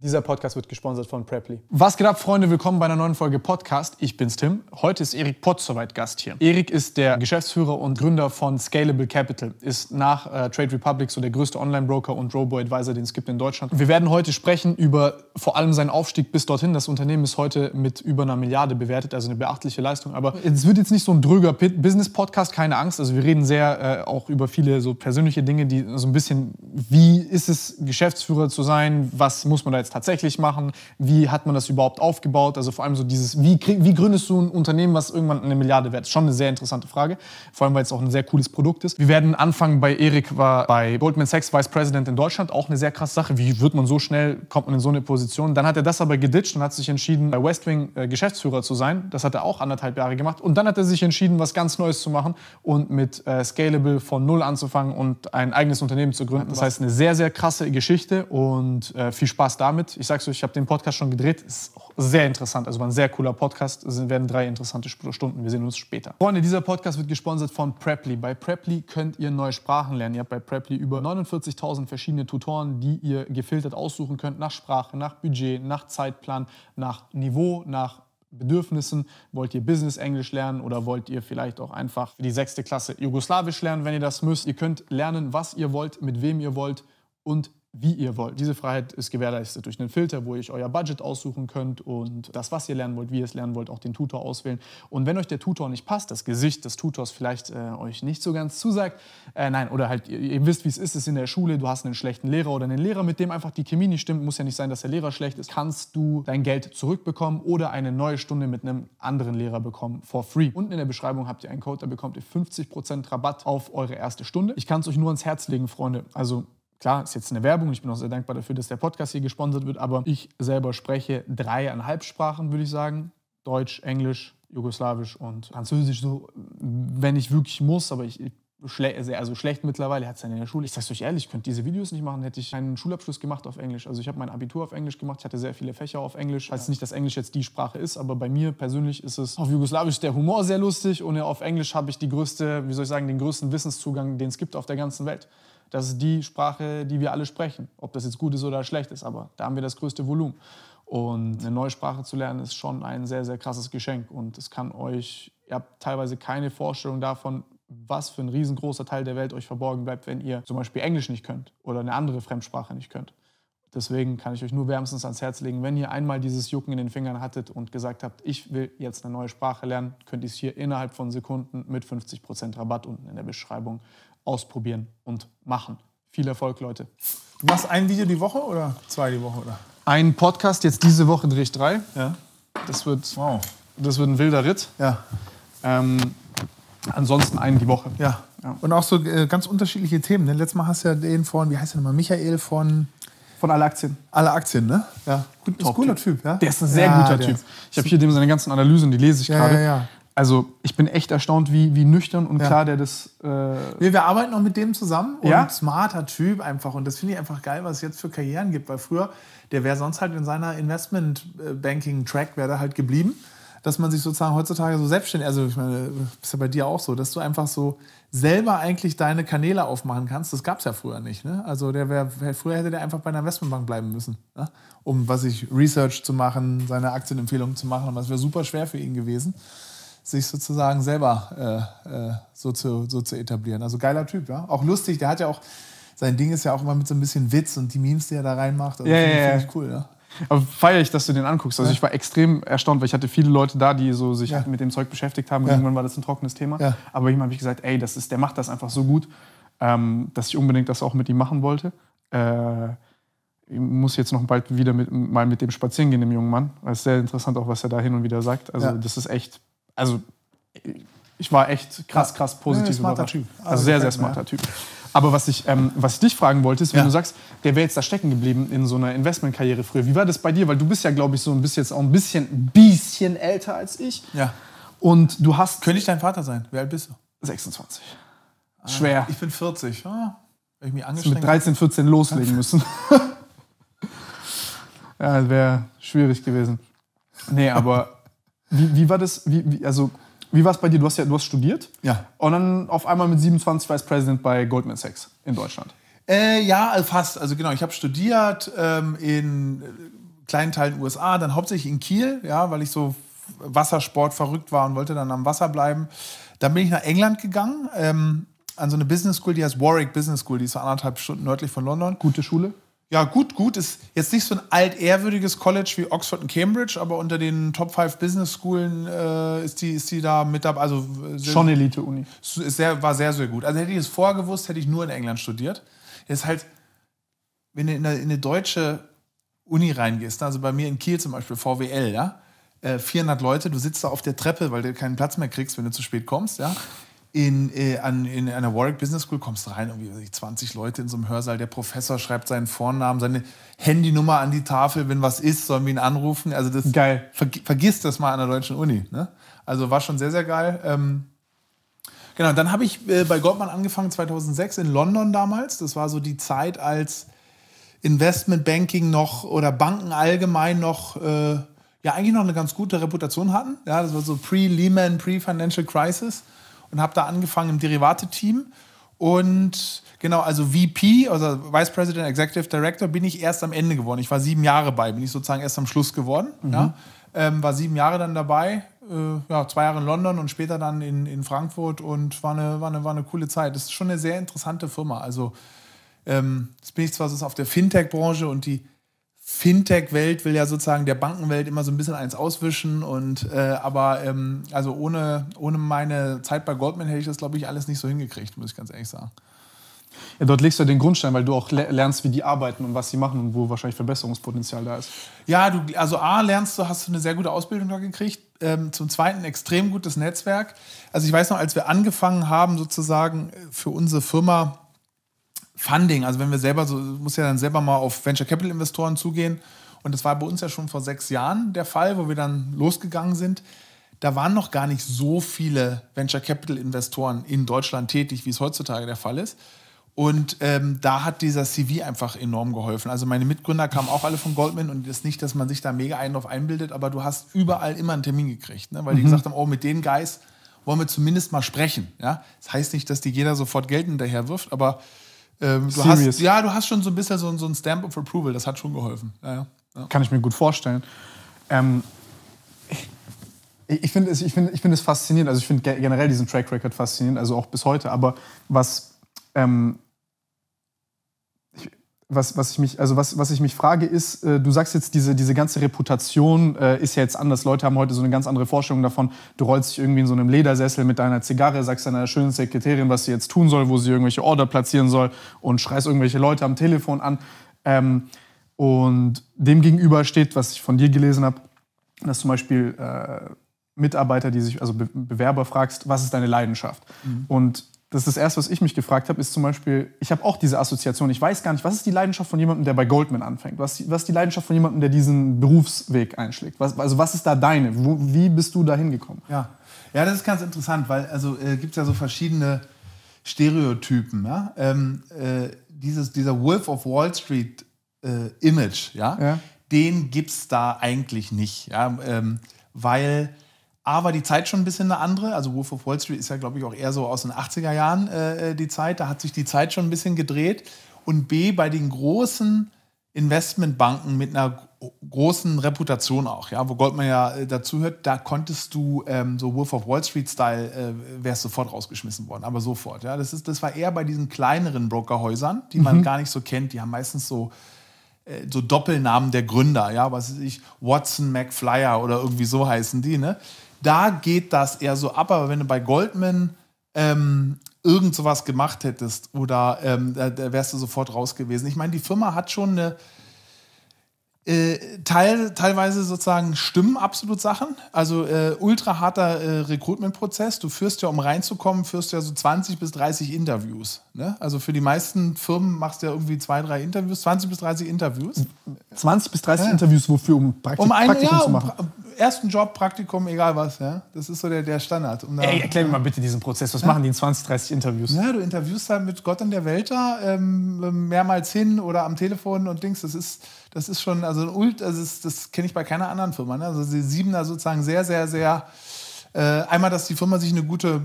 Dieser Podcast wird gesponsert von Preply. Was geht ab, Freunde? Willkommen bei einer neuen Folge Podcast. Ich bin's, Tim. Heute ist Erik Potts soweit Gast hier. Erik ist der Geschäftsführer und Gründer von Scalable Capital, ist nach äh, Trade Republic so der größte Online-Broker und Robo-Advisor, den es gibt in Deutschland. Wir werden heute sprechen über vor allem seinen Aufstieg bis dorthin. Das Unternehmen ist heute mit über einer Milliarde bewertet, also eine beachtliche Leistung. Aber es wird jetzt nicht so ein dröger Business-Podcast, keine Angst. Also wir reden sehr äh, auch über viele so persönliche Dinge, die so ein bisschen, wie ist es, Geschäftsführer zu sein? Was muss man da jetzt jetzt tatsächlich machen? Wie hat man das überhaupt aufgebaut? Also vor allem so dieses, wie, krieg, wie gründest du ein Unternehmen, was irgendwann eine Milliarde wert ist? Schon eine sehr interessante Frage, vor allem weil es auch ein sehr cooles Produkt ist. Wir werden anfangen bei Erik, war bei Goldman Sachs Vice President in Deutschland, auch eine sehr krasse Sache. Wie wird man so schnell, kommt man in so eine Position? Dann hat er das aber geditcht und hat sich entschieden, bei Westwing äh, Geschäftsführer zu sein. Das hat er auch anderthalb Jahre gemacht. Und dann hat er sich entschieden, was ganz Neues zu machen und mit äh, Scalable von Null anzufangen und ein eigenes Unternehmen zu gründen. Das heißt, eine sehr, sehr krasse Geschichte und äh, viel Spaß damit damit, ich sag's euch, ich habe den Podcast schon gedreht, ist auch sehr interessant. Also war ein sehr cooler Podcast. Es werden drei interessante Stunden. Wir sehen uns später. Freunde, dieser Podcast wird gesponsert von Preply. Bei Preply könnt ihr neue Sprachen lernen. Ihr habt bei Preply über 49.000 verschiedene Tutoren, die ihr gefiltert aussuchen könnt nach Sprache, nach Budget, nach Zeitplan, nach Niveau, nach Bedürfnissen? Wollt ihr Business Englisch lernen oder wollt ihr vielleicht auch einfach für die sechste Klasse Jugoslawisch lernen, wenn ihr das müsst? Ihr könnt lernen, was ihr wollt, mit wem ihr wollt und wie ihr wollt. Diese Freiheit ist gewährleistet durch einen Filter, wo ihr euer Budget aussuchen könnt und das, was ihr lernen wollt, wie ihr es lernen wollt, auch den Tutor auswählen. Und wenn euch der Tutor nicht passt, das Gesicht des Tutors vielleicht äh, euch nicht so ganz zusagt, äh, nein, oder halt, ihr, ihr wisst, wie es ist, es ist in der Schule, du hast einen schlechten Lehrer oder einen Lehrer, mit dem einfach die Chemie nicht stimmt, muss ja nicht sein, dass der Lehrer schlecht ist, kannst du dein Geld zurückbekommen oder eine neue Stunde mit einem anderen Lehrer bekommen, for free. Unten in der Beschreibung habt ihr einen Code, da bekommt ihr 50% Rabatt auf eure erste Stunde. Ich kann es euch nur ans Herz legen, Freunde. Also Klar, ist jetzt eine Werbung. Ich bin auch sehr dankbar dafür, dass der Podcast hier gesponsert wird. Aber ich selber spreche dreieinhalb Sprachen, würde ich sagen. Deutsch, Englisch, Jugoslawisch und Französisch, so, wenn ich wirklich muss. Aber ich, schle also schlecht mittlerweile, hat es dann in der Schule. Ich sag's euch ehrlich, ich könnte diese Videos nicht machen, hätte ich einen Schulabschluss gemacht auf Englisch. Also ich habe mein Abitur auf Englisch gemacht, ich hatte sehr viele Fächer auf Englisch. Heißt also nicht, dass Englisch jetzt die Sprache ist, aber bei mir persönlich ist es auf Jugoslawisch der Humor sehr lustig und auf Englisch habe ich die größte, wie soll ich sagen, den größten Wissenszugang, den es gibt auf der ganzen Welt. Das ist die Sprache, die wir alle sprechen. Ob das jetzt gut ist oder schlecht ist, aber da haben wir das größte Volumen. Und eine neue Sprache zu lernen ist schon ein sehr, sehr krasses Geschenk. Und es kann euch, ihr habt teilweise keine Vorstellung davon, was für ein riesengroßer Teil der Welt euch verborgen bleibt, wenn ihr zum Beispiel Englisch nicht könnt oder eine andere Fremdsprache nicht könnt. Deswegen kann ich euch nur wärmstens ans Herz legen, wenn ihr einmal dieses Jucken in den Fingern hattet und gesagt habt, ich will jetzt eine neue Sprache lernen, könnt ihr es hier innerhalb von Sekunden mit 50% Rabatt unten in der Beschreibung ausprobieren und machen. Viel Erfolg, Leute. Du machst ein Video die Woche oder zwei die Woche? Oder? Ein Podcast jetzt diese Woche drehe ich drei. Ja. Das wird, wow. das wird ein wilder Ritt. Ja. Ähm, ansonsten einen die Woche. Ja. ja. Und auch so äh, ganz unterschiedliche Themen. Ne? Letztes Mal hast du ja den von, wie heißt der nochmal, Michael von... Von alle Aktien. Alle Aktien, ne? Ja. Gut, ist ein guter typ. typ, ja? Der ist ein sehr ja, guter Typ. Ich habe hier dem seine ganzen Analysen, die lese ich ja, gerade. Ja, ja also ich bin echt erstaunt, wie, wie nüchtern und ja. klar der das. Äh nee, wir arbeiten auch mit dem zusammen und ja? smarter Typ einfach. Und das finde ich einfach geil, was es jetzt für Karrieren gibt. Weil früher, der wäre sonst halt in seiner Investment-Banking-Track, wäre da halt geblieben. Dass man sich sozusagen heutzutage so selbstständig, also ich meine, ist ja bei dir auch so, dass du einfach so selber eigentlich deine Kanäle aufmachen kannst. Das gab es ja früher nicht. Ne? Also der wär, früher hätte der einfach bei einer Investmentbank bleiben müssen, ne? um was ich Research zu machen, seine Aktienempfehlungen zu machen. Und das wäre super schwer für ihn gewesen sich sozusagen selber äh, äh, so, zu, so zu etablieren. Also geiler Typ, ja. Auch lustig, der hat ja auch, sein Ding ist ja auch immer mit so ein bisschen Witz und die Memes, die er da reinmacht. Also ja, finde ja, ja. ich cool, ja. Aber feiere ich, dass du den anguckst. Also ich war extrem erstaunt, weil ich hatte viele Leute da, die so sich ja. mit dem Zeug beschäftigt haben. Ja. Irgendwann war das ein trockenes Thema. Ja. Aber ihm habe ich gesagt, ey, das ist, der macht das einfach so gut, ähm, dass ich unbedingt das auch mit ihm machen wollte. Äh, ich muss jetzt noch bald wieder mit, mal mit dem spazieren gehen, dem jungen Mann. Es ist sehr interessant auch, was er da hin und wieder sagt. Also das ist echt also ich war echt krass, krass positiv ja, überrascht. Typ. Also, also sehr, sehr smarter Typ. Aber was ich, ähm, was ich dich fragen wollte, ist, wenn ja. du sagst, der wäre jetzt da stecken geblieben in so einer Investmentkarriere früher. Wie war das bei dir? Weil du bist ja, glaube ich, so ein bisschen jetzt auch ein bisschen, bisschen älter als ich. Ja. Und du hast. Könnte ich dein Vater sein? Wie alt bist du? 26. Ah, Schwer. Ich bin 40. Ah, wenn ich mich angestrengt mit 13, 14 loslegen müssen. ja, wäre schwierig gewesen. Nee, aber wie, wie war das? Wie, wie, also, wie war es bei dir? Du hast ja du hast studiert. Ja. Und dann auf einmal mit 27 Vice President bei Goldman Sachs in Deutschland. Äh, ja, also fast. Also genau, ich habe studiert ähm, in kleinen Teilen USA, dann hauptsächlich in Kiel, ja, weil ich so Wassersport verrückt war und wollte dann am Wasser bleiben. Dann bin ich nach England gegangen, ähm, an so eine Business School, die heißt Warwick Business School, die ist so anderthalb Stunden nördlich von London. Gute Schule? ja, gut, gut, ist jetzt nicht so ein altehrwürdiges College wie Oxford und Cambridge, aber unter den Top 5 Business Schoolen äh, ist, die, ist die da mit dabei. Also, äh, sind, Schon Elite-Uni. War sehr, sehr gut. Also hätte ich es vorher gewusst, hätte ich nur in England studiert. Jetzt halt, wenn du in eine, in eine deutsche Uni reingehst, ne, also bei mir in Kiel zum Beispiel, VWL, ja, 400 äh, Leute, du sitzt da auf der Treppe, weil du keinen Platz mehr kriegst, wenn du zu spät kommst, ja in, äh, an, in einer Warwick Business School, kommst rein, irgendwie 20 Leute in so einem Hörsaal, der Professor schreibt seinen Vornamen, seine Handynummer an die Tafel, wenn was ist, sollen wir ihn anrufen. Also das geil. Ver, vergiss das mal an der deutschen Uni. Ne? Also war schon sehr, sehr geil. Ähm, genau, dann habe ich äh, bei Goldman angefangen, 2006 in London damals. Das war so die Zeit, als Investmentbanking noch oder Banken allgemein noch... Äh, ja eigentlich noch eine ganz gute Reputation hatten. Ja, das war so pre-Lehman, pre-Financial Crisis und habe da angefangen im Derivate-Team. Und genau, also VP, also Vice President, Executive Director, bin ich erst am Ende geworden. Ich war sieben Jahre bei, bin ich sozusagen erst am Schluss geworden. Mhm. Ja. Ähm, war sieben Jahre dann dabei, äh, ja, zwei Jahre in London und später dann in, in Frankfurt und war eine, war, eine, war eine coole Zeit. Das ist schon eine sehr interessante Firma. Also ähm, jetzt bin ich zwar so auf der Fintech-Branche und die Fintech-Welt will ja sozusagen der Bankenwelt immer so ein bisschen eins auswischen und äh, aber ähm, also ohne, ohne meine Zeit bei Goldman hätte ich das glaube ich alles nicht so hingekriegt, muss ich ganz ehrlich sagen. Ja, dort legst du den Grundstein, weil du auch lernst, wie die arbeiten und was sie machen und wo wahrscheinlich Verbesserungspotenzial da ist. Ja, du, also A, lernst du, hast du eine sehr gute Ausbildung da gekriegt. Ähm, zum Zweiten extrem gutes Netzwerk. Also ich weiß noch, als wir angefangen haben, sozusagen äh, für unsere Firma Funding, also wenn wir selber so, muss ja dann selber mal auf Venture Capital Investoren zugehen. Und das war bei uns ja schon vor sechs Jahren der Fall, wo wir dann losgegangen sind. Da waren noch gar nicht so viele Venture Capital Investoren in Deutschland tätig, wie es heutzutage der Fall ist. Und ähm, da hat dieser CV einfach enorm geholfen. Also meine Mitgründer kamen auch alle von Goldman und das nicht, dass man sich da mega einen drauf einbildet, aber du hast überall immer einen Termin gekriegt, ne? weil mhm. die gesagt haben, oh, mit den Guys wollen wir zumindest mal sprechen. Ja? Das heißt nicht, dass die jeder sofort Geld hinterher wirft, aber ähm, du hast, ja, du hast schon so ein bisschen so, so ein Stamp of Approval, das hat schon geholfen. Ja, ja. Kann ich mir gut vorstellen. Ähm, ich, ich finde es, ich find, ich find es faszinierend, also ich finde generell diesen Track Record faszinierend, also auch bis heute, aber was ähm, was, was ich mich, also was, was ich mich frage, ist, äh, du sagst jetzt, diese, diese ganze Reputation äh, ist ja jetzt anders. Leute haben heute so eine ganz andere Vorstellung davon. Du rollst dich irgendwie in so einem Ledersessel mit deiner Zigarre, sagst deiner schönen Sekretärin, was sie jetzt tun soll, wo sie irgendwelche Order platzieren soll und schreist irgendwelche Leute am Telefon an. Ähm, und dem gegenüber steht, was ich von dir gelesen habe, dass zum Beispiel äh, Mitarbeiter, die sich, also Be Bewerber fragst, was ist deine Leidenschaft? Mhm. Und das ist das Erste, was ich mich gefragt habe, ist zum Beispiel, ich habe auch diese Assoziation, ich weiß gar nicht, was ist die Leidenschaft von jemandem, der bei Goldman anfängt? Was, was ist die Leidenschaft von jemandem, der diesen Berufsweg einschlägt? Was, also was ist da deine? Wo, wie bist du da hingekommen? Ja. ja, das ist ganz interessant, weil also äh, gibt ja so verschiedene Stereotypen. Ja? Ähm, äh, dieses, dieser Wolf of Wall Street äh, Image, ja? ja. den gibt es da eigentlich nicht. Ja? Ähm, weil A war die Zeit schon ein bisschen eine andere. Also Wolf of Wall Street ist ja, glaube ich, auch eher so aus den 80er Jahren äh, äh, die Zeit. Da hat sich die Zeit schon ein bisschen gedreht. Und B, bei den großen Investmentbanken mit einer großen Reputation auch, ja, wo Goldman ja äh, dazuhört, da konntest du ähm, so Wolf of Wall Street-Style, äh, wärst sofort rausgeschmissen worden, aber sofort. Ja. Das, ist, das war eher bei diesen kleineren Brokerhäusern, die man mhm. gar nicht so kennt. Die haben meistens so äh, so Doppelnamen der Gründer, ja, was weiß ich, Watson, McFlyer oder irgendwie so heißen die, ne? Da geht das eher so ab, aber wenn du bei Goldman ähm, irgend sowas gemacht hättest oder ähm, da, da wärst du sofort raus gewesen. Ich meine, die Firma hat schon eine, äh, teil, teilweise sozusagen stimmen absolut Sachen. Also äh, ultra harter äh, Recruitment-Prozess. Du führst ja, um reinzukommen, führst ja so 20 bis 30 Interviews. Ne? Also für die meisten Firmen machst du ja irgendwie zwei, drei Interviews, 20 bis 30 Interviews. 20 bis 30 ja. Interviews, wofür, um Praktik um ein, Praktikum ja, zu machen? Um, ersten Job, Praktikum, egal was. Ja? Das ist so der, der Standard. Um Ey, erklär mir mal bitte diesen Prozess. Was ja? machen die in 20, 30 Interviews? Ja, du interviewst halt mit Gott in der Welt da ähm, ähm, mehrmals hin oder am Telefon und Dings. Das ist, das ist schon, also Ult, also das, das kenne ich bei keiner anderen Firma. Ne? Also die Siebener sozusagen sehr, sehr, sehr. Äh, einmal, dass die Firma sich ein gute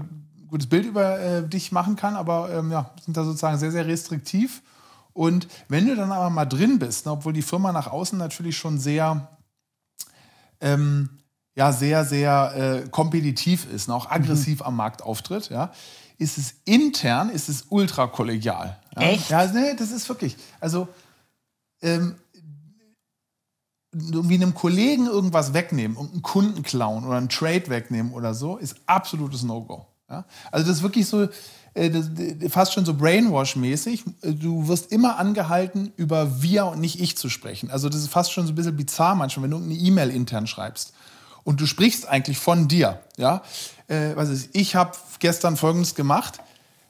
gutes Bild über äh, dich machen kann, aber ähm, ja, sind da sozusagen sehr, sehr restriktiv. Und wenn du dann aber mal drin bist, ne, obwohl die Firma nach außen natürlich schon sehr ähm, ja sehr, sehr äh, kompetitiv ist und ne, auch mhm. aggressiv mhm. am Markt auftritt, ja, ist es intern, ist es ultra kollegial. Ja? Echt? Ja, nee, das ist wirklich. Also ähm, irgendwie einem Kollegen irgendwas wegnehmen und einen Kunden klauen oder einen Trade wegnehmen oder so, ist absolutes No-Go. Ja? Also das ist wirklich so, äh, äh, fast schon so brainwash-mäßig. Äh, du wirst immer angehalten, über wir und nicht ich zu sprechen. Also das ist fast schon so ein bisschen bizarr manchmal, wenn du eine E-Mail intern schreibst. Und du sprichst eigentlich von dir. Ja? Äh, was ist, ich habe gestern Folgendes gemacht.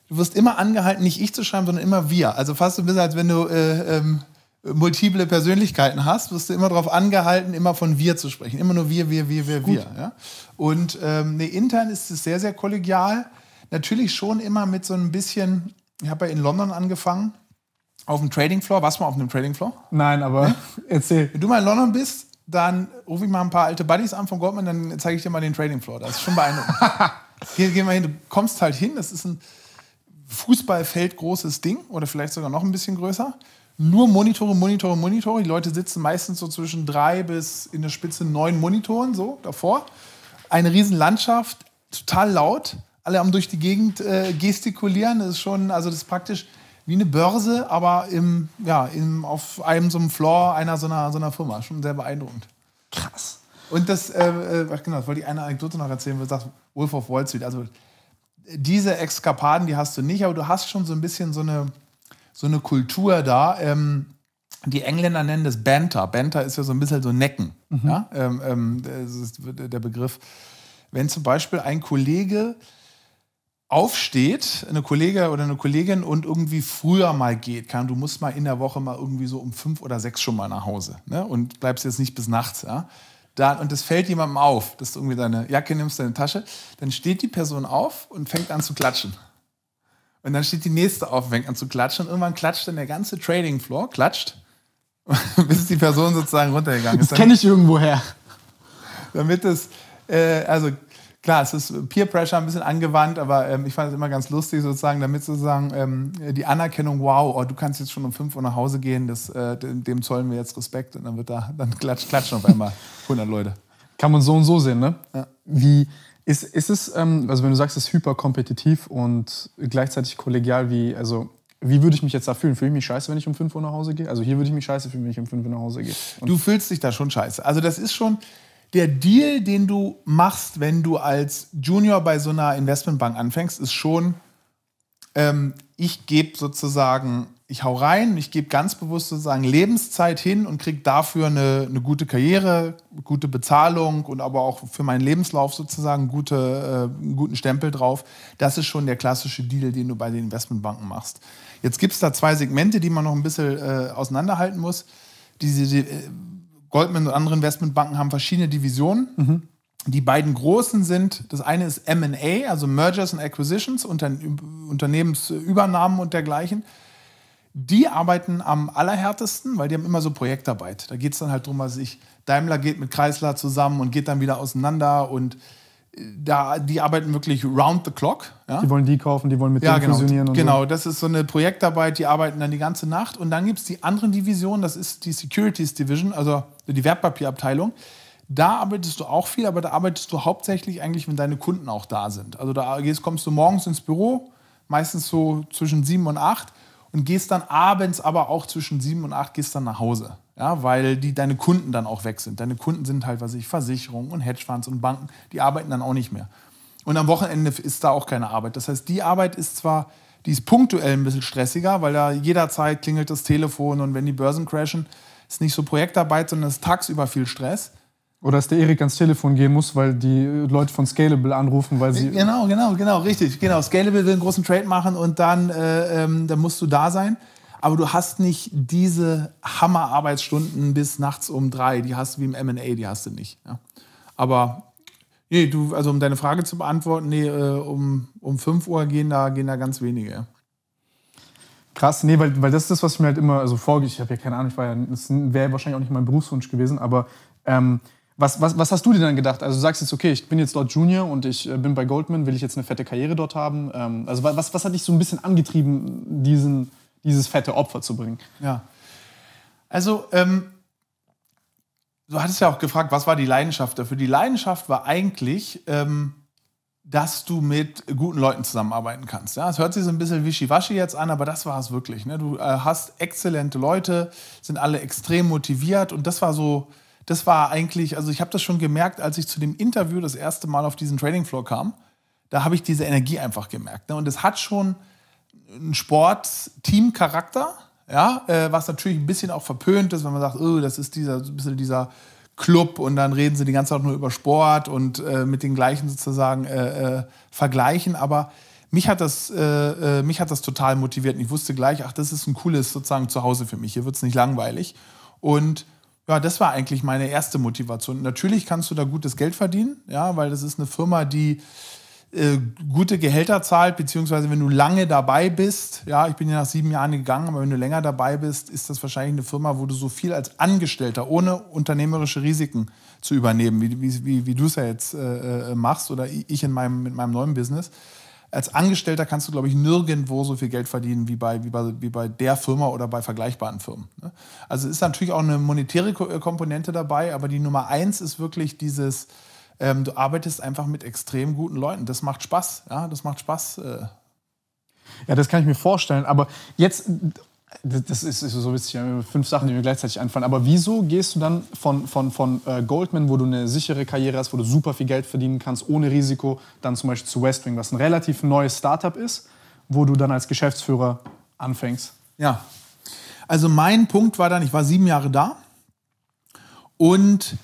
Du wirst immer angehalten, nicht ich zu schreiben, sondern immer wir. Also fast so ein bisschen, als wenn du äh, ähm, multiple Persönlichkeiten hast, wirst du immer darauf angehalten, immer von wir zu sprechen. Immer nur wir, wir, wir, wir, wir. Ja? Und ähm, nee, intern ist es sehr, sehr kollegial natürlich schon immer mit so ein bisschen, ich habe ja in London angefangen, auf dem Trading Floor. Warst du mal auf einem Trading Floor? Nein, aber ja? erzähl. Wenn du mal in London bist, dann rufe ich mal ein paar alte Buddies an von Goldman, dann zeige ich dir mal den Trading Floor. Das ist schon beeindruckend. Hier gehen wir hin, du kommst halt hin, das ist ein Fußballfeld großes Ding oder vielleicht sogar noch ein bisschen größer. Nur Monitore, Monitore, Monitore. Die Leute sitzen meistens so zwischen drei bis in der Spitze neun Monitoren so davor. Eine riesen Landschaft, total laut alle am durch die Gegend äh, gestikulieren. Das ist schon, also das ist praktisch wie eine Börse, aber im, ja, im, auf einem so einem Floor einer so einer, so einer Firma. Schon sehr beeindruckend. Krass. Und das, äh, äh, genau, das wollte ich eine Anekdote noch erzählen, wo du sagst, Wolf of Wall Street. Also diese Exkapaden, die hast du nicht, aber du hast schon so ein bisschen so eine, so eine Kultur da. Ähm, die Engländer nennen das Banter. Banter ist ja so ein bisschen so Necken. Mhm. Ja? Ähm, ähm, das ist der Begriff. Wenn zum Beispiel ein Kollege aufsteht, eine Kollegin oder eine Kollegin und irgendwie früher mal geht, kann, du musst mal in der Woche mal irgendwie so um fünf oder sechs schon mal nach Hause ne? und bleibst jetzt nicht bis nachts. Ja? Da, und es fällt jemandem auf, dass du irgendwie deine Jacke nimmst, deine Tasche, dann steht die Person auf und fängt an zu klatschen. Und dann steht die nächste auf und fängt an zu klatschen und irgendwann klatscht dann der ganze Trading Floor, klatscht, bis die Person sozusagen runtergegangen ist. Das kenne ich irgendwoher. Damit es, äh, also klar, es ist Peer Pressure ein bisschen angewandt, aber ähm, ich fand es immer ganz lustig, sozusagen, damit sozusagen ähm, die Anerkennung, wow, oh, du kannst jetzt schon um 5 Uhr nach Hause gehen, das, äh, dem, zollen wir jetzt Respekt und dann wird da, dann klatsch, klatschen auf einmal 100 Leute. Kann man so und so sehen, ne? Ja. Wie ist, ist es, ähm, also wenn du sagst, es ist hyperkompetitiv und gleichzeitig kollegial, wie, also wie würde ich mich jetzt da fühlen? Fühle ich mich scheiße, wenn ich um 5 Uhr nach Hause gehe? Also hier würde ich mich scheiße fühlen, wenn ich um 5 Uhr nach Hause gehe. Und du fühlst dich da schon scheiße. Also das ist schon, der Deal, den du machst, wenn du als Junior bei so einer Investmentbank anfängst, ist schon, ähm, ich gebe sozusagen, ich hau rein, ich gebe ganz bewusst sozusagen Lebenszeit hin und kriege dafür eine, eine gute Karriere, gute Bezahlung und aber auch für meinen Lebenslauf sozusagen gute, äh, einen guten Stempel drauf. Das ist schon der klassische Deal, den du bei den Investmentbanken machst. Jetzt gibt es da zwei Segmente, die man noch ein bisschen äh, auseinanderhalten muss. Diese die, äh, Goldman und andere Investmentbanken haben verschiedene Divisionen. Mhm. Die beiden großen sind, das eine ist MA, also Mergers and Acquisitions, Unternehmensübernahmen und dergleichen. Die arbeiten am allerhärtesten, weil die haben immer so Projektarbeit. Da geht es dann halt darum, dass ich, Daimler geht mit Chrysler zusammen und geht dann wieder auseinander und äh, da, die arbeiten wirklich round the clock. Ja? Die wollen die kaufen, die wollen mit ja, denen genau, fusionieren. Und genau, so. das ist so eine Projektarbeit, die arbeiten dann die ganze Nacht. Und dann gibt es die anderen Divisionen, das ist die Securities Division, also die Wertpapierabteilung. Da arbeitest du auch viel, aber da arbeitest du hauptsächlich eigentlich, wenn deine Kunden auch da sind. Also da gehst, kommst du morgens ins Büro, meistens so zwischen sieben und acht und gehst dann abends aber auch zwischen sieben und acht gehst dann nach Hause. Ja, weil die deine Kunden dann auch weg sind. Deine Kunden sind halt, was ich, Versicherungen und Hedgefonds und Banken, die arbeiten dann auch nicht mehr. Und am Wochenende ist da auch keine Arbeit. Das heißt, die Arbeit ist zwar, die ist punktuell ein bisschen stressiger, weil da jederzeit klingelt das Telefon und wenn die Börsen crashen, ist nicht so Projektarbeit, sondern es ist tagsüber viel Stress. Oder dass der Erik ans Telefon gehen muss, weil die Leute von Scalable anrufen, weil sie. Genau, genau, genau, richtig. Genau. Scalable will einen großen Trade machen und dann, äh, ähm, dann musst du da sein. Aber du hast nicht diese Hammer-Arbeitsstunden bis nachts um drei. Die hast du wie im MA, die hast du nicht. Ja. Aber nee, du, also um deine Frage zu beantworten, nee, äh, um, um 5 Uhr gehen da, gehen da ganz wenige. Krass, nee, weil, weil das ist das, was ich mir halt immer so vorgehe. Ich habe ja keine Ahnung, ich war ja, das wäre wahrscheinlich auch nicht mein Berufswunsch gewesen, aber ähm, was, was, was hast du dir dann gedacht? Also du sagst jetzt, okay, ich bin jetzt dort Junior und ich äh, bin bei Goldman, will ich jetzt eine fette Karriere dort haben? Ähm, also was, was hat dich so ein bisschen angetrieben, diesen, dieses fette Opfer zu bringen? Ja, also ähm, du hattest ja auch gefragt, was war die Leidenschaft dafür? Die Leidenschaft war eigentlich... Ähm dass du mit guten Leuten zusammenarbeiten kannst. Ja, es hört sich so ein bisschen wischiwaschi jetzt an, aber das war es wirklich. Ne? Du äh, hast exzellente Leute, sind alle extrem motiviert und das war so, das war eigentlich, also ich habe das schon gemerkt, als ich zu dem Interview das erste Mal auf diesen Trading Floor kam, da habe ich diese Energie einfach gemerkt. Ne? Und es hat schon einen Sport-Team-Charakter, ja, äh, was natürlich ein bisschen auch verpönt ist, wenn man sagt, oh, das ist dieser, ein bisschen dieser Club und dann reden sie die ganze Zeit nur über Sport und äh, mit den gleichen sozusagen äh, äh, vergleichen. Aber mich hat, das, äh, äh, mich hat das total motiviert und ich wusste gleich, ach, das ist ein cooles sozusagen Zuhause für mich. Hier wird es nicht langweilig. Und ja, das war eigentlich meine erste Motivation. Natürlich kannst du da gutes Geld verdienen, ja, weil das ist eine Firma, die äh, gute Gehälter zahlt, beziehungsweise wenn du lange dabei bist, ja, ich bin ja nach sieben Jahren gegangen, aber wenn du länger dabei bist, ist das wahrscheinlich eine Firma, wo du so viel als Angestellter ohne unternehmerische Risiken zu übernehmen, wie, wie, wie, wie du es ja jetzt äh, äh machst oder ich in meinem, mit meinem neuen Business. Als Angestellter kannst du, glaube ich, nirgendwo so viel Geld verdienen wie bei, wie bei, wie bei der Firma oder bei vergleichbaren Firmen. Ne? Also es ist natürlich auch eine monetäre Komponente dabei, aber die Nummer eins ist wirklich dieses, ähm, du arbeitest einfach mit extrem guten Leuten. Das macht Spaß. Ja, das macht Spaß. Äh. Ja, das kann ich mir vorstellen. Aber jetzt, das ist, ist so witzig, fünf Sachen, die mir gleichzeitig einfallen. Aber wieso gehst du dann von, von, von äh, Goldman, wo du eine sichere Karriere hast, wo du super viel Geld verdienen kannst, ohne Risiko, dann zum Beispiel zu Westwing, was ein relativ neues Startup ist, wo du dann als Geschäftsführer anfängst? Ja. Also mein Punkt war dann, ich war sieben Jahre da und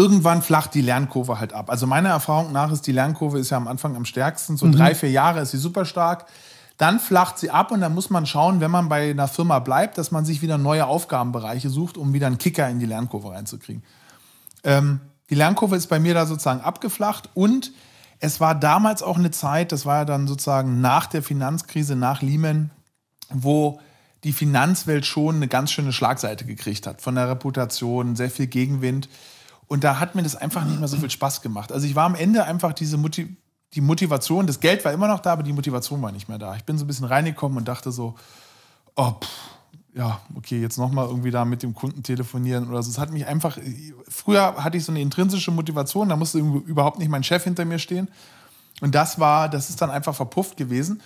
irgendwann flacht die Lernkurve halt ab. Also meiner Erfahrung nach ist die Lernkurve ist ja am Anfang am stärksten. So mhm. drei, vier Jahre ist sie super stark. Dann flacht sie ab und dann muss man schauen, wenn man bei einer Firma bleibt, dass man sich wieder neue Aufgabenbereiche sucht, um wieder einen Kicker in die Lernkurve reinzukriegen. Ähm, die Lernkurve ist bei mir da sozusagen abgeflacht und es war damals auch eine Zeit, das war ja dann sozusagen nach der Finanzkrise, nach Lehman, wo die Finanzwelt schon eine ganz schöne Schlagseite gekriegt hat. Von der Reputation, sehr viel Gegenwind. Und da hat mir das einfach nicht mehr so viel Spaß gemacht. Also ich war am Ende einfach diese Motiv die Motivation, das Geld war immer noch da, aber die Motivation war nicht mehr da. Ich bin so ein bisschen reingekommen und dachte so, oh, pff, ja, okay, jetzt nochmal irgendwie da mit dem Kunden telefonieren oder so. Es hat mich einfach, früher hatte ich so eine intrinsische Motivation, da musste überhaupt nicht mein Chef hinter mir stehen. Und das war, das ist dann einfach verpufft gewesen.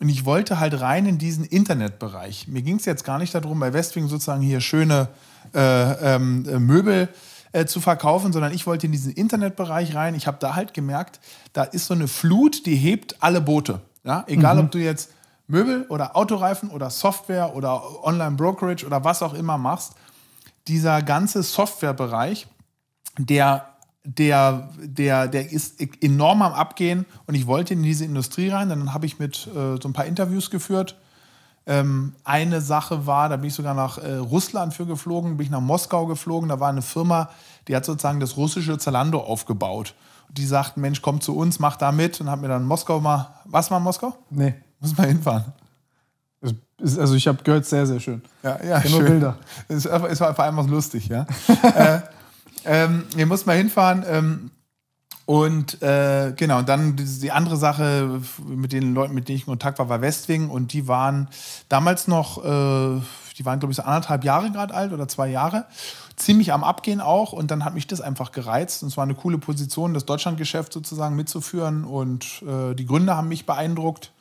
Und ich wollte halt rein in diesen Internetbereich. Mir ging es jetzt gar nicht darum, bei Westwing sozusagen hier schöne äh, ähm, äh, Möbel äh, zu verkaufen, sondern ich wollte in diesen Internetbereich rein. Ich habe da halt gemerkt, da ist so eine Flut, die hebt alle Boote. Ja? Egal, mhm. ob du jetzt Möbel oder Autoreifen oder Software oder Online-Brokerage oder was auch immer machst, dieser ganze Softwarebereich, der, der, der, der ist enorm am Abgehen und ich wollte in diese Industrie rein. Dann habe ich mit äh, so ein paar Interviews geführt ähm, eine Sache war, da bin ich sogar nach äh, Russland für geflogen, bin ich nach Moskau geflogen, da war eine Firma, die hat sozusagen das russische Zalando aufgebaut. Die sagten, Mensch, komm zu uns, mach da mit und hat mir dann Moskau mal, was mal in Moskau? Nee. Muss mal hinfahren. Also ich habe gehört, sehr, sehr schön. Ja, ja, schön. Bilder. Es, war vor allem was lustig, ja. äh, ähm, ihr müsst mal hinfahren. Ähm, und äh, genau, dann die andere Sache mit den Leuten, mit denen ich in Kontakt war, war Westwing. Und die waren damals noch, äh, die waren, glaube ich, so anderthalb Jahre gerade alt oder zwei Jahre. Ziemlich am Abgehen auch. Und dann hat mich das einfach gereizt. Und es war eine coole Position, das Deutschlandgeschäft sozusagen mitzuführen. Und äh, die Gründer haben mich beeindruckt.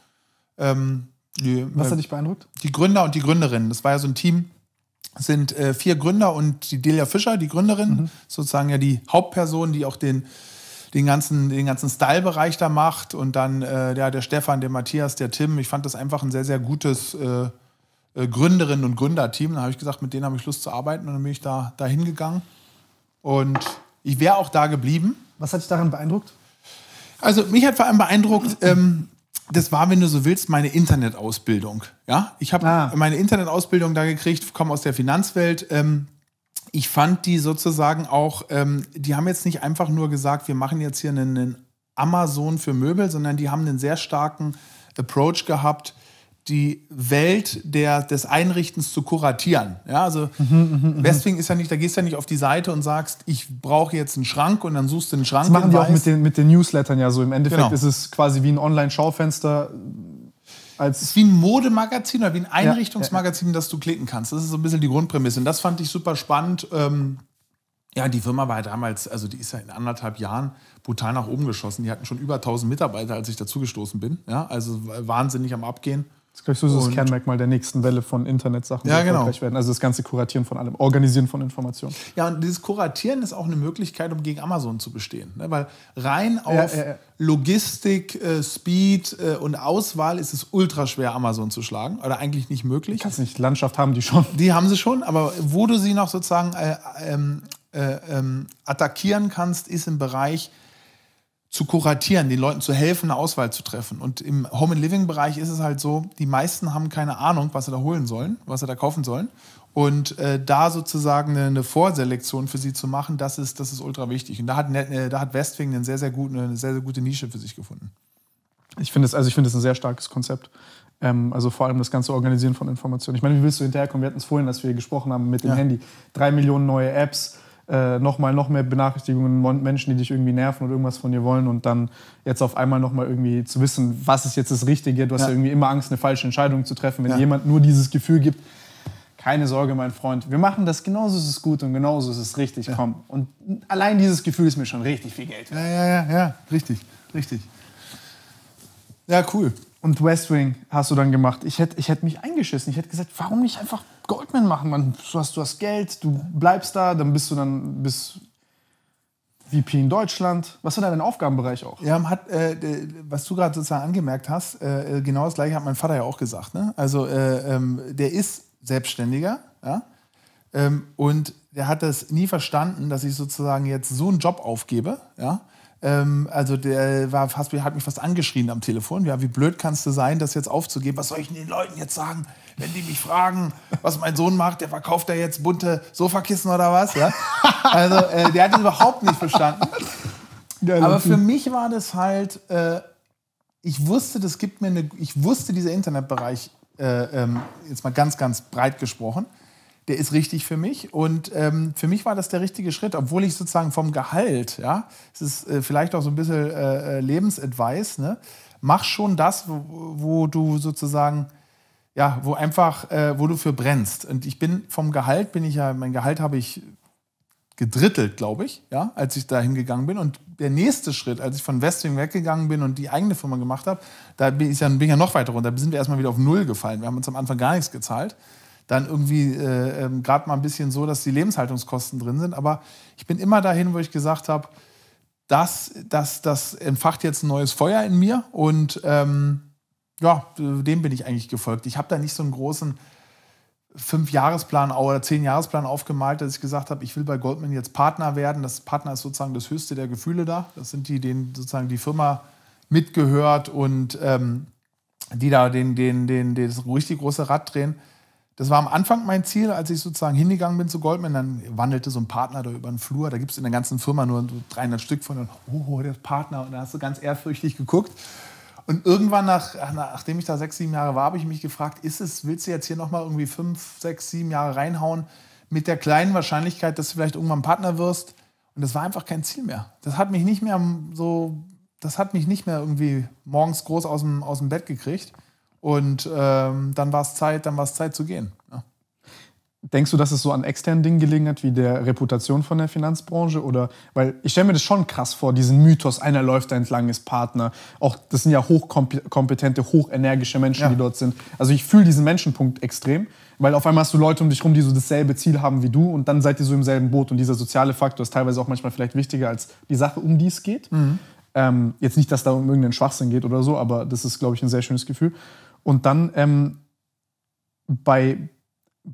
Ähm, die, Was hat äh, dich beeindruckt? Die Gründer und die Gründerinnen. Das war ja so ein Team sind äh, vier Gründer und die Delia Fischer, die Gründerin, mhm. sozusagen ja die Hauptperson, die auch den den ganzen, den ganzen Style-Bereich da macht und dann äh, der, der Stefan, der Matthias, der Tim. Ich fand das einfach ein sehr, sehr gutes äh, äh, Gründerinnen- und Gründerteam. Da habe ich gesagt, mit denen habe ich Lust zu arbeiten und dann bin ich da, da hingegangen. Und ich wäre auch da geblieben. Was hat dich daran beeindruckt? Also mich hat vor allem beeindruckt, ähm, das war, wenn du so willst, meine Internetausbildung. Ja, ich habe ah. meine Internetausbildung da gekriegt, komme aus der Finanzwelt. Ähm, ich fand die sozusagen auch, ähm, die haben jetzt nicht einfach nur gesagt, wir machen jetzt hier einen, einen Amazon für Möbel, sondern die haben einen sehr starken Approach gehabt, die Welt der, des Einrichtens zu kuratieren. Ja, also mhm, mhm, mhm, Westwing ist ja nicht, da gehst du ja nicht auf die Seite und sagst, ich brauche jetzt einen Schrank und dann suchst du einen Schrank. Das machen die auch mit den, mit den Newslettern ja so. Im Endeffekt genau. ist es quasi wie ein Online-Schaufenster als. ist wie ein Modemagazin oder wie ein Einrichtungsmagazin, ja, ja, das du klicken kannst. Das ist so ein bisschen die Grundprämisse. Und das fand ich super spannend. Ähm, ja, die Firma war ja damals, also die ist ja in anderthalb Jahren brutal nach oben geschossen. Die hatten schon über 1000 Mitarbeiter, als ich dazugestoßen bin. Ja, also wahnsinnig am Abgehen. Das ist, glaube ich, so das Kernmerkmal der nächsten Welle von Internetsachen, ja, die genau. erfolgreich werden. Also das ganze Kuratieren von allem, Organisieren von Informationen. Ja, und dieses Kuratieren ist auch eine Möglichkeit, um gegen Amazon zu bestehen. Ne? Weil rein auf ja, ja, Logistik, äh, Speed äh, und Auswahl ist es ultra schwer, Amazon zu schlagen. Oder eigentlich nicht möglich. Kannst nicht. Landschaft haben die schon. Die haben sie schon, aber wo du sie noch sozusagen äh, ähm, äh ähm, attackieren kannst, ist im Bereich zu kuratieren, den Leuten zu helfen, eine Auswahl zu treffen. Und im Home and Living Bereich ist es halt so, die meisten haben keine Ahnung, was sie da holen sollen, was sie da kaufen sollen. Und äh, da sozusagen eine, eine, Vorselektion für sie zu machen, das ist, das ist ultra wichtig. Und da hat, äh, da hat Westwing einen sehr, sehr guten, eine sehr, sehr gute Nische für sich gefunden. Ich finde es also ich ein sehr starkes Konzept. Ähm, also vor allem das ganze Organisieren von Informationen. Ich meine, wie willst du hinterherkommen? Wir hatten es vorhin, als wir gesprochen haben mit dem ja. Handy. Drei Millionen neue Apps äh, nochmal noch mehr Benachrichtigungen, Menschen, die dich irgendwie nerven oder irgendwas von dir wollen und dann jetzt auf einmal nochmal irgendwie zu wissen, was ist jetzt das Richtige. Du hast ja, ja irgendwie immer Angst, eine falsche Entscheidung zu treffen. Wenn ja. jemand nur dieses Gefühl gibt, keine Sorge, mein Freund, wir machen das, genauso ist es gut und genauso ist es richtig, ja. komm. Und allein dieses Gefühl ist mir schon richtig viel Geld Ja, ja, ja, ja, richtig, richtig. Ja, cool. Und West Wing hast du dann gemacht. Ich hätte ich hätt mich eingeschissen. Ich hätte gesagt, warum nicht einfach Goldman machen? Man, du, hast, du hast Geld, du bleibst da, dann bist du dann bis VP in Deutschland. Was war dein Aufgabenbereich auch? Ja, hat, äh, was du gerade sozusagen angemerkt hast, äh, äh, genau das gleiche hat mein Vater ja auch gesagt. Ne? Also äh, ähm, der ist Selbstständiger ja? ähm, und der hat das nie verstanden, dass ich sozusagen jetzt so einen Job aufgebe. Ja? Ähm, also der war fast, hat mich fast angeschrien am Telefon. Ja, wie blöd kannst du sein, das jetzt aufzugeben? Was soll ich den Leuten jetzt sagen, wenn die mich fragen, was mein Sohn macht? Der verkauft da jetzt bunte Sofakissen oder was? Ja? Also äh, der hat ihn überhaupt nicht verstanden. Ja, Aber für mich war das halt, äh, ich wusste, das gibt mir eine, ich wusste, dieser Internetbereich, äh, ähm, jetzt mal ganz, ganz breit gesprochen, der ist richtig für mich. Und ähm, für mich war das der richtige Schritt, obwohl ich sozusagen vom Gehalt, ja, es ist äh, vielleicht auch so ein bisschen äh, äh Lebensadvice, ne? mach schon das, wo, wo, du sozusagen, ja, wo einfach, äh, wo du für brennst. Und ich bin vom Gehalt, bin ich ja, mein Gehalt habe ich gedrittelt, glaube ich, ja, als ich da hingegangen bin. Und der nächste Schritt, als ich von Westwing weggegangen bin und die eigene Firma gemacht habe, da bin ich ja, bin ich ja noch weiter runter. Da sind wir erstmal wieder auf Null gefallen. Wir haben uns am Anfang gar nichts gezahlt dann irgendwie äh, ähm, gerade mal ein bisschen so, dass die Lebenshaltungskosten drin sind. Aber ich bin immer dahin, wo ich gesagt habe, das, das, das entfacht jetzt ein neues Feuer in mir und ähm, ja, dem bin ich eigentlich gefolgt. Ich habe da nicht so einen großen Fünf-Jahresplan oder Zehn-Jahresplan aufgemalt, dass ich gesagt habe, ich will bei Goldman jetzt Partner werden. Das Partner ist sozusagen das höchste der Gefühle da. Das sind die, denen sozusagen die Firma mitgehört und ähm, die da den, den, den, den, das richtig große Rad drehen. Das war am Anfang mein Ziel, als ich sozusagen hingegangen bin zu Goldman. Dann wandelte so ein Partner da über den Flur. Da gibt es in der ganzen Firma nur so 300 Stück von. oh, der Partner. Und da hast du ganz ehrfürchtig geguckt. Und irgendwann, nach, nachdem ich da sechs, sieben Jahre war, habe ich mich gefragt, ist es, willst du jetzt hier nochmal irgendwie fünf, sechs, sieben Jahre reinhauen mit der kleinen Wahrscheinlichkeit, dass du vielleicht irgendwann Partner wirst? Und das war einfach kein Ziel mehr. Das hat mich nicht mehr so, das hat mich nicht mehr irgendwie morgens groß aus dem, aus dem Bett gekriegt. Und ähm, dann war es Zeit, dann war es Zeit zu gehen. Ja. Denkst du, dass es so an externen Dingen gelegen hat, wie der Reputation von der Finanzbranche? Oder weil ich stelle mir das schon krass vor, diesen Mythos, einer läuft da entlang, ist Partner. Auch das sind ja hochkompetente, hochenergische Menschen, ja. die dort sind. Also ich fühle diesen Menschenpunkt extrem, weil auf einmal hast du Leute um dich rum, die so dasselbe Ziel haben wie du und dann seid ihr so im selben Boot. Und dieser soziale Faktor ist teilweise auch manchmal vielleicht wichtiger als die Sache, um die es geht. Mhm. Ähm, jetzt nicht, dass da um irgendeinen Schwachsinn geht oder so, aber das ist, glaube ich, ein sehr schönes Gefühl. Und dann ähm, bei,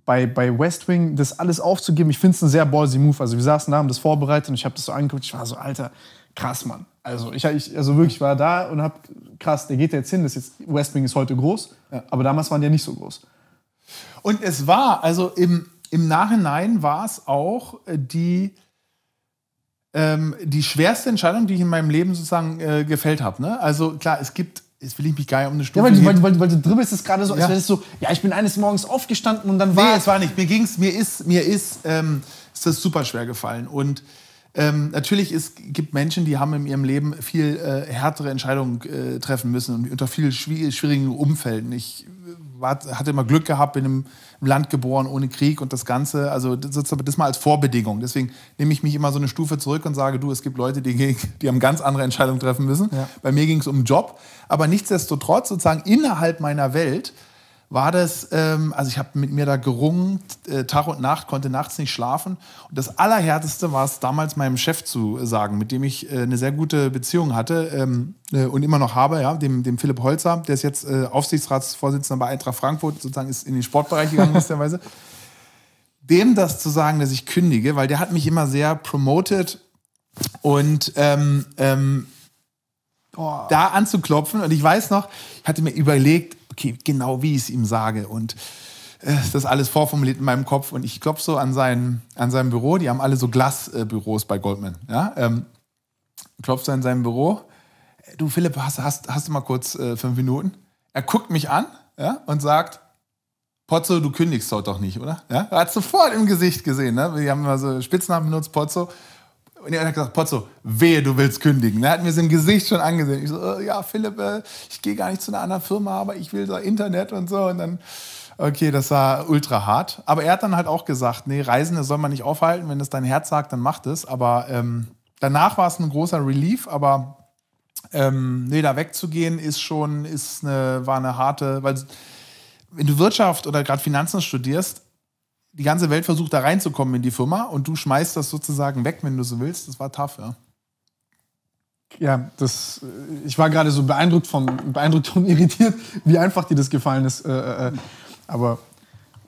bei, bei West Wing das alles aufzugeben, ich finde es ein sehr ballsy Move. Also wir saßen da, haben das vorbereitet und ich habe das so angeguckt. Ich war so, Alter, krass, Mann. Also ich, ich also wirklich war da und habe krass, der geht jetzt hin. Das jetzt, West Wing ist heute groß, ja. aber damals waren die ja nicht so groß. Und es war, also im, im Nachhinein war es auch äh, die, ähm, die schwerste Entscheidung, die ich in meinem Leben sozusagen äh, gefällt habe. Ne? Also klar, es gibt jetzt will ich mich gar nicht um eine Stunde. Ja, weil, weil, weil, weil du dribbelst es gerade so, als wäre es so, ja, ich bin eines Morgens aufgestanden und dann war. Nee, es war nicht. Mir ging es, mir ist, mir ist, ähm, ist das super schwer gefallen. Und ähm, natürlich ist, gibt Menschen, die haben in ihrem Leben viel äh, härtere Entscheidungen äh, treffen müssen und unter viel schwierigen Umfällen. Ich äh, war, hatte immer Glück gehabt, in einem Land geboren, ohne Krieg und das Ganze. Also sozusagen das mal als Vorbedingung. Deswegen nehme ich mich immer so eine Stufe zurück und sage, du, es gibt Leute, die, die haben ganz andere Entscheidungen treffen müssen. Ja. Bei mir ging es um Job. Aber nichtsdestotrotz, sozusagen innerhalb meiner Welt, war das, ähm, also ich habe mit mir da gerungen, äh, Tag und Nacht, konnte nachts nicht schlafen. Und das Allerhärteste war es damals meinem Chef zu sagen, mit dem ich äh, eine sehr gute Beziehung hatte ähm, äh, und immer noch habe, ja, dem, dem Philipp Holzer, der ist jetzt äh, Aufsichtsratsvorsitzender bei Eintracht Frankfurt, sozusagen ist in den Sportbereich gegangen, gewisserweise. Dem das zu sagen, dass ich kündige, weil der hat mich immer sehr promoted und ähm, ähm, oh. da anzuklopfen. Und ich weiß noch, ich hatte mir überlegt, okay, genau wie ich es ihm sage. Und äh, das alles vorformuliert in meinem Kopf. Und ich klopfe so an sein, an sein Büro. Die haben alle so Glasbüros äh, bei Goldman. Ja? Ähm, klopfe so an sein Büro. Du, Philipp, hast, hast, hast du mal kurz äh, fünf Minuten? Er guckt mich an ja, und sagt, Pozzo, du kündigst heute doch nicht, oder? Ja? Er hat sofort im Gesicht gesehen. Ne? Wir haben immer so Spitznamen benutzt, Pozzo. Und er hat gesagt, Potzo, wehe, du willst kündigen. Er hat mir es im Gesicht schon angesehen. Ich so, äh, ja, Philipp, äh, ich gehe gar nicht zu einer anderen Firma, aber ich will da Internet und so. Und dann, okay, das war ultra hart. Aber er hat dann halt auch gesagt, nee, Reisende soll man nicht aufhalten. Wenn es dein Herz sagt, dann mach das. Aber ähm, danach war es ein großer Relief, aber ähm, nee, da wegzugehen ist schon, ist eine, war eine harte, weil wenn du Wirtschaft oder gerade Finanzen studierst, die ganze Welt versucht, da reinzukommen in die Firma und du schmeißt das sozusagen weg, wenn du so willst. Das war tough, ja. Ja, das, äh, ich war gerade so beeindruckt, von, beeindruckt und irritiert, wie einfach dir das gefallen ist. Äh, äh, äh. aber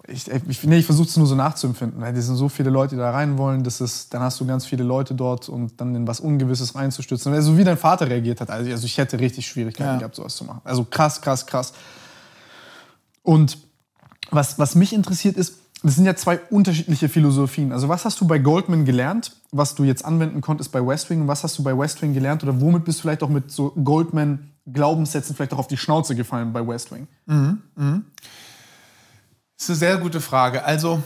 ich, äh, ich, nee, ich versuche es nur so nachzuempfinden. Weil es sind so viele Leute, die da rein wollen, das ist, dann hast du ganz viele Leute dort und dann in was Ungewisses reinzustürzen. Also wie dein Vater reagiert hat, also, also, ich hätte richtig Schwierigkeiten ja. gehabt, sowas zu machen. Also krass, krass, krass. Und was, was mich interessiert ist, das sind ja zwei unterschiedliche Philosophien. Also was hast du bei Goldman gelernt, was du jetzt anwenden konntest bei Westwing und was hast du bei Westwing gelernt oder womit bist du vielleicht auch mit so Goldman Glaubenssätzen vielleicht auch auf die Schnauze gefallen bei Westwing? Mhm. Mhm. Das ist eine sehr gute Frage. Also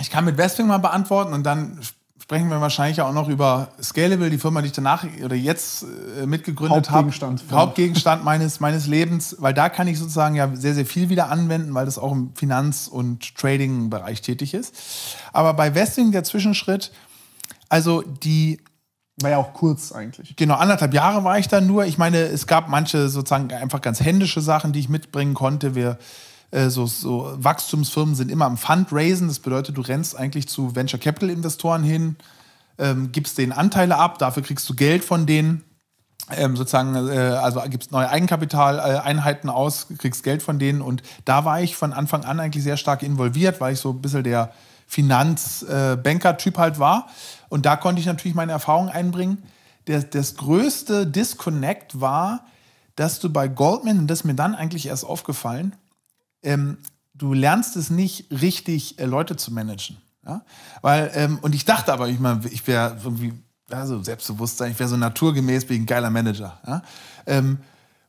ich kann mit Westwing mal beantworten und dann sprechen wir wahrscheinlich auch noch über Scalable, die Firma, die ich danach oder jetzt äh, mitgegründet habe. Hauptgegenstand. Hab, Hauptgegenstand meines, meines Lebens, weil da kann ich sozusagen ja sehr, sehr viel wieder anwenden, weil das auch im Finanz- und Trading-Bereich tätig ist. Aber bei Westing der Zwischenschritt, also die war ja auch kurz eigentlich. Genau, anderthalb Jahre war ich da nur. Ich meine, es gab manche sozusagen einfach ganz händische Sachen, die ich mitbringen konnte. Wir äh, so, so, Wachstumsfirmen sind immer am Fundraisen. Das bedeutet, du rennst eigentlich zu Venture Capital Investoren hin, ähm, gibst denen Anteile ab, dafür kriegst du Geld von denen. Ähm, sozusagen, äh, also gibst neue Eigenkapitaleinheiten äh, aus, kriegst Geld von denen. Und da war ich von Anfang an eigentlich sehr stark involviert, weil ich so ein bisschen der Finanzbanker-Typ äh, halt war. Und da konnte ich natürlich meine Erfahrungen einbringen. Der, das größte Disconnect war, dass du bei Goldman, und das ist mir dann eigentlich erst aufgefallen, ähm, du lernst es nicht richtig, äh, Leute zu managen. Ja? Weil, ähm, und ich dachte aber, ich meine, ich wäre irgendwie, ja, so Selbstbewusstsein, ich wäre so naturgemäß wie ein geiler Manager. Ja? Ähm,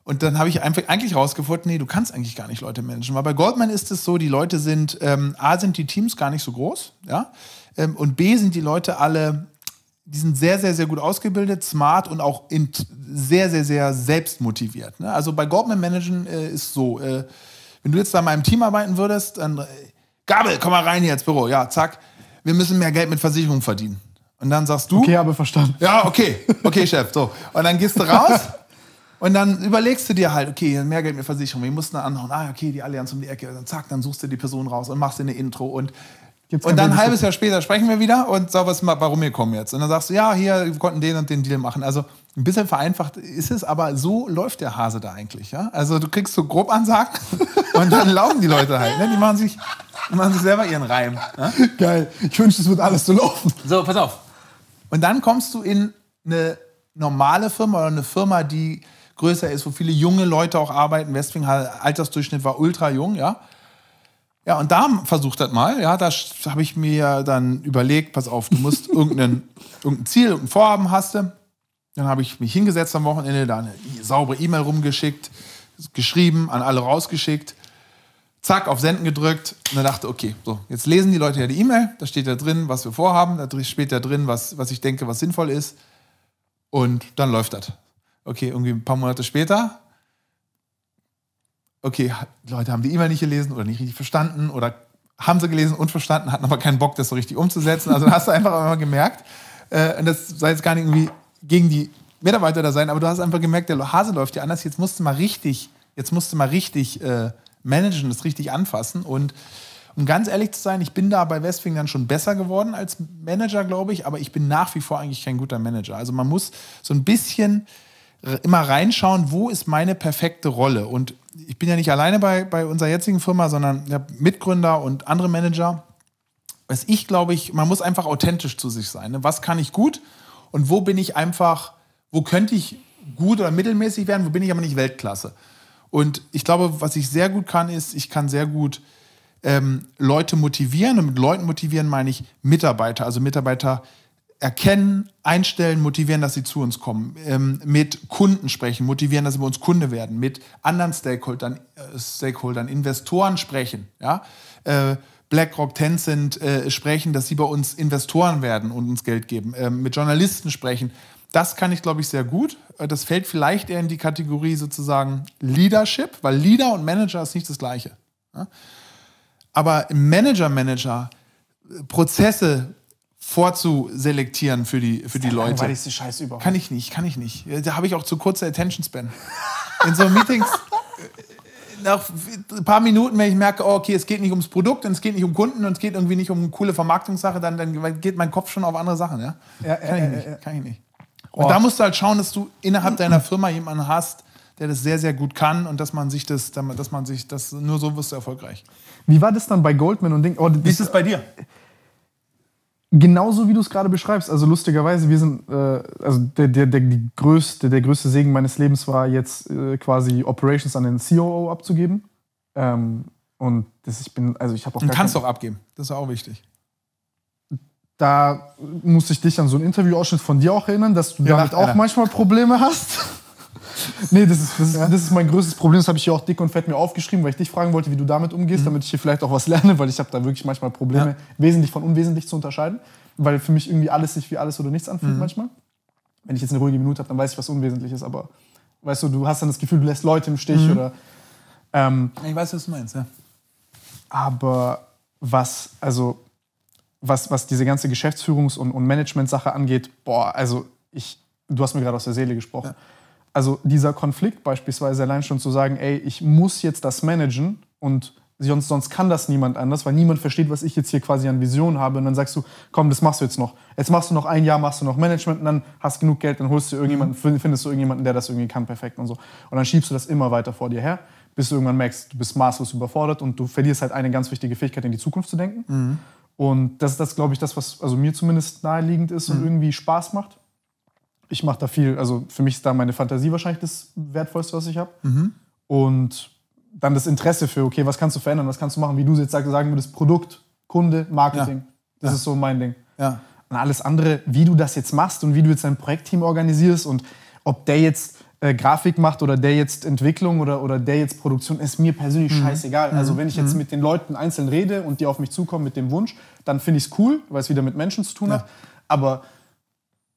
und dann habe ich einfach eigentlich rausgefunden, nee, du kannst eigentlich gar nicht Leute managen. Weil bei Goldman ist es so, die Leute sind, ähm, A, sind die Teams gar nicht so groß, ja, ähm, und B, sind die Leute alle, die sind sehr, sehr, sehr gut ausgebildet, smart und auch in, sehr, sehr, sehr selbstmotiviert. Ne? Also bei Goldman managen äh, ist so, äh, wenn du jetzt da mal im Team arbeiten würdest, dann äh, Gabel, komm mal rein hier ins Büro. Ja, zack. Wir müssen mehr Geld mit Versicherungen verdienen. Und dann sagst du. Okay, habe verstanden. Ja, okay. Okay, Chef. So. Und dann gehst du raus und dann überlegst du dir halt, okay, mehr Geld mit Versicherung, wir mussten dann anhauen, ah, okay, die Allianz um die Ecke, und dann zack, dann suchst du die Person raus und machst dir eine Intro und Gibt's und dann ein halbes Jahr später sprechen wir wieder und so, was, warum wir kommen jetzt? Und dann sagst du, ja, hier, wir konnten den und den Deal machen. Also ein bisschen vereinfacht ist es, aber so läuft der Hase da eigentlich. Ja? Also du kriegst so grob Ansagen und dann laufen die Leute halt. Ne? Die machen sich, machen sich selber ihren Reim. Ne? Geil. Ich wünsche, es wird alles so laufen. So, pass auf. Und dann kommst du in eine normale Firma oder eine Firma, die größer ist, wo viele junge Leute auch arbeiten. Westwing Altersdurchschnitt war ultra jung, ja. Ja, und da versucht das mal. Ja, da habe ich mir dann überlegt, pass auf, du musst irgendein, irgendein Ziel, irgendein Vorhaben hast du. Dann habe ich mich hingesetzt am Wochenende, da eine saubere E-Mail rumgeschickt, geschrieben, an alle rausgeschickt. Zack, auf Senden gedrückt und dann dachte, okay, so, jetzt lesen die Leute ja die E-Mail, da steht da drin, was wir vorhaben, da steht da drin, was, was ich denke, was sinnvoll ist. Und dann läuft das. Okay, irgendwie ein paar Monate später okay, Leute haben die E-Mail nicht gelesen oder nicht richtig verstanden oder haben sie gelesen und verstanden, hatten aber keinen Bock, das so richtig umzusetzen. Also hast du einfach immer gemerkt, äh, und das sei jetzt gar nicht irgendwie gegen die Mitarbeiter da sein, aber du hast einfach gemerkt, der Hase läuft ja anders. Jetzt musst du mal richtig, jetzt musst du mal richtig äh, managen, das richtig anfassen. Und um ganz ehrlich zu sein, ich bin da bei Westwing dann schon besser geworden als Manager, glaube ich, aber ich bin nach wie vor eigentlich kein guter Manager. Also man muss so ein bisschen immer reinschauen, wo ist meine perfekte Rolle. Und ich bin ja nicht alleine bei, bei unserer jetzigen Firma, sondern ich habe Mitgründer und andere Manager. Was ich glaube ich, man muss einfach authentisch zu sich sein. Ne? Was kann ich gut und wo bin ich einfach, wo könnte ich gut oder mittelmäßig werden, wo bin ich aber nicht Weltklasse. Und ich glaube, was ich sehr gut kann, ist, ich kann sehr gut ähm, Leute motivieren. Und mit Leuten motivieren meine ich Mitarbeiter, also Mitarbeiter erkennen, einstellen, motivieren, dass sie zu uns kommen, ähm, mit Kunden sprechen, motivieren, dass sie bei uns Kunde werden, mit anderen Stakeholdern, äh, Stakeholdern Investoren sprechen, ja, äh, BlackRock, Tencent äh, sprechen, dass sie bei uns Investoren werden und uns Geld geben, ähm, mit Journalisten sprechen. Das kann ich, glaube ich, sehr gut. Äh, das fällt vielleicht eher in die Kategorie sozusagen Leadership, weil Leader und Manager ist nicht das Gleiche. Aber Manager, Manager, Prozesse vorzuselektieren für die, für die Leute. die Scheiße überhaupt. Kann ich nicht, kann ich nicht. Da habe ich auch zu kurze Attention Span. In so Meetings äh, nach ein paar Minuten, wenn ich merke, oh, okay, es geht nicht ums Produkt und es geht nicht um Kunden und es geht irgendwie nicht um eine coole Vermarktungssache, dann, dann geht mein Kopf schon auf andere Sachen. Ja? ja kann, ja, ich nicht, ja. kann ich nicht. Und da musst du halt schauen, dass du innerhalb deiner Firma jemanden hast, der das sehr, sehr gut kann und dass man sich das, dass man sich das, nur so wirst du erfolgreich. Wie war das dann bei Goldman und Ding? Oh, Wie ist das bei dir? Genauso wie du es gerade beschreibst. Also lustigerweise, wir sind, äh, also der, der, der, größte, der größte Segen meines Lebens war jetzt äh, quasi Operations an den COO abzugeben. Ähm, und das, ich bin, also ich habe auch. Du kannst doch abgeben, das ist auch wichtig. Da musste ich dich an so einen Interviewausschnitt von dir auch erinnern, dass du ja, damit auch einer. manchmal Probleme hast. Nee, das ist, das ist, das ist mein größtes Problem. Das habe ich hier auch dick und fett mir aufgeschrieben, weil ich dich fragen wollte, wie du damit umgehst, mhm. damit ich hier vielleicht auch was lerne, weil ich habe da wirklich manchmal Probleme, ja. wesentlich von unwesentlich zu unterscheiden, weil für mich irgendwie alles sich wie alles oder nichts anfühlt mhm. manchmal. Wenn ich jetzt eine ruhige Minute habe, dann weiß ich, was unwesentlich ist, aber weißt du, du hast dann das Gefühl, du lässt Leute im Stich mhm. oder. Ähm, ich weiß, was du meinst, ja. Aber was, also, was, was diese ganze Geschäftsführungs- und, und Management-Sache angeht, boah, also ich, du hast mir gerade aus der Seele gesprochen. Ja also dieser Konflikt beispielsweise allein schon zu sagen, ey, ich muss jetzt das managen und sonst, sonst kann das niemand anders, weil niemand versteht, was ich jetzt hier quasi an Vision habe. Und dann sagst du, komm, das machst du jetzt noch. Jetzt machst du noch ein Jahr, machst du noch Management und dann hast du genug Geld, dann holst du irgendjemanden, mhm. findest du irgendjemanden, der das irgendwie kann, perfekt und so. Und dann schiebst du das immer weiter vor dir her, bis du irgendwann merkst, du bist maßlos überfordert und du verlierst halt eine ganz wichtige Fähigkeit, in die Zukunft zu denken. Mhm. Und das ist das, glaube ich, das, was also mir zumindest naheliegend ist mhm. und irgendwie Spaß macht ich mache da viel, also für mich ist da meine Fantasie wahrscheinlich das Wertvollste, was ich habe. Mhm. Und dann das Interesse für, okay, was kannst du verändern, was kannst du machen, wie du jetzt sagen würdest, Produkt, Kunde, Marketing. Ja. Das ja. ist so mein Ding. Ja. Und alles andere, wie du das jetzt machst und wie du jetzt dein Projektteam organisierst und ob der jetzt äh, Grafik macht oder der jetzt Entwicklung oder, oder der jetzt Produktion, ist mir persönlich mhm. scheißegal. Also mhm. wenn ich jetzt mhm. mit den Leuten einzeln rede und die auf mich zukommen mit dem Wunsch, dann finde ich es cool, weil es wieder mit Menschen zu tun hat. Aber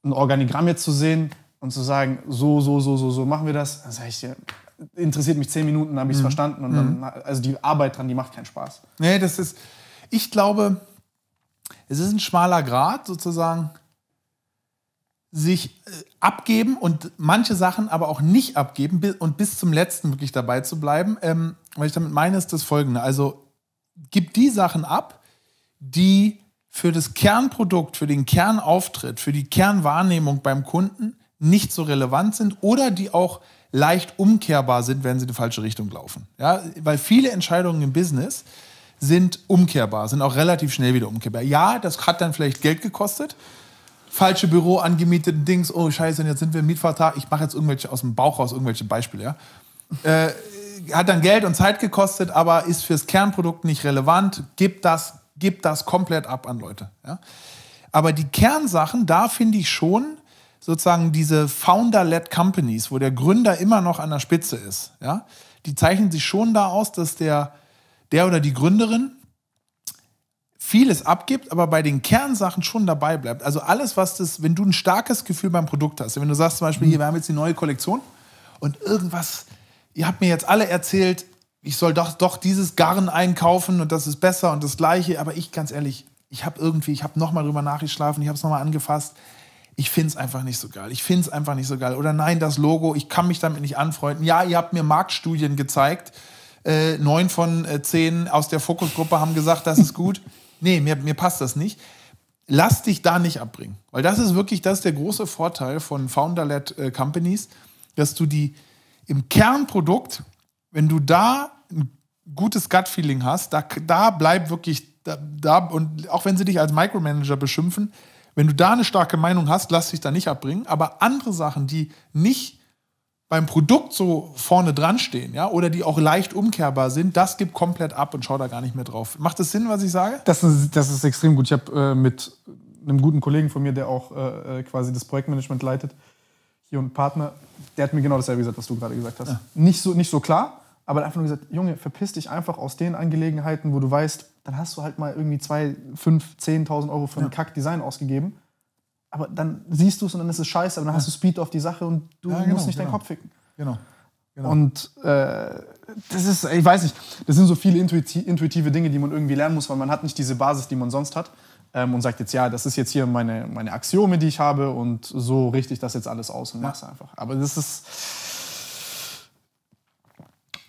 ein Organigramm jetzt zu sehen und zu sagen, so, so, so, so, so machen wir das, dann sage ich dir, interessiert mich zehn Minuten, dann habe ich es mhm. verstanden. Und dann, mhm. also die Arbeit dran, die macht keinen Spaß. Nee, das ist, ich glaube, es ist ein schmaler Grad sozusagen, sich äh, abgeben und manche Sachen aber auch nicht abgeben und bis zum letzten wirklich dabei zu bleiben. Ähm, was ich damit meine, ist das folgende. Also gib die Sachen ab, die für das Kernprodukt, für den Kernauftritt, für die Kernwahrnehmung beim Kunden nicht so relevant sind oder die auch leicht umkehrbar sind, wenn sie in die falsche Richtung laufen. Ja, weil viele Entscheidungen im Business sind umkehrbar, sind auch relativ schnell wieder umkehrbar. Ja, das hat dann vielleicht Geld gekostet. Falsche Büro angemietete Dings, oh Scheiße, jetzt sind wir im Mietvertrag. Ich mache jetzt irgendwelche aus dem Bauch raus, irgendwelche Beispiele. Ja? Äh, hat dann Geld und Zeit gekostet, aber ist fürs Kernprodukt nicht relevant. Gib das gebe das komplett ab an Leute. Ja? Aber die Kernsachen, da finde ich schon sozusagen diese Founder-led Companies, wo der Gründer immer noch an der Spitze ist. Ja? Die zeichnen sich schon da aus, dass der, der oder die Gründerin vieles abgibt, aber bei den Kernsachen schon dabei bleibt. Also alles, was das, wenn du ein starkes Gefühl beim Produkt hast, wenn du sagst zum Beispiel, mhm. hier, wir haben jetzt die neue Kollektion und irgendwas, ihr habt mir jetzt alle erzählt, ich soll doch, doch dieses Garn einkaufen und das ist besser und das gleiche. Aber ich, ganz ehrlich, ich habe irgendwie, ich habe nochmal drüber nachgeschlafen, ich habe es nochmal angefasst. Ich finde es einfach nicht so geil. Ich finde es einfach nicht so geil. Oder nein, das Logo, ich kann mich damit nicht anfreunden. Ja, ihr habt mir Marktstudien gezeigt. Äh, neun von äh, zehn aus der Fokusgruppe haben gesagt, das ist gut. nee, mir, mir passt das nicht lass dich da nicht abbringen. Weil das ist wirklich das ist der große Vorteil von Founder-led äh, Companies, dass du die im Kernprodukt wenn du da ein gutes Gut-Feeling hast, da, da bleib wirklich da, da, und auch wenn sie dich als Micromanager beschimpfen, wenn du da eine starke Meinung hast, lass dich da nicht abbringen. Aber andere Sachen, die nicht beim Produkt so vorne dran stehen, ja, oder die auch leicht umkehrbar sind, das gibt komplett ab und schau da gar nicht mehr drauf. Macht das Sinn, was ich sage? Das ist, das ist extrem gut. Ich habe äh, mit einem guten Kollegen von mir, der auch äh, äh, quasi das Projektmanagement leitet, hier und Partner, der hat mir genau dasselbe gesagt, was du gerade gesagt hast. Ja. Nicht, so, nicht so klar, aber einfach nur gesagt, Junge, verpiss dich einfach aus den Angelegenheiten, wo du weißt, dann hast du halt mal irgendwie 2, 5, 10.000 Euro für ein ja. Kack-Design ausgegeben. Aber dann siehst du es und dann ist es scheiße, aber dann ja. hast du Speed auf die Sache und du ja, genau, musst nicht genau. deinen Kopf ficken. Genau. genau. Und äh, das ist, ich weiß nicht, das sind so viele intuitive Dinge, die man irgendwie lernen muss, weil man hat nicht diese Basis, die man sonst hat. Ähm, und sagt jetzt, ja, das ist jetzt hier meine, meine Axiome, die ich habe und so richte ich das jetzt alles aus und mach's einfach. Aber das ist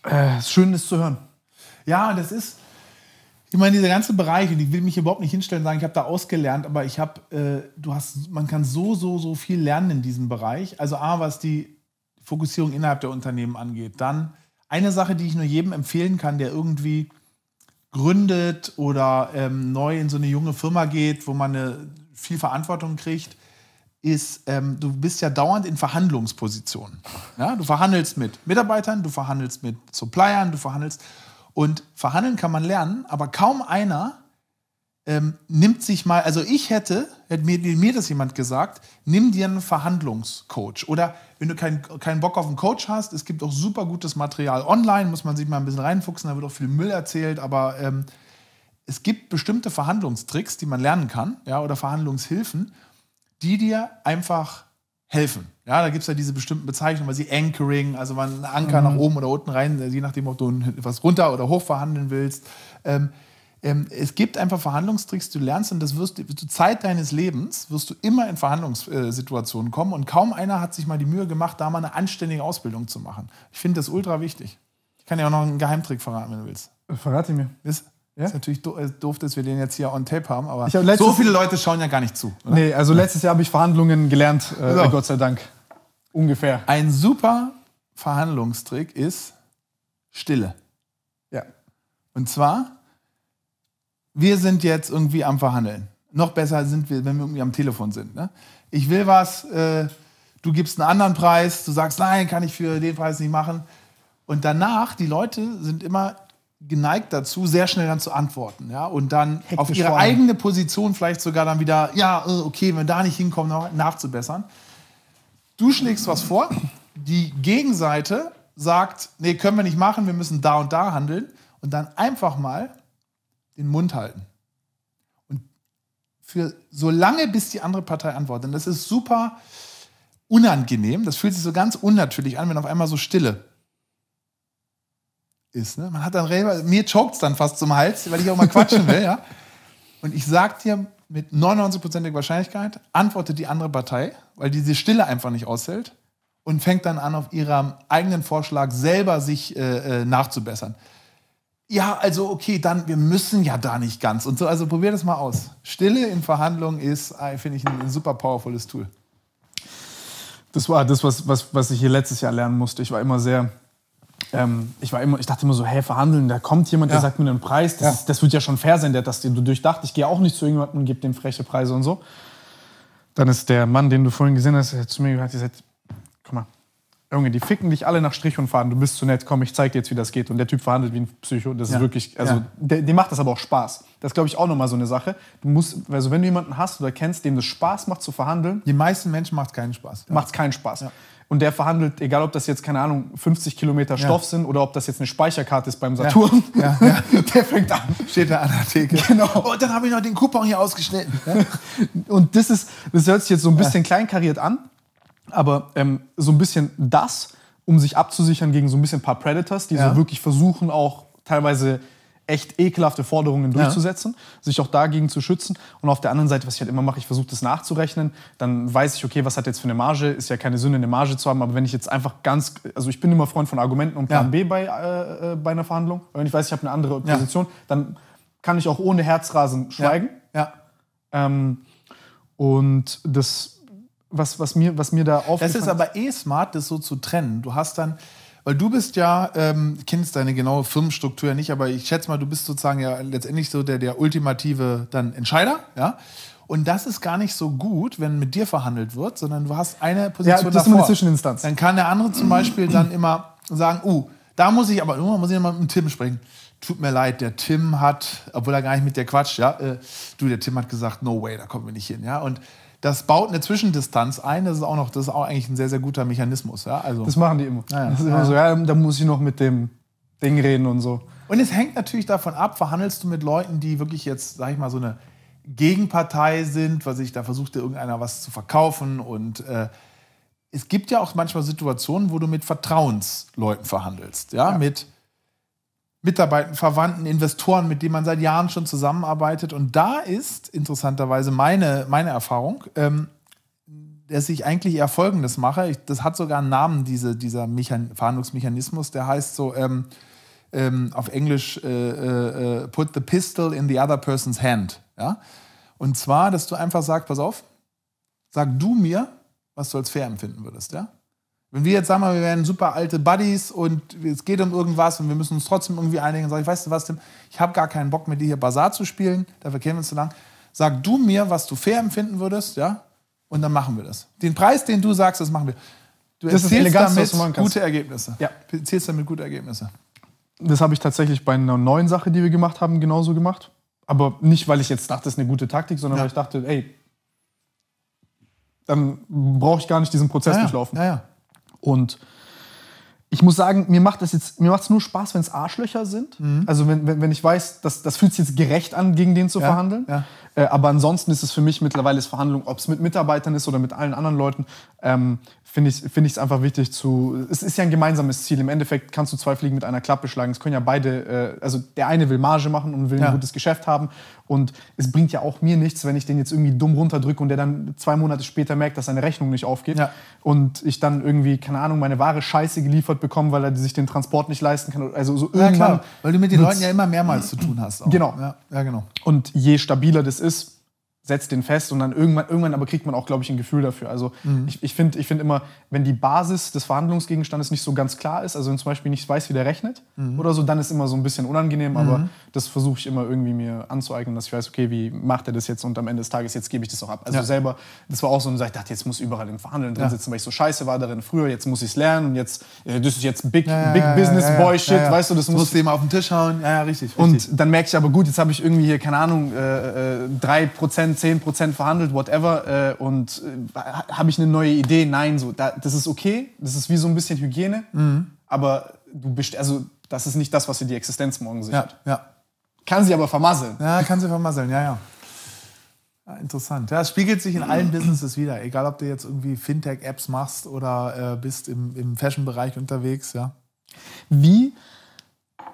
äh, schön, das zu hören. Ja, das ist, ich meine, dieser ganze Bereich, und ich will mich überhaupt nicht hinstellen und sagen, ich habe da ausgelernt, aber ich habe, äh, du hast, man kann so, so, so viel lernen in diesem Bereich. Also A, was die Fokussierung innerhalb der Unternehmen angeht. Dann eine Sache, die ich nur jedem empfehlen kann, der irgendwie gründet oder ähm, neu in so eine junge Firma geht, wo man eine, viel Verantwortung kriegt, ist, ähm, du bist ja dauernd in Verhandlungspositionen. Ja? Du verhandelst mit Mitarbeitern, du verhandelst mit Suppliern, du verhandelst. Und verhandeln kann man lernen, aber kaum einer ähm, nimmt sich mal, also ich hätte, hätte mir, mir das jemand gesagt, nimm dir einen Verhandlungscoach. Oder wenn du keinen kein Bock auf einen Coach hast, es gibt auch super gutes Material online, muss man sich mal ein bisschen reinfuchsen, da wird auch viel Müll erzählt, aber ähm, es gibt bestimmte Verhandlungstricks, die man lernen kann, ja, oder Verhandlungshilfen die dir einfach helfen. Ja, da gibt es ja diese bestimmten Bezeichnungen, weil sie Anchoring, also man Anker mhm. nach oben oder unten rein, je nachdem, ob du etwas runter oder hoch verhandeln willst. Ähm, ähm, es gibt einfach Verhandlungstricks, die du lernst und das wirst du Zeit deines Lebens wirst du immer in Verhandlungssituationen kommen und kaum einer hat sich mal die Mühe gemacht, da mal eine anständige Ausbildung zu machen. Ich finde das ultra wichtig. Ich kann dir auch noch einen Geheimtrick verraten, wenn du willst. Verrate mir. Ist, ja? Ist natürlich äh, doof, dass wir den jetzt hier on tape haben, aber hab so viele Leute schauen ja gar nicht zu. Oder? Nee, also letztes Jahr habe ich Verhandlungen gelernt, äh, so. Also. Gott sei Dank. Ungefähr. Ein super Verhandlungstrick ist Stille. Ja. Und zwar, wir sind jetzt irgendwie am Verhandeln. Noch besser sind wir, wenn wir irgendwie am Telefon sind. Ne? Ich will was, äh, du gibst einen anderen Preis, du sagst, nein, kann ich für den Preis nicht machen. Und danach, die Leute sind immer geneigt dazu, sehr schnell dann zu antworten. Ja? Und dann Hektisch auf ihre vorne. eigene Position vielleicht sogar dann wieder, ja, äh, okay, wenn wir da nicht hinkommen, nachzubessern. Du schlägst was vor, die Gegenseite sagt, nee, können wir nicht machen, wir müssen da und da handeln. Und dann einfach mal den Mund halten. Und für so lange, bis die andere Partei antwortet. Und das ist super unangenehm. Das fühlt sich so ganz unnatürlich an, wenn auf einmal so Stille ist. Ne? Man hat dann Reden, mir chokt's dann fast zum Hals, weil ich auch mal quatschen will. Ja? Und ich sag dir mit 99%iger Wahrscheinlichkeit, antwortet die andere Partei, weil diese Stille einfach nicht aushält und fängt dann an, auf ihrem eigenen Vorschlag selber sich äh, äh, nachzubessern. Ja, also okay, dann, wir müssen ja da nicht ganz und so. Also probier das mal aus. Stille in Verhandlungen ist, äh, finde ich, ein, ein super powervolles Tool. Das war das, was, was, was ich hier letztes Jahr lernen musste. Ich war immer sehr, ähm, ich, war immer, ich dachte immer so, hey, verhandeln, da kommt jemand, der sagt mir einen Preis, das, ja. das wird ja schon fair sein, der hat das du durchdacht. Ich gehe auch nicht zu irgendjemandem und gebe dem freche Preise und so. Dann ist der Mann, den du vorhin gesehen hast, zu mir gesagt, gesagt guck mal, Junge, die ficken dich alle nach Strich und Faden, du bist zu nett, komm, ich zeig dir jetzt, wie das geht. Und der Typ verhandelt wie ein Psycho, das ja. ist wirklich, also, ja. dem macht das aber auch Spaß. Das ist, glaube ich, auch nochmal so eine Sache. Du musst, also, wenn du jemanden hast oder kennst, dem das Spaß macht zu verhandeln. Die meisten Menschen macht es keinen Spaß. Macht es keinen Spaß. Ja und der verhandelt, egal ob das jetzt, keine Ahnung, 50 Kilometer Stoff ja. sind oder ob das jetzt eine Speicherkarte ist beim Saturn, ja. Ja. der fängt an. Steht da an der Theke. Genau. Und oh, dann habe ich noch den Coupon hier ausgeschnitten. Und das ist, das hört sich jetzt so ein bisschen kleinkariert an, aber ähm, so ein bisschen das, um sich abzusichern gegen so ein bisschen ein paar Predators, die so wirklich versuchen, auch teilweise echt ekelhafte Forderungen durchzusetzen, ja. sich auch dagegen zu schützen. Und auf der anderen Seite, was ich halt immer mache, ich versuche das nachzurechnen. Dann weiß ich, okay, was hat jetzt für eine Marge? Ist ja keine Sünde, eine Marge zu haben. Aber wenn ich jetzt einfach ganz, also ich bin immer Freund von Argumenten und Plan ja. B bei, äh, äh, bei einer Verhandlung. Wenn ich weiß, ich habe eine andere Position, ja. dann kann ich auch ohne Herzrasen schweigen. Ja. Ähm, und das, was, was, mir, was mir da aufgefallen ist. Das ist aber eh smart, das so zu trennen. Du hast dann weil du bist ja, ähm, kennst deine genaue Firmenstruktur ja nicht, aber ich schätze mal, du bist sozusagen ja letztendlich so der, der ultimative dann Entscheider, ja. Und das ist gar nicht so gut, wenn mit dir verhandelt wird, sondern du hast eine Position ja, das davor. Ist eine Zwischeninstanz. Dann kann der andere zum Beispiel dann immer sagen, uh, da muss ich aber muss ich mal mit dem Tim sprechen. Tut mir leid, der Tim hat, obwohl er gar nicht mit dir quatscht, ja, äh, du, der Tim hat gesagt, no way, da kommen wir nicht hin, ja. Und das baut eine Zwischendistanz ein. Das ist auch noch, das ist auch eigentlich ein sehr, sehr guter Mechanismus. Ja? Also, das machen die immer. Ja, das ist ja, da muss ich noch mit dem Ding reden und so. Und es hängt natürlich davon ab, verhandelst du mit Leuten, die wirklich jetzt, sag ich mal, so eine Gegenpartei sind, was ich da versucht, dir irgendeiner was zu verkaufen. Und äh, es gibt ja auch manchmal Situationen, wo du mit Vertrauensleuten verhandelst. Ja, ja. mit Mitarbeitern, Verwandten, Investoren, mit denen man seit Jahren schon zusammenarbeitet. Und da ist interessanterweise meine, meine Erfahrung, ähm, dass ich eigentlich eher Folgendes mache. Ich, das hat sogar einen Namen, diese, dieser Mechan Verhandlungsmechanismus. Der heißt so ähm, ähm, auf Englisch äh, äh, äh put the pistol in the other person's hand. Ja? Und zwar, dass du einfach sagst, pass auf, sag du mir, was du als fair empfinden würdest. Ja? Wenn wir jetzt sagen, wir wären super alte Buddies und es geht um irgendwas und wir müssen uns trotzdem irgendwie einigen sag ich, weißt du was, Tim, ich habe gar keinen Bock mit dir hier Bazar zu spielen, dafür kennen wir uns zu lang. Sag du mir, was du fair empfinden würdest, ja, und dann machen wir das. Den Preis, den du sagst, das machen wir. Du das erzielst ist elegant, damit du gute Ergebnisse. Ja. Du erzählst damit gute Ergebnisse. Das habe ich tatsächlich bei einer neuen Sache, die wir gemacht haben, genauso gemacht. Aber nicht, weil ich jetzt dachte, das ist eine gute Taktik, sondern ja. weil ich dachte, ey, dann brauche ich gar nicht diesen Prozess ja, durchlaufen. Ja, ja. Und ich muss sagen, mir macht es jetzt, mir macht nur Spaß, wenn es Arschlöcher sind. Mhm. Also wenn, wenn, wenn ich weiß, dass das fühlt sich jetzt gerecht an, gegen den zu ja, verhandeln. Ja. Äh, aber ansonsten ist es für mich mittlerweile ist Verhandlung, ob es mit Mitarbeitern ist oder mit allen anderen Leuten, ähm, finde ich es find einfach wichtig zu. Es ist ja ein gemeinsames Ziel. Im Endeffekt kannst du zwei Fliegen mit einer Klappe schlagen. Es können ja beide, äh, also der eine will Marge machen und will ja. ein gutes Geschäft haben. Und es bringt ja auch mir nichts, wenn ich den jetzt irgendwie dumm runterdrücke und der dann zwei Monate später merkt, dass seine Rechnung nicht aufgeht. Ja. Und ich dann irgendwie, keine Ahnung, meine Ware scheiße geliefert bekomme, weil er sich den Transport nicht leisten kann. Also so ja, irgendwann. Klar, weil du mit den Leuten ja immer mehrmals zu tun hast. Auch. Genau. Ja, ja, genau. Und je stabiler das ist, ist, setzt den fest und dann irgendwann, irgendwann aber kriegt man auch, glaube ich, ein Gefühl dafür. Also mhm. ich, ich finde ich find immer, wenn die Basis des Verhandlungsgegenstandes nicht so ganz klar ist, also wenn zum Beispiel nicht weiß, wie der rechnet mhm. oder so, dann ist immer so ein bisschen unangenehm, mhm. aber das versuche ich immer irgendwie mir anzueignen, dass ich weiß, okay, wie macht er das jetzt und am Ende des Tages, jetzt gebe ich das auch ab. Also ja. selber, das war auch so, ich dachte, jetzt muss überall im Verhandeln drin ja. sitzen, weil ich so scheiße war darin früher, jetzt muss ich es lernen und jetzt, äh, das ist jetzt Big, ja, big Business Boy Shit, weißt du, das muss... ich du immer auf den Tisch hauen, ja, richtig, richtig, Und dann merke ich aber, gut, jetzt habe ich irgendwie hier, keine Ahnung, äh, äh, 3% 10 Prozent verhandelt, whatever. Äh, und äh, habe ich eine neue Idee? Nein, so, da, das ist okay. Das ist wie so ein bisschen Hygiene. Mhm. Aber du bist, also das ist nicht das, was dir die Existenz morgen sichert. Ja, ja. Kann sie aber vermasseln. Ja, kann sie vermasseln, ja, ja. ja interessant. Ja, es spiegelt sich in allen Businesses wieder. Egal, ob du jetzt irgendwie Fintech-Apps machst oder äh, bist im, im Fashion-Bereich unterwegs, ja. Wie?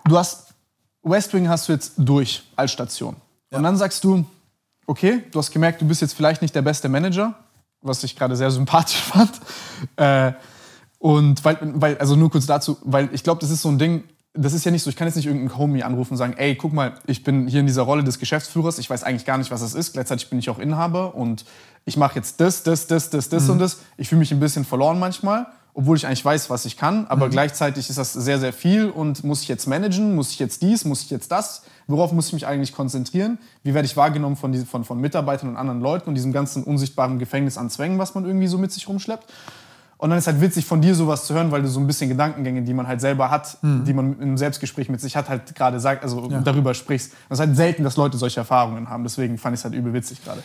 Du hast Westwing hast du jetzt durch als Station. Und dann sagst du, okay, du hast gemerkt, du bist jetzt vielleicht nicht der beste Manager, was ich gerade sehr sympathisch fand. Äh, und weil, weil, also nur kurz dazu, weil ich glaube, das ist so ein Ding, das ist ja nicht so, ich kann jetzt nicht irgendeinen Homie anrufen und sagen, ey, guck mal, ich bin hier in dieser Rolle des Geschäftsführers, ich weiß eigentlich gar nicht, was das ist, gleichzeitig bin ich auch Inhaber und ich mache jetzt das, das, das, das, das mhm. und das. Ich fühle mich ein bisschen verloren manchmal obwohl ich eigentlich weiß, was ich kann, aber mhm. gleichzeitig ist das sehr, sehr viel und muss ich jetzt managen, muss ich jetzt dies, muss ich jetzt das, worauf muss ich mich eigentlich konzentrieren, wie werde ich wahrgenommen von, diese, von, von Mitarbeitern und anderen Leuten und diesem ganzen unsichtbaren Gefängnis an Zwängen, was man irgendwie so mit sich rumschleppt. Und dann ist halt witzig, von dir sowas zu hören, weil du so ein bisschen Gedankengänge, die man halt selber hat, mhm. die man im Selbstgespräch mit sich hat, halt gerade sagt, also ja. darüber sprichst. Das ist halt selten, dass Leute solche Erfahrungen haben. Deswegen fand ich es halt übel witzig gerade.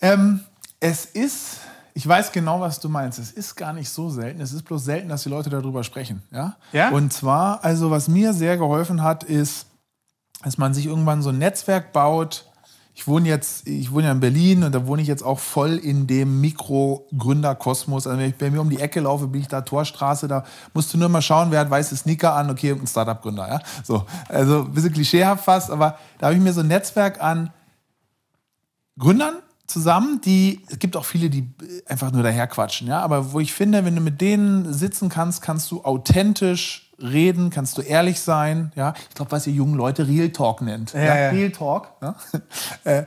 Ähm, es ist ich weiß genau, was du meinst. Es ist gar nicht so selten. Es ist bloß selten, dass die Leute darüber sprechen. Ja? ja? Und zwar, also was mir sehr geholfen hat, ist, dass man sich irgendwann so ein Netzwerk baut. Ich wohne jetzt, ich wohne ja in Berlin und da wohne ich jetzt auch voll in dem Mikrogründerkosmos. Also wenn ich bei mir um die Ecke laufe, bin ich da Torstraße, da musst du nur mal schauen, wer hat weiße Sneaker an, okay, ein Startup-Gründer, ja. So, also ein bisschen klischeehaft fast, aber da habe ich mir so ein Netzwerk an Gründern zusammen, die, es gibt auch viele, die einfach nur daherquatschen, ja, aber wo ich finde, wenn du mit denen sitzen kannst, kannst du authentisch reden, kannst du ehrlich sein, ja, ich glaube, was ihr jungen Leute Real Talk nennt, ja, ja, ja. Real Talk, ja? Ne? Äh,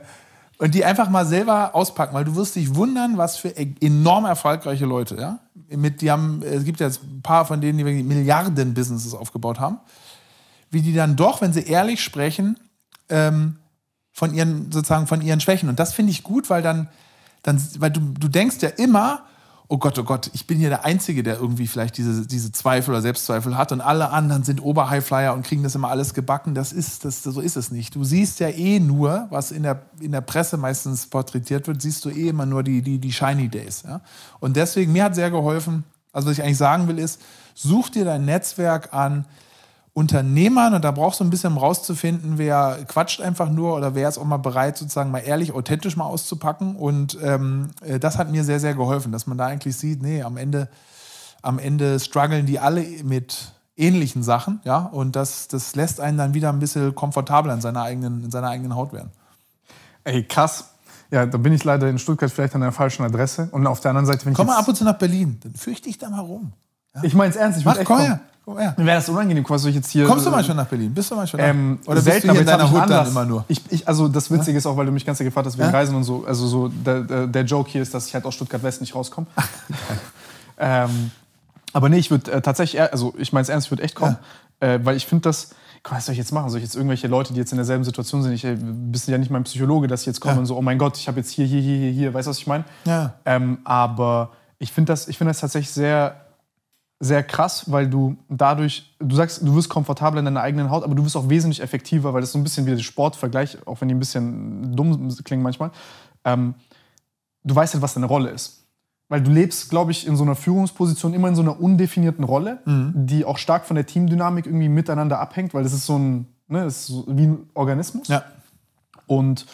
und die einfach mal selber auspacken, weil du wirst dich wundern, was für e-, enorm erfolgreiche Leute, ja, mit, die haben, es gibt jetzt ein paar von denen, die Milliarden-Businesses aufgebaut haben, wie die dann doch, wenn sie ehrlich sprechen, ähm, von ihren, sozusagen von ihren Schwächen. Und das finde ich gut, weil dann, dann weil du, du denkst ja immer, oh Gott, oh Gott, ich bin hier der Einzige, der irgendwie vielleicht diese, diese Zweifel oder Selbstzweifel hat und alle anderen sind Oberhighflyer und kriegen das immer alles gebacken. Das ist, das, so ist es nicht. Du siehst ja eh nur, was in der, in der Presse meistens porträtiert wird, siehst du eh immer nur die, die, die Shiny Days. Ja? Und deswegen, mir hat sehr geholfen, also was ich eigentlich sagen will, ist, such dir dein Netzwerk an, Unternehmern und da brauchst du ein bisschen um rauszufinden, wer quatscht einfach nur oder wer ist auch mal bereit, sozusagen mal ehrlich, authentisch mal auszupacken. Und ähm, äh, das hat mir sehr, sehr geholfen, dass man da eigentlich sieht, nee, am Ende, am Ende strugglen die alle mit ähnlichen Sachen, ja, und das, das lässt einen dann wieder ein bisschen komfortabler in seiner eigenen, in seiner eigenen Haut werden. Ey, krass. Ja, da bin ich leider in Stuttgart vielleicht an der falschen Adresse. Und auf der anderen Seite, wenn ich. Komm mal ab und zu nach Berlin, dann fürchte ich da mal rum. Ja? Ich meine es ernst, ich mach komm her. Oh, ja. Dann wäre das unangenehm, was ich jetzt hier. Kommst du mal äh, schon nach Berlin? Bist du mal schon? Ähm, Oder bist selten, du hier in deiner Hut dann immer nur? Ich, ich, also das Witzige ist auch, weil du mich ganz gefragt hast wegen ja? Reisen und so. Also so der, der Joke hier ist, dass ich halt aus Stuttgart West nicht rauskomme. ähm, aber nee, ich würde äh, tatsächlich, also ich meine es ernst, ich würde echt kommen, ja. äh, weil ich finde das. Was soll ich jetzt machen? Soll ich jetzt irgendwelche Leute, die jetzt in derselben Situation sind, ich äh, bist ja nicht mein Psychologe, dass ich jetzt komme und so, oh mein Gott, ich habe jetzt hier, hier, hier, hier, hier, weißt du, was ich meine? Ja. Ähm, aber ich finde das, find das tatsächlich sehr sehr krass, weil du dadurch, du sagst, du wirst komfortabler in deiner eigenen Haut, aber du wirst auch wesentlich effektiver, weil das ist so ein bisschen wie der Sportvergleich, auch wenn die ein bisschen dumm klingen manchmal. Ähm, du weißt halt, was deine Rolle ist. Weil du lebst, glaube ich, in so einer Führungsposition immer in so einer undefinierten Rolle, mhm. die auch stark von der Teamdynamik irgendwie miteinander abhängt, weil das ist so ein, ne, das ist so wie ein Organismus. Ja. Und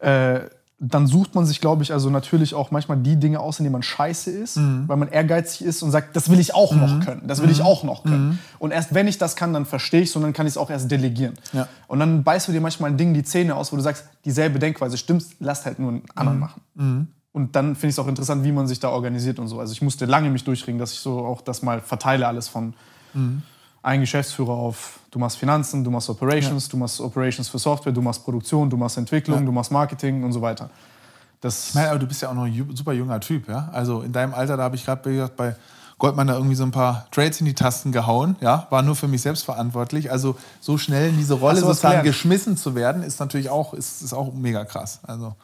äh, dann sucht man sich, glaube ich, also natürlich auch manchmal die Dinge aus, in denen man scheiße ist, mhm. weil man ehrgeizig ist und sagt, das will ich auch mhm. noch können, das will mhm. ich auch noch können. Mhm. Und erst wenn ich das kann, dann verstehe ich es und dann kann ich es auch erst delegieren. Ja. Und dann beißt du dir manchmal ein Ding die Zähne aus, wo du sagst, dieselbe Denkweise stimmt, lass halt nur einen anderen mhm. machen. Mhm. Und dann finde ich es auch interessant, wie man sich da organisiert und so. Also ich musste lange mich durchringen, dass ich so auch das mal verteile alles von mhm. einem Geschäftsführer auf Du machst Finanzen, du machst Operations, ja. du machst Operations für Software, du machst Produktion, du machst Entwicklung, ja. du machst Marketing und so weiter. Das ich meine, aber du bist ja auch noch ein super junger Typ, ja? Also in deinem Alter, da habe ich gerade gesagt, bei Goldman da irgendwie so ein paar Trades in die Tasten gehauen, ja? War nur für mich selbst verantwortlich. Also so schnell in diese Rolle sozusagen lernen. geschmissen zu werden, ist natürlich auch, ist, ist auch mega krass. Also.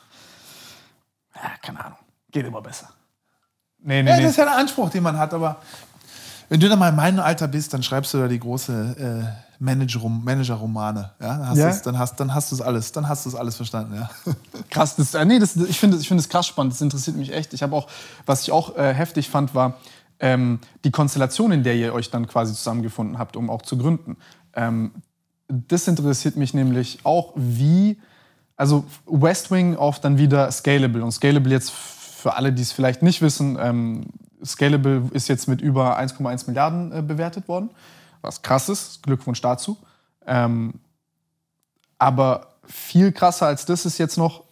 Ja, keine Ahnung. Geht immer besser. Nee, nee, ja, Das ist ja der Anspruch, den man hat, aber wenn du dann mal in meinem Alter bist, dann schreibst du da die große äh, Manager-Romane. Manager ja? Dann hast ja? du es alles. Dann hast du es alles verstanden. Ja? Krass. Das, äh, nee, das, ich finde es ich find krass spannend. Das interessiert mich echt. Ich habe auch, was ich auch äh, heftig fand, war ähm, die Konstellation, in der ihr euch dann quasi zusammengefunden habt, um auch zu gründen. Ähm, das interessiert mich nämlich auch, wie, also West Wing auf dann wieder Scalable. Und Scalable jetzt für alle, die es vielleicht nicht wissen, ähm, Scalable ist jetzt mit über 1,1 Milliarden äh, bewertet worden was Krasses. Glückwunsch dazu. Ähm, aber viel krasser als das ist jetzt noch,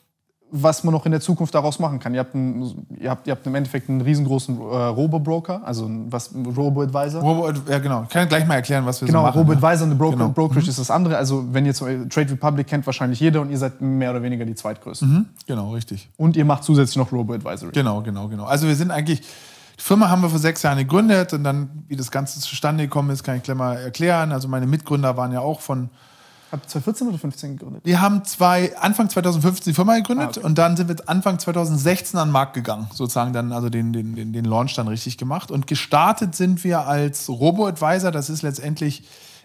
was man noch in der Zukunft daraus machen kann. Ihr habt, ein, ihr habt, ihr habt im Endeffekt einen riesengroßen äh, Robo-Broker, also ein, was Robo-Advisor. Robo, ja genau, ich kann gleich mal erklären, was wir genau, so machen. Robo ne? Advisor und Broker, genau, mhm. Brokerage mhm. ist das andere. Also wenn jetzt Trade Republic kennt wahrscheinlich jeder und ihr seid mehr oder weniger die zweitgrößte. Mhm. Genau, richtig. Und ihr macht zusätzlich noch Robo-Advisory. Genau, genau, genau. Also wir sind eigentlich die Firma haben wir vor sechs Jahren gegründet und dann, wie das Ganze zustande gekommen ist, kann ich gleich mal erklären. Also meine Mitgründer waren ja auch von. Ab 2014 oder 2015 gegründet? Wir haben zwei, Anfang 2015 die Firma gegründet ah, okay. und dann sind wir Anfang 2016 an den Markt gegangen, sozusagen dann also den, den, den, den Launch dann richtig gemacht. Und gestartet sind wir als Robo-Advisor, das ist letztendlich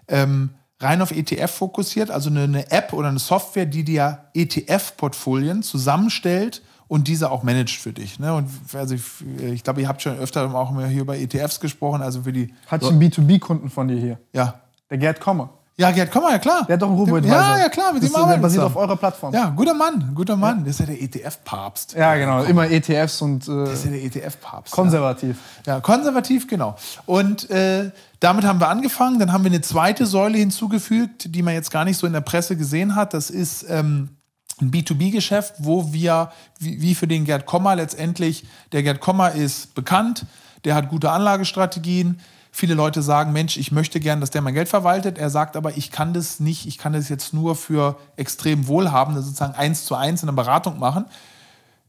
ähm, rein auf ETF fokussiert, also eine, eine App oder eine Software, die dir ETF-Portfolien zusammenstellt und diese auch managt für dich. Ne? Und also ich, ich glaube, ihr habt schon öfter auch mal hier über ETFs gesprochen. Also für die Hat einen B2B-Kunden von dir hier. Ja. Der Gerd Kommer. Ja, Gerd Kommer, ja klar. Der hat doch einen robo Ja, ja klar, mit das dem arbeiten Der basiert auf eurer Plattform. Ja, guter Mann, guter Mann. Ja. Das ist ja der ETF-Papst. Ja, genau, immer ETFs und... Äh, das ist ja der ETF-Papst. Konservativ. Ja. ja. konservativ, genau. Und... Äh, damit haben wir angefangen. Dann haben wir eine zweite Säule hinzugefügt, die man jetzt gar nicht so in der Presse gesehen hat. Das ist ähm, ein B2B-Geschäft, wo wir, wie für den Gerd Kommer letztendlich, der Gerd Kommer ist bekannt, der hat gute Anlagestrategien. Viele Leute sagen, Mensch, ich möchte gern, dass der mein Geld verwaltet. Er sagt aber, ich kann das nicht, ich kann das jetzt nur für extrem Wohlhabende sozusagen eins zu eins in der Beratung machen.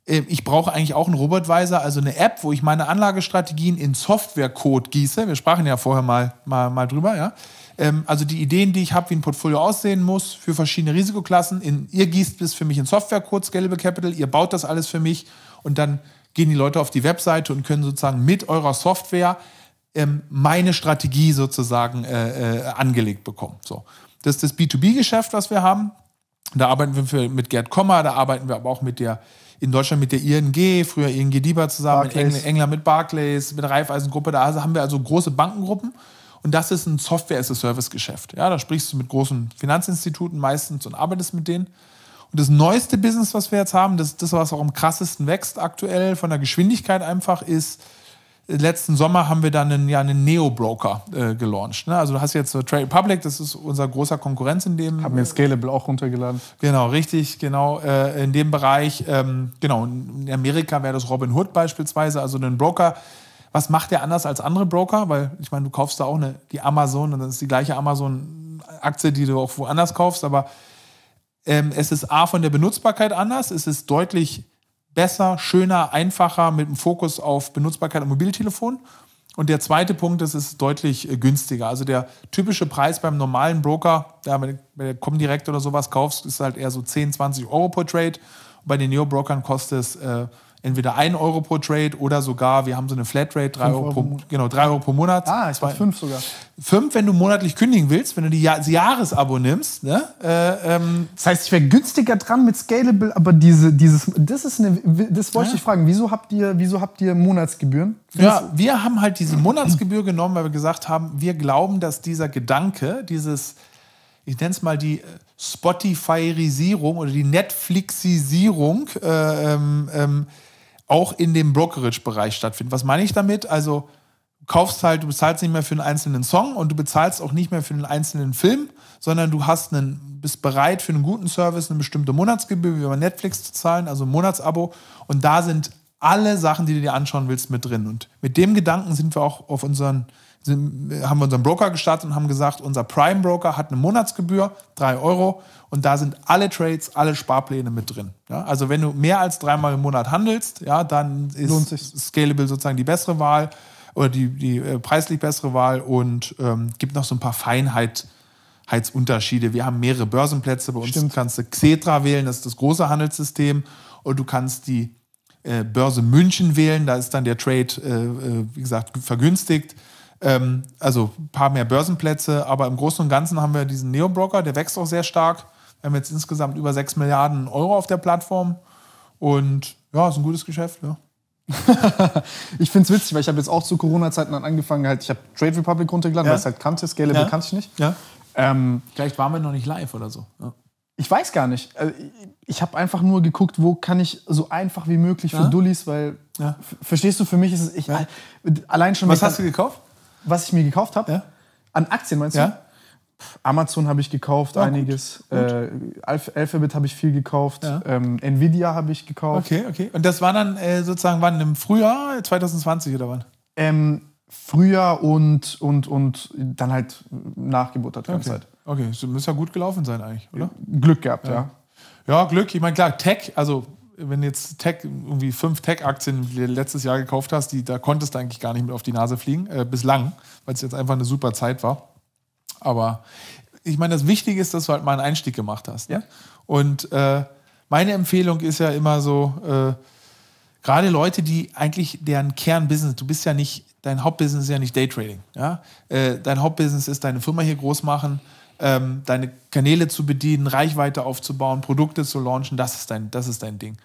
Ähm, ich brauche eigentlich auch einen Robert Weiser, also eine App, wo ich meine Anlagestrategien in Softwarecode gieße. Wir sprachen ja vorher mal, mal, mal drüber, ja. Ähm, also die Ideen, die ich habe, wie ein Portfolio aussehen muss für verschiedene Risikoklassen. In, ihr gießt es für mich in Software, kurz gelbe Capital, ihr baut das alles für mich und dann gehen die Leute auf die Webseite und können sozusagen mit eurer Software ähm, meine Strategie sozusagen äh, äh, angelegt bekommen. So. Das ist das B2B-Geschäft, was wir haben. Da arbeiten wir mit Gerd Kommer, da arbeiten wir aber auch mit der, in Deutschland mit der ING, früher ING Dieber zusammen, in England mit Barclays, mit der Raiffeisengruppe. Da also haben wir also große Bankengruppen und das ist ein Software-as-a-Service-Geschäft. Ja, da sprichst du mit großen Finanzinstituten meistens und arbeitest mit denen. Und das neueste Business, was wir jetzt haben, das, das was auch am krassesten wächst aktuell von der Geschwindigkeit einfach, ist, äh, letzten Sommer haben wir dann einen, ja, einen Neo-Broker äh, gelauncht. Ne? Also du hast jetzt äh, Trade Public, das ist unser großer Konkurrenz in dem. Haben wir äh, Scalable auch runtergeladen. Genau, richtig, genau. Äh, in dem Bereich, ähm, genau, in Amerika wäre das Robin Hood beispielsweise, also ein Broker, was macht der anders als andere Broker? Weil ich meine, du kaufst da auch eine, die Amazon und das ist die gleiche Amazon-Aktie, die du auch woanders kaufst, aber ähm, es ist A von der Benutzbarkeit anders, es ist deutlich besser, schöner, einfacher mit dem Fokus auf Benutzbarkeit am Mobiltelefon. Und der zweite Punkt ist, es ist deutlich äh, günstiger. Also der typische Preis beim normalen Broker, da wenn du Comdirect oder sowas kaufst, ist halt eher so 10, 20 Euro pro Trade. Und bei den Neo-Brokern kostet es äh, entweder 1 Euro pro Trade oder sogar, wir haben so eine Flatrate, 3 Euro, Euro, pro, genau, Euro pro Monat. Ah, ich war 5 sogar. 5, wenn du monatlich kündigen willst, wenn du die Jahresabo nimmst. Ne? Äh, ähm, das heißt, ich wäre günstiger dran mit Scalable, aber diese, dieses, das ist eine, das wollte ja. ich fragen, wieso habt ihr, wieso habt ihr Monatsgebühren? Findest ja, wir haben halt diese Monatsgebühr genommen, weil wir gesagt haben, wir glauben, dass dieser Gedanke, dieses, ich nenne es mal die äh, Spotifyisierung oder die Netflixisierung, äh, ähm, ähm auch in dem Brokerage-Bereich stattfinden. Was meine ich damit? Also du kaufst halt, du bezahlst nicht mehr für einen einzelnen Song und du bezahlst auch nicht mehr für einen einzelnen Film, sondern du hast einen, bist bereit für einen guten Service eine bestimmte Monatsgebühr, wie bei Netflix zu zahlen, also ein Monatsabo. Und da sind alle Sachen, die du dir anschauen willst, mit drin. Und mit dem Gedanken sind wir auch auf unseren sind, haben wir unseren Broker gestartet und haben gesagt, unser Prime Broker hat eine Monatsgebühr, 3 Euro, und da sind alle Trades, alle Sparpläne mit drin. Ja, also wenn du mehr als dreimal im Monat handelst, ja, dann ist Scalable sozusagen die bessere Wahl oder die, die äh, preislich bessere Wahl und ähm, gibt noch so ein paar Feinheit. Unterschiede. Wir haben mehrere Börsenplätze. Bei uns Stimmt. kannst du Xetra wählen, das ist das große Handelssystem. Und du kannst die äh, Börse München wählen. Da ist dann der Trade, äh, wie gesagt, vergünstigt. Ähm, also ein paar mehr Börsenplätze, aber im Großen und Ganzen haben wir diesen Neo-Broker, der wächst auch sehr stark. Wir haben jetzt insgesamt über 6 Milliarden Euro auf der Plattform und ja, ist ein gutes Geschäft. Ja. ich finde es witzig, weil ich habe jetzt auch zu Corona-Zeiten dann angefangen, halt, ich habe Trade Republic runtergeladen, ja. weil es halt kannte, Scalable ja. kannte ich nicht. Ja. Ähm, Vielleicht waren wir noch nicht live oder so. Ja. Ich weiß gar nicht. Äh, ich habe einfach nur geguckt, wo kann ich so einfach wie möglich für ja? Dullis, weil, verstehst du, für mich ist es, ich, allein schon... Was hast du gekauft? was ich mir gekauft habe? Ja? An Aktien meinst du? Ja. Amazon habe ich gekauft, ah, einiges. Gut, gut. Äh, Alphabet habe ich viel gekauft. Ja. Ähm, Nvidia habe ich gekauft. Okay, okay. Und das war dann äh, sozusagen wann? Im Frühjahr 2020 oder wann? Ähm, Frühjahr und, und, und dann halt Nachgeburt der Trendszeit. Okay, okay. So muss ja gut gelaufen sein eigentlich, oder? Glück gehabt, ja. Ja, ja Glück. Ich meine, klar, Tech, also wenn jetzt Tech, irgendwie fünf Tech-Aktien letztes Jahr gekauft hast, die, da konntest du eigentlich gar nicht mit auf die Nase fliegen, äh, bislang, weil es jetzt einfach eine super Zeit war. Aber ich meine, das Wichtige ist, dass du halt mal einen Einstieg gemacht hast. Ne? Ja. Und äh, meine Empfehlung ist ja immer so, äh, gerade Leute, die eigentlich deren Kernbusiness, du bist ja nicht, dein Hauptbusiness ist ja nicht Daytrading. Ja? Äh, dein Hauptbusiness ist deine Firma hier groß machen, ähm, deine Kanäle zu bedienen, Reichweite aufzubauen, Produkte zu launchen, das ist dein, das ist dein Ding.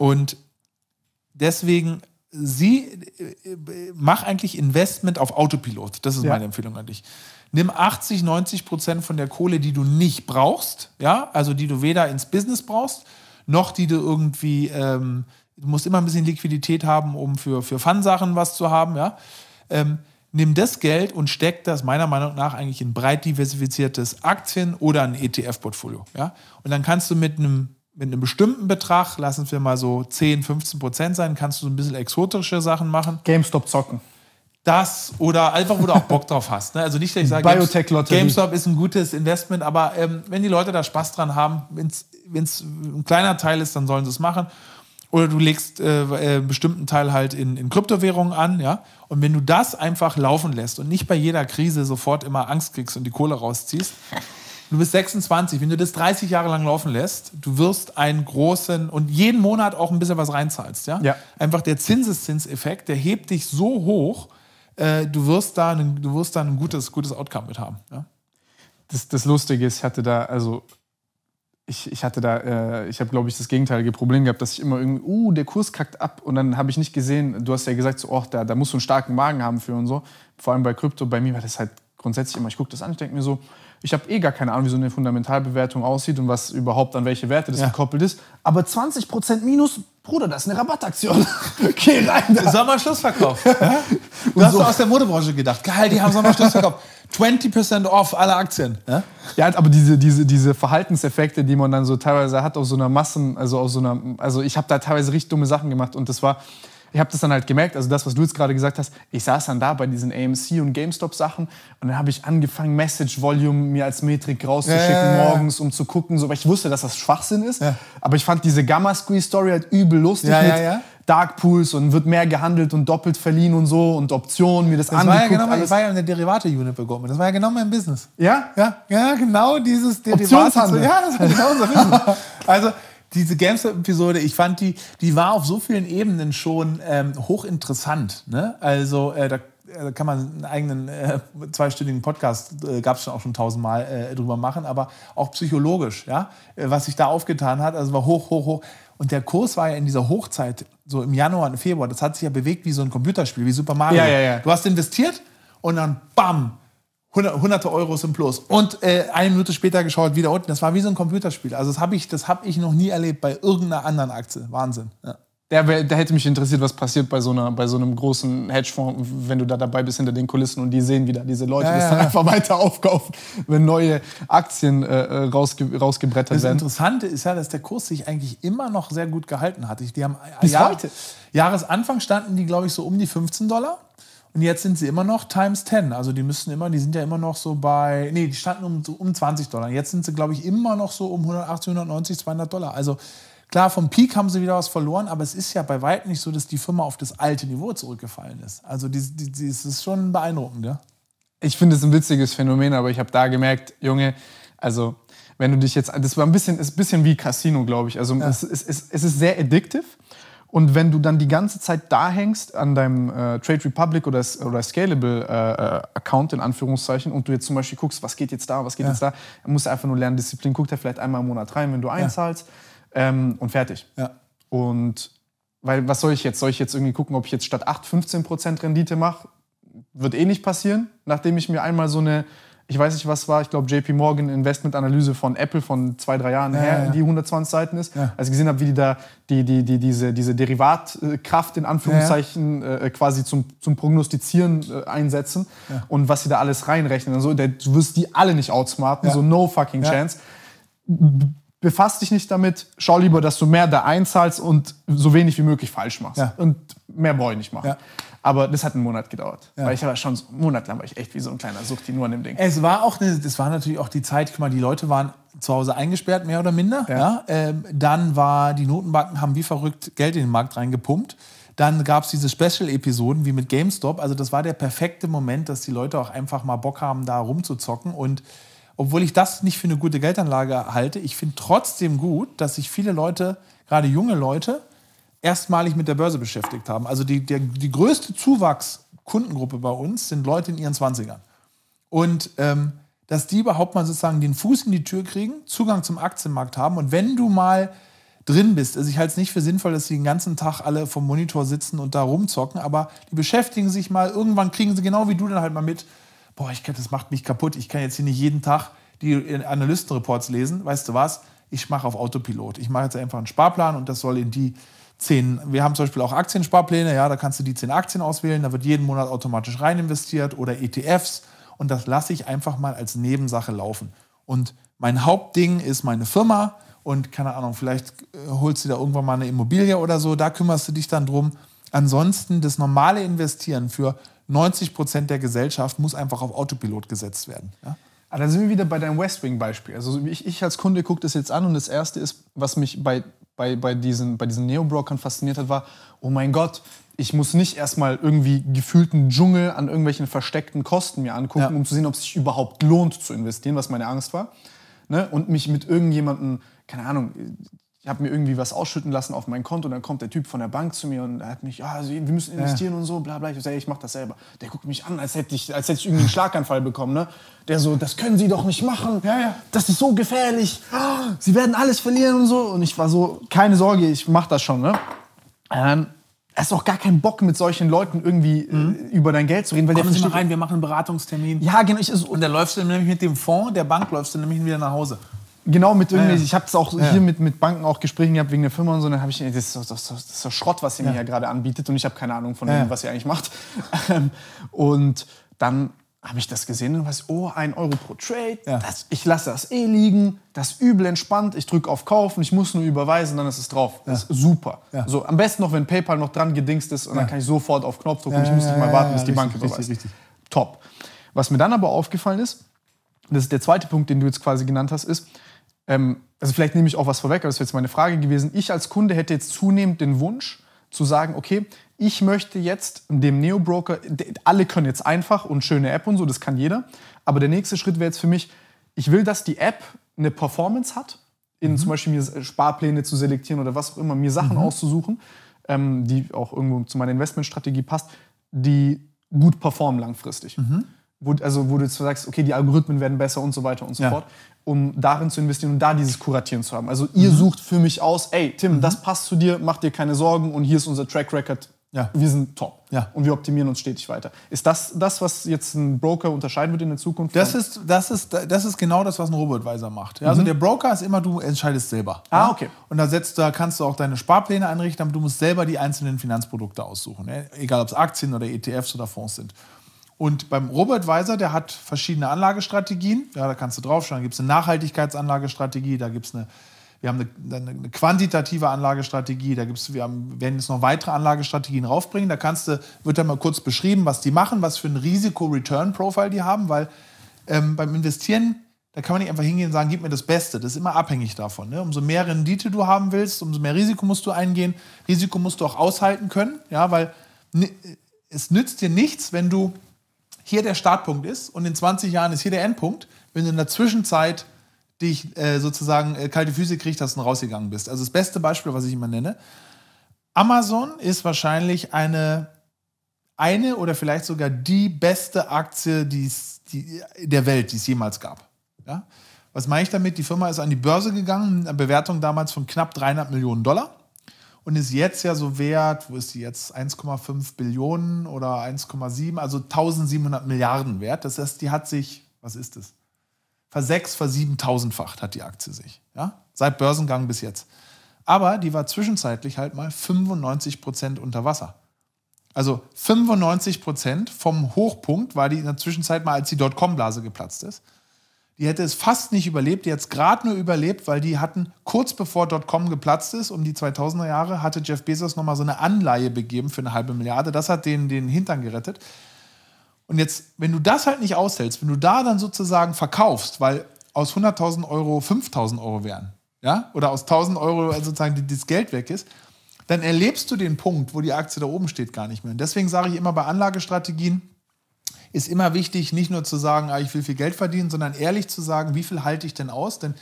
Und deswegen, sie, äh, mach eigentlich Investment auf Autopilot. Das ist ja. meine Empfehlung an dich. Nimm 80, 90 Prozent von der Kohle, die du nicht brauchst, ja, also die du weder ins Business brauchst, noch die du irgendwie, ähm, du musst immer ein bisschen Liquidität haben, um für, für Fun-Sachen was zu haben, ja. Ähm, nimm das Geld und steck das meiner Meinung nach eigentlich in breit diversifiziertes Aktien- oder ein ETF-Portfolio, ja. Und dann kannst du mit einem mit einem bestimmten Betrag, lassen wir mal so 10, 15 Prozent sein, kannst du so ein bisschen exotische Sachen machen. GameStop zocken. Das oder einfach, wo du auch Bock drauf hast. Ne? Also nicht, dass ich sage, Biotech -Lotterie. GameStop ist ein gutes Investment, aber ähm, wenn die Leute da Spaß dran haben, wenn es ein kleiner Teil ist, dann sollen sie es machen. Oder du legst äh, einen äh, bestimmten Teil halt in, in Kryptowährungen an, ja. Und wenn du das einfach laufen lässt und nicht bei jeder Krise sofort immer Angst kriegst und die Kohle rausziehst, Du bist 26. Wenn du das 30 Jahre lang laufen lässt, du wirst einen großen und jeden Monat auch ein bisschen was reinzahlst. Ja? ja. Einfach der Zinseszinseffekt, der hebt dich so hoch, äh, du wirst da ein, du wirst da ein gutes, gutes Outcome mit haben. Ja? Das, das Lustige ist, ich hatte da, also ich, ich hatte da, äh, ich habe, glaube ich, das gegenteilige Problem gehabt, dass ich immer irgendwie, uh, der Kurs kackt ab und dann habe ich nicht gesehen, du hast ja gesagt, so, oh, da, da musst du einen starken Magen haben für und so. Vor allem bei Krypto, bei mir war das halt grundsätzlich immer, ich gucke das an, ich denke mir so, ich habe eh gar keine Ahnung, wie so eine Fundamentalbewertung aussieht und was überhaupt an welche Werte das ja. gekoppelt ist. Aber 20% minus, Bruder, das ist eine Rabattaktion. Geh rein da. Sommerschlussverkauf. du hast so. aus der Modebranche gedacht. Geil, die haben Sommerschlussverkauf. 20% off alle Aktien. Ja, ja aber diese, diese, diese Verhaltenseffekte, die man dann so teilweise hat aus so einer Massen, also aus so einer, also ich habe da teilweise richtig dumme Sachen gemacht und das war, ich habe das dann halt gemerkt, also das, was du jetzt gerade gesagt hast, ich saß dann da bei diesen AMC und GameStop-Sachen und dann habe ich angefangen, Message-Volume mir als Metrik rauszuschicken, ja, ja, ja. morgens, um zu gucken, so, weil ich wusste, dass das Schwachsinn ist. Aber ich fand diese Gamma-Squeeze-Story halt übel lustig ja, mit Dark Pools und wird mehr gehandelt und doppelt verliehen und so und Optionen, mir das, das angeguckt. War genau mein, ich war ja in der Derivate-Unit bei Das war ja genau mein Business. Ja? Ja, ja genau dieses Derivate. Ja, das war genau unser Business. also diese Gamestop-Episode, ich fand die, die war auf so vielen Ebenen schon ähm, hochinteressant. Ne? Also äh, da äh, kann man einen eigenen äh, zweistündigen Podcast, äh, gab es schon auch schon tausendmal äh, drüber machen, aber auch psychologisch, ja, äh, was sich da aufgetan hat, also war hoch, hoch, hoch. Und der Kurs war ja in dieser Hochzeit, so im Januar und Februar, das hat sich ja bewegt wie so ein Computerspiel, wie Super Mario. Ja, ja, ja. Du hast investiert und dann bam, hunderte Euros im Plus. Und äh, eine Minute später geschaut, wieder unten. Das war wie so ein Computerspiel. Also das habe ich, hab ich noch nie erlebt bei irgendeiner anderen Aktie. Wahnsinn. Ja. Der, der, hätte mich interessiert, was passiert bei so, einer, bei so einem großen Hedgefonds, wenn du da dabei bist hinter den Kulissen und die sehen wieder diese Leute, ja, ja, ja. das dann einfach weiter aufkaufen, wenn neue Aktien äh, äh rausge, rausgebrettert werden. Das Interessante ist ja, dass der Kurs sich eigentlich immer noch sehr gut gehalten hat. Die haben, Bis Jahr, heute. Jahresanfang standen die, glaube ich, so um die 15 Dollar. Und jetzt sind sie immer noch times 10. Also die müssen immer, die sind ja immer noch so bei, nee, die standen um, um 20 Dollar. Jetzt sind sie, glaube ich, immer noch so um 180, 190, 200 Dollar. Also klar, vom Peak haben sie wieder was verloren, aber es ist ja bei weitem nicht so, dass die Firma auf das alte Niveau zurückgefallen ist. Also die, die, die es ist schon beeindruckend, ja. Ich finde es ein witziges Phänomen, aber ich habe da gemerkt, Junge, also wenn du dich jetzt, das war ein bisschen, ist ein bisschen wie Casino, glaube ich. Also ja. es, es, es, es ist sehr addictive. Und wenn du dann die ganze Zeit da hängst an deinem äh, Trade Republic oder, oder Scalable äh, äh, Account in Anführungszeichen und du jetzt zum Beispiel guckst, was geht jetzt da, was geht ja. jetzt da, musst du einfach nur lernen, Disziplin, guckt er vielleicht einmal im Monat rein, wenn du einzahlst ja. ähm, und fertig. Ja. Und weil was soll ich jetzt? Soll ich jetzt irgendwie gucken, ob ich jetzt statt 8 15% Rendite mache? Wird eh nicht passieren, nachdem ich mir einmal so eine ich weiß nicht, was war, ich glaube, JP Morgan Investment-Analyse von Apple von zwei, drei Jahren ja, her, ja, die 120 Seiten ist. Als ich gesehen habe, wie die da die, die, die, diese, diese Derivatkraft in Anführungszeichen äh, äh, quasi zum, zum Prognostizieren äh, einsetzen und was sie da alles reinrechnen. Also, der, du wirst die alle nicht outsmarten, so no fucking chance. Befass dich nicht damit, schau lieber, dass du mehr da einzahlst und so wenig wie möglich falsch machst. Und mehr Boy nicht machen. Aber das hat einen Monat gedauert. Ja. Weil ich war schon so, monatelang war ich echt wie so ein kleiner Sucht, die nur an dem Ding. Es war auch, eine, das war natürlich auch die Zeit, guck mal, die Leute waren zu Hause eingesperrt, mehr oder minder. Ja. ja? Ähm, dann war, die Notenbanken haben wie verrückt Geld in den Markt reingepumpt. Dann gab es diese Special-Episoden wie mit GameStop. Also das war der perfekte Moment, dass die Leute auch einfach mal Bock haben, da rumzuzocken. Und obwohl ich das nicht für eine gute Geldanlage halte, ich finde trotzdem gut, dass sich viele Leute, gerade junge Leute, erstmalig mit der Börse beschäftigt haben. Also die, der, die größte Zuwachskundengruppe bei uns sind Leute in ihren 20ern. Und ähm, dass die überhaupt mal sozusagen den Fuß in die Tür kriegen, Zugang zum Aktienmarkt haben. Und wenn du mal drin bist, also ich halte es nicht für sinnvoll, dass sie den ganzen Tag alle vom Monitor sitzen und da rumzocken, aber die beschäftigen sich mal, irgendwann kriegen sie genau wie du dann halt mal mit, boah, ich, das macht mich kaputt, ich kann jetzt hier nicht jeden Tag die äh, Analystenreports lesen, weißt du was, ich mache auf Autopilot. Ich mache jetzt einfach einen Sparplan und das soll in die zehn, wir haben zum Beispiel auch Aktiensparpläne, ja, da kannst du die zehn Aktien auswählen, da wird jeden Monat automatisch rein investiert oder ETFs und das lasse ich einfach mal als Nebensache laufen. Und mein Hauptding ist meine Firma und keine Ahnung, vielleicht äh, holst du da irgendwann mal eine Immobilie oder so, da kümmerst du dich dann drum. Ansonsten das normale Investieren für 90 Prozent der Gesellschaft muss einfach auf Autopilot gesetzt werden. Ja? Aber ah, da sind wir wieder bei deinem Westwing-Beispiel. Also ich, ich als Kunde gucke das jetzt an und das Erste ist, was mich bei bei, bei diesen, bei diesen Neo-Brokern fasziniert hat, war, oh mein Gott, ich muss nicht erstmal irgendwie gefühlten Dschungel an irgendwelchen versteckten Kosten mir angucken, ja. um zu sehen, ob es sich überhaupt lohnt zu investieren, was meine Angst war. Ne? Und mich mit irgendjemandem, keine Ahnung, ich habe mir irgendwie was ausschütten lassen auf mein Konto und dann kommt der Typ von der Bank zu mir und hat mich, ja, also wir müssen investieren ja. und so, bla bla. Ich sage, ich mache das selber. Der guckt mich an, als hätte ich, als hätte ich irgendwie einen Schlaganfall bekommen. Ne? Der so, das können Sie doch nicht machen. Ja, ja. Das ist so gefährlich. Sie werden alles verlieren und so. Und ich war so, keine Sorge, ich mache das schon. Ne? Ähm, hast auch gar keinen Bock, mit solchen Leuten irgendwie äh, mhm. über dein Geld zu reden. Weil Kommen der Sie mal rein, wir machen einen Beratungstermin. Ja, genau. Ich, also, und da läufst du nämlich mit dem Fonds der Bank, läufst du nämlich wieder nach Hause. Genau, mit irgendwie, ja. ich habe es auch ja. hier mit, mit Banken auch Gespräche gehabt wegen der Firma und so, dann habe ich, das ist, so, das, ist so Schrott, was ihr mir hier gerade anbietet und ich habe keine Ahnung von dem, was ihr eigentlich macht. Ähm, und dann habe ich das gesehen und weiß, oh, ein Euro pro Trade, das, ich lasse das eh liegen, das ist übel entspannt, ich drücke auf Kaufen, ich muss nur überweisen, dann ist es drauf. Das ist super. So, am besten noch, wenn PayPal noch dran gedingst ist und dann kann ich sofort auf Knopf drücken und ich muss nicht mal warten, bis die richtig, Bank überweist. Richtig, richtig. Top. Was mir dann aber aufgefallen ist, das ist der zweite Punkt, den du jetzt quasi genannt hast, ist, ähm, also vielleicht nehme ich auch was vorweg, aber das wäre jetzt meine Frage gewesen. Ich als Kunde hätte jetzt zunehmend den Wunsch zu sagen, okay, ich möchte jetzt dem Neo-Broker, alle können jetzt einfach und schöne App und so, das kann jeder. Aber der nächste Schritt wäre jetzt für mich, ich will, dass die App eine Performance hat, in mhm. zum Beispiel mir Sparpläne zu selektieren oder was auch immer, mir Sachen mhm. auszusuchen, ähm, die auch irgendwo zu meiner Investmentstrategie passt, die gut performen langfristig. Mhm wo, also wo du jetzt sagst, okay, die Algorithmen werden besser und so weiter und so ja. fort, um darin zu investieren und da dieses Kuratieren zu haben. Also ihr mhm. sucht für mich aus, ey, Tim, mhm. das passt zu dir, mach dir keine Sorgen und hier ist unser Track Record. Ja. Wir sind top. Ja. Und wir optimieren uns stetig weiter. Ist das das, was jetzt ein Broker unterscheiden wird in der Zukunft? Das ist, das ist, das ist genau das, was ein Robo-Advisor macht. Also mhm. Also der Broker ist immer, du entscheidest selber. Ah, ja? okay. Und da, setzt, da kannst du auch deine Sparpläne einrichten, aber du musst selber die einzelnen Finanzprodukte aussuchen. Ne? Egal, ob es Aktien oder ETFs oder Fonds sind. Und beim Robert Weiser, der hat verschiedene Anlagestrategien. Ja, da kannst du draufschauen. Da gibt es eine Nachhaltigkeitsanlagestrategie, da gibt es eine, wir haben eine, eine quantitative Anlagestrategie, da gibt's, wir haben, werden jetzt noch weitere Anlagestrategien raufbringen. Da kannst du, wird dann mal kurz beschrieben, was die machen, was für ein Risiko-Return-Profile die haben, weil ähm, beim Investieren, da kann man nicht einfach hingehen und sagen, gib mir das Beste. Das ist immer abhängig davon. Ne? Umso mehr Rendite du haben willst, umso mehr Risiko musst du eingehen. Risiko musst du auch aushalten können, ja, weil ne, es nützt dir nichts, wenn du hier der Startpunkt ist und in 20 Jahren ist hier der Endpunkt, wenn du in der Zwischenzeit dich äh, sozusagen äh, kalte Füße kriegst hast und rausgegangen bist. Also das beste Beispiel, was ich immer nenne. Amazon ist wahrscheinlich eine, eine oder vielleicht sogar die beste Aktie die, der Welt, die es jemals gab. Ja? Was meine ich damit? Die Firma ist an die Börse gegangen, eine Bewertung damals von knapp 300 Millionen Dollar und ist jetzt ja so wert, wo ist die jetzt? 1,5 Billionen oder 1,7, also 1700 Milliarden wert. Das heißt, die hat sich, was ist das? Versechs, versiebentausendfacht hat die Aktie sich. Ja? Seit Börsengang bis jetzt. Aber die war zwischenzeitlich halt mal 95 Prozent unter Wasser. Also 95 Prozent vom Hochpunkt war die in der Zwischenzeit mal, als die Dotcom-Blase geplatzt ist. Die hätte es fast nicht überlebt, die hat es gerade nur überlebt, weil die hatten kurz bevor Dotcom geplatzt ist, um die 2000er Jahre, hatte Jeff Bezos nochmal so eine Anleihe begeben für eine halbe Milliarde. Das hat denen den Hintern gerettet. Und jetzt, wenn du das halt nicht aushältst, wenn du da dann sozusagen verkaufst, weil aus 100.000 Euro 5.000 Euro wären, ja, oder aus 1.000 Euro sozusagen das Geld weg ist, dann erlebst du den Punkt, wo die Aktie da oben steht, gar nicht mehr. Und deswegen sage ich immer bei Anlagestrategien, ist immer wichtig, nicht nur zu sagen, ah, ich will viel Geld verdienen, sondern ehrlich zu sagen, wie viel halte ich denn aus? Denn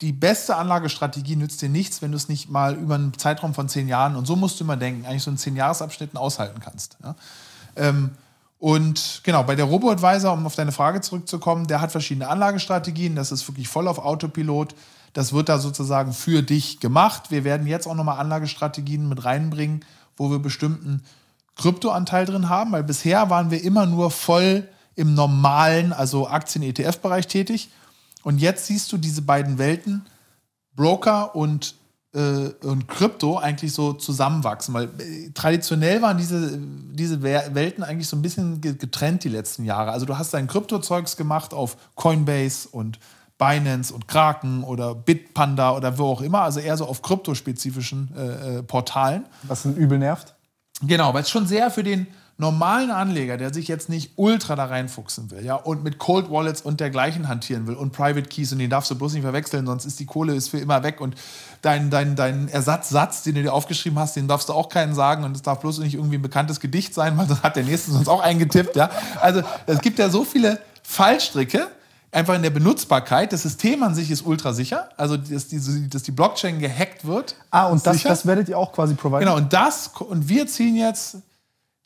die beste Anlagestrategie nützt dir nichts, wenn du es nicht mal über einen Zeitraum von zehn Jahren, und so musst du immer denken, eigentlich so in zehn Jahresabschnitten aushalten kannst. Ja? Ähm, und genau, bei der Robo-Advisor, um auf deine Frage zurückzukommen, der hat verschiedene Anlagestrategien. Das ist wirklich voll auf Autopilot. Das wird da sozusagen für dich gemacht. Wir werden jetzt auch nochmal Anlagestrategien mit reinbringen, wo wir bestimmten Kryptoanteil drin haben, weil bisher waren wir immer nur voll im normalen, also Aktien-ETF-Bereich tätig. Und jetzt siehst du diese beiden Welten, Broker und, äh, und Krypto, eigentlich so zusammenwachsen. Weil äh, traditionell waren diese, diese Welten eigentlich so ein bisschen getrennt die letzten Jahre. Also du hast dein Krypto-Zeugs gemacht auf Coinbase und Binance und Kraken oder Bitpanda oder wo auch immer. Also eher so auf kryptospezifischen äh, äh Portalen. Was einen übel nervt. Genau, weil es schon sehr für den normalen Anleger, der sich jetzt nicht ultra da reinfuchsen will, ja, und mit Cold Wallets und dergleichen hantieren will und Private Keys und den darfst du bloß nicht verwechseln, sonst ist die Kohle ist für immer weg und dein, dein, dein Ersatzsatz, den du dir aufgeschrieben hast, den darfst du auch keinen sagen und es darf bloß nicht irgendwie ein bekanntes Gedicht sein, weil dann hat der Nächste sonst auch eingetippt, ja. Also es gibt ja so viele Fallstricke, einfach in der Benutzbarkeit. Das System an sich ist ultra sicher, also dass die, dass die Blockchain gehackt wird. Ah, und das, das werdet ihr auch quasi providen. Genau, und das, und wir ziehen jetzt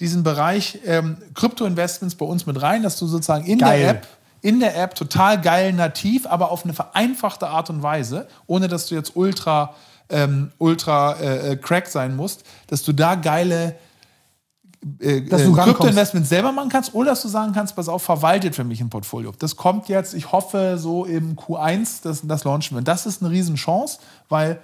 diesen Bereich ähm, Krypto-Investments ähm, bei uns mit rein, dass du sozusagen in Geil. der App in der App total geil nativ, aber auf eine vereinfachte Art und Weise, ohne dass du jetzt ultra, ähm, ultra äh, äh crack sein musst, dass du da geile äh, äh Kryptoinvestment selber machen kannst oder dass du sagen kannst, pass auf, verwaltet für mich ein Portfolio. Das kommt jetzt, ich hoffe, so im Q1, dass das launchen wir. Das ist eine Riesenchance, weil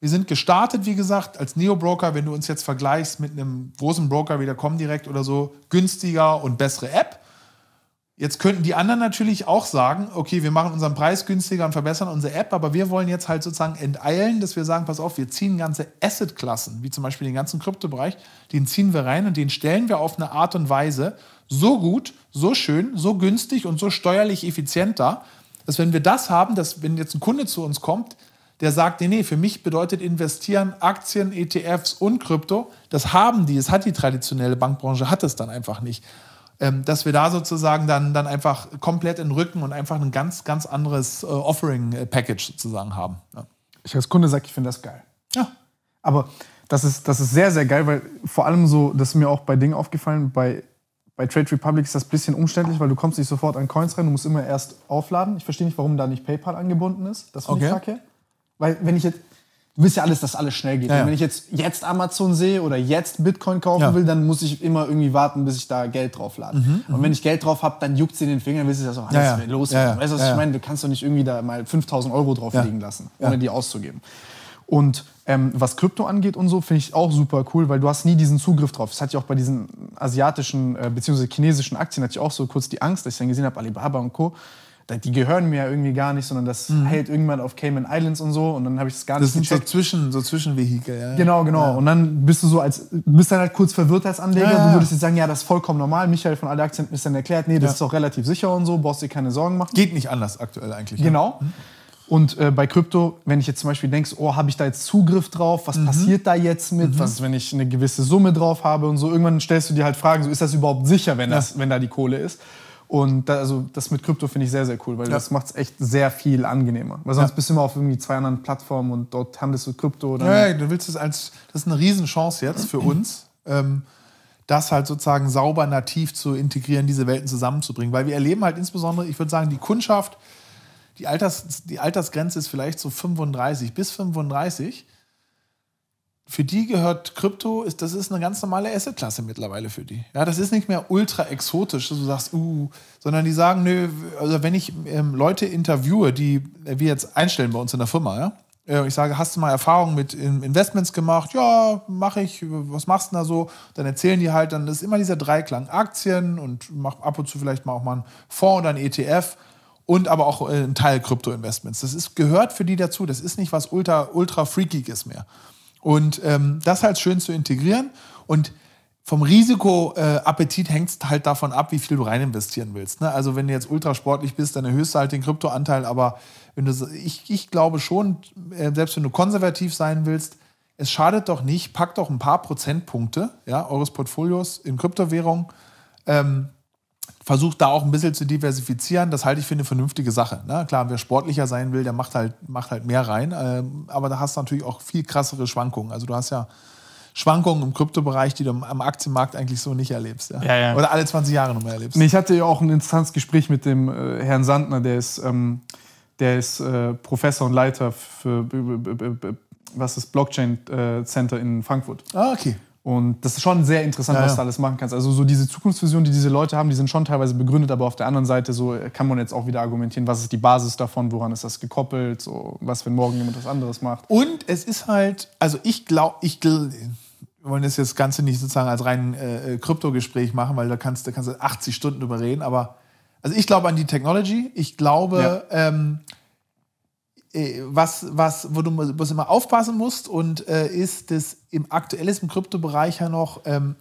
wir sind gestartet, wie gesagt, als Neo-Broker, wenn du uns jetzt vergleichst mit einem großen Broker wie der Comdirect oder so, günstiger und bessere App. Jetzt könnten die anderen natürlich auch sagen, okay, wir machen unseren Preis günstiger und verbessern unsere App, aber wir wollen jetzt halt sozusagen enteilen, dass wir sagen, pass auf, wir ziehen ganze Asset-Klassen, wie zum Beispiel den ganzen Kryptobereich, den ziehen wir rein und den stellen wir auf eine Art und Weise so gut, so schön, so günstig und so steuerlich effizient dar, dass wenn wir das haben, dass wenn jetzt ein Kunde zu uns kommt, der sagt, nee, nee, für mich bedeutet investieren Aktien, ETFs und Krypto, das haben die, das hat die traditionelle Bankbranche, hat es dann einfach nicht ähm, dass wir da sozusagen dann, dann einfach komplett in den Rücken und einfach ein ganz, ganz anderes äh, Offering-Package äh, sozusagen haben. Ja. Ich als Kunde sage, ich finde das geil. Ja. Aber das ist, das ist sehr, sehr geil, weil vor allem so, das ist mir auch bei Dingen aufgefallen, bei, bei Trade Republic ist das ein bisschen umständlich, weil du kommst nicht sofort an Coins rein, du musst immer erst aufladen. Ich verstehe nicht, warum da nicht PayPal angebunden ist. Das finde okay. ich kacke. Weil wenn ich jetzt, du willst ja alles, dass alles schnell geht. Ja, ja. Wenn ich jetzt, jetzt Amazon sehe oder jetzt Bitcoin kaufen ja. will, dann muss ich immer irgendwie warten, bis ich da Geld drauf lade. Mhm, und mhm. wenn ich Geld drauf habe, dann juckt sie in den Finger, willst du das auch alles los. Weißt du, was ich meine? Du kannst doch nicht irgendwie da mal 5000 Euro drauf liegen lassen, ohne die auszugeben. Und ähm, was Krypto angeht und so, finde ich auch super cool, weil du hast nie diesen Zugriff drauf. Das hatte ich auch bei diesen asiatischen äh, bzw. chinesischen Aktien, hatte ich auch so kurz die Angst, dass ich dann gesehen habe, Alibaba und Co die gehören mir ja irgendwie gar nicht, sondern das mhm. hält irgendwann auf Cayman Islands und so und dann habe ich das gar das nicht Das sind so, Zwischen, so Zwischenvehikel, ja. Genau, genau. Ja. Und dann bist du so als, bist dann halt kurz verwirrt als Anleger. Ja, ja. Du würdest jetzt sagen, ja, das ist vollkommen normal. Michael von alle Aktien ist dann erklärt, nee, das ist auch relativ sicher und so, brauchst dir keine Sorgen machen. Geht nicht anders aktuell eigentlich. Genau. Mhm. Und äh, bei Krypto, wenn ich jetzt zum Beispiel denkst, oh, habe ich da jetzt Zugriff drauf? Was mhm. passiert da jetzt mit? Mhm. Was, wenn ich eine gewisse Summe drauf habe und so? Irgendwann stellst du dir halt Fragen, so ist das überhaupt sicher, wenn, das, ja. wenn da die Kohle ist? Und da, also das mit Krypto finde ich sehr, sehr cool, weil ja. das macht es echt sehr viel angenehmer. Weil sonst ja. bist du immer auf irgendwie zwei anderen Plattformen und dort handelst du Krypto. Oder ja, ne? du willst es als, das ist eine Riesenchance jetzt für uns, ähm, das halt sozusagen sauber nativ zu integrieren, diese Welten zusammenzubringen. Weil wir erleben halt insbesondere, ich würde sagen, die Kundschaft, die, Alters, die Altersgrenze ist vielleicht so 35, bis 35 für die gehört Krypto, ist, das ist eine ganz normale Assetklasse mittlerweile für die. Ja, das ist nicht mehr ultra exotisch, dass du sagst, uh, sondern die sagen, nö, also wenn ich ähm, Leute interviewe, die wir jetzt einstellen bei uns in der Firma, ja, äh, ich sage, hast du mal Erfahrungen mit ähm, Investments gemacht? Ja, mache ich. Was machst du da so? Dann erzählen die halt, dann ist immer dieser Dreiklang Aktien und mach ab und zu vielleicht mal auch mal einen Fonds oder einen ETF und aber auch äh, einen Teil Krypto-Investments. Das ist, gehört für die dazu. Das ist nicht was ultra, ultra freakiges mehr. Und ähm, das halt schön zu integrieren. Und vom Risikoappetit äh, hängt es halt davon ab, wie viel du rein investieren willst. Ne? Also wenn du jetzt ultrasportlich bist, dann erhöhst du halt den Kryptoanteil. Aber wenn du, ich, ich glaube schon, äh, selbst wenn du konservativ sein willst, es schadet doch nicht, packt doch ein paar Prozentpunkte ja, eures Portfolios in Kryptowährung. Ähm, versucht da auch ein bisschen zu diversifizieren. Das halte ich für eine vernünftige Sache. Ne? Klar, wer sportlicher sein will, der macht halt, macht halt mehr rein. Ähm, aber da hast du natürlich auch viel krassere Schwankungen. Also du hast ja Schwankungen im Kryptobereich, die du am Aktienmarkt eigentlich so nicht erlebst. Ja? Ja, ja. Oder alle 20 Jahre nochmal erlebst. Nee, ich hatte ja auch ein Instanzgespräch mit dem äh, Herrn Sandner, der ist, ähm, der ist äh, Professor und Leiter für was ist Blockchain äh, Center in Frankfurt. Ah, okay. Und das ist schon sehr interessant, ja, was ja. du alles machen kannst. Also so diese Zukunftsvision, die diese Leute haben, die sind schon teilweise begründet, aber auf der anderen Seite so äh, kann man jetzt auch wieder argumentieren, was ist die Basis davon, woran ist das gekoppelt, so, was wenn morgen jemand was anderes macht. Und es ist halt, also ich glaube, ich glaub, wir wollen das, das Ganze nicht sozusagen als rein äh, äh, Kryptogespräch machen, weil da kannst, da kannst du 80 Stunden drüber reden, aber also ich glaube an die Technology, ich glaube... Ja. Ähm, äh, was, was, wo du was immer aufpassen musst und äh, ist das im aktuell Kryptobereich ja noch, ähm,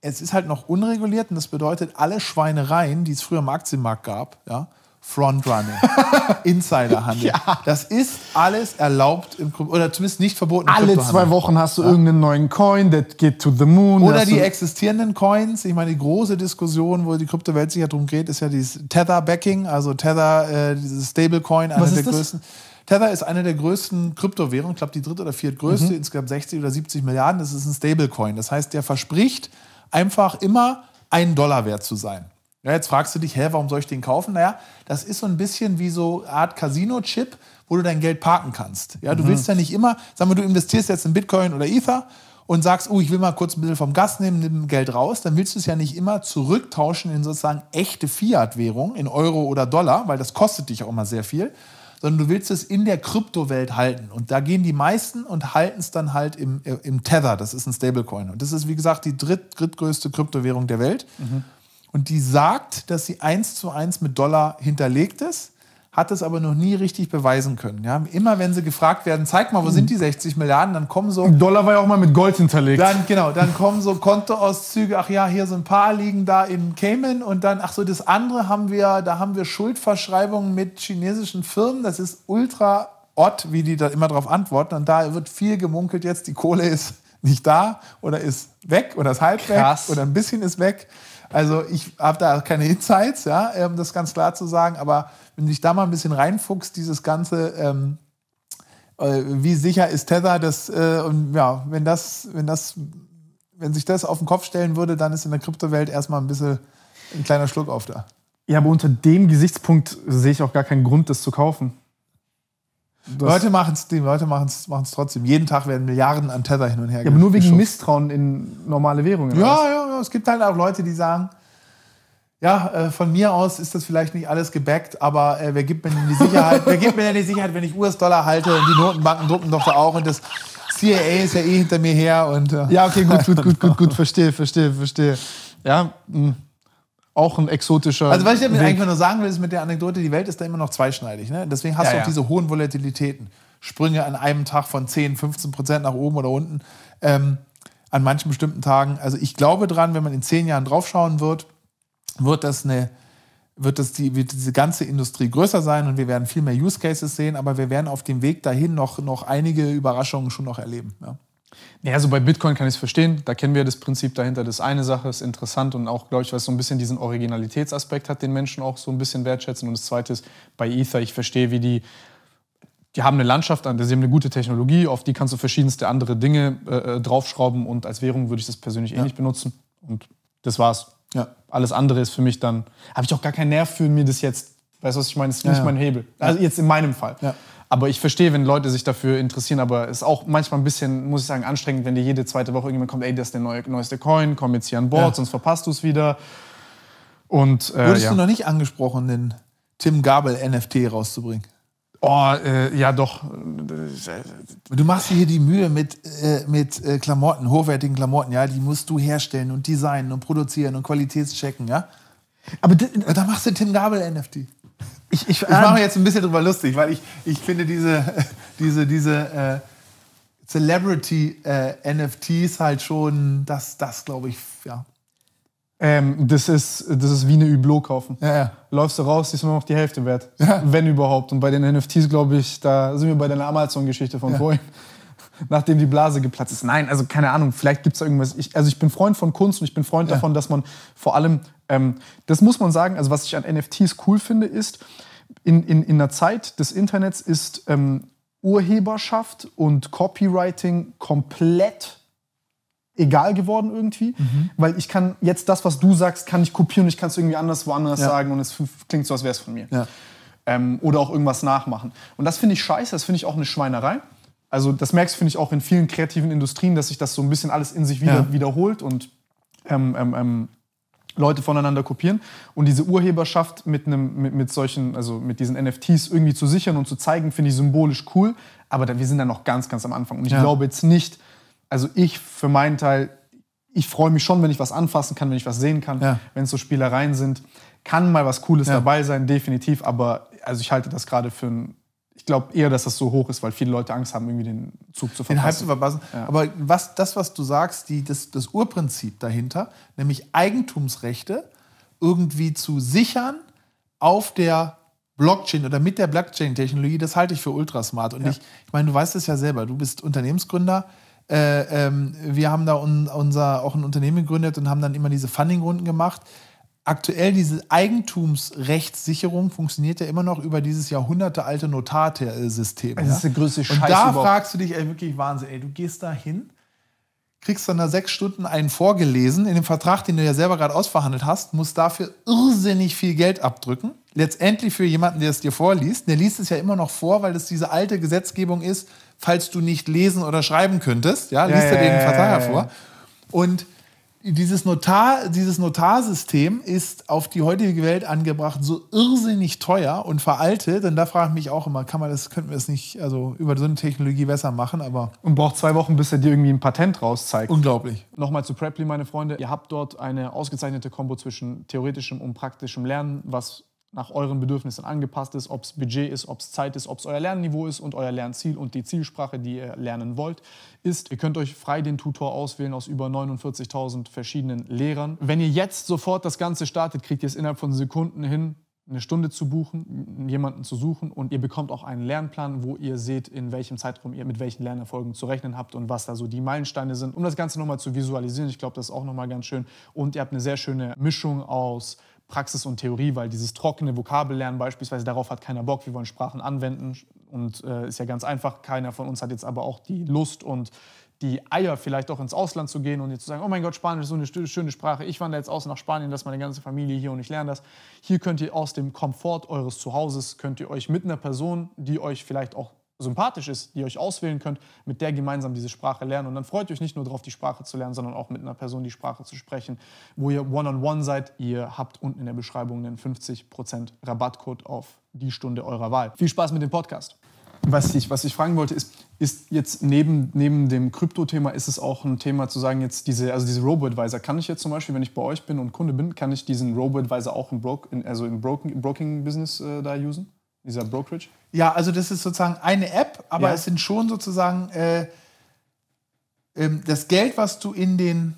es ist halt noch unreguliert und das bedeutet, alle Schweinereien, die es früher im Aktienmarkt gab, ja, Frontrunning, Insiderhandel. Ja. Das ist alles erlaubt im Krypto oder zumindest nicht verboten. Im Alle zwei Wochen hast du ja. irgendeinen neuen Coin, der geht to the moon. Oder die existierenden Coins. Ich meine, die große Diskussion, wo die Kryptowelt sich ja drum geht, ist ja dieses Tether-Backing, also Tether, äh, dieses Stablecoin, eine der das? größten. Tether ist eine der größten Kryptowährungen, ich glaube die dritte oder viertgrößte, mhm. insgesamt 60 oder 70 Milliarden. Das ist ein Stablecoin. Das heißt, der verspricht einfach immer einen Dollar wert zu sein. Ja, jetzt fragst du dich, hä, warum soll ich den kaufen? Naja, das ist so ein bisschen wie so eine Art Casino-Chip, wo du dein Geld parken kannst. Ja, du mhm. willst ja nicht immer, sagen wir, du investierst jetzt in Bitcoin oder Ether und sagst, oh, ich will mal kurz ein bisschen vom Gas nehmen, nimm Geld raus, dann willst du es ja nicht immer zurücktauschen in sozusagen echte Fiat-Währung, in Euro oder Dollar, weil das kostet dich auch immer sehr viel, sondern du willst es in der Kryptowelt halten. Und da gehen die meisten und halten es dann halt im, im Tether. Das ist ein Stablecoin. Und das ist, wie gesagt, die dritt, drittgrößte Kryptowährung der Welt. Mhm. Und die sagt, dass sie eins zu eins mit Dollar hinterlegt ist hat es aber noch nie richtig beweisen können. Ja? Immer wenn sie gefragt werden, zeig mal, wo sind die 60 Milliarden, dann kommen so. Dollar war ja auch mal mit Gold hinterlegt. Dann, genau, dann kommen so Kontoauszüge, ach ja, hier so ein paar liegen da in Cayman und dann, ach so, das andere haben wir, da haben wir Schuldverschreibungen mit chinesischen Firmen. Das ist ultra odd, wie die da immer drauf antworten. Und da wird viel gemunkelt jetzt, die Kohle ist nicht da oder ist weg oder ist halb Krass. weg oder ein bisschen ist weg. Also ich habe da keine Insights, ja, um ähm, das ganz klar zu sagen, aber wenn du dich da mal ein bisschen reinfuchst, dieses ganze, ähm, äh, wie sicher ist Tether, das, äh, und ja, wenn das, wenn das, wenn sich das auf den Kopf stellen würde, dann ist in der Kryptowelt erstmal ein bisschen ein kleiner Schluck auf da. Ja, aber unter dem Gesichtspunkt sehe ich auch gar keinen Grund, das zu kaufen. Das Leute machen es, Leute machen trotzdem. Jeden Tag werden Milliarden an Tether hin und her. Ja, aber nur wegen geschubst. Misstrauen in normale Währungen. Ja, ja, ja. Es gibt halt auch Leute, die sagen, ja, äh, von mir aus ist das vielleicht nicht alles gebackt, aber äh, wer gibt mir denn die Sicherheit, wer gibt mir denn die Sicherheit, wenn ich US-Dollar halte und die Notenbanken drucken doch da auch und das CIA ist ja eh hinter mir her und äh Ja, okay, gut, gut, gut, gut, gut, verstehe, verstehe, verstehe. Ja, mh hm, auch ein exotischer. Also, was ich damit Weg. eigentlich nur sagen will, ist mit der Anekdote, die Welt ist da immer noch zweischneidig. Ne? Deswegen hast ja, du auch ja. diese hohen Volatilitäten. Sprünge an einem Tag von 10, 15 Prozent nach oben oder unten. Ähm, an manchen bestimmten Tagen. Also, ich glaube dran, wenn man in zehn Jahren draufschauen wird, wird das eine wird, das die, wird diese ganze Industrie größer sein und wir werden viel mehr Use Cases sehen, aber wir werden auf dem Weg dahin noch, noch einige Überraschungen schon noch erleben. Ja. Naja, so also bei Bitcoin kann ich es verstehen. Da kennen wir das Prinzip dahinter. Das ist eine Sache, ist interessant und auch, glaube ich, was so ein bisschen diesen Originalitätsaspekt hat, den Menschen auch so ein bisschen wertschätzen. Und das Zweite ist bei Ether, ich verstehe, wie die, die haben eine Landschaft sie haben eine gute Technologie, auf die kannst du verschiedenste andere Dinge äh, äh draufschrauben und als Währung würde ich das persönlich eh ja. eh nicht benutzen. Und das war's. Ja, alles andere ist für mich dann, habe ich auch gar keinen Nerv für mir das jetzt, weißt du, was ich meine, das ist nicht ja. mein Hebel. Also jetzt in meinem Fall. Ja. Aber ich verstehe, wenn Leute sich dafür interessieren, aber es ist auch manchmal ein bisschen, muss ich sagen, anstrengend, wenn dir jede zweite Woche irgendjemand kommt, ey, das ist der neue, neueste Coin, komm jetzt hier an Bord, sonst verpasst du es wieder. Und, äh, Wurdest du noch nicht angesprochen, den Tim Gabel NFT rauszubringen? Oh, äh, ja doch. Du machst dir hier die Mühe mit, äh, mit äh, Klamotten, hochwertigen Klamotten, ja, die musst du herstellen und designen und produzieren und qualitätschecken, ja? Aber da machst du Tim Gabel NFT. Ich, ich, ich mache mir jetzt ein bisschen drüber lustig, weil ich, ich finde diese, diese, diese äh, Celebrity äh, NFTs halt schon, das, das glaube ich, ja, ähm, das, ist, das ist wie eine Hublot kaufen. Ja, ja. Läufst du raus, siehst du nur noch die Hälfte wert. Ja. Wenn überhaupt. Und bei den NFTs, glaube ich, da sind wir bei deiner Amazon-Geschichte von vorhin. Nachdem die Blase geplatzt ist. Nein, also keine Ahnung, vielleicht gibt es da irgendwas. Ich, also ich bin Freund von Kunst und ich bin Freund davon, dass man vor allem, ähm, das muss man sagen, also was ich an NFTs cool finde, ist, in, in, in der Zeit des Internets ist ähm, Urheberschaft und Copywriting komplett egal geworden irgendwie, mhm. weil ich kann jetzt das, was du sagst, kann ich kopieren, ich kann es irgendwie anders woanders ja. sagen und es klingt so, als wäre es von mir. Ja. Ähm, oder auch irgendwas nachmachen. Und das finde ich scheiße, das finde ich auch eine Schweinerei. Also das merkst du, finde ich auch in vielen kreativen Industrien, dass sich das so ein bisschen alles in sich wieder, ja. wiederholt und ähm, ähm, ähm Leute voneinander kopieren und diese Urheberschaft mit einem mit, mit solchen also mit diesen NFTs irgendwie zu sichern und zu zeigen, finde ich symbolisch cool, aber da, wir sind da noch ganz ganz am Anfang und ich glaube jetzt nicht, also ich für meinen Teil, ich freue mich schon, wenn ich was anfassen kann, wenn ich was sehen kann, ja. wenn es so Spielereien sind. Kann mal was Cooles ja. dabei sein, definitiv, aber also ich halte das gerade für ein ich glaube eher, dass das so hoch ist, weil viele Leute Angst haben, irgendwie den Zug zu verpassen. Den Hype zu verpassen. Ja. Aber was, das, was du sagst, die, das, das Urprinzip dahinter, nämlich Eigentumsrechte irgendwie zu sichern auf der Blockchain oder mit der Blockchain-Technologie, das halte ich für ultra smart. Und ja. ich, ich meine, du weißt es ja selber, du bist Unternehmensgründer, äh, ähm, wir haben da un, unser, auch ein Unternehmen gegründet und haben dann immer diese Funding-Runden gemacht. Aktuell diese Eigentumsrechtssicherung funktioniert ja immer noch über dieses jahrhundertealte Notarsystem. Das ja? ist die größte Scheiße. Und da überhaupt. fragst du dich ey, wirklich Wahnsinn, ey, du gehst da hin, kriegst dann da sechs Stunden einen vorgelesen in dem Vertrag, den du ja selber gerade ausverhandelt hast, musst dafür irrsinnig viel Geld abdrücken. Letztendlich für jemanden, der es dir vorliest. Der liest es ja immer noch vor, weil es diese alte Gesetzgebung ist, falls du nicht lesen oder schreiben könntest. Ja, liest er den Vertrag hervor. Und dieses, Notar, dieses Notarsystem ist auf die heutige Welt angebracht so irrsinnig teuer und veraltet. Denn da frage ich mich auch immer, kann man das, könnten wir das nicht also über so eine Technologie besser machen, aber. Und braucht zwei Wochen, bis er dir irgendwie ein Patent rauszeigt. Unglaublich. Nochmal zu Preply, meine Freunde. Ihr habt dort eine ausgezeichnete Kombo zwischen theoretischem und praktischem Lernen, was nach euren Bedürfnissen angepasst ist, ob es Budget ist, ob es Zeit ist, ob es euer Lernniveau ist und euer Lernziel und die Zielsprache, die ihr lernen wollt, ist. Ihr könnt euch frei den Tutor auswählen aus über 49.000 verschiedenen Lehrern. Wenn ihr jetzt sofort das Ganze startet, kriegt ihr es innerhalb von Sekunden hin, eine Stunde zu buchen, jemanden zu suchen und ihr bekommt auch einen Lernplan, wo ihr seht, in welchem Zeitraum ihr mit welchen Lernerfolgen zu rechnen habt und was da so die Meilensteine sind, um das Ganze nochmal zu visualisieren. Ich glaube, das ist auch nochmal ganz schön. Und ihr habt eine sehr schöne Mischung aus Praxis und Theorie, weil dieses trockene Vokabellernen beispielsweise, darauf hat keiner Bock, wir wollen Sprachen anwenden und äh, ist ja ganz einfach, keiner von uns hat jetzt aber auch die Lust und die Eier, vielleicht auch ins Ausland zu gehen und jetzt zu sagen, oh mein Gott, Spanisch ist so eine schöne Sprache, ich wandere jetzt aus nach Spanien, dass meine ganze Familie hier und ich lerne das. Hier könnt ihr aus dem Komfort eures Zuhauses, könnt ihr euch mit einer Person, die euch vielleicht auch sympathisch ist, die ihr euch auswählen könnt, mit der gemeinsam diese Sprache lernen. Und dann freut euch nicht nur darauf, die Sprache zu lernen, sondern auch mit einer Person die Sprache zu sprechen, wo ihr one-on-one -on -one seid. Ihr habt unten in der Beschreibung einen 50% Rabattcode auf die Stunde eurer Wahl. Viel Spaß mit dem Podcast. Was ich, was ich fragen wollte, ist, ist jetzt neben, neben dem Krypto-Thema, ist es auch ein Thema zu sagen, jetzt diese, also diese Robo-Advisor, kann ich jetzt zum Beispiel, wenn ich bei euch bin und Kunde bin, kann ich diesen Robo-Advisor auch im, Bro also im Broking-Business äh, da usen? Dieser Brokerage? Ja, also das ist sozusagen eine App, aber ja. es sind schon sozusagen äh, ähm, das Geld, was du in den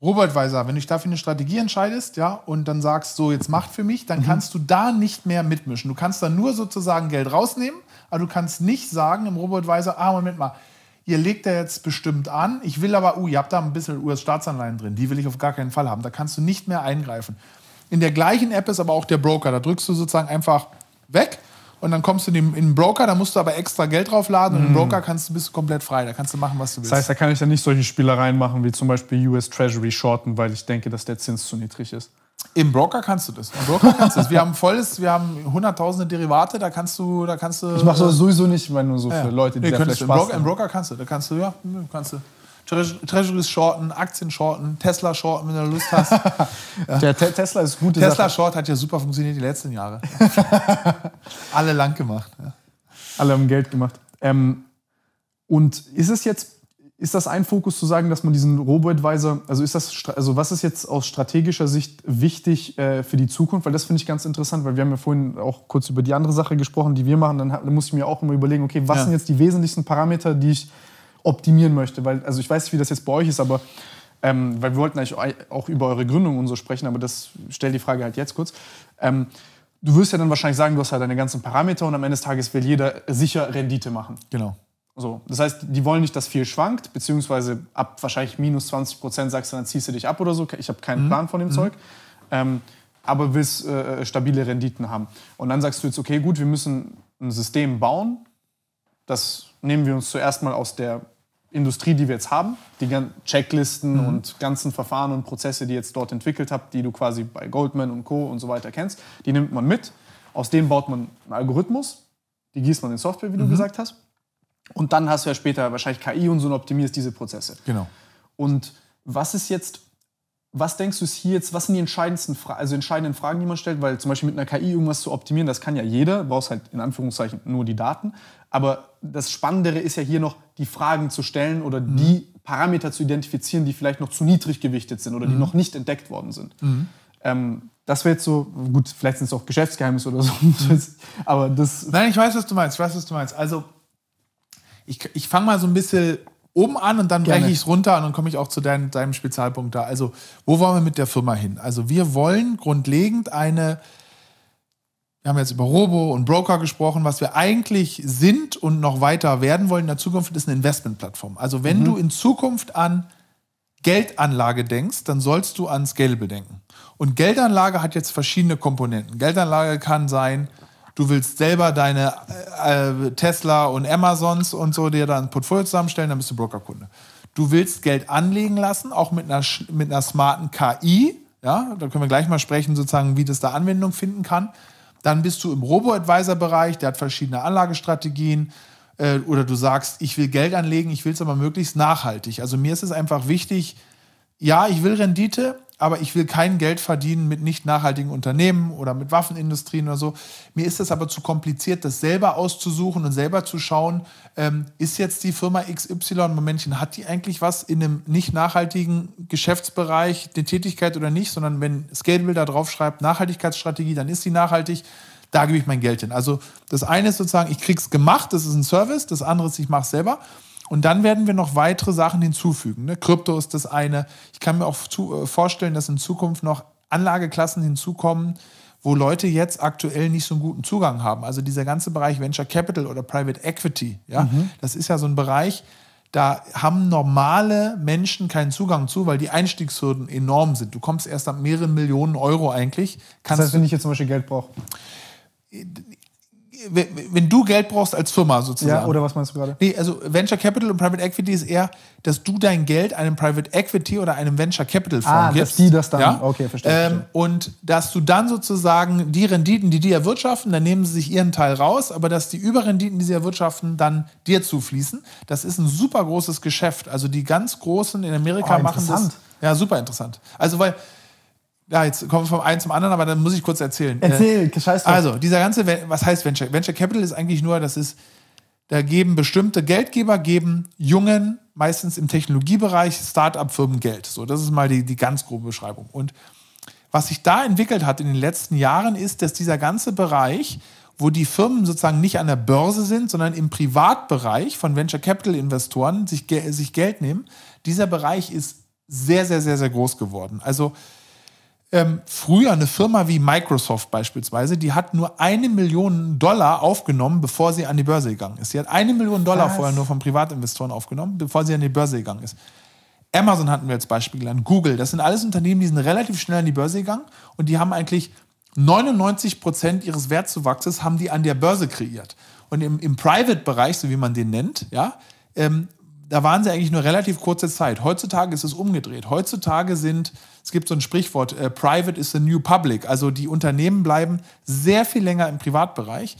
Robert Weiser, wenn du dich dafür eine Strategie entscheidest, ja, und dann sagst, so jetzt macht für mich, dann mhm. kannst du da nicht mehr mitmischen. Du kannst da nur sozusagen Geld rausnehmen, aber du kannst nicht sagen im Robert Weiser, ah, Moment mal, ihr legt da jetzt bestimmt an, ich will aber, uh, ihr habt da ein bisschen US-Staatsanleihen drin, die will ich auf gar keinen Fall haben, da kannst du nicht mehr eingreifen. In der gleichen App ist aber auch der Broker, da drückst du sozusagen einfach weg und dann kommst du in den, Broker, da musst du aber extra Geld draufladen und im mhm. Broker kannst du, bist du komplett frei, da kannst du machen, was du willst. Das heißt, da kann ich dann nicht solche Spielereien machen, wie zum Beispiel US Treasury shorten, weil ich denke, dass der Zins zu niedrig ist. Im Broker kannst du das. Im Broker kannst du das. Wir haben volles, wir haben hunderttausende Derivate, da kannst du, da kannst du. Ich mache äh, sowieso nicht, wenn nur so ja. Leute, die nee, da vielleicht Spaß im Broker, Im Broker kannst du, da kannst du, ja, kannst du. Treasuries shorten, Aktien shorten, Tesla shorten, wenn du Lust hast. ja. Der Te Tesla ist gut. Tesla Sache. Short hat ja super funktioniert die letzten Jahre. Alle lang gemacht. Ja. Alle haben Geld gemacht. Ähm, und ist es jetzt, ist das ein Fokus zu sagen, dass man diesen Robo-Advisor, also also was ist jetzt aus strategischer Sicht wichtig äh, für die Zukunft? Weil das finde ich ganz interessant, weil wir haben ja vorhin auch kurz über die andere Sache gesprochen, die wir machen. Dann, dann muss ich mir auch immer überlegen, okay, was ja. sind jetzt die wesentlichsten Parameter, die ich optimieren möchte. Weil, also ich weiß nicht, wie das jetzt bei euch ist, aber ähm, weil wir wollten eigentlich auch über eure Gründung und so sprechen, aber das stellt die Frage halt jetzt kurz. Ähm, du wirst ja dann wahrscheinlich sagen, du hast halt deine ganzen Parameter und am Ende des Tages will jeder sicher Rendite machen. Genau. So, das heißt, die wollen nicht, dass viel schwankt, beziehungsweise ab wahrscheinlich minus 20 Prozent sagst du, dann ziehst du dich ab oder so. Ich habe keinen mhm. Plan von dem mhm. Zeug. Ähm, aber willst äh, äh stabile Renditen haben. Und dann sagst du jetzt, okay, gut, wir müssen ein System bauen, das nehmen wir uns zuerst mal aus der Industrie, die wir jetzt haben, die Checklisten mhm. und ganzen Verfahren und Prozesse, die ihr jetzt dort entwickelt habt, die du quasi bei Goldman und Co. und so weiter kennst, die nimmt man mit. Aus dem baut man einen Algorithmus, die gießt man in Software, wie mhm. du gesagt hast. Und dann hast du ja später wahrscheinlich KI und so und optimierst diese Prozesse. Genau. Und was ist jetzt, was denkst du ist hier jetzt, was sind die entscheidendsten, Fra also entscheidenden Fragen, die man stellt? Weil zum Beispiel mit einer KI irgendwas zu optimieren, das kann ja jeder, brauchst halt in Anführungszeichen nur die Daten. Aber das Spannendere ist ja hier noch, die Fragen zu stellen oder mhm. die Parameter zu identifizieren, die vielleicht noch zu niedrig gewichtet sind oder mhm. die noch nicht entdeckt worden sind. Mhm. Ähm, das wäre jetzt so, gut, vielleicht sind es auch Geschäftsgeheimnisse oder so, aber das. Nein, ich weiß, was du meinst, ich weiß, was du meinst. Also, ich, ich fange mal so ein bisschen oben an und dann breche ich es runter und dann komme ich auch zu dein, deinem Spezialpunkt da. Also, wo wollen wir mit der Firma hin? Also, wir wollen grundlegend eine wir haben jetzt über Robo und Broker gesprochen, was wir eigentlich sind und noch weiter werden wollen in der Zukunft, ist eine Investmentplattform. Also wenn mhm. du in Zukunft an Geldanlage denkst, dann sollst du an Scalable denken. Und Geldanlage hat jetzt verschiedene Komponenten. Geldanlage kann sein, du willst selber deine äh, äh Tesla und Amazons und so dir dann ein Portfolio zusammenstellen, dann bist du Brokerkunde. Du willst Geld anlegen lassen, auch mit einer, mit einer smarten KI. Ja, da können wir gleich mal sprechen, sozusagen, wie das da Anwendung finden kann. Dann bist du im Robo-Advisor-Bereich, der hat verschiedene Anlagestrategien. Äh, oder du sagst, ich will Geld anlegen, ich will es aber möglichst nachhaltig. Also mir ist es einfach wichtig, ja, ich will Rendite, aber ich will kein Geld verdienen mit nicht nachhaltigen Unternehmen oder mit Waffenindustrien oder so. Mir ist das aber zu kompliziert, das selber auszusuchen und selber zu schauen, ähm, ist jetzt die Firma XY, Momentchen, hat die eigentlich was in einem nicht nachhaltigen Geschäftsbereich, die Tätigkeit oder nicht, sondern wenn Scalable da drauf schreibt, Nachhaltigkeitsstrategie, dann ist sie nachhaltig, da gebe ich mein Geld hin. Also das eine ist sozusagen, ich kriege es gemacht, das ist ein Service, das andere ist, ich mache es selber. Und dann werden wir noch weitere Sachen hinzufügen. Ne? Krypto ist das eine. Ich kann mir auch zu, äh, vorstellen, dass in Zukunft noch Anlageklassen hinzukommen, wo Leute jetzt aktuell nicht so einen guten Zugang haben. Also dieser ganze Bereich Venture Capital oder Private Equity, ja, mhm. das ist ja so ein Bereich, da haben normale Menschen keinen Zugang zu, weil die Einstiegshürden enorm sind. Du kommst erst ab mehreren Millionen Euro eigentlich. das heißt, wenn ich jetzt zum Beispiel Geld brauche? Äh, wenn du Geld brauchst als Firma sozusagen. Ja, oder was meinst du gerade? Nee, also Venture Capital und Private Equity ist eher, dass du dein Geld einem Private Equity oder einem Venture Capital ah, Fonds ah, gibst. Dass die das dann, ja? okay, verstehe, ähm, Und dass du dann sozusagen die Renditen, die die erwirtschaften, dann nehmen sie sich ihren Teil raus, aber dass die Überrenditen, die sie erwirtschaften, dann dir zufließen. Das ist ein super großes Geschäft. Also die ganz Großen in Amerika oh, machen das. Ja, super interessant. Also weil ja, jetzt kommen wir vom einen zum anderen, aber dann muss ich kurz erzählen. Äh, Erzähl, äh, scheiß drauf. Also, dieser ganze, was heißt Venture? Venture Capital ist eigentlich nur, das ist, da geben bestimmte Geldgeber, geben jungen, meistens im Technologiebereich, Start-up-Firmen Geld. So, das ist mal die, die ganz grobe Beschreibung. Und was sich da entwickelt hat in den letzten Jahren, ist, dass dieser ganze Bereich, wo die Firmen sozusagen nicht an der Börse sind, sondern im Privatbereich von Venture Capital-Investoren sich, sich Geld nehmen, dieser Bereich ist sehr, sehr, sehr, sehr groß geworden. Also, ähm, früher eine Firma wie Microsoft beispielsweise, die hat nur eine Million Dollar aufgenommen, bevor sie an die Börse gegangen ist. Sie hat eine Million Dollar Was? vorher nur von Privatinvestoren aufgenommen, bevor sie an die Börse gegangen ist. Amazon hatten wir als Beispiel gelernt, Google, das sind alles Unternehmen, die sind relativ schnell an die Börse gegangen und die haben eigentlich 99 Prozent ihres Wertzuwachses haben die an der Börse kreiert. Und im, im Private-Bereich, so wie man den nennt, ja, ähm, da waren sie eigentlich nur relativ kurze Zeit. Heutzutage ist es umgedreht. Heutzutage sind es gibt so ein Sprichwort, äh, Private is the new public. Also die Unternehmen bleiben sehr viel länger im Privatbereich.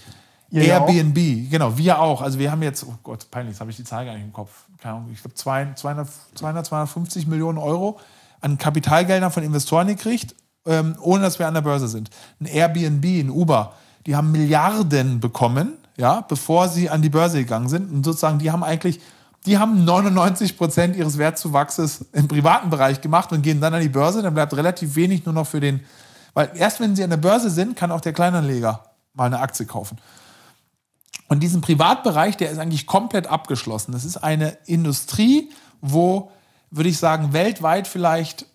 Ihr Airbnb, auch? genau, wir auch. Also wir haben jetzt, oh Gott, peinlich, jetzt habe ich die Zahl gar nicht im Kopf. Keine Ahnung, ich glaube 200, 200, 250 Millionen Euro an Kapitalgeldern von Investoren gekriegt, ähm, ohne dass wir an der Börse sind. Ein Airbnb, ein Uber, die haben Milliarden bekommen, ja, bevor sie an die Börse gegangen sind. Und sozusagen, die haben eigentlich die haben 99 Prozent ihres Wertzuwachses im privaten Bereich gemacht und gehen dann an die Börse. Dann bleibt relativ wenig nur noch für den, weil erst wenn sie an der Börse sind, kann auch der Kleinanleger mal eine Aktie kaufen. Und diesen Privatbereich, der ist eigentlich komplett abgeschlossen. Das ist eine Industrie, wo, würde ich sagen, weltweit vielleicht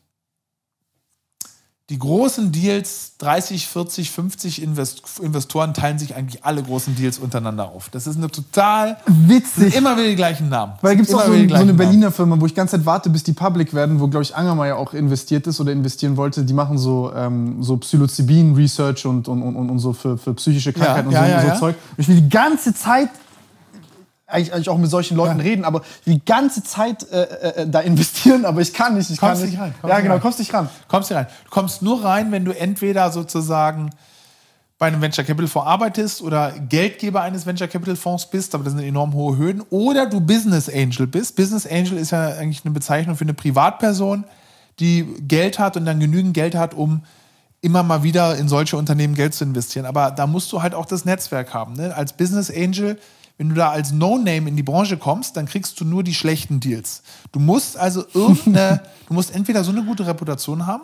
die großen Deals, 30, 40, 50 Invest Investoren teilen sich eigentlich alle großen Deals untereinander auf. Das ist eine total witzig. Immer wieder die gleichen Namen. Weil gibt es auch so, so eine Berliner Namen. Firma, wo ich die ganze Zeit warte, bis die public werden, wo glaube ich Angermeier auch investiert ist oder investieren wollte. Die machen so ähm, so Psilocybin Research und und, und, und so für, für psychische Krankheiten ja, und, so, ja, und so, Zeug. Und ich will die ganze Zeit eigentlich, auch mit solchen Leuten ja. reden, aber die ganze Zeit äh, äh, äh da investieren, aber ich kann nicht. Ich kommst kann nicht rein. ja, genau, rein. kommst nicht ran. Kommst nicht rein. Du kommst nur rein, wenn du entweder sozusagen bei einem Venture Capital Fonds arbeitest oder Geldgeber eines Venture Capital Fonds bist, aber das sind enorm hohe Höhen, oder du Business Angel bist. Business Angel ist ja eigentlich eine Bezeichnung für eine Privatperson, die Geld hat und dann genügend Geld hat, um immer mal wieder in solche Unternehmen Geld zu investieren. Aber da musst du halt auch das Netzwerk haben. Ne? Als Business Angel wenn du da als No-Name in die Branche kommst, dann kriegst du nur die schlechten Deals. Du musst also irgendeine, du musst entweder so eine gute Reputation haben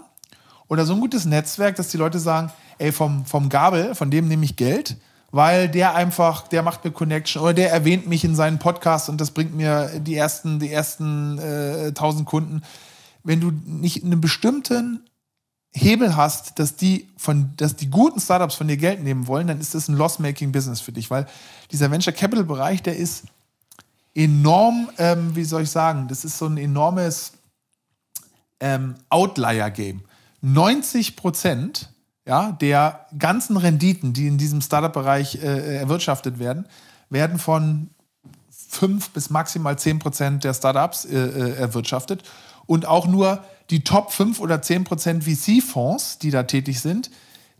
oder so ein gutes Netzwerk, dass die Leute sagen, ey, vom, vom Gabel, von dem nehme ich Geld, weil der einfach, der macht mir Connection oder der erwähnt mich in seinen Podcast und das bringt mir die ersten, die ersten äh, Kunden. Wenn du nicht einen bestimmten Hebel hast, dass die, von, dass die guten Startups von dir Geld nehmen wollen, dann ist das ein Loss-Making-Business für dich, weil dieser Venture Capital Bereich, der ist enorm, ähm, wie soll ich sagen, das ist so ein enormes ähm, Outlier-Game. 90 Prozent ja, der ganzen Renditen, die in diesem Startup-Bereich äh, erwirtschaftet werden, werden von 5 bis maximal 10 Prozent der Startups äh, äh, erwirtschaftet. Und auch nur die Top 5 oder 10 Prozent VC-Fonds, die da tätig sind,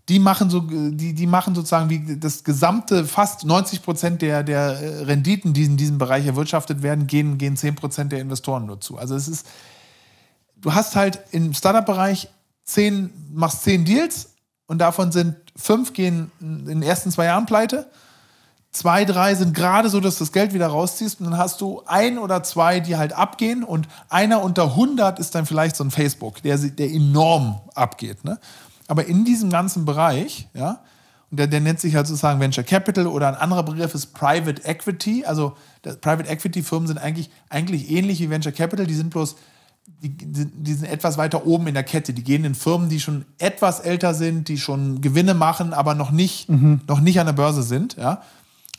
die machen so, die, die machen sozusagen wie das gesamte, fast 90 Prozent der, der äh, Renditen, die in diesem Bereich erwirtschaftet werden, gehen, gehen 10 Prozent der Investoren nur zu. Also es ist, du hast halt im Startup-Bereich 10, machst zehn Deals und davon sind 5 gehen in den ersten zwei Jahren pleite. Zwei, drei sind gerade so, dass du das Geld wieder rausziehst und dann hast du ein oder zwei, die halt abgehen und einer unter 100 ist dann vielleicht so ein Facebook, der, der enorm abgeht. Ne? Aber in diesem ganzen Bereich, ja, und der, der nennt sich halt sozusagen Venture Capital oder ein anderer Begriff ist Private Equity. Also Private Equity Firmen sind eigentlich, eigentlich ähnlich wie Venture Capital, die sind bloß, die, die sind etwas weiter oben in der Kette. Die gehen in Firmen, die schon etwas älter sind, die schon Gewinne machen, aber noch nicht, mhm. noch nicht an der Börse sind. Ja?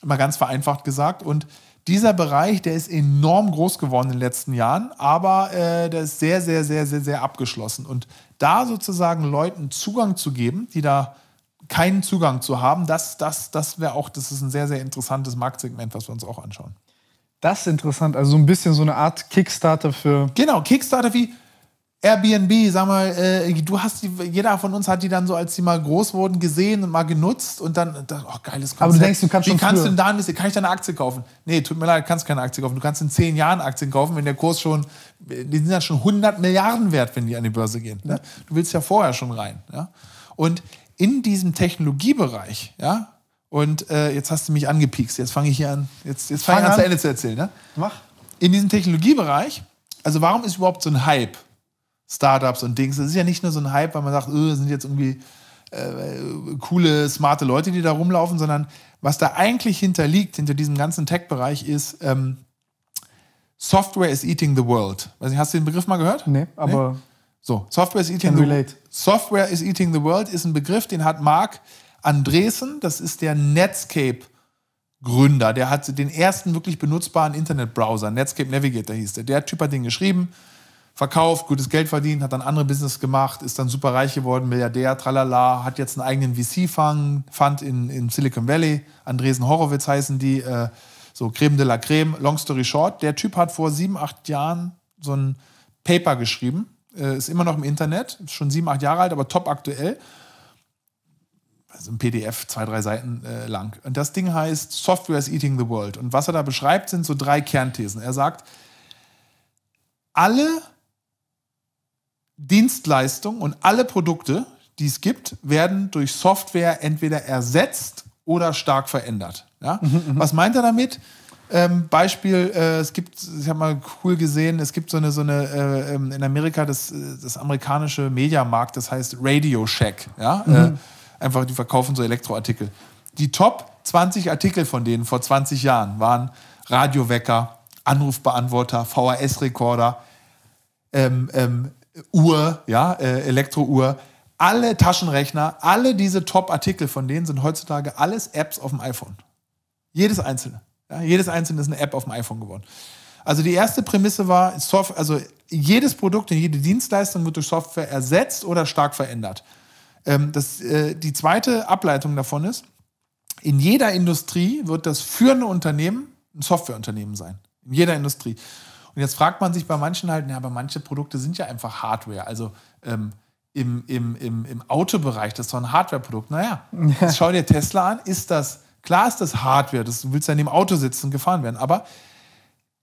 Mal ganz vereinfacht gesagt. Und dieser Bereich, der ist enorm groß geworden in den letzten Jahren, aber äh, der ist sehr, sehr, sehr, sehr, sehr abgeschlossen. Und da sozusagen Leuten Zugang zu geben, die da keinen Zugang zu haben, das, das, das wäre auch, das ist ein sehr, sehr interessantes Marktsegment, was wir uns auch anschauen. Das ist interessant, also so ein bisschen so eine Art Kickstarter für. Genau, Kickstarter wie, Airbnb, sag mal, äh, du hast die, jeder von uns hat die dann so, als die mal groß wurden, gesehen und mal genutzt und dann, dann oh, geiles Konzept. Aber du denkst, du kannst Wie kannst früher. du denn da, kann ich da eine Aktie kaufen? Nee, tut mir leid, du kannst keine Aktie kaufen. Du kannst in zehn Jahren Aktien kaufen, wenn der Kurs schon, die sind ja schon 100 Milliarden wert, wenn die an die Börse gehen. Ne? Du willst ja vorher schon rein. Ja? Und in diesem Technologiebereich, ja, und äh, jetzt hast du mich angepiekst, jetzt fange ich hier an, jetzt, jetzt fange ich an, an, zu Ende zu erzählen. Ne? Mach. In diesem Technologiebereich, also warum ist überhaupt so ein Hype? Startups und Dings. Das ist ja nicht nur so ein Hype, weil man sagt, öh, sind jetzt irgendwie äh, coole, smarte Leute, die da rumlaufen, sondern was da eigentlich hinterliegt, hinter diesem ganzen Tech-Bereich, ist ähm, Software is eating the world. Weiß nicht, hast du den Begriff mal gehört? Nee, aber. Nee? So, Software is eating the relate. Software is eating the world ist ein Begriff, den hat Mark Andresen, das ist der Netscape Gründer, der hat den ersten wirklich benutzbaren Internetbrowser, Netscape Navigator hieß der. Der Typ hat den geschrieben verkauft, gutes Geld verdient, hat dann andere Business gemacht, ist dann super reich geworden, Milliardär, tralala, hat jetzt einen eigenen VC-Fund in, in Silicon Valley, Andresen Horowitz heißen die, äh, so Creme de la Creme. Long story short, der Typ hat vor sieben, acht Jahren so ein Paper geschrieben, äh, ist immer noch im Internet, ist schon sieben, acht Jahre alt, aber top aktuell. Also ein PDF, zwei, drei Seiten äh, lang. Und das Ding heißt Software is Eating the World. Und was er da beschreibt, sind so drei Kernthesen. Er sagt, alle Dienstleistungen und alle Produkte, die es gibt, werden durch Software entweder ersetzt oder stark verändert. Ja? Mhm, mhm. Was meint er damit? Ähm, Beispiel, äh, es gibt, ich habe mal cool gesehen, es gibt so eine, so eine äh, ähm, in Amerika das, äh, das amerikanische Mediamarkt, das heißt Radio Shack. Ja? Mhm. Äh, einfach, die verkaufen so Elektroartikel. Die Top 20 Artikel von denen vor 20 Jahren waren Radiowecker, Anrufbeantworter, VHS-Rekorder, ähm, ähm, Uhr, ja, äh, Elektrouhr, alle Taschenrechner, alle diese Top-Artikel von denen sind heutzutage alles Apps auf dem iPhone. Jedes einzelne. Ja, jedes einzelne ist eine App auf dem iPhone geworden. Also die erste Prämisse war, Software, also jedes Produkt und jede Dienstleistung wird durch Software ersetzt oder stark verändert. Ähm, das, äh, die zweite Ableitung davon ist, in jeder Industrie wird das führende Unternehmen ein Softwareunternehmen sein. In jeder Industrie. Und jetzt fragt man sich bei manchen halt, ja, aber manche Produkte sind ja einfach Hardware. Also ähm, im, im, im, im Autobereich, das ist doch ein Hardware-Produkt. Naja, jetzt schau dir Tesla an, ist das, klar ist das Hardware, das, du willst ja in dem Auto sitzen und gefahren werden, aber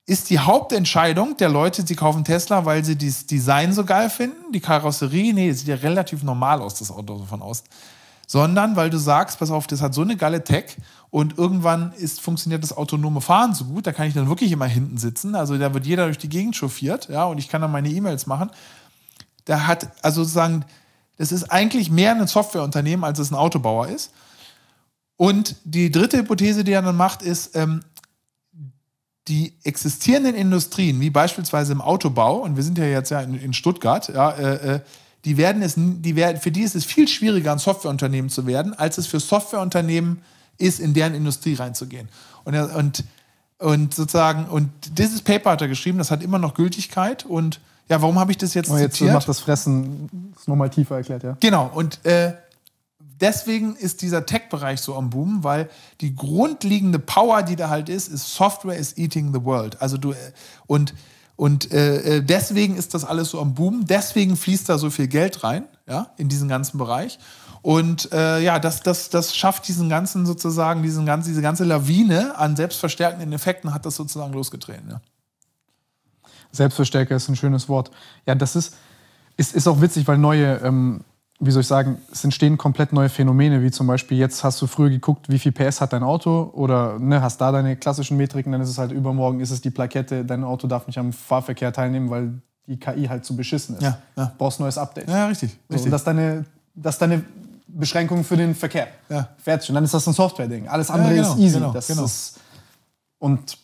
ist die Hauptentscheidung der Leute, die kaufen Tesla, weil sie das Design so geil finden, die Karosserie, nee, sieht ja relativ normal aus, das Auto von außen, sondern weil du sagst, pass auf, das hat so eine geile Tech und irgendwann ist, funktioniert das autonome Fahren so gut, da kann ich dann wirklich immer hinten sitzen. Also da wird jeder durch die Gegend chauffiert, ja, und ich kann dann meine E-Mails machen. Da hat, also sozusagen, das ist eigentlich mehr ein Softwareunternehmen, als es ein Autobauer ist. Und die dritte Hypothese, die er dann macht, ist, ähm, die existierenden Industrien, wie beispielsweise im Autobau, und wir sind ja jetzt ja in, in Stuttgart, ja, äh, äh die werden es, die werden, für die ist es viel schwieriger, ein Softwareunternehmen zu werden, als es für Softwareunternehmen ist ist, in deren Industrie reinzugehen. Und, und, und sozusagen, und dieses Paper hat er geschrieben, das hat immer noch Gültigkeit und ja, warum habe ich das jetzt, oh, jetzt zitiert? macht das Fressen nochmal tiefer erklärt, ja. Genau, und äh, deswegen ist dieser Tech-Bereich so am Boom, weil die grundlegende Power, die da halt ist, ist Software is eating the world. Also du äh, und und äh, äh, deswegen ist das alles so am Boom. Deswegen fließt da so viel Geld rein, ja, in diesen ganzen Bereich. Und äh, ja, das, das, das schafft diesen ganzen sozusagen, diesen ganzen, diese ganze Lawine an selbstverstärkenden Effekten hat das sozusagen losgetreten. Ja. Selbstverstärker ist ein schönes Wort. Ja, das ist, ist, ist auch witzig, weil neue, ähm, wie soll ich sagen, es entstehen komplett neue Phänomene, wie zum Beispiel jetzt hast du früher geguckt, wie viel PS hat dein Auto oder ne, hast da deine klassischen Metriken, dann ist es halt übermorgen, ist es die Plakette, dein Auto darf nicht am Fahrverkehr teilnehmen, weil die KI halt zu beschissen ist. Ja, ja. Brauchst neues Update. Ja, richtig. richtig. So, dass deine, dass deine Beschränkungen für den Verkehr. Ja. Fertig. Und dann ist das ein Software-Ding. Alles andere ja, genau, ist easy. Genau, das genau. Ist und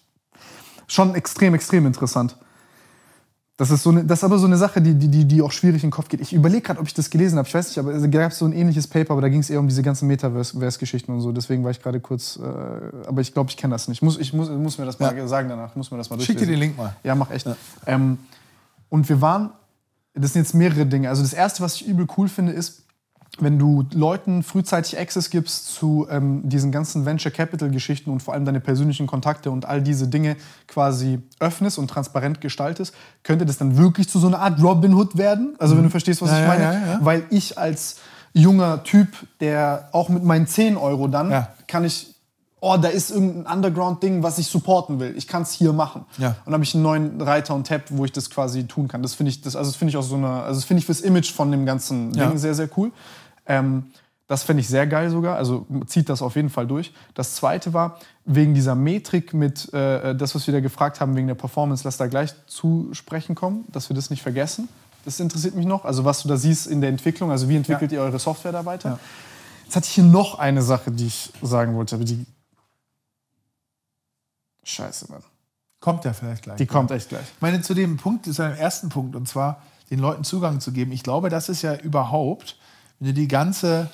schon extrem, extrem interessant. Das ist, so eine, das ist aber so eine Sache, die, die, die auch schwierig in den Kopf geht. Ich überlege gerade, ob ich das gelesen habe. Ich weiß nicht, aber es gab so ein ähnliches Paper, aber da ging es eher um diese ganzen Metaverse-Geschichten und so. Deswegen war ich gerade kurz. Äh, aber ich glaube, ich kenne das nicht. Muss, ich muss, muss mir das mal ja. sagen danach. Muss mir das mal Schick dir den Link mal. Ja, mach echt. Ja. Ähm, und wir waren. Das sind jetzt mehrere Dinge. Also, das erste, was ich übel cool finde, ist, wenn du Leuten frühzeitig Access gibst zu ähm, diesen ganzen Venture Capital Geschichten und vor allem deine persönlichen Kontakte und all diese Dinge quasi öffnest und transparent gestaltest, könnte das dann wirklich zu so einer Art Robin Hood werden? Also mhm. wenn du mhm. verstehst, was ja, ich meine, ja, ja, weil ich als junger Typ, der auch mit meinen 10 Euro dann kann ich oh, da ist irgendein Underground-Ding, was ich supporten will. Ich kann es hier machen. Ja. Und dann habe ich einen neuen Reiter und Tab, wo ich das quasi tun kann. Das finde ich, das, also das finde ich auch so eine, also das finde ich fürs Image von dem ganzen ja. Ding sehr, sehr cool. Ähm, das finde ich sehr geil sogar, also zieht das auf jeden Fall durch. Das zweite war, wegen dieser Metrik mit, äh, das, was wir da gefragt haben, wegen der Performance, lass da gleich zu sprechen kommen, dass wir das nicht vergessen. Das interessiert mich noch. Also, was du da siehst in der Entwicklung, also wie entwickelt ja. ihr eure Software da weiter? Ja. Jetzt hatte ich hier noch eine Sache, die ich sagen wollte, aber die. Scheiße, Mann. Kommt ja vielleicht gleich. Die ne? kommt echt gleich. Ich meine, zu dem Punkt, zu einem ersten Punkt, und zwar den Leuten Zugang zu geben. Ich glaube, das ist ja überhaupt wenn du die ganze.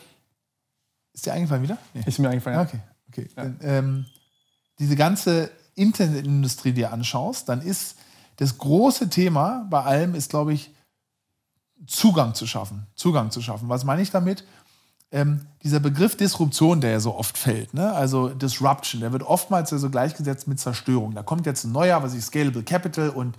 Ist dir eingefallen wieder? Nee. Ist mir eingefallen. Ja. Okay, okay. Ja. Dann, ähm, diese ganze Internetindustrie dir anschaust, dann ist das große Thema bei allem, ist, glaube ich, Zugang zu schaffen. Zugang zu schaffen. Was meine ich damit? Ähm, dieser Begriff Disruption, der ja so oft fällt, ne? also Disruption, der wird oftmals ja so gleichgesetzt mit Zerstörung. Da kommt jetzt ein neuer, was ich Scalable Capital und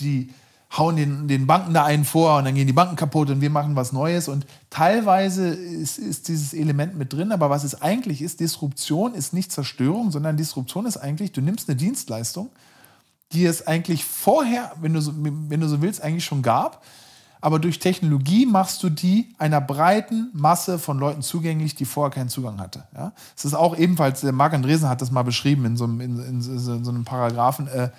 die hauen den, den Banken da einen vor und dann gehen die Banken kaputt und wir machen was Neues. Und teilweise ist, ist dieses Element mit drin, aber was es eigentlich ist, Disruption ist nicht Zerstörung, sondern Disruption ist eigentlich, du nimmst eine Dienstleistung, die es eigentlich vorher, wenn du so, wenn du so willst, eigentlich schon gab. Aber durch Technologie machst du die einer breiten Masse von Leuten zugänglich, die vorher keinen Zugang hatte. Ja? Es ist auch ebenfalls, Marc Andresen hat das mal beschrieben in so einem, in, in, in so einem Paragraphen, äh,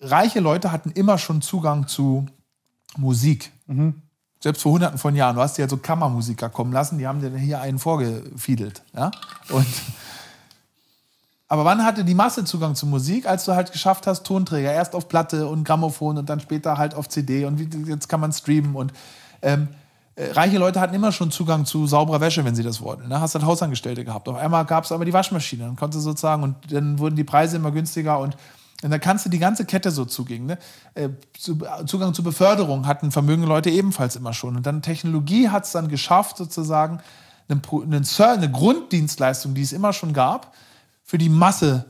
reiche Leute hatten immer schon Zugang zu Musik. Mhm. Selbst vor hunderten von Jahren. Du hast ja so Kammermusiker kommen lassen, die haben dir hier einen vorgefiedelt. Ja? Und aber wann hatte die Masse Zugang zu Musik, als du halt geschafft hast, Tonträger erst auf Platte und Grammophon und dann später halt auf CD und wie, jetzt kann man streamen und ähm, äh, reiche Leute hatten immer schon Zugang zu sauberer Wäsche, wenn sie das wollten. Ne? Hast halt Hausangestellte gehabt. Auf einmal gab es aber die Waschmaschine, dann konnte sozusagen und dann wurden die Preise immer günstiger und und dann kannst du die ganze Kette so zugehen. Ne? Äh, Zugang zu Beförderung hatten vermögende Leute ebenfalls immer schon. Und dann Technologie hat es dann geschafft, sozusagen eine Grunddienstleistung, die es immer schon gab, für die Masse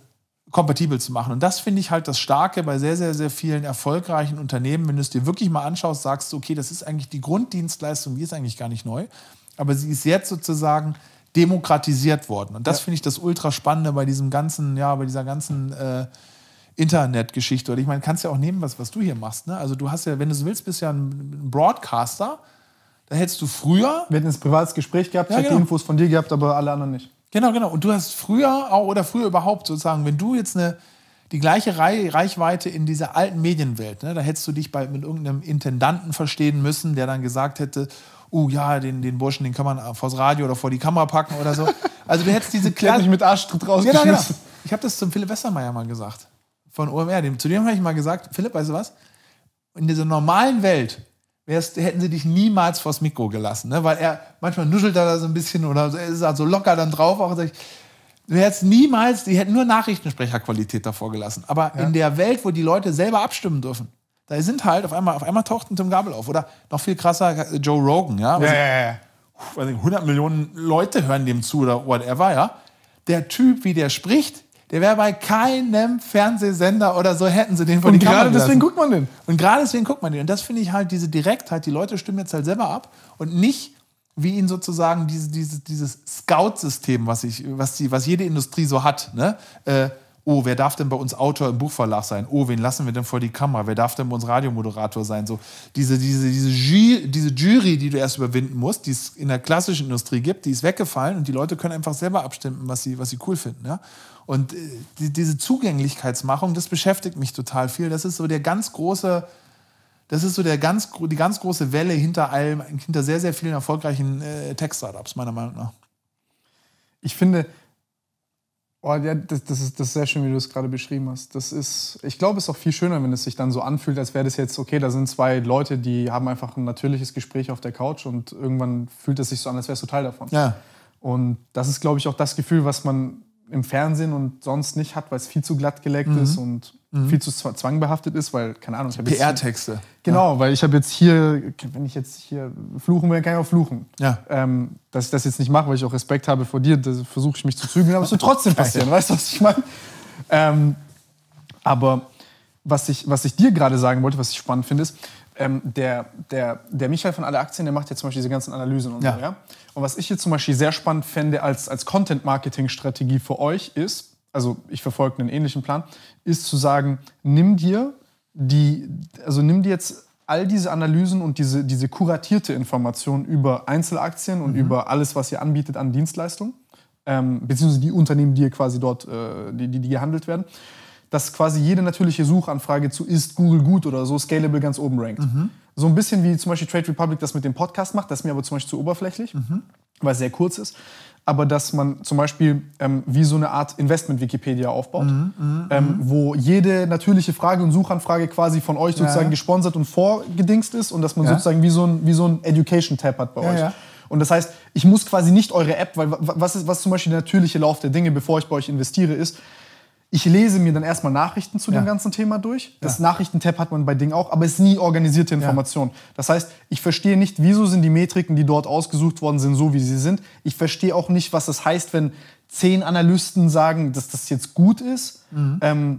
kompatibel zu machen. Und das finde ich halt das Starke bei sehr, sehr, sehr vielen erfolgreichen Unternehmen. Wenn du es dir wirklich mal anschaust, sagst du, okay, das ist eigentlich die Grunddienstleistung, die ist eigentlich gar nicht neu, aber sie ist jetzt sozusagen demokratisiert worden. Und das ja. finde ich das ultra spannende bei diesem ganzen, ja, bei dieser ganzen äh, Internetgeschichte. Oder ich meine, kannst ja auch nehmen, was, was du hier machst. Ne? Also du hast ja, wenn du so willst, bist ja ein Broadcaster. Da hättest du früher. Wir hätten ein privates Gespräch gehabt, ja, ich genau. hätte Infos von dir gehabt, aber alle anderen nicht. Genau, genau. Und du hast früher oder früher überhaupt sozusagen, wenn du jetzt eine, die gleiche Reichweite in dieser alten Medienwelt, ne, da hättest du dich bald mit irgendeinem Intendanten verstehen müssen, der dann gesagt hätte, oh uh, ja, den, den Burschen, den kann man vors Radio oder vor die Kamera packen oder so. Also du hättest diese kleinen... Ich mit Arsch rausgeschmissen. Genau, genau. Ich habe das zum Philipp Westermeier mal gesagt von OMR. Dem, zu dem habe ich mal gesagt, Philipp, weißt du was? In dieser normalen Welt hätten sie dich niemals vors Mikro gelassen, ne? weil er manchmal nuschelt er da so ein bisschen oder er ist er halt so locker dann drauf. Auch, ich, du hättest niemals, die hätten nur Nachrichtensprecherqualität davor gelassen. Aber ja. in der Welt, wo die Leute selber abstimmen dürfen, da sind halt auf einmal, auf einmal taucht ein Tim Gabel auf. Oder noch viel krasser, Joe Rogan, ja. ja, ja, ja. 100 Millionen Leute hören dem zu oder whatever, ja. Der Typ, wie der spricht, der wäre bei keinem Fernsehsender oder so hätten sie den von Und gerade deswegen guckt man den. Und gerade deswegen guckt man den. Und das finde ich halt diese Direktheit. Die Leute stimmen jetzt halt selber ab und nicht wie ihn sozusagen diese, diese, dieses Scout-System, was, was, was jede Industrie so hat. Ne? Äh, oh, wer darf denn bei uns Autor im Buchverlag sein? Oh, wen lassen wir denn vor die Kamera? Wer darf denn bei uns Radiomoderator sein? So diese, diese, diese, Jury, diese Jury, die du erst überwinden musst, die es in der klassischen Industrie gibt, die ist weggefallen und die Leute können einfach selber abstimmen, was sie, was sie cool finden. Ja? Und äh, die, diese Zugänglichkeitsmachung, das beschäftigt mich total viel. Das ist so der ganz große, das ist so der ganz, die ganz große Welle hinter allem, hinter sehr, sehr vielen erfolgreichen äh, Tech-Startups, meiner Meinung nach. Ich finde, Oh, ja, das, das, ist, das ist sehr schön, wie du es gerade beschrieben hast. Das ist, ich glaube, es ist auch viel schöner, wenn es sich dann so anfühlt, als wäre das jetzt, okay, da sind zwei Leute, die haben einfach ein natürliches Gespräch auf der Couch und irgendwann fühlt es sich so an, als wärst du Teil davon. Ja. Und das ist, glaube ich, auch das Gefühl, was man im Fernsehen und sonst nicht hat, weil es viel zu glatt geleckt mhm. ist und mhm. viel zu zwangbehaftet ist, weil, keine Ahnung, ich PR-Texte. Genau, ja. weil ich habe jetzt hier, wenn ich jetzt hier fluchen will, kann ich auch fluchen. Ja. Ähm, dass ich das jetzt nicht mache, weil ich auch Respekt habe vor dir, da versuche ich mich zu zügeln, aber es wird trotzdem passieren, weißt du, was ich meine? Ähm, aber was ich, was ich dir gerade sagen wollte, was ich spannend finde, ist, ähm, der, der, der Michael von Alle Aktien, der macht ja zum Beispiel diese ganzen Analysen und ja. so. Ja? Und was ich hier zum Beispiel sehr spannend fände als, als Content-Marketing-Strategie für euch ist, also ich verfolge einen ähnlichen Plan, ist zu sagen, nimm dir die, also nimm dir jetzt all diese Analysen und diese, diese kuratierte Information über Einzelaktien und mhm. über alles, was ihr anbietet an Dienstleistungen, ähm, beziehungsweise die Unternehmen, die ihr quasi dort, äh, die, die, die gehandelt werden dass quasi jede natürliche Suchanfrage zu ist Google gut oder so scalable ganz oben rankt. Mhm. So ein bisschen wie zum Beispiel Trade Republic das mit dem Podcast macht, das ist mir aber zum Beispiel zu oberflächlich, mhm. weil es sehr kurz ist. Aber dass man zum Beispiel ähm, wie so eine Art Investment-Wikipedia aufbaut, mhm, mhm ähm, mhm. wo jede natürliche Frage und Suchanfrage quasi von euch sozusagen ja. gesponsert und vorgedingst ist und dass man ja. sozusagen wie so ein, so ein Education-Tab hat bei ja, euch. Und das heißt, ich muss quasi nicht eure App, weil was ist, was zum Beispiel der natürliche Lauf der Dinge, bevor ich bei euch investiere, ist, ich lese mir dann erstmal Nachrichten zu ja. dem ganzen Thema durch. Das ja. Nachrichtentab hat man bei Ding auch, aber es ist nie organisierte Information. Ja. Das heißt, ich verstehe nicht, wieso sind die Metriken, die dort ausgesucht worden sind, so wie sie sind. Ich verstehe auch nicht, was das heißt, wenn zehn Analysten sagen, dass das jetzt gut ist. Mhm. Ähm,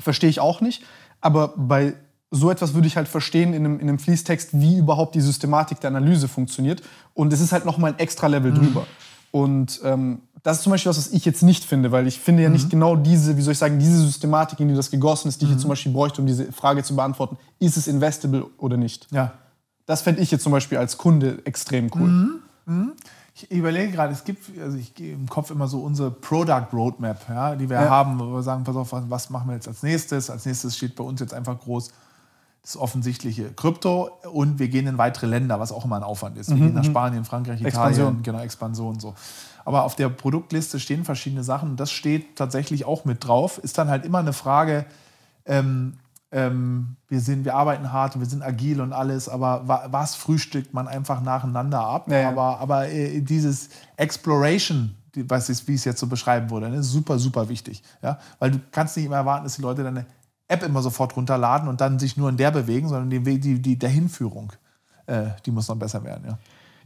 verstehe ich auch nicht. Aber bei so etwas würde ich halt verstehen in einem, in einem Fließtext, wie überhaupt die Systematik der Analyse funktioniert. Und es ist halt nochmal ein extra Level mhm. drüber. Und ähm, das ist zum Beispiel was, was ich jetzt nicht finde, weil ich finde ja mhm. nicht genau diese, wie soll ich sagen, diese Systematik, in die das gegossen ist, die mhm. ich jetzt mhm. zum Beispiel bräuchte, um diese Frage zu beantworten, ist es investable oder nicht? Ja. Das fände ich jetzt zum Beispiel als Kunde extrem cool. Mhm. mhm. Ich überlege gerade, es gibt, also ich gehe im Kopf immer so unsere Product Roadmap, ja, die wir ja. haben, wo wir sagen, pass auf, was machen wir jetzt als nächstes? Als nächstes steht bei uns jetzt einfach groß das offensichtliche Krypto und wir gehen in weitere Länder, was auch immer ein Aufwand ist. Wir mhm, gehen nach Spanien, Frankreich, Italien, Expansion. genau, Expansion und so. Aber auf der Produktliste stehen verschiedene Sachen. Das steht tatsächlich auch mit drauf. Ist dann halt immer eine Frage, ähm, ähm, wir, sind, wir arbeiten hart und wir sind agil und alles, aber was frühstückt man einfach nacheinander ab? Ja, ja. Aber, aber äh, dieses Exploration, die, was ist, wie es jetzt so beschreiben wurde, ne? super, super wichtig. Ja? Weil du kannst nicht immer erwarten, dass die Leute deine App immer sofort runterladen und dann sich nur in der bewegen, sondern die, die, die der Hinführung, äh, die muss noch besser werden. Ja.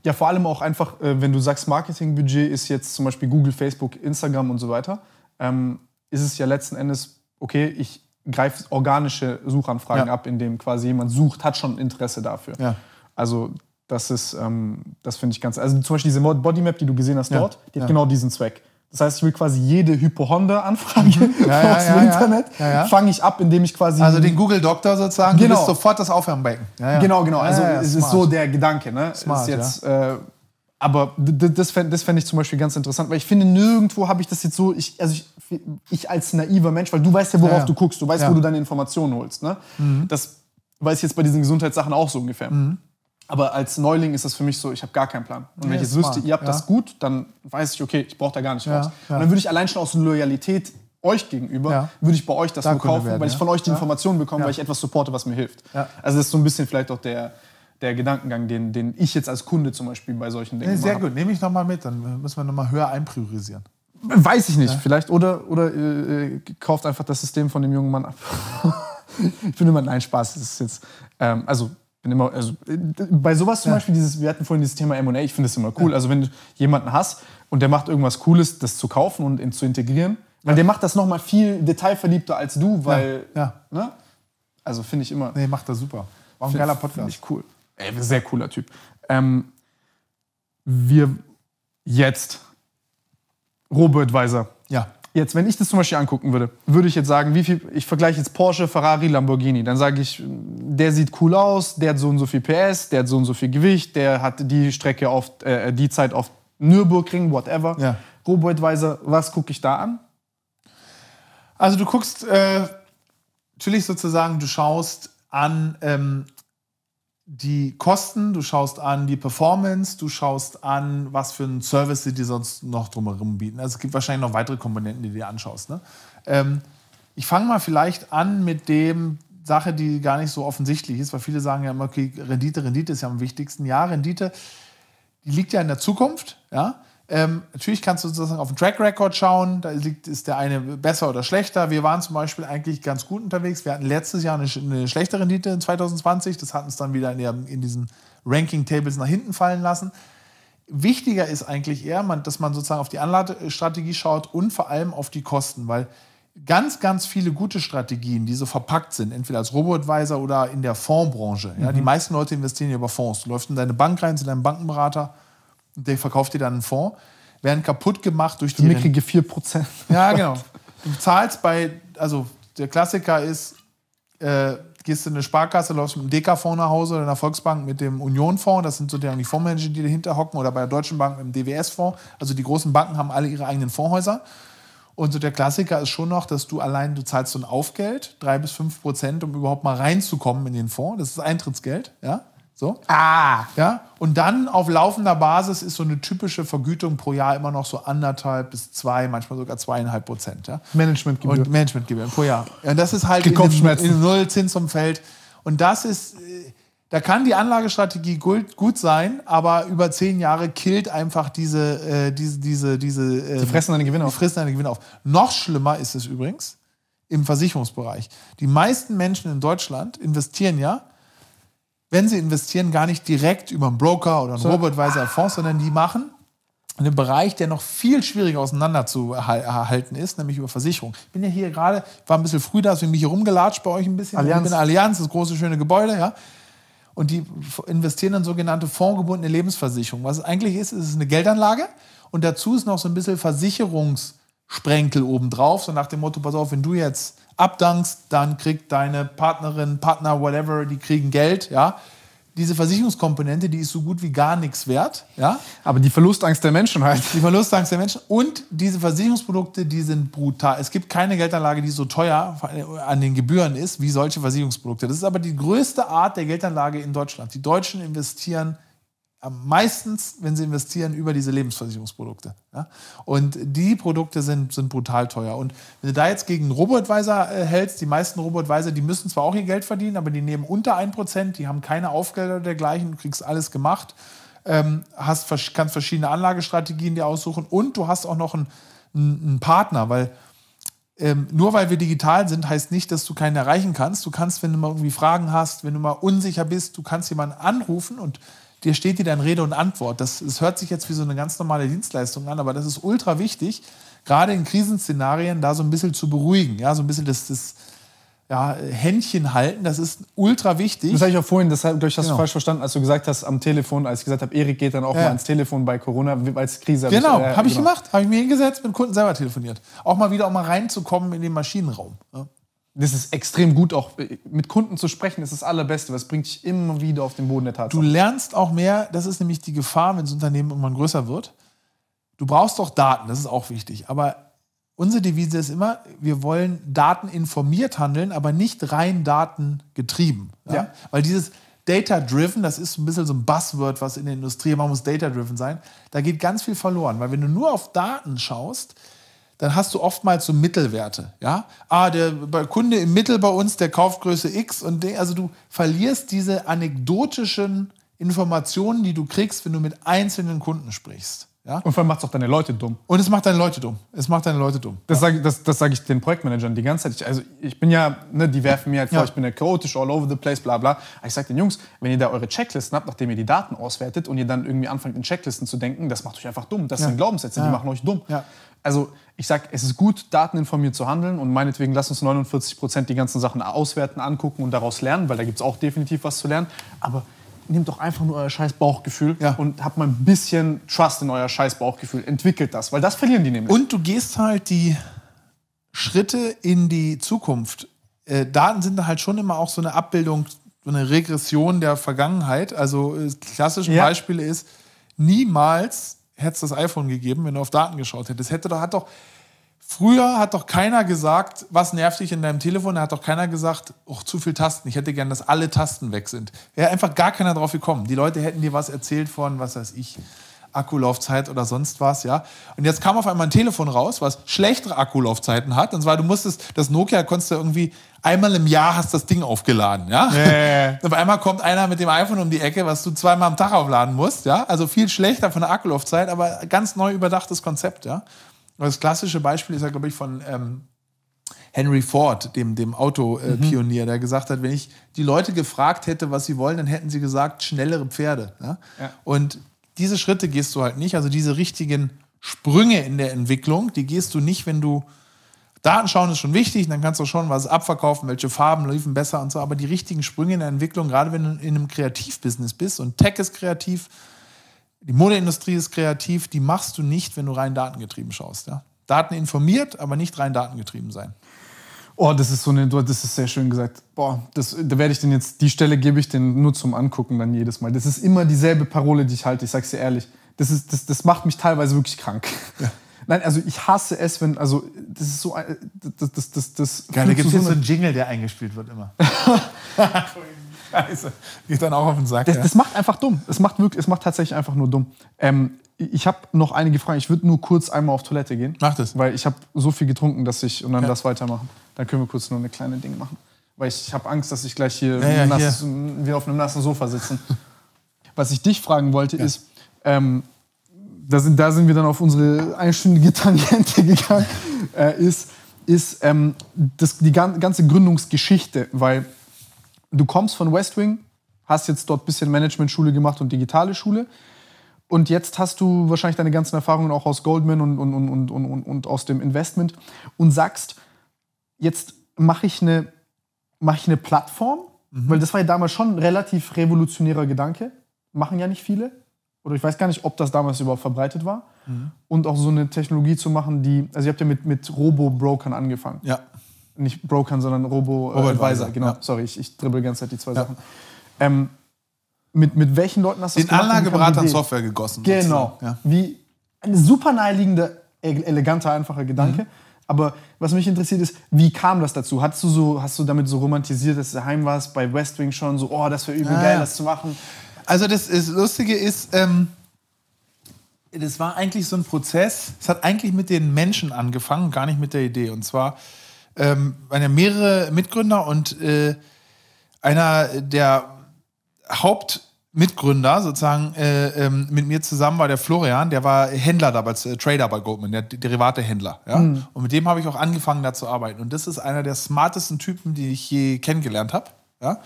Ja, vor allem auch einfach, äh, wenn du sagst, Marketingbudget ist jetzt zum Beispiel Google, Facebook, Instagram und so weiter, ähm, ist es ja letzten Endes, okay, ich greife organische Suchanfragen ja. ab, indem quasi jemand sucht, hat schon Interesse dafür. Ja. Also das ist, ähm, das finde ich ganz, also zum Beispiel diese Bodymap, die du gesehen hast ja. dort, die hat genau diesen Zweck. Das heißt, ich will quasi jede Hypohonda-Anfrage mhm. ja, aus ja, dem ja, Internet fange ich ab, indem ich quasi... Also den Google-Doktor sozusagen, genau. du bist sofort das Aufwärmbecken. Genau, genau. Also es ist so der Gedanke. Ne? Smart, ist jetzt, äh, aber das fände das fänd ich zum Beispiel ganz interessant, weil ich finde, nirgendwo habe ich das jetzt so... Ich, also ich, ich, als naiver Mensch, weil du weißt ja, worauf du guckst, du weißt, wo du deine Informationen holst. Ne? Mhm. Das weiß ich jetzt bei diesen Gesundheitssachen auch so ungefähr. Mhm. Aber als Neuling ist das für mich so, ich habe gar keinen Plan. Und nee, wenn ich jetzt wüsste, ihr habt ja. das gut, dann weiß ich, okay, ich brauche da gar nicht raus. Ja, und dann würde ich allein schon aus Loyalität euch gegenüber, würde ich bei euch das da kaufen, werden, weil ich von euch die Informationen bekomme, weil ich etwas supporte, was mir hilft. Also das ist so ein bisschen vielleicht auch der, der Gedankengang, den, den ich jetzt als Kunde zum Beispiel bei solchen Dingen nee, Sehr gut, nehme ich nochmal mit, dann müssen wir nochmal höher einpriorisieren. Weiß ich nicht, ja. vielleicht. Oder, oder äh, kauft einfach das System von dem jungen Mann ab. ich finde immer, nein, Spaß, das ist jetzt. Ähm, also bin immer, also äh, bei sowas zum ja. Beispiel, dieses, wir hatten vorhin dieses Thema M&A, ich finde es immer cool. Ja. Also wenn du jemanden hast und der macht irgendwas Cooles, das zu kaufen und in, zu integrieren, weil der macht das nochmal viel detailverliebter als du, weil, Ne? also finde ich immer. Nee, macht das super. War ein find, geiler Podcast. Finde ich cool. Ey, sehr cooler Typ. Ähm, wir jetzt Robo Advisor. Ja. Jetzt, wenn ich das zum Beispiel angucken würde, würde ich jetzt sagen, wie viel, ich vergleiche jetzt Porsche, Ferrari, Lamborghini. Dann sage ich, der sieht cool aus, der hat so und so viel PS, der hat so und so viel Gewicht, der hat die Strecke auf, äh, die Zeit auf Nürburgring, whatever. Ja. Robo-Advisor, was gucke ich da an? Also du guckst, äh, natürlich sozusagen, du schaust an, ähm, die Kosten, du schaust an die Performance, du schaust an, was für einen Service sie dir sonst noch drumherum bieten. Also es gibt wahrscheinlich noch weitere Komponenten, die du dir anschaust. Ne? Ähm, ich fange mal vielleicht an mit dem Sache, die gar nicht so offensichtlich ist, weil viele sagen ja immer, okay, Rendite, Rendite ist ja am wichtigsten. Ja, Rendite, die liegt ja in der Zukunft, ja. Ähm, natürlich kannst du sozusagen auf den Track Record schauen, da liegt, ist der eine besser oder schlechter. Wir waren zum Beispiel eigentlich ganz gut unterwegs. Wir hatten letztes Jahr eine, eine schlechte Rendite in 2020. Das hat uns dann wieder in, der, in diesen Ranking-Tables nach hinten fallen lassen. Wichtiger ist eigentlich eher, dass man sozusagen auf die Anladestrategie schaut und vor allem auf die Kosten, weil ganz, ganz viele gute Strategien, die so verpackt sind, entweder als Robo-Advisor oder in der Fondsbranche. Mhm. Ja, die mhm. meisten Leute investieren ja über Fonds. Du läufst in deine Bank rein, zu deinem Bankenberater der verkauft dir dann einen Fonds, werden kaputt gemacht durch die. Die Mickrige 4%. Ja, genau. Du zahlst bei, also der Klassiker ist, äh, gehst in eine Sparkasse, läufst mit dem deka fonds nach Hause oder in der Volksbank mit dem Union-Fonds. Das sind so die, die Fondsmanager, die dahinter hocken. Oder bei der Deutschen Bank mit dem DWS-Fonds. Also die großen Banken haben alle ihre eigenen Fondshäuser. Und so der Klassiker ist schon noch, dass du allein, du zahlst so ein Aufgeld, drei bis fünf Prozent, um überhaupt mal reinzukommen in den Fonds. Das ist Eintrittsgeld, ja. So. Ah. Ja. Und dann auf laufender Basis ist so eine typische Vergütung pro Jahr immer noch so anderthalb bis zwei, manchmal sogar zweieinhalb Prozent. Ja? Managementgebühren. Und Managementgebühren pro Jahr. Und das ist halt in, den, in null Zinsumfeld. Und das ist, äh, da kann die Anlagestrategie gut, gut sein, aber über zehn Jahre killt einfach diese, äh, diese, diese, diese. Äh, die ähm, fressen deine Gewinne auf. Die fressen deine Gewinne auf. Noch schlimmer ist es übrigens im Versicherungsbereich. Die meisten Menschen in Deutschland investieren ja wenn sie investieren, gar nicht direkt über einen Broker oder einen so. Robotweiser Fonds, sondern die machen einen Bereich, der noch viel schwieriger auseinanderzuhalten ist, nämlich über Versicherung. Ich bin ja hier gerade, war ein bisschen früh da, deswegen bin ich hier rumgelatscht bei euch ein bisschen. Allianz. Ich bin Allianz, das große, schöne Gebäude, ja. Und die investieren in sogenannte fondgebundene Lebensversicherung. Was es eigentlich ist, ist eine Geldanlage und dazu ist noch so ein bisschen Versicherungssprenkel obendrauf, so nach dem Motto, pass auf, wenn du jetzt abdankst, dann kriegt deine Partnerin, Partner, whatever, die kriegen Geld, ja. Diese Versicherungskomponente, die ist so gut wie gar nichts wert. Ja? Aber die Verlustangst der Menschen halt. Die Verlustangst der Menschen. Und diese Versicherungsprodukte, die sind brutal. Es gibt keine Geldanlage, die so teuer an den Gebühren ist, wie solche Versicherungsprodukte. Das ist aber die größte Art der Geldanlage in Deutschland. Die Deutschen investieren meistens, wenn sie investieren, über diese Lebensversicherungsprodukte. Ja? Und die Produkte sind, sind brutal teuer. Und wenn du da jetzt gegen Robotweiser äh, hältst, die meisten Robotweiser, die müssen zwar auch ihr Geld verdienen, aber die nehmen unter 1%, die haben keine Aufgelder oder dergleichen, du kriegst alles gemacht, ähm, hast, kannst verschiedene Anlagestrategien dir aussuchen und du hast auch noch einen, einen Partner, weil ähm, nur weil wir digital sind, heißt nicht, dass du keinen erreichen kannst. Du kannst, wenn du mal irgendwie Fragen hast, wenn du mal unsicher bist, du kannst jemanden anrufen und dir steht die dann Rede und Antwort. Das, das hört sich jetzt wie so eine ganz normale Dienstleistung an, aber das ist ultra wichtig, gerade in Krisenszenarien da so ein bisschen zu beruhigen, ja, so ein bisschen das, das ja, Händchen halten, das ist ultra wichtig. Das habe ich auch vorhin, das habe ich genau. falsch verstanden, als du gesagt hast am Telefon, als ich gesagt habe, Erik geht dann auch ja. mal ans Telefon bei Corona, als Krise. Genau, habe ich, äh, hab ich genau. gemacht, habe ich mir hingesetzt, mit dem Kunden selber telefoniert. Auch mal wieder, auch mal reinzukommen in den Maschinenraum. Ja. Ne? das ist extrem gut, auch äh, mit Kunden zu sprechen, ist das Allerbeste, was bringt dich immer wieder auf den Boden der Tatsache. Du lernst auch mehr, das ist nämlich die Gefahr, wenn das Unternehmen irgendwann größer wird. Du brauchst doch Daten, das ist auch wichtig. Aber unsere Devise ist immer, wir wollen Daten informiert handeln, aber nicht rein datengetrieben. Ja? ja. Weil dieses Data-Driven, das ist ein bisschen so ein Buzzword, was in der Industrie, man muss Data-Driven sein, da geht ganz viel verloren. Weil wenn du nur auf Daten schaust, dann hast du oftmals so Mittelwerte. Ja? Ah, der Kunde im Mittel bei uns, der Kaufgröße X und D. Also du verlierst diese anekdotischen Informationen, die du kriegst, wenn du mit einzelnen Kunden sprichst. Ja? Und vor allem macht es auch deine Leute dumm. Und es macht deine Leute dumm. Es macht deine Leute dumm. Das ja. sage das, das sag ich den Projektmanagern die ganze Zeit. Ich, also ich bin ja, ne, die werfen mir halt vor, ich bin ja chaotisch, all over the place, bla bla. Aber ich sage den Jungs, wenn ihr da eure Checklisten habt, nachdem ihr die Daten auswertet und ihr dann irgendwie anfangt in Checklisten zu denken, das macht euch einfach dumm. Das sind Glaubenssätze, die machen euch dumm. Also ich sage, es ist gut, dateninformiert zu handeln und meinetwegen lass uns 49 Prozent die ganzen Sachen auswerten, angucken und daraus lernen, weil da gibt es auch definitiv was zu lernen. Aber nehmt doch einfach nur euer scheiß Bauchgefühl ja. und habt mal ein bisschen Trust in euer scheiß Bauchgefühl. Entwickelt das, weil das verlieren die nämlich. Und du gehst halt die Schritte in die Zukunft. Äh, Daten sind halt schon immer auch so eine Abbildung, so eine Regression der Vergangenheit. Also äh, das klassische ja. Beispiel ist, niemals hätte es das iPhone gegeben, wenn du auf Daten geschaut hättest. Hätte doch, hat doch, Früher hat doch keiner gesagt, was nervt dich in deinem Telefon? Da hat doch keiner gesagt, oh, zu viel Tasten. Ich hätte gern, dass alle Tasten weg sind. Wäre einfach gar keiner drauf gekommen. Die Leute hätten dir was erzählt von, was weiß ich, Akkulaufzeit oder sonst was, ja. Und jetzt kam auf einmal ein Telefon raus, was schlechtere Akkulaufzeiten hat. Und zwar, du musstest, das Nokia konntest du irgendwie einmal im Jahr hast das Ding aufgeladen, ja. Nee. Auf einmal kommt einer mit dem iPhone um die Ecke, was du zweimal am Tag aufladen musst, ja. Also viel schlechter von der Akkulaufzeit, aber ganz neu überdachtes Konzept, ja. Das klassische Beispiel ist ja, glaube ich, von ähm, Henry Ford, dem, dem Autopionier, mhm. der gesagt hat, wenn ich die Leute gefragt hätte, was sie wollen, dann hätten sie gesagt, schnellere Pferde. Ja? Ne? Ja. Und diese Schritte gehst du halt nicht, also diese richtigen Sprünge in der Entwicklung, die gehst du nicht, wenn du Daten schauen ist schon wichtig, dann kannst du schon was abverkaufen, welche Farben liefen besser und so, aber die richtigen Sprünge in der Entwicklung, gerade wenn du in einem Kreativbusiness bist und Tech ist kreativ, die Modeindustrie ist kreativ, die machst du nicht, wenn du rein datengetrieben schaust. Ja? Daten informiert, aber nicht rein datengetrieben sein. Oh, das ist so eine, das ist sehr schön gesagt. Boah, das, da werde ich den jetzt, die Stelle gebe ich den nur zum Angucken dann jedes Mal. Das ist immer dieselbe Parole, die ich halte, ich sag's dir ehrlich. Das, ist, das, das macht mich teilweise wirklich krank. Ja. Nein, also ich hasse es, wenn, also das ist so, das, das, das, das Geil, da gibt es so einen Jingle, der eingespielt wird immer. Scheiße. Geht dann auch auf den Sack. Das, ja. das macht einfach dumm. Es macht macht tatsächlich einfach nur dumm. Ähm, ich habe noch einige Fragen. Ich würde nur kurz einmal auf Toilette gehen. Mach das. Weil ich habe so viel getrunken, dass ich und dann ja. das weitermachen. Dann können wir kurz nur eine kleine Ding machen. Weil ich, habe Angst, dass ich gleich hier, ja, nass, hier, wir auf einem nassen Sofa sitzen. Was ich dich fragen wollte, ist, ähm, da, sind, da sind wir dann auf unsere einstündige Tangente gegangen, äh, ist, ist ähm, das, die ganze Gründungsgeschichte. Weil du kommst von West Wing, hast jetzt dort ein bisschen Management-Schule gemacht und digitale Schule. Und jetzt hast du wahrscheinlich deine ganzen Erfahrungen auch aus Goldman und, und, und, und, und aus dem Investment und sagst, jetzt mache ich eine, mach ich eine Plattform, mhm. weil das war ja damals schon ein relativ revolutionärer Gedanke. Machen ja nicht viele. Oder ich weiß gar nicht, ob das damals überhaupt verbreitet war. Mhm. Und auch so eine Technologie zu machen, die, also ihr habt ja mit, mit Robo-Brokern angefangen. Ja nicht Brokern, sondern Robo äh, Advisor. Advisor. Genau, ja. sorry, ich, ich dribbel die ganze Zeit die zwei ja. Sachen. Ähm, mit, mit welchen Leuten hast du Den Anlageberater an Software gegossen. Genau. Ja. Wie eine super naheliegende, e, eleganter, einfacher Gedanke. Mhm. Aber was mich interessiert ist, wie kam das dazu? Hattest du so, hast du damit so romantisiert, dass du daheim warst, bei West Wing schon so, oh, das wäre übel ah. geil, das zu machen? Also das ist, Lustige ist, ähm, das war eigentlich so ein Prozess, es hat eigentlich mit den Menschen angefangen, gar nicht mit der Idee. Und zwar ähm, meine mehrere Mitgründer und äh, einer der Hauptmitgründer sozusagen äh, ähm, mit mir zusammen war der Florian, der war Händler damals, äh, Trader bei Goldman, der Derivatehändler. Ja? Mhm. Und mit dem habe ich auch angefangen, da zu arbeiten. Und das ist einer der smartesten Typen, die ich je kennengelernt habe. Ja?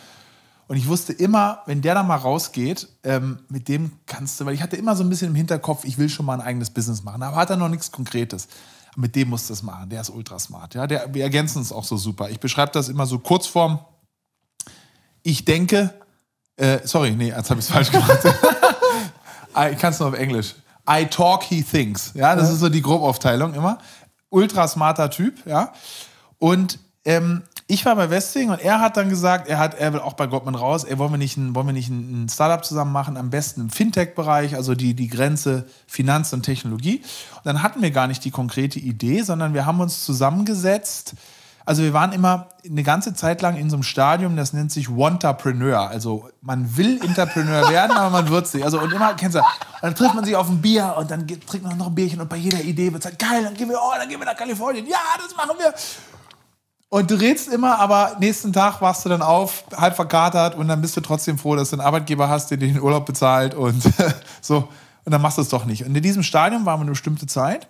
Und ich wusste immer, wenn der da mal rausgeht, ähm, mit dem kannst du, weil ich hatte immer so ein bisschen im Hinterkopf, ich will schon mal ein eigenes Business machen, aber hat er noch nichts Konkretes mit dem musst du das machen. Der ist ultra smart. Ja? Der, wir ergänzen es auch so super. Ich beschreibe das immer so kurzform. Ich denke, äh, sorry, nee, jetzt habe ich es falsch gemacht. Ah, ich kann es nur auf Englisch. I talk, he thinks. Ja, das ist so die Grobaufteilung immer. Ultra smarter Typ, ja. Und ähm, ich war bei Westing und er hat dann gesagt, er, hat, er will auch bei Goldman raus, er, wollen wir nicht ein, wollen wir nicht ein, Startup zusammen machen, am besten im Fintech-Bereich, also die, die Grenze Finanz und Technologie. Und dann hatten wir gar nicht die konkrete Idee, sondern wir haben uns zusammengesetzt. Also wir waren immer eine ganze Zeit lang in so einem Stadium, das nennt sich Wantapreneur. Also man will Entrepreneur werden, aber man wird sie. Also und immer, kennst du, dann trifft man sich auf ein Bier und dann trinkt man noch ein Bierchen und bei jeder Idee wird es halt geil, dann gehen wir, oh, dann gehen wir nach Kalifornien. Ja, das machen wir. Und du redest immer, aber nächsten Tag wachst du dann auf, halb verkatert und dann bist du trotzdem froh, dass du einen Arbeitgeber hast, der dir den Urlaub bezahlt und so. Und dann machst du es doch nicht. Und in diesem Stadium waren wir eine bestimmte Zeit.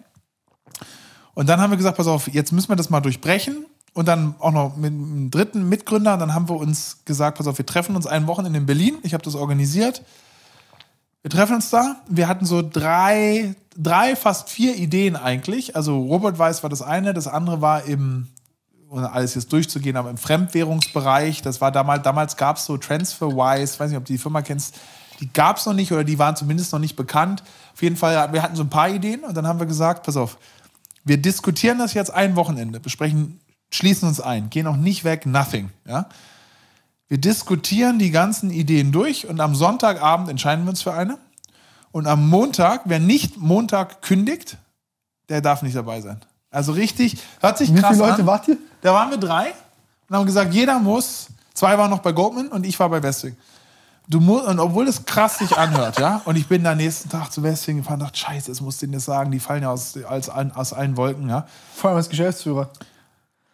Und dann haben wir gesagt, pass auf, jetzt müssen wir das mal durchbrechen. Und dann auch noch mit einem dritten Mitgründer. Und dann haben wir uns gesagt, pass auf, wir treffen uns ein Wochenende in Berlin. Ich habe das organisiert. Wir treffen uns da. Wir hatten so drei, drei, fast vier Ideen eigentlich. Also Robert Weiß war das eine. Das andere war im und alles jetzt durchzugehen, aber im Fremdwährungsbereich, das war damals, damals gab es so TransferWise, weiß nicht, ob du die Firma kennst, die gab es noch nicht oder die waren zumindest noch nicht bekannt. Auf jeden Fall, wir hatten so ein paar Ideen und dann haben wir gesagt, pass auf, wir diskutieren das jetzt ein Wochenende, besprechen, schließen uns ein, gehen auch nicht weg, nothing. Ja? Wir diskutieren die ganzen Ideen durch und am Sonntagabend entscheiden wir uns für eine. Und am Montag, wer nicht Montag kündigt, der darf nicht dabei sein. Also richtig, hört sich krass an. Wie viele Leute an. wart ihr? Da waren wir drei und haben gesagt, jeder muss, zwei waren noch bei Goldman und ich war bei Westing. Du musst, und obwohl es krass sich anhört, ja, und ich bin da nächsten Tag zu Westing gefahren und dachte, scheiße, es muss denen das sagen, die fallen ja aus, als, aus allen Wolken, ja. Vor allem als Geschäftsführer.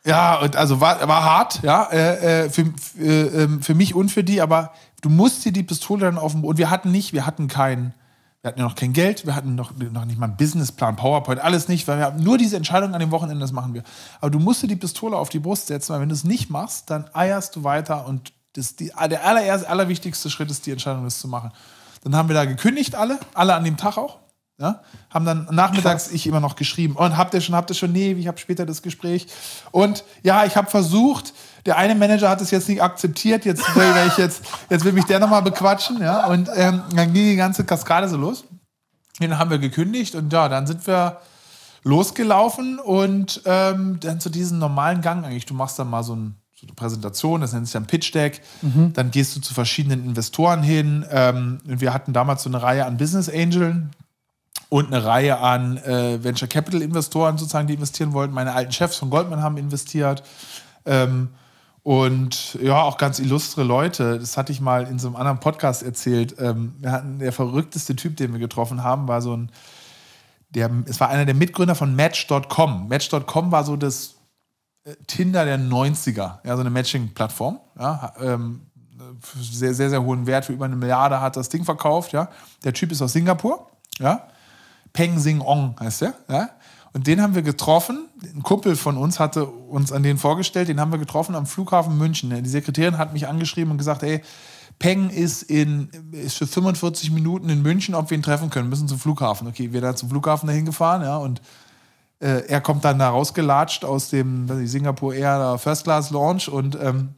Ja, und also war, war hart, ja, äh, äh für, äh, ähm, für mich und für die, aber du musst dir die Pistole dann auf dem, und wir hatten nicht, wir hatten keinen, wir hatten ja noch kein Geld, wir hatten noch, noch nicht mal einen Businessplan, PowerPoint, alles nicht, weil wir haben nur diese Entscheidung an dem Wochenende, das machen wir. Aber du musst dir die Pistole auf die Brust setzen, weil wenn du es nicht machst, dann eierst du weiter und das, die, der allererst, allerwichtigste Schritt ist die Entscheidung, das zu machen. Dann haben wir da gekündigt, alle, alle an dem Tag auch. Ja? Haben dann nachmittags Krass. ich immer noch geschrieben. Und habt ihr schon, habt ihr schon? Nee, ich habe später das Gespräch. Und ja, ich habe versucht, der eine Manager hat es jetzt nicht akzeptiert, jetzt will ich jetzt, jetzt will mich der nochmal bequatschen, ja. Und ähm, dann ging die ganze Kaskade so los. Den haben wir gekündigt und ja, dann sind wir losgelaufen und ähm, dann zu diesem normalen Gang eigentlich. Du machst dann mal so, ein, so eine Präsentation, das nennt sich dann Pitch Deck. Mhm. Dann gehst du zu verschiedenen Investoren hin. Ähm, wir hatten damals so eine Reihe an Business Angeln und eine Reihe an äh, Venture Capital Investoren sozusagen, die investieren wollten. Meine alten Chefs von Goldman haben investiert. Ähm, und ja, auch ganz illustre Leute. Das hatte ich mal in so einem anderen Podcast erzählt. Ähm, wir hatten der verrückteste Typ, den wir getroffen haben, war so ein, der, es war einer der Mitgründer von Match.com. Match.com war so das äh, Tinder der 90er, ja, so eine Matching-Plattform. Ja, ähm, sehr, sehr, sehr hohen Wert, für über eine Milliarde hat das Ding verkauft, ja. Der Typ ist aus Singapur, ja. Peng Sing Ong heißt der, ja. Und den haben wir getroffen. Ein Kumpel von uns hatte uns an den vorgestellt. Den haben wir getroffen am Flughafen München. Die Sekretärin hat mich angeschrieben und gesagt: Ey, Peng ist, in, ist für 45 Minuten in München, ob wir ihn treffen können. Wir müssen zum Flughafen. Okay, wir da zum Flughafen dahin gefahren. Ja, und äh, er kommt dann da rausgelatscht aus dem Singapore Air First Class Launch und. Ähm,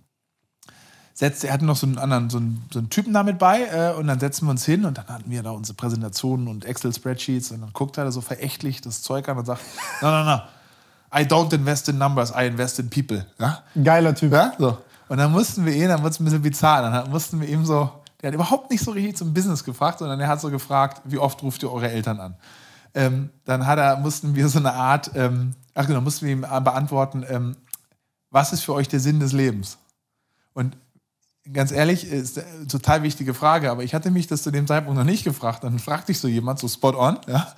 setzt, er hatte noch so einen anderen, so einen, so einen Typen damit bei äh, und dann setzen wir uns hin und dann hatten wir da unsere Präsentationen und Excel-Spreadsheets und dann guckt er da so verächtlich das Zeug an und sagt, na, na, na, I don't invest in numbers, I invest in people. Ja? Geiler Typ. Ja? So. Und dann mussten wir ihn, dann wurde es ein bisschen bizarr, dann mussten wir ihm so, der hat überhaupt nicht so richtig zum Business gefragt, sondern er hat so gefragt, wie oft ruft ihr eure Eltern an? Ähm, dann hat er, mussten wir so eine Art, ähm, ach genau, mussten wir ihm beantworten, ähm, was ist für euch der Sinn des Lebens? Und ganz ehrlich, ist eine total wichtige Frage, aber ich hatte mich das zu dem Zeitpunkt noch nicht gefragt. Dann fragt dich so jemand, so spot on, ja,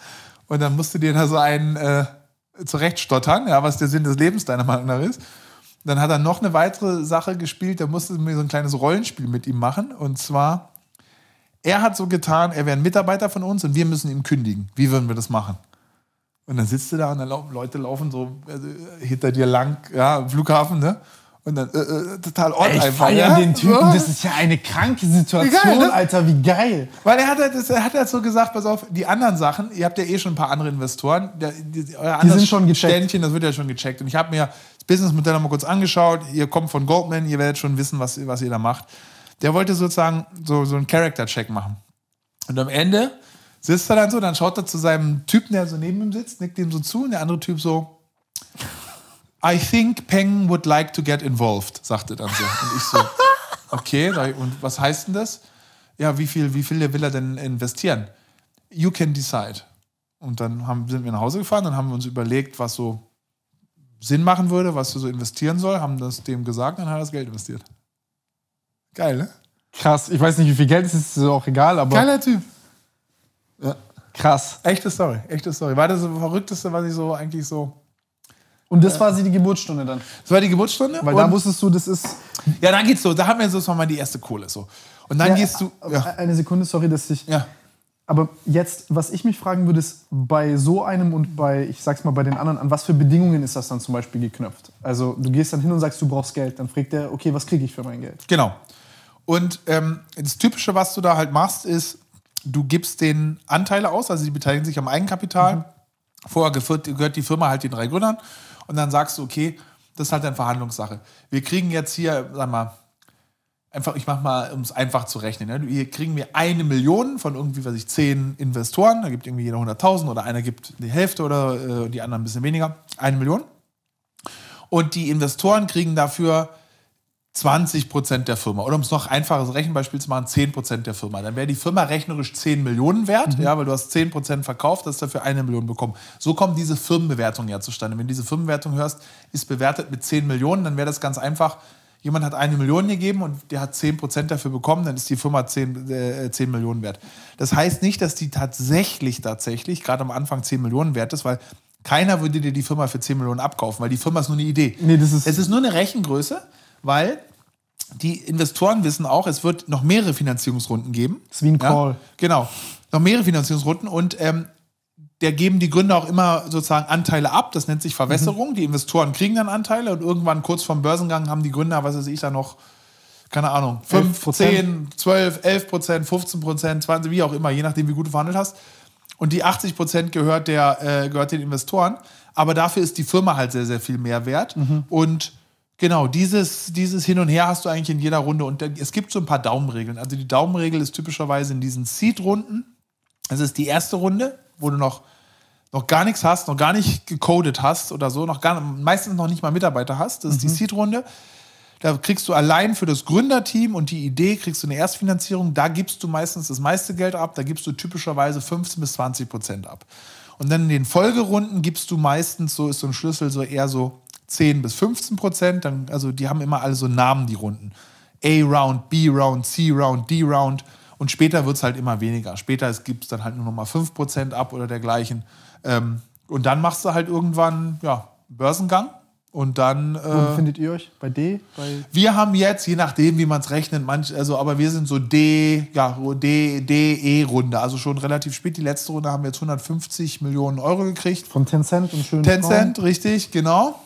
und dann musst du dir da so einen äh, zurechtstottern, ja, was der Sinn des Lebens deiner Meinung nach ist. Dann hat er noch eine weitere Sache gespielt, da musste mir so ein kleines Rollenspiel mit ihm machen. Und zwar, er hat so getan, er wäre ein Mitarbeiter von uns und wir müssen ihm kündigen. Wie würden wir das machen? Und dann sitzt du da und dann laufen Leute laufen so äh, hinter dir lang, ja, Flughafen, ne? Und dann äh, äh, total Ort Ey, ich einfach. ja? den Typen, das ist ja eine kranke ne? Situation, geil, ne? Alter, wie geil. Weil er hat halt, das, er hat halt so gesagt, pass auf, die anderen Sachen, ihr habt ja eh schon ein paar andere Investoren, der, die, die, euer die sind schon gecheckt. Ständchen, das wird ja schon gecheckt. Und ich habe mir das Businessmodell nochmal kurz angeschaut, ihr kommt von Goldman, ihr werdet schon wissen, was, was ihr da macht. Der wollte sozusagen so, so einen Character-Check machen. Und am Ende sitzt er dann so, dann schaut er zu seinem Typen, der so neben ihm sitzt, nickt ihm so zu und der andere Typ so, I think Peng would like to get involved, sagte dann so. Und ich so, okay, und was heißt denn das? Ja, wie viel, wie viel will er denn investieren? You can decide. Und dann haben, sind wir nach Hause gefahren, dann haben wir uns überlegt, was so Sinn machen würde, was wir so investieren soll, haben das dem gesagt, dann hat er das Geld investiert. Geil, ne? Krass. Ich weiß nicht, wie viel Geld es ist, ist auch egal, aber. Geiler Typ. Ja. Krass. Echte Story, echte Story. War das, das Verrückteste, was ich so eigentlich so und das war sie die Geburtsstunde dann. Das war die Geburtsstunde? Weil da wusstest du, das ist. Ja, dann geht's so. Da haben wir so, mal die erste Kohle. So. Und dann Ja, gehst du. Äh, ja. Äh, eine Sekunde, sorry, dass ich. ja. Aber jetzt, was ich mich fragen würde, ist bei so einem und bei, ich sag's mal, bei den anderen, an was für Bedingungen ist das dann zum Beispiel geknüpft? Also du gehst dann hin und sagst, du brauchst Geld. Dann fragt er, okay, was kriege ich für mein Geld? Genau. Und ähm, das Typische, was du da halt machst, ist, du gibst den Anteile aus, also die beteiligen sich am Eigenkapital. Mhm. Vorher gehört die Firma halt den drei Gründern. Und dann sagst du, okay, das ist halt eine Verhandlungssache. Wir kriegen jetzt hier, sag mal, einfach, ich mach mal, um es einfach zu rechnen. Ne? Hier kriegen wir eine Million von irgendwie, weiß ich, zehn Investoren. Da gibt irgendwie jeder 100.000 oder einer gibt die Hälfte oder äh, die anderen ein bisschen weniger. Eine Million. Und die Investoren kriegen dafür 20 Prozent der Firma. Oder um es noch einfaches Rechenbeispiel zu machen, 10 Prozent der Firma. Dann wäre die Firma rechnerisch 10 Millionen wert, mhm. ja, weil du hast 10 Prozent verkauft, hast dafür eine Million bekommen. So kommt diese Firmenbewertung ja zustande. Wenn du diese Firmenbewertung hörst, ist bewertet mit 10 Millionen, dann wäre das ganz einfach. Jemand hat eine Million gegeben und der hat 10 Prozent dafür bekommen, dann ist die Firma 10, äh, 10 Millionen wert. Das heißt nicht, dass die tatsächlich, tatsächlich, gerade am Anfang 10 Millionen wert ist, weil keiner würde dir die Firma für 10 Millionen abkaufen, weil die Firma ist nur eine Idee. Nee, das ist es ist nur eine Rechengröße weil die Investoren wissen auch, es wird noch mehrere Finanzierungsrunden geben. Das ist wie ein Call. Ja, genau. Noch mehrere Finanzierungsrunden und ähm, der geben die Gründer auch immer sozusagen Anteile ab. Das nennt sich Verwässerung. Mhm. Die Investoren kriegen dann Anteile und irgendwann kurz vorm Börsengang haben die Gründer, was weiß ich, da noch, keine Ahnung, 5, 11%. 10, 12, 11 Prozent, 15 Prozent, 20, wie auch immer, je nachdem, wie gut du verhandelt hast. Und die 80 Prozent gehört, äh, gehört den Investoren. Aber dafür ist die Firma halt sehr, sehr viel mehr wert. Mhm. Und Genau, dieses, dieses Hin und Her hast du eigentlich in jeder Runde. Und es gibt so ein paar Daumenregeln. Also die Daumenregel ist typischerweise in diesen Seed-Runden. Das ist die erste Runde, wo du noch, noch gar nichts hast, noch gar nicht gecodet hast oder so, noch gar, meistens noch nicht mal Mitarbeiter hast. Das ist mhm. die Seed-Runde. Da kriegst du allein für das Gründerteam und die Idee, kriegst du eine Erstfinanzierung. Da gibst du meistens das meiste Geld ab. Da gibst du typischerweise 15 bis 20 Prozent ab. Und dann in den Folgerunden gibst du meistens, so ist so ein Schlüssel, so eher so 10 bis 15 Prozent. Dann, also die haben immer alle so Namen, die Runden. A-Round, B-Round, C-Round, D-Round. Und später wird es halt immer weniger. Später gibt es dann halt nur noch mal 5 Prozent ab oder dergleichen. Ähm, und dann machst du halt irgendwann, ja, Börsengang. Und dann. Äh, Wo findet ihr euch? Bei D? Bei wir haben jetzt, je nachdem, wie man es rechnet, manch, also, aber wir sind so D, ja, D, D, E-Runde. Also schon relativ spät. Die letzte Runde haben wir jetzt 150 Millionen Euro gekriegt. Von Tencent und schön. Tencent, Freund. richtig, genau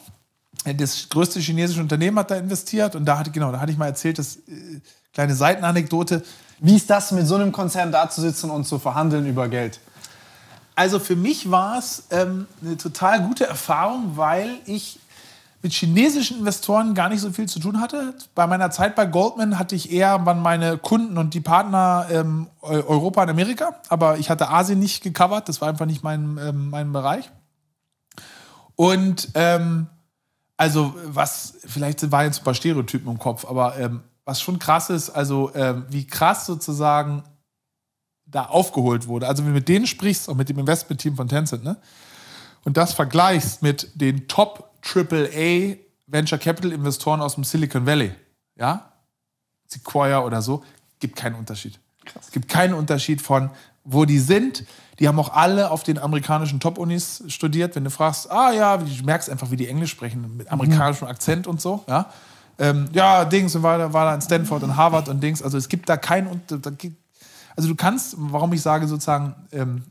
das größte chinesische Unternehmen hat da investiert und da hatte, genau, da hatte ich mal erzählt, das äh, kleine Seitenanekdote. Wie ist das, mit so einem Konzern da zu sitzen und zu verhandeln über Geld? Also für mich war es ähm, eine total gute Erfahrung, weil ich mit chinesischen Investoren gar nicht so viel zu tun hatte. Bei meiner Zeit bei Goldman hatte ich eher meine Kunden und die Partner ähm, Europa und Amerika, aber ich hatte Asien nicht gecovert, das war einfach nicht mein, ähm, mein Bereich. Und ähm, also was, vielleicht war jetzt ein paar Stereotypen im Kopf, aber ähm, was schon krass ist, also ähm, wie krass sozusagen da aufgeholt wurde. Also wenn du mit denen sprichst, auch mit dem Investment-Team von Tencent, ne? Und das vergleichst mit den Top AAA Venture Capital Investoren aus dem Silicon Valley, ja? Sequoia oder so, gibt keinen Unterschied. Krass. Es gibt keinen Unterschied von, wo die sind, die haben auch alle auf den amerikanischen Top-Unis studiert. Wenn du fragst, ah ja, du merkst einfach, wie die Englisch sprechen, mit amerikanischem Akzent und so. Ja, ähm, ja Dings und war, da, war da in Stanford und Harvard und Dings. Also es gibt da keinen. Also du kannst, warum ich sage sozusagen, ähm,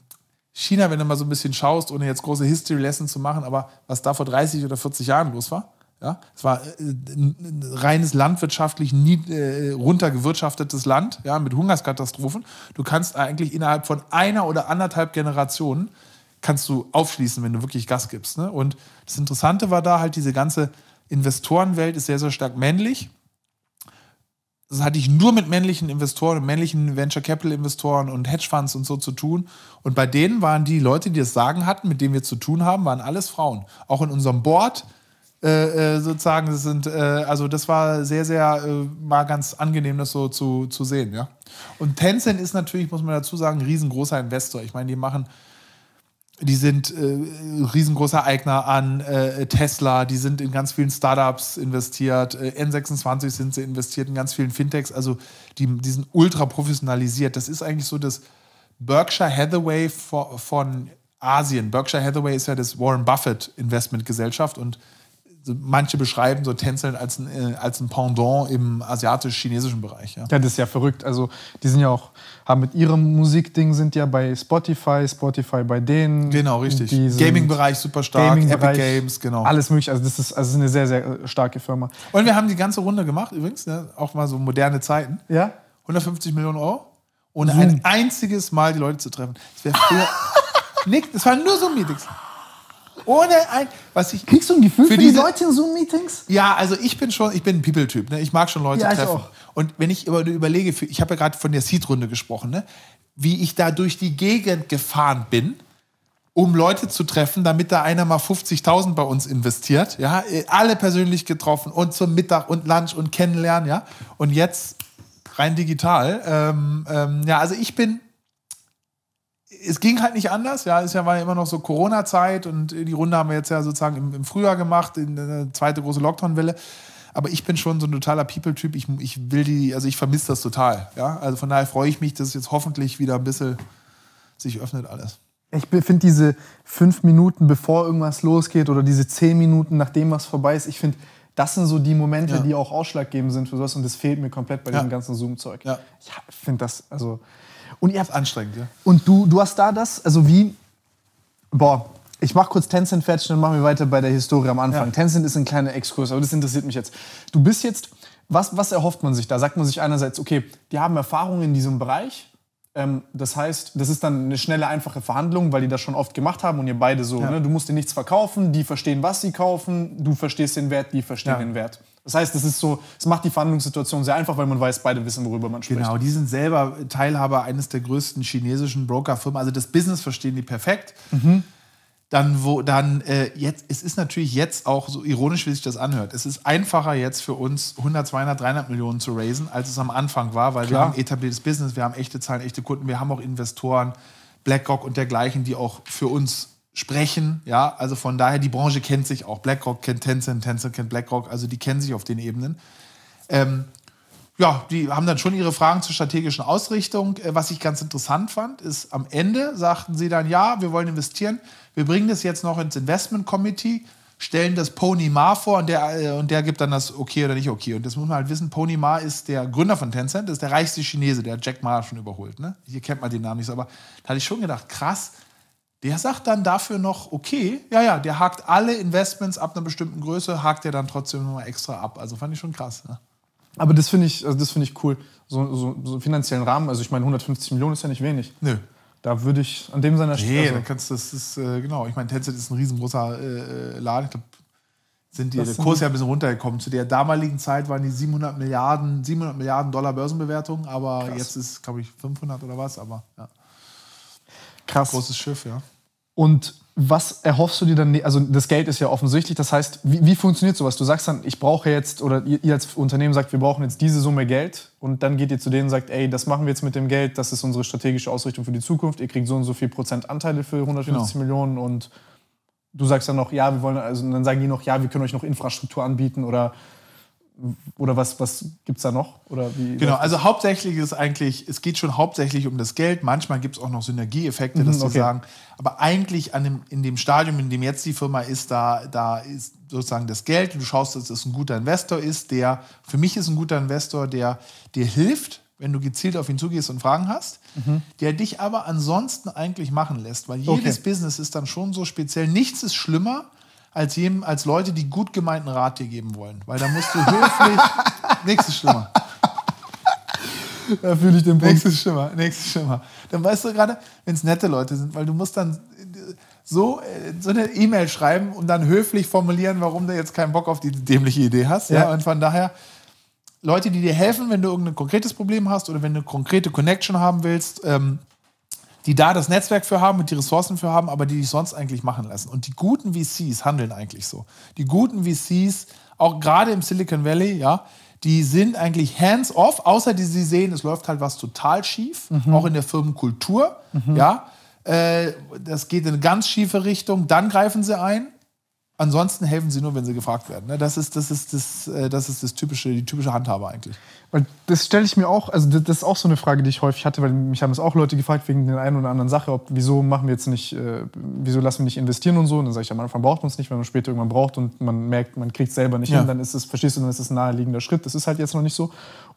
China, wenn du mal so ein bisschen schaust, ohne jetzt große History-Lessons zu machen, aber was da vor 30 oder 40 Jahren los war, ja, es war ein äh, reines landwirtschaftlich nie, äh, runtergewirtschaftetes Land, ja, mit Hungerskatastrophen. Du kannst eigentlich innerhalb von einer oder anderthalb Generationen kannst du aufschließen, wenn du wirklich Gas gibst. Ne? Und das Interessante war da halt, diese ganze Investorenwelt ist sehr, sehr stark männlich. Das hatte ich nur mit männlichen Investoren, männlichen Venture Capital Investoren und Hedgefonds und so zu tun. Und bei denen waren die Leute, die das Sagen hatten, mit denen wir zu tun haben, waren alles Frauen. Auch in unserem Board äh, äh, sozusagen. Das sind, äh, also das war sehr, sehr äh, mal ganz angenehm, das so zu, zu sehen, ja. Und Tencent ist natürlich, muss man dazu sagen, ein riesengroßer Investor. Ich meine, die machen die sind äh, riesengroßer Eigner an äh, Tesla, die sind in ganz vielen Startups investiert, äh, N26 sind sie investiert, in ganz vielen Fintechs, also die, die sind ultra professionalisiert. Das ist eigentlich so das Berkshire Hathaway von, Asien. Berkshire Hathaway ist ja das Warren Buffett Investmentgesellschaft und manche beschreiben so Tänzeln als ein, äh, als ein Pendant im asiatisch-chinesischen Bereich. Ja. das ist ja verrückt. Also die sind ja auch, haben mit ihrem Musikding sind ja bei Spotify, Spotify bei denen. Genau, richtig. Gaming-Bereich super stark, Gaming Epic Games, genau. Alles mögliche. Also das ist, also eine sehr, sehr äh, starke Firma. Und wir haben die ganze Runde gemacht übrigens, ne? auch mal so moderne Zeiten. Ja. 150 Millionen Euro. Ohne Zoom. ein einziges Mal die Leute zu treffen. Das wäre früher... Nick, das waren nur so Meetings. Ohne ein, was ich. Kriegst du ein Gefühl für, für die Leute in Zoom-Meetings? Ja, also ich bin schon, ich bin ein People-Typ. Ne? Ich mag schon Leute ja, treffen. Auch. Und wenn ich über, überlege, ich habe ja gerade von der Seed-Runde gesprochen, ne? wie ich da durch die Gegend gefahren bin, um Leute zu treffen, damit da einer mal 50.000 bei uns investiert. Ja, alle persönlich getroffen und zum Mittag und Lunch und kennenlernen. Ja, und jetzt rein digital. Ähm, ähm, ja, also ich bin es ging halt nicht anders. Ja, es war ja immer noch so Corona-Zeit und äh, die Runde haben wir jetzt ja sozusagen im, im Frühjahr gemacht, in der zweite große Lockdown-Welle. Aber ich bin schon so ein totaler People-Typ. Ich, ich will die, also ich vermisse das total. Ja, also von daher freue ich mich, dass es jetzt hoffentlich wieder ein bisschen sich öffnet alles. Ich finde diese fünf Minuten, bevor irgendwas losgeht, oder diese zehn Minuten, nachdem was vorbei ist, ich finde, das sind so die Momente, ja. die auch ausschlaggebend sind für sowas. Und das fehlt mir komplett bei ja. diesem ganzen Zoom-Zeug. Ja. Ich finde das, also und ihr habt anstrengend, ja. Und du, du hast da das, also wie, boah, ich mach kurz Tencent fertig, dann machen wir weiter bei der Historie am Anfang. Ja. Tencent ist ein kleiner Exkurs, aber das interessiert mich jetzt. Du bist jetzt, was, was erhofft man sich da? Sagt man sich einerseits, okay, die haben Erfahrung in diesem Bereich, ähm, das heißt, das ist dann eine schnelle, einfache Verhandlung, weil die das schon oft gemacht haben und ihr beide so, ja. ne? du musst dir nichts verkaufen, die verstehen, was sie kaufen, du verstehst den Wert, die verstehen ja. den Wert. Das heißt, es ist so, es macht die Verhandlungssituation sehr einfach, weil man weiß, beide wissen, worüber man spricht. Genau, die sind selber Teilhaber eines der größten chinesischen Brokerfirmen. Also das Business verstehen die perfekt. Mhm. Dann, wo, dann äh, jetzt, es ist natürlich jetzt auch so ironisch, wie sich das anhört. Es ist einfacher jetzt für uns 100, 200, 300 Millionen zu raisen, als es am Anfang war, weil Klar. wir haben etabliertes Business, wir haben echte Zahlen, echte Kunden, wir haben auch Investoren, BlackRock und dergleichen, die auch für uns sprechen. Ja, also von daher, die Branche kennt sich auch. BlackRock kennt Tencent, Tencent kennt BlackRock, also die kennen sich auf den Ebenen. Ähm, ja, die haben dann schon ihre Fragen zur strategischen Ausrichtung. Äh, was ich ganz interessant fand, ist am Ende sagten sie dann, ja, wir wollen investieren, wir bringen das jetzt noch ins Investment Committee, stellen das Pony Ma vor und der, äh, und der gibt dann das okay oder nicht okay. Und das muss man halt wissen, Pony Ma ist der Gründer von Tencent, das ist der reichste Chinese, der Jack Ma schon überholt. Ne? Hier kennt man den Namen nicht, so, aber da hatte ich schon gedacht, krass, der sagt dann dafür noch, okay, ja, ja, der hakt alle Investments ab einer bestimmten Größe, hakt er dann trotzdem nochmal extra ab. Also fand ich schon krass. Ne? Aber das finde ich, also das find ich cool. So, so, so finanziellen Rahmen, also ich meine, 150 Millionen ist ja nicht wenig. Nö. Da würde ich an dem seiner Stelle. Nee, also, dann kannst du das, ist, äh, genau. Ich meine, Tencent ist ein riesengroßer äh, äh Laden. Ich glaube, sind die, der Kurs ja ein bisschen runtergekommen. Zu der damaligen Zeit waren die 700 Milliarden, 700 Milliarden Dollar Börsenbewertung, aber Krass. jetzt ist, glaube ich, 500 oder was, aber ja. Krass. Großes Schiff, ja. Und was erhoffst du dir dann? Also das Geld ist ja offensichtlich. Das heißt, wie, wie funktioniert sowas? Du sagst dann, ich brauche jetzt, oder ihr, ihr als Unternehmen sagt, wir brauchen jetzt diese Summe Geld. Und dann geht ihr zu denen und sagt, ey, das machen wir jetzt mit dem Geld. Das ist unsere strategische Ausrichtung für die Zukunft. Ihr kriegt so und so viel Prozent Anteile für 150 genau. Millionen. Und du sagst dann noch, ja, wir wollen, also dann sagen die noch, ja, wir können euch noch Infrastruktur anbieten oder oder was, was gibt es da noch? Oder wie genau, also hauptsächlich ist eigentlich, es geht schon hauptsächlich um das Geld. Manchmal gibt es auch noch Synergieeffekte, das dass mhm, okay. sagen. Aber eigentlich an dem, in dem Stadium, in dem jetzt die Firma ist, da, da ist sozusagen das Geld. Und du schaust, dass es ein guter Investor ist, der, für mich ist ein guter Investor, der dir hilft, wenn du gezielt auf ihn zugehst und Fragen hast, mhm. der dich aber ansonsten eigentlich machen lässt. Weil jedes okay. Business ist dann schon so speziell. Nichts ist schlimmer, als, jedem, als Leute, die gut gemeinten Rat dir geben wollen. Weil da musst du höflich. Nächstes schlimmer. Da fühle ich den Punkt. Nächstes Schimmer, nächstes Schimmer. Dann weißt du gerade, wenn es nette Leute sind, weil du musst dann äh, so, äh, so eine E-Mail schreiben und dann höflich formulieren, warum du jetzt keinen Bock auf die dämliche Idee hast. Ja. ja. Und von daher, Leute, die dir helfen, wenn du irgendein konkretes Problem hast oder wenn du eine konkrete Connection haben willst, ähm, die da das Netzwerk für haben und die Ressourcen für haben, aber die dich sonst eigentlich machen lassen. Und die guten VCs handeln eigentlich so. Die guten VCs, auch gerade im Silicon Valley, ja, die sind eigentlich hands-off, außer die sie sehen, es läuft halt was total schief, mhm. auch in der Firmenkultur, mhm. ja. Äh, das geht in eine ganz schiefe Richtung, dann greifen sie ein. Ansonsten helfen sie nur, wenn sie gefragt werden. Ne? Das ist das, ist das, äh, das, ist das typische, die typische Handhabe eigentlich. Weil das stelle ich mir auch, also das ist auch so eine Frage, die ich häufig hatte, weil mich haben es auch Leute gefragt wegen der einen oder anderen Sache, ob wieso machen wir jetzt nicht, äh, wieso lassen wir nicht investieren und so. Und dann sage ich, am Anfang braucht man es nicht, wenn man später irgendwann braucht und man merkt, man kriegt es selber nicht ja. hin, dann ist es, verstehst du, dann ist es ein naheliegender Schritt. Das ist halt jetzt noch nicht so.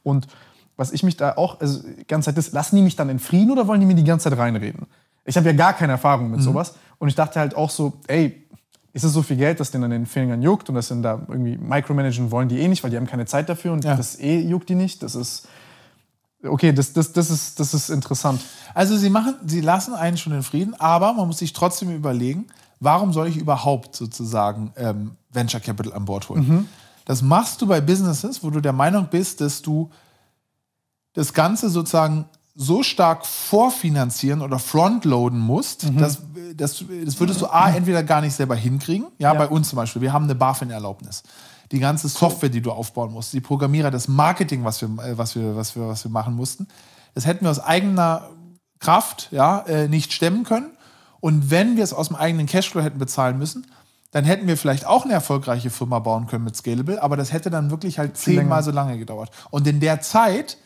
Und was ich mich da auch, also die ganze Zeit ist, lassen die mich dann in Frieden oder wollen die mir die ganze Zeit reinreden? Ich habe ja gar keine Erfahrung mit mhm. sowas. Und ich dachte halt auch so, ey, ist es so viel Geld, dass denen an den Fingern juckt und das dann da irgendwie micromanagen wollen die eh nicht, weil die haben keine Zeit dafür und ja. das eh juckt die nicht. Das ist okay, das, das, das, ist, das ist interessant. Also sie machen, sie lassen einen schon in Frieden, aber man muss sich trotzdem überlegen, warum soll ich überhaupt sozusagen ähm, Venture Capital an Bord holen? Mhm. Das machst du bei Businesses, wo du der Meinung bist, dass du das Ganze sozusagen so stark vorfinanzieren oder frontloaden musst, mhm. dass, dass, das würdest du A, entweder gar nicht selber hinkriegen. Ja, ja. bei uns zum Beispiel. Wir haben eine BaFin-Erlaubnis. Die ganze Software, die du aufbauen musst, die Programmierer, das Marketing, was wir, äh, was wir, was wir, was wir machen mussten, das hätten wir aus eigener Kraft ja, äh, nicht stemmen können. Und wenn wir es aus dem eigenen Cashflow hätten bezahlen müssen, dann hätten wir vielleicht auch eine erfolgreiche Firma bauen können mit Scalable, aber das hätte dann wirklich halt zehnmal so lange gedauert. Und in der Zeit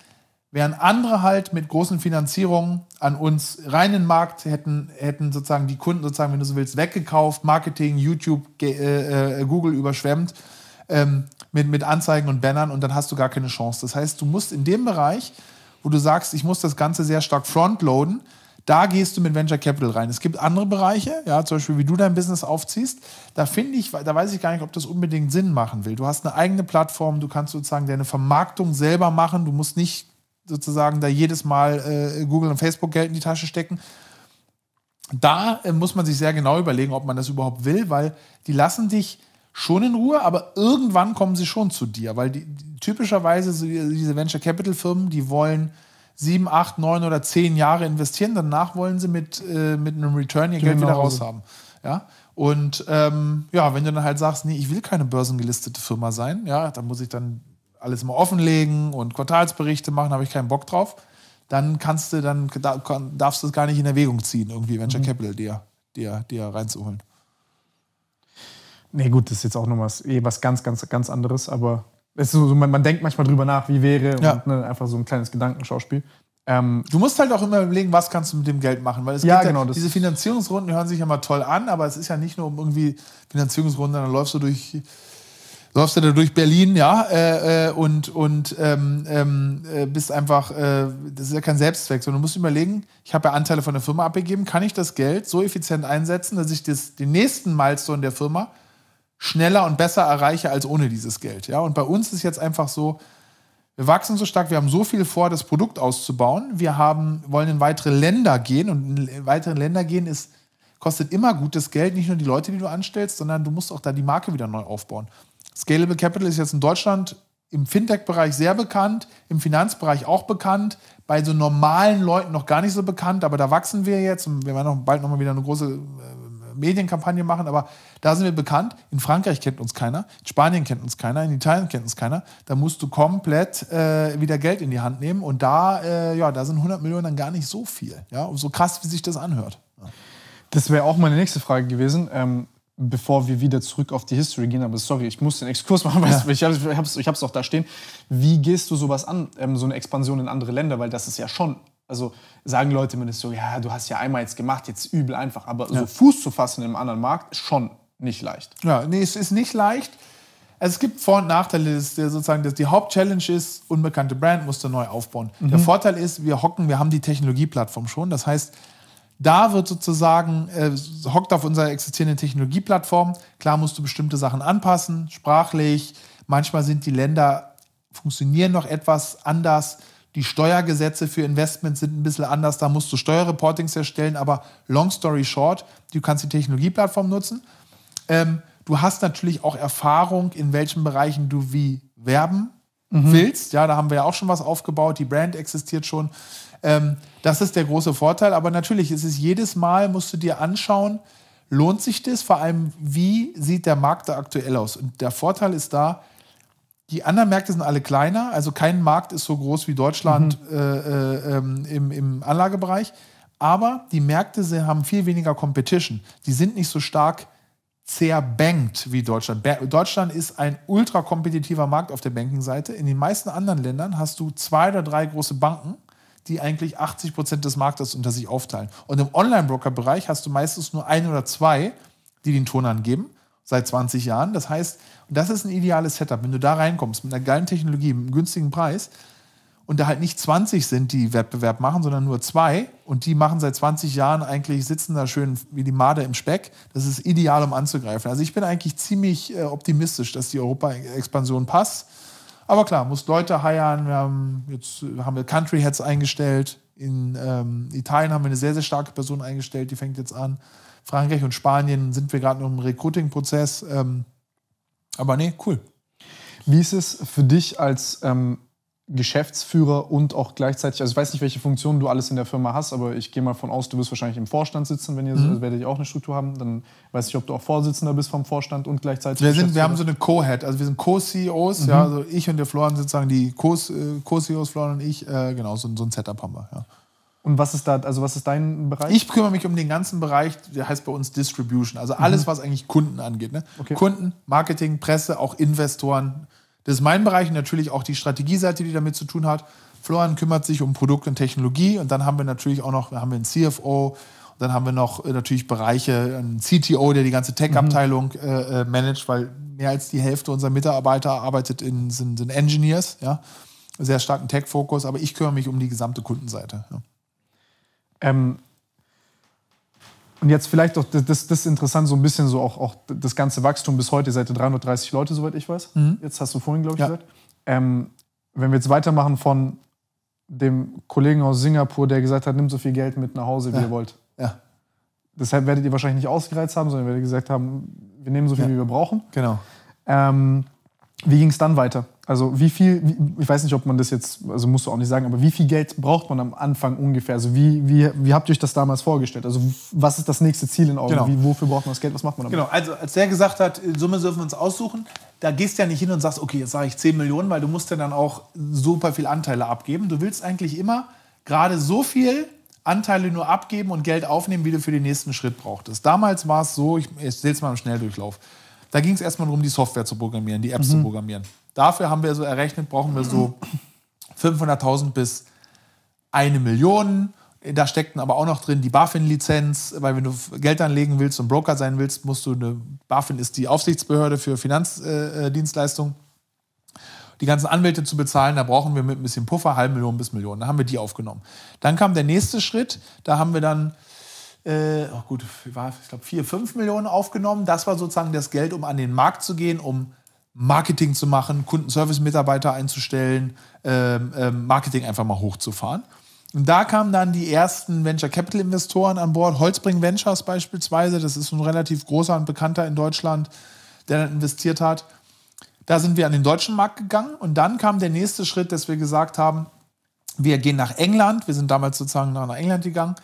Während andere halt mit großen Finanzierungen an uns reinen Markt hätten, hätten sozusagen die Kunden sozusagen, wenn du so willst, weggekauft, Marketing, YouTube, äh, äh, Google überschwemmt ähm, mit, mit Anzeigen und Bannern und dann hast du gar keine Chance. Das heißt, du musst in dem Bereich, wo du sagst, ich muss das Ganze sehr stark frontloaden, da gehst du mit Venture Capital rein. Es gibt andere Bereiche, ja, zum Beispiel wie du dein Business aufziehst, da finde ich, da weiß ich gar nicht, ob das unbedingt Sinn machen will. Du hast eine eigene Plattform, du kannst sozusagen deine Vermarktung selber machen, du musst nicht sozusagen da jedes Mal äh, Google und Facebook Geld in die Tasche stecken. Da äh, muss man sich sehr genau überlegen, ob man das überhaupt will, weil die lassen dich schon in Ruhe, aber irgendwann kommen sie schon zu dir, weil die, die typischerweise so diese Venture Capital Firmen, die wollen sieben, acht, neun oder zehn Jahre investieren, danach wollen sie mit, äh, mit einem Return ihr genau. Geld wieder genau. raushaben. Ja? Und ähm, ja, wenn du dann halt sagst, nee, ich will keine börsengelistete Firma sein, ja, dann muss ich dann alles mal offenlegen und Quartalsberichte machen, habe ich keinen Bock drauf, dann kannst du, dann darfst du es gar nicht in Erwägung ziehen, irgendwie Venture mhm. Capital dir, dir, dir reinzuholen. Nee, gut, das ist jetzt auch nochmal eh was ganz, ganz, ganz anderes, aber so, man, man, denkt manchmal drüber nach, wie wäre ja. und ne, einfach so ein kleines Gedankenschauspiel. Ähm, du musst halt auch immer überlegen, was kannst du mit dem Geld machen, weil es ja, genau, ja, diese Finanzierungsrunden hören sich ja mal toll an, aber es ist ja nicht nur um irgendwie Finanzierungsrunden, dann läufst du durch läufst du da durch Berlin, ja, äh, äh und, und ähm, ähm, äh, bist einfach, äh, das ist ja kein Selbstzweck, sondern du musst überlegen, ich habe ja Anteile von der Firma abgegeben, kann ich das Geld so effizient einsetzen, dass ich das, den nächsten Milestone der Firma schneller und besser erreiche als ohne dieses Geld, ja. Und bei uns ist jetzt einfach so, wir wachsen so stark, wir haben so viel vor, das Produkt auszubauen. Wir haben, wollen in weitere Länder gehen und in weitere Länder gehen ist, kostet immer gutes Geld, nicht nur die Leute, die du anstellst, sondern du musst auch da die Marke wieder neu aufbauen. Scalable Capital ist jetzt in Deutschland im Fintech-Bereich sehr bekannt, im Finanzbereich auch bekannt, bei so normalen Leuten noch gar nicht so bekannt, aber da wachsen wir jetzt und wir werden auch bald nochmal wieder eine große äh, Medienkampagne machen, aber da sind wir bekannt. In Frankreich kennt uns keiner, in Spanien kennt uns keiner, in Italien kennt uns keiner. Da musst du komplett äh, wieder Geld in die Hand nehmen und da, äh, ja, da sind 100 Millionen dann gar nicht so viel. Ja? So krass, wie sich das anhört. Ja. Das wäre auch meine nächste Frage gewesen. Ähm bevor wir wieder zurück auf die History gehen, aber sorry, ich muss den Exkurs machen, weißt ja. ich habe es ich ich auch da stehen. Wie gehst du sowas an, ähm, so eine Expansion in andere Länder? Weil das ist ja schon, also sagen Leute mir das so, ja, du hast ja einmal jetzt gemacht, jetzt übel einfach, aber ja. so Fuß zu fassen im anderen Markt schon nicht leicht. Ja, nee, es ist nicht leicht. Also es gibt Vor- und Nachteile. Das sozusagen, dass die Hauptchallenge ist, unbekannte Brand musst du neu aufbauen. Mhm. Der Vorteil ist, wir hocken, wir haben die Technologieplattform schon. Das heißt, da wird sozusagen, äh, hockt auf unserer existierenden Technologieplattform. Klar musst du bestimmte Sachen anpassen, sprachlich. Manchmal sind die Länder, funktionieren noch etwas anders. Die Steuergesetze für Investments sind ein bisschen anders. Da musst du Steuerreportings erstellen. Aber long story short, du kannst die Technologieplattform nutzen. Ähm, du hast natürlich auch Erfahrung, in welchen Bereichen du wie werben mhm. willst. Ja, da haben wir ja auch schon was aufgebaut. Die Brand existiert schon. Ähm, das ist der große Vorteil. Aber natürlich ist es jedes Mal, musst du dir anschauen, lohnt sich das? Vor allem, wie sieht der Markt da aktuell aus? Und der Vorteil ist da, die anderen Märkte sind alle kleiner. Also kein Markt ist so groß wie Deutschland mhm. äh, äh, ähm, im, im Anlagebereich. Aber die Märkte sie haben viel weniger Competition. Die sind nicht so stark zerbankt wie Deutschland. Deutschland ist ein ultra kompetitiver Markt auf der Banking-Seite. In den meisten anderen Ländern hast du zwei oder drei große Banken die eigentlich 80 Prozent des Marktes unter sich aufteilen. Und im Online-Broker-Bereich hast du meistens nur ein oder zwei, die den Ton angeben, seit 20 Jahren. Das heißt, das ist ein ideales Setup, wenn du da reinkommst mit einer geilen Technologie, mit einem günstigen Preis und da halt nicht 20 sind, die Wettbewerb machen, sondern nur zwei und die machen seit 20 Jahren eigentlich, sitzen da schön wie die Made im Speck. Das ist ideal, um anzugreifen. Also ich bin eigentlich ziemlich äh, optimistisch, dass die Europa-Expansion passt aber klar, muss Leute heiraten. Wir haben jetzt haben wir Country Heads eingestellt. In ähm, Italien haben wir eine sehr, sehr starke Person eingestellt, die fängt jetzt an. Frankreich und Spanien sind wir gerade noch im Recruiting-Prozess. Ähm, aber nee, cool. Wie ist es für dich als ähm, Geschäftsführer und auch gleichzeitig, also ich weiß nicht, welche Funktionen du alles in der Firma hast, aber ich gehe mal von aus, du wirst wahrscheinlich im Vorstand sitzen, wenn ihr mhm. also werdet ihr auch eine Struktur haben, dann weiß ich, ob du auch Vorsitzender bist vom Vorstand und gleichzeitig. Wir, sind, wir haben so eine Co-Head, also wir sind Co-CEOs, mhm. ja, also ich und der Florian sind sozusagen die Co-CEOs, äh, Florian und ich, äh, genau, so, so, ein Setup haben wir, ja. Und was ist da, also was ist dein Bereich? Ich kümmere mich um den ganzen Bereich, der heißt bei uns Distribution, also alles, mhm. was eigentlich Kunden angeht. Ne? Okay. Kunden, Marketing, Presse, auch Investoren, das ist mein Bereich und natürlich auch die Strategieseite, die damit zu tun hat. Florian kümmert sich um Produkt und Technologie und dann haben wir natürlich auch noch haben einen CFO, dann haben wir noch äh, natürlich Bereiche, einen CTO, der die ganze Tech-Abteilung mhm. äh, äh, managt, weil mehr als die Hälfte unserer Mitarbeiter arbeitet in, sind, sind Engineers, ja. Sehr starken Tech-Fokus, aber ich kümmere mich um die gesamte Kundenseite. Ja. Ähm, und jetzt vielleicht doch, das, das ist interessant, so ein bisschen so auch, auch das ganze Wachstum bis heute, seid ihr 330 Leute, soweit ich weiß. Mhm. Jetzt hast du vorhin, glaube ich, ja. gesagt. Ähm, wenn wir jetzt weitermachen von dem Kollegen aus Singapur, der gesagt hat, nimm so viel Geld mit nach Hause, wie ja. ihr wollt. Ja. Deshalb werdet ihr wahrscheinlich nicht ausgereizt haben, sondern werdet gesagt haben, wir nehmen so viel, ja. wie wir brauchen. Genau. Ähm, wie ging es dann weiter? Also wie viel, ich weiß nicht, ob man das jetzt, also musst du auch nicht sagen, aber wie viel Geld braucht man am Anfang ungefähr? Also wie, wie, wie habt ihr euch das damals vorgestellt? Also was ist das nächste Ziel in Augen? Genau. Wie, wofür braucht man das Geld? Was macht man damit? Genau, also als der gesagt hat, Summe dürfen wir uns aussuchen, da gehst du ja nicht hin und sagst, okay, jetzt sage ich 10 Millionen, weil du musst ja dann auch super viel Anteile abgeben. Du willst eigentlich immer gerade so viel Anteile nur abgeben und Geld aufnehmen, wie du für den nächsten Schritt brauchtest. Damals war es so, ich, ich sehe es mal im Schnelldurchlauf. Da ging es erstmal darum, die Software zu programmieren, die Apps mhm. zu programmieren. Dafür haben wir so errechnet, brauchen wir so 500.000 bis eine Million. Da steckten aber auch noch drin die BaFin-Lizenz, weil wenn du Geld anlegen willst und Broker sein willst, musst du eine BaFin ist die Aufsichtsbehörde für Finanzdienstleistungen. Äh, äh die ganzen Anwälte zu bezahlen, da brauchen wir mit ein bisschen Puffer halbe Million bis Millionen. Da haben wir die aufgenommen. Dann kam der nächste Schritt, da haben wir dann äh, oh gut, war, ich glaube, 4, 5 Millionen aufgenommen. Das war sozusagen das Geld, um an den Markt zu gehen, um Marketing zu machen, Kundenservice-Mitarbeiter einzustellen, ähm, ähm, Marketing einfach mal hochzufahren. Und da kamen dann die ersten Venture Capital Investoren an Bord, Holzbring Ventures beispielsweise, das ist ein relativ großer und bekannter in Deutschland, der dann investiert hat. Da sind wir an den deutschen Markt gegangen und dann kam der nächste Schritt, dass wir gesagt haben, wir gehen nach England, wir sind damals sozusagen nach England gegangen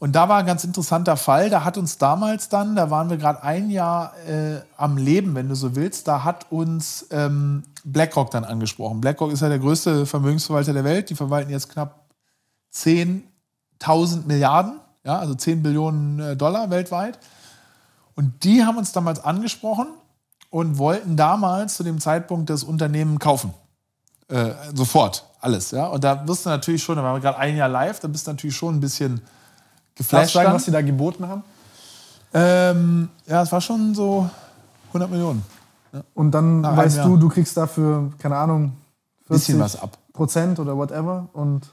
und da war ein ganz interessanter Fall. Da hat uns damals dann, da waren wir gerade ein Jahr äh, am Leben, wenn du so willst, da hat uns ähm, BlackRock dann angesprochen. BlackRock ist ja der größte Vermögensverwalter der Welt. Die verwalten jetzt knapp 10.000 Milliarden, ja, also 10 Billionen äh, Dollar weltweit. Und die haben uns damals angesprochen und wollten damals zu dem Zeitpunkt das Unternehmen kaufen. Äh, sofort, alles. Ja? Und da wirst du natürlich schon, da waren wir gerade ein Jahr live, da bist du natürlich schon ein bisschen geflasht. sagen, was sie da geboten haben? Ähm, ja, es war schon so 100 Millionen. Ja. Und dann Nach weißt du, du kriegst dafür, keine Ahnung, 40 Prozent oder whatever. Und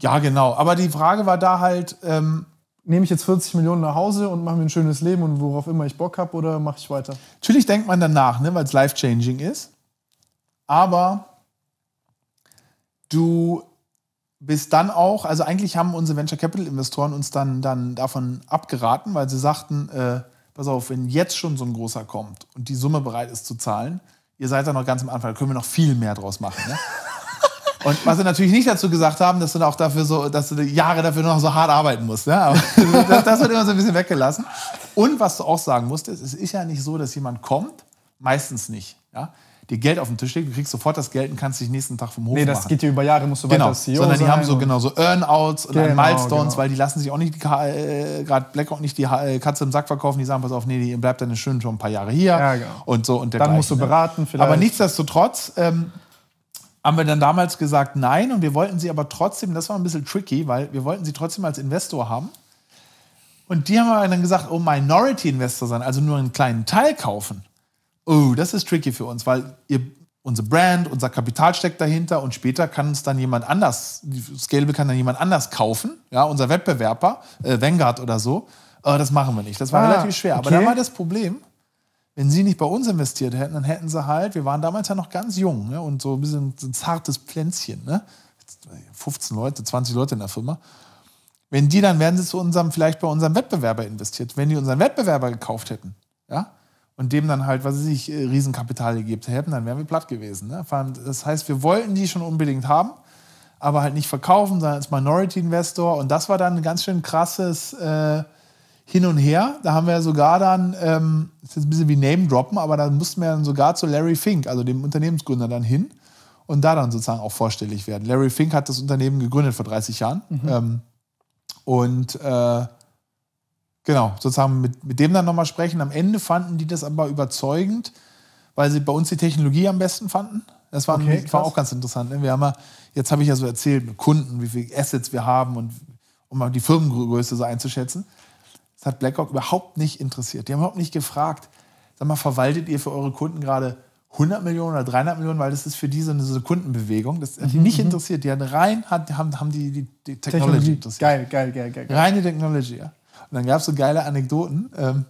ja, genau. Aber die Frage war da halt, ähm, nehme ich jetzt 40 Millionen nach Hause und mache mir ein schönes Leben und worauf immer ich Bock habe oder mache ich weiter? Natürlich denkt man danach, ne, weil es life-changing ist. Aber du bis dann auch, also eigentlich haben unsere Venture Capital Investoren uns dann, dann davon abgeraten, weil sie sagten, äh, pass auf, wenn jetzt schon so ein großer kommt und die Summe bereit ist zu zahlen, ihr seid da noch ganz am Anfang, da können wir noch viel mehr draus machen. Ne? Und was sie natürlich nicht dazu gesagt haben, dass du da auch dafür so, dass du Jahre dafür noch so hart arbeiten musst. Ne? das, das, wird immer so ein bisschen weggelassen. Und was du auch sagen musstest, es ist ja nicht so, dass jemand kommt, meistens nicht. Ja? dir Geld auf den Tisch legt, du kriegst sofort das Geld und kannst dich nächsten Tag vom Hof Nee, das machen. geht ja über Jahre, musst du genau. weiter CEO Sondern die haben so genau so Earnouts und genau, Milestones, genau. weil die lassen sich auch nicht, äh, gerade BlackRock nicht die äh, Katze im Sack verkaufen, die sagen, pass auf, nee, die bleibt dann schön schon ein paar Jahre hier ja, genau. und so und Dann musst du ne? beraten vielleicht. Aber nichtsdestotrotz ähm, haben wir dann damals gesagt, nein und wir wollten sie aber trotzdem, das war ein bisschen tricky, weil wir wollten sie trotzdem als Investor haben. Und die haben aber dann gesagt, oh, Minority Investor sein, also nur einen kleinen Teil kaufen oh, das ist tricky für uns, weil ihr, unsere Brand, unser Kapital steckt dahinter und später kann es dann jemand anders, das Gelbe kann dann jemand anders kaufen, ja, unser Wettbewerber, äh, Vanguard oder so. Aber das machen wir nicht. Das war ah, relativ schwer. Okay. Aber da war das Problem, wenn sie nicht bei uns investiert hätten, dann hätten sie halt, wir waren damals ja noch ganz jung ne, und so ein bisschen so ein zartes Plänzchen, ne? 15 Leute, 20 Leute in der Firma. Wenn die, dann wären sie zu unserem, vielleicht bei unserem Wettbewerber investiert. Wenn die unseren Wettbewerber gekauft hätten, ja, und dem dann halt, was weiß ich, äh, Riesenkapital gegeben hätten, dann wären wir platt gewesen. Ne? Das heißt, wir wollten die schon unbedingt haben, aber halt nicht verkaufen, sondern als Minority Investor. Und das war dann ein ganz schön krasses äh, Hin und Her. Da haben wir sogar dann, ähm, ist jetzt ein bisschen wie Name droppen, aber da mussten wir dann sogar zu Larry Fink, also dem Unternehmensgründer, dann hin und da dann sozusagen auch vorstellig werden. Larry Fink hat das Unternehmen gegründet vor 30 Jahren. Mhm. Ähm, und äh, Genau, sozusagen mit, mit dem dann nochmal sprechen. Am Ende fanden die das aber überzeugend, weil sie bei uns die Technologie am besten fanden. Das war, okay, war auch ganz interessant. Ne? Wir haben ja, jetzt habe ich ja so erzählt mit Kunden, wie viele Assets wir haben und um mal die Firmengröße so einzuschätzen. Das hat BlackRock überhaupt nicht interessiert. Die haben überhaupt nicht gefragt, sag mal, verwaltet ihr für eure Kunden gerade 100 Millionen oder 300 Millionen, weil das ist für die so eine, so eine Kundenbewegung. Das hat die mhm. nicht mhm. interessiert. Die haben rein, hat, haben, haben die, die, die Technology, Technologie. interessiert. Geil, geil, geil, geil, geil. Reine Technology, ja. Und dann gab es so geile Anekdoten. Ähm,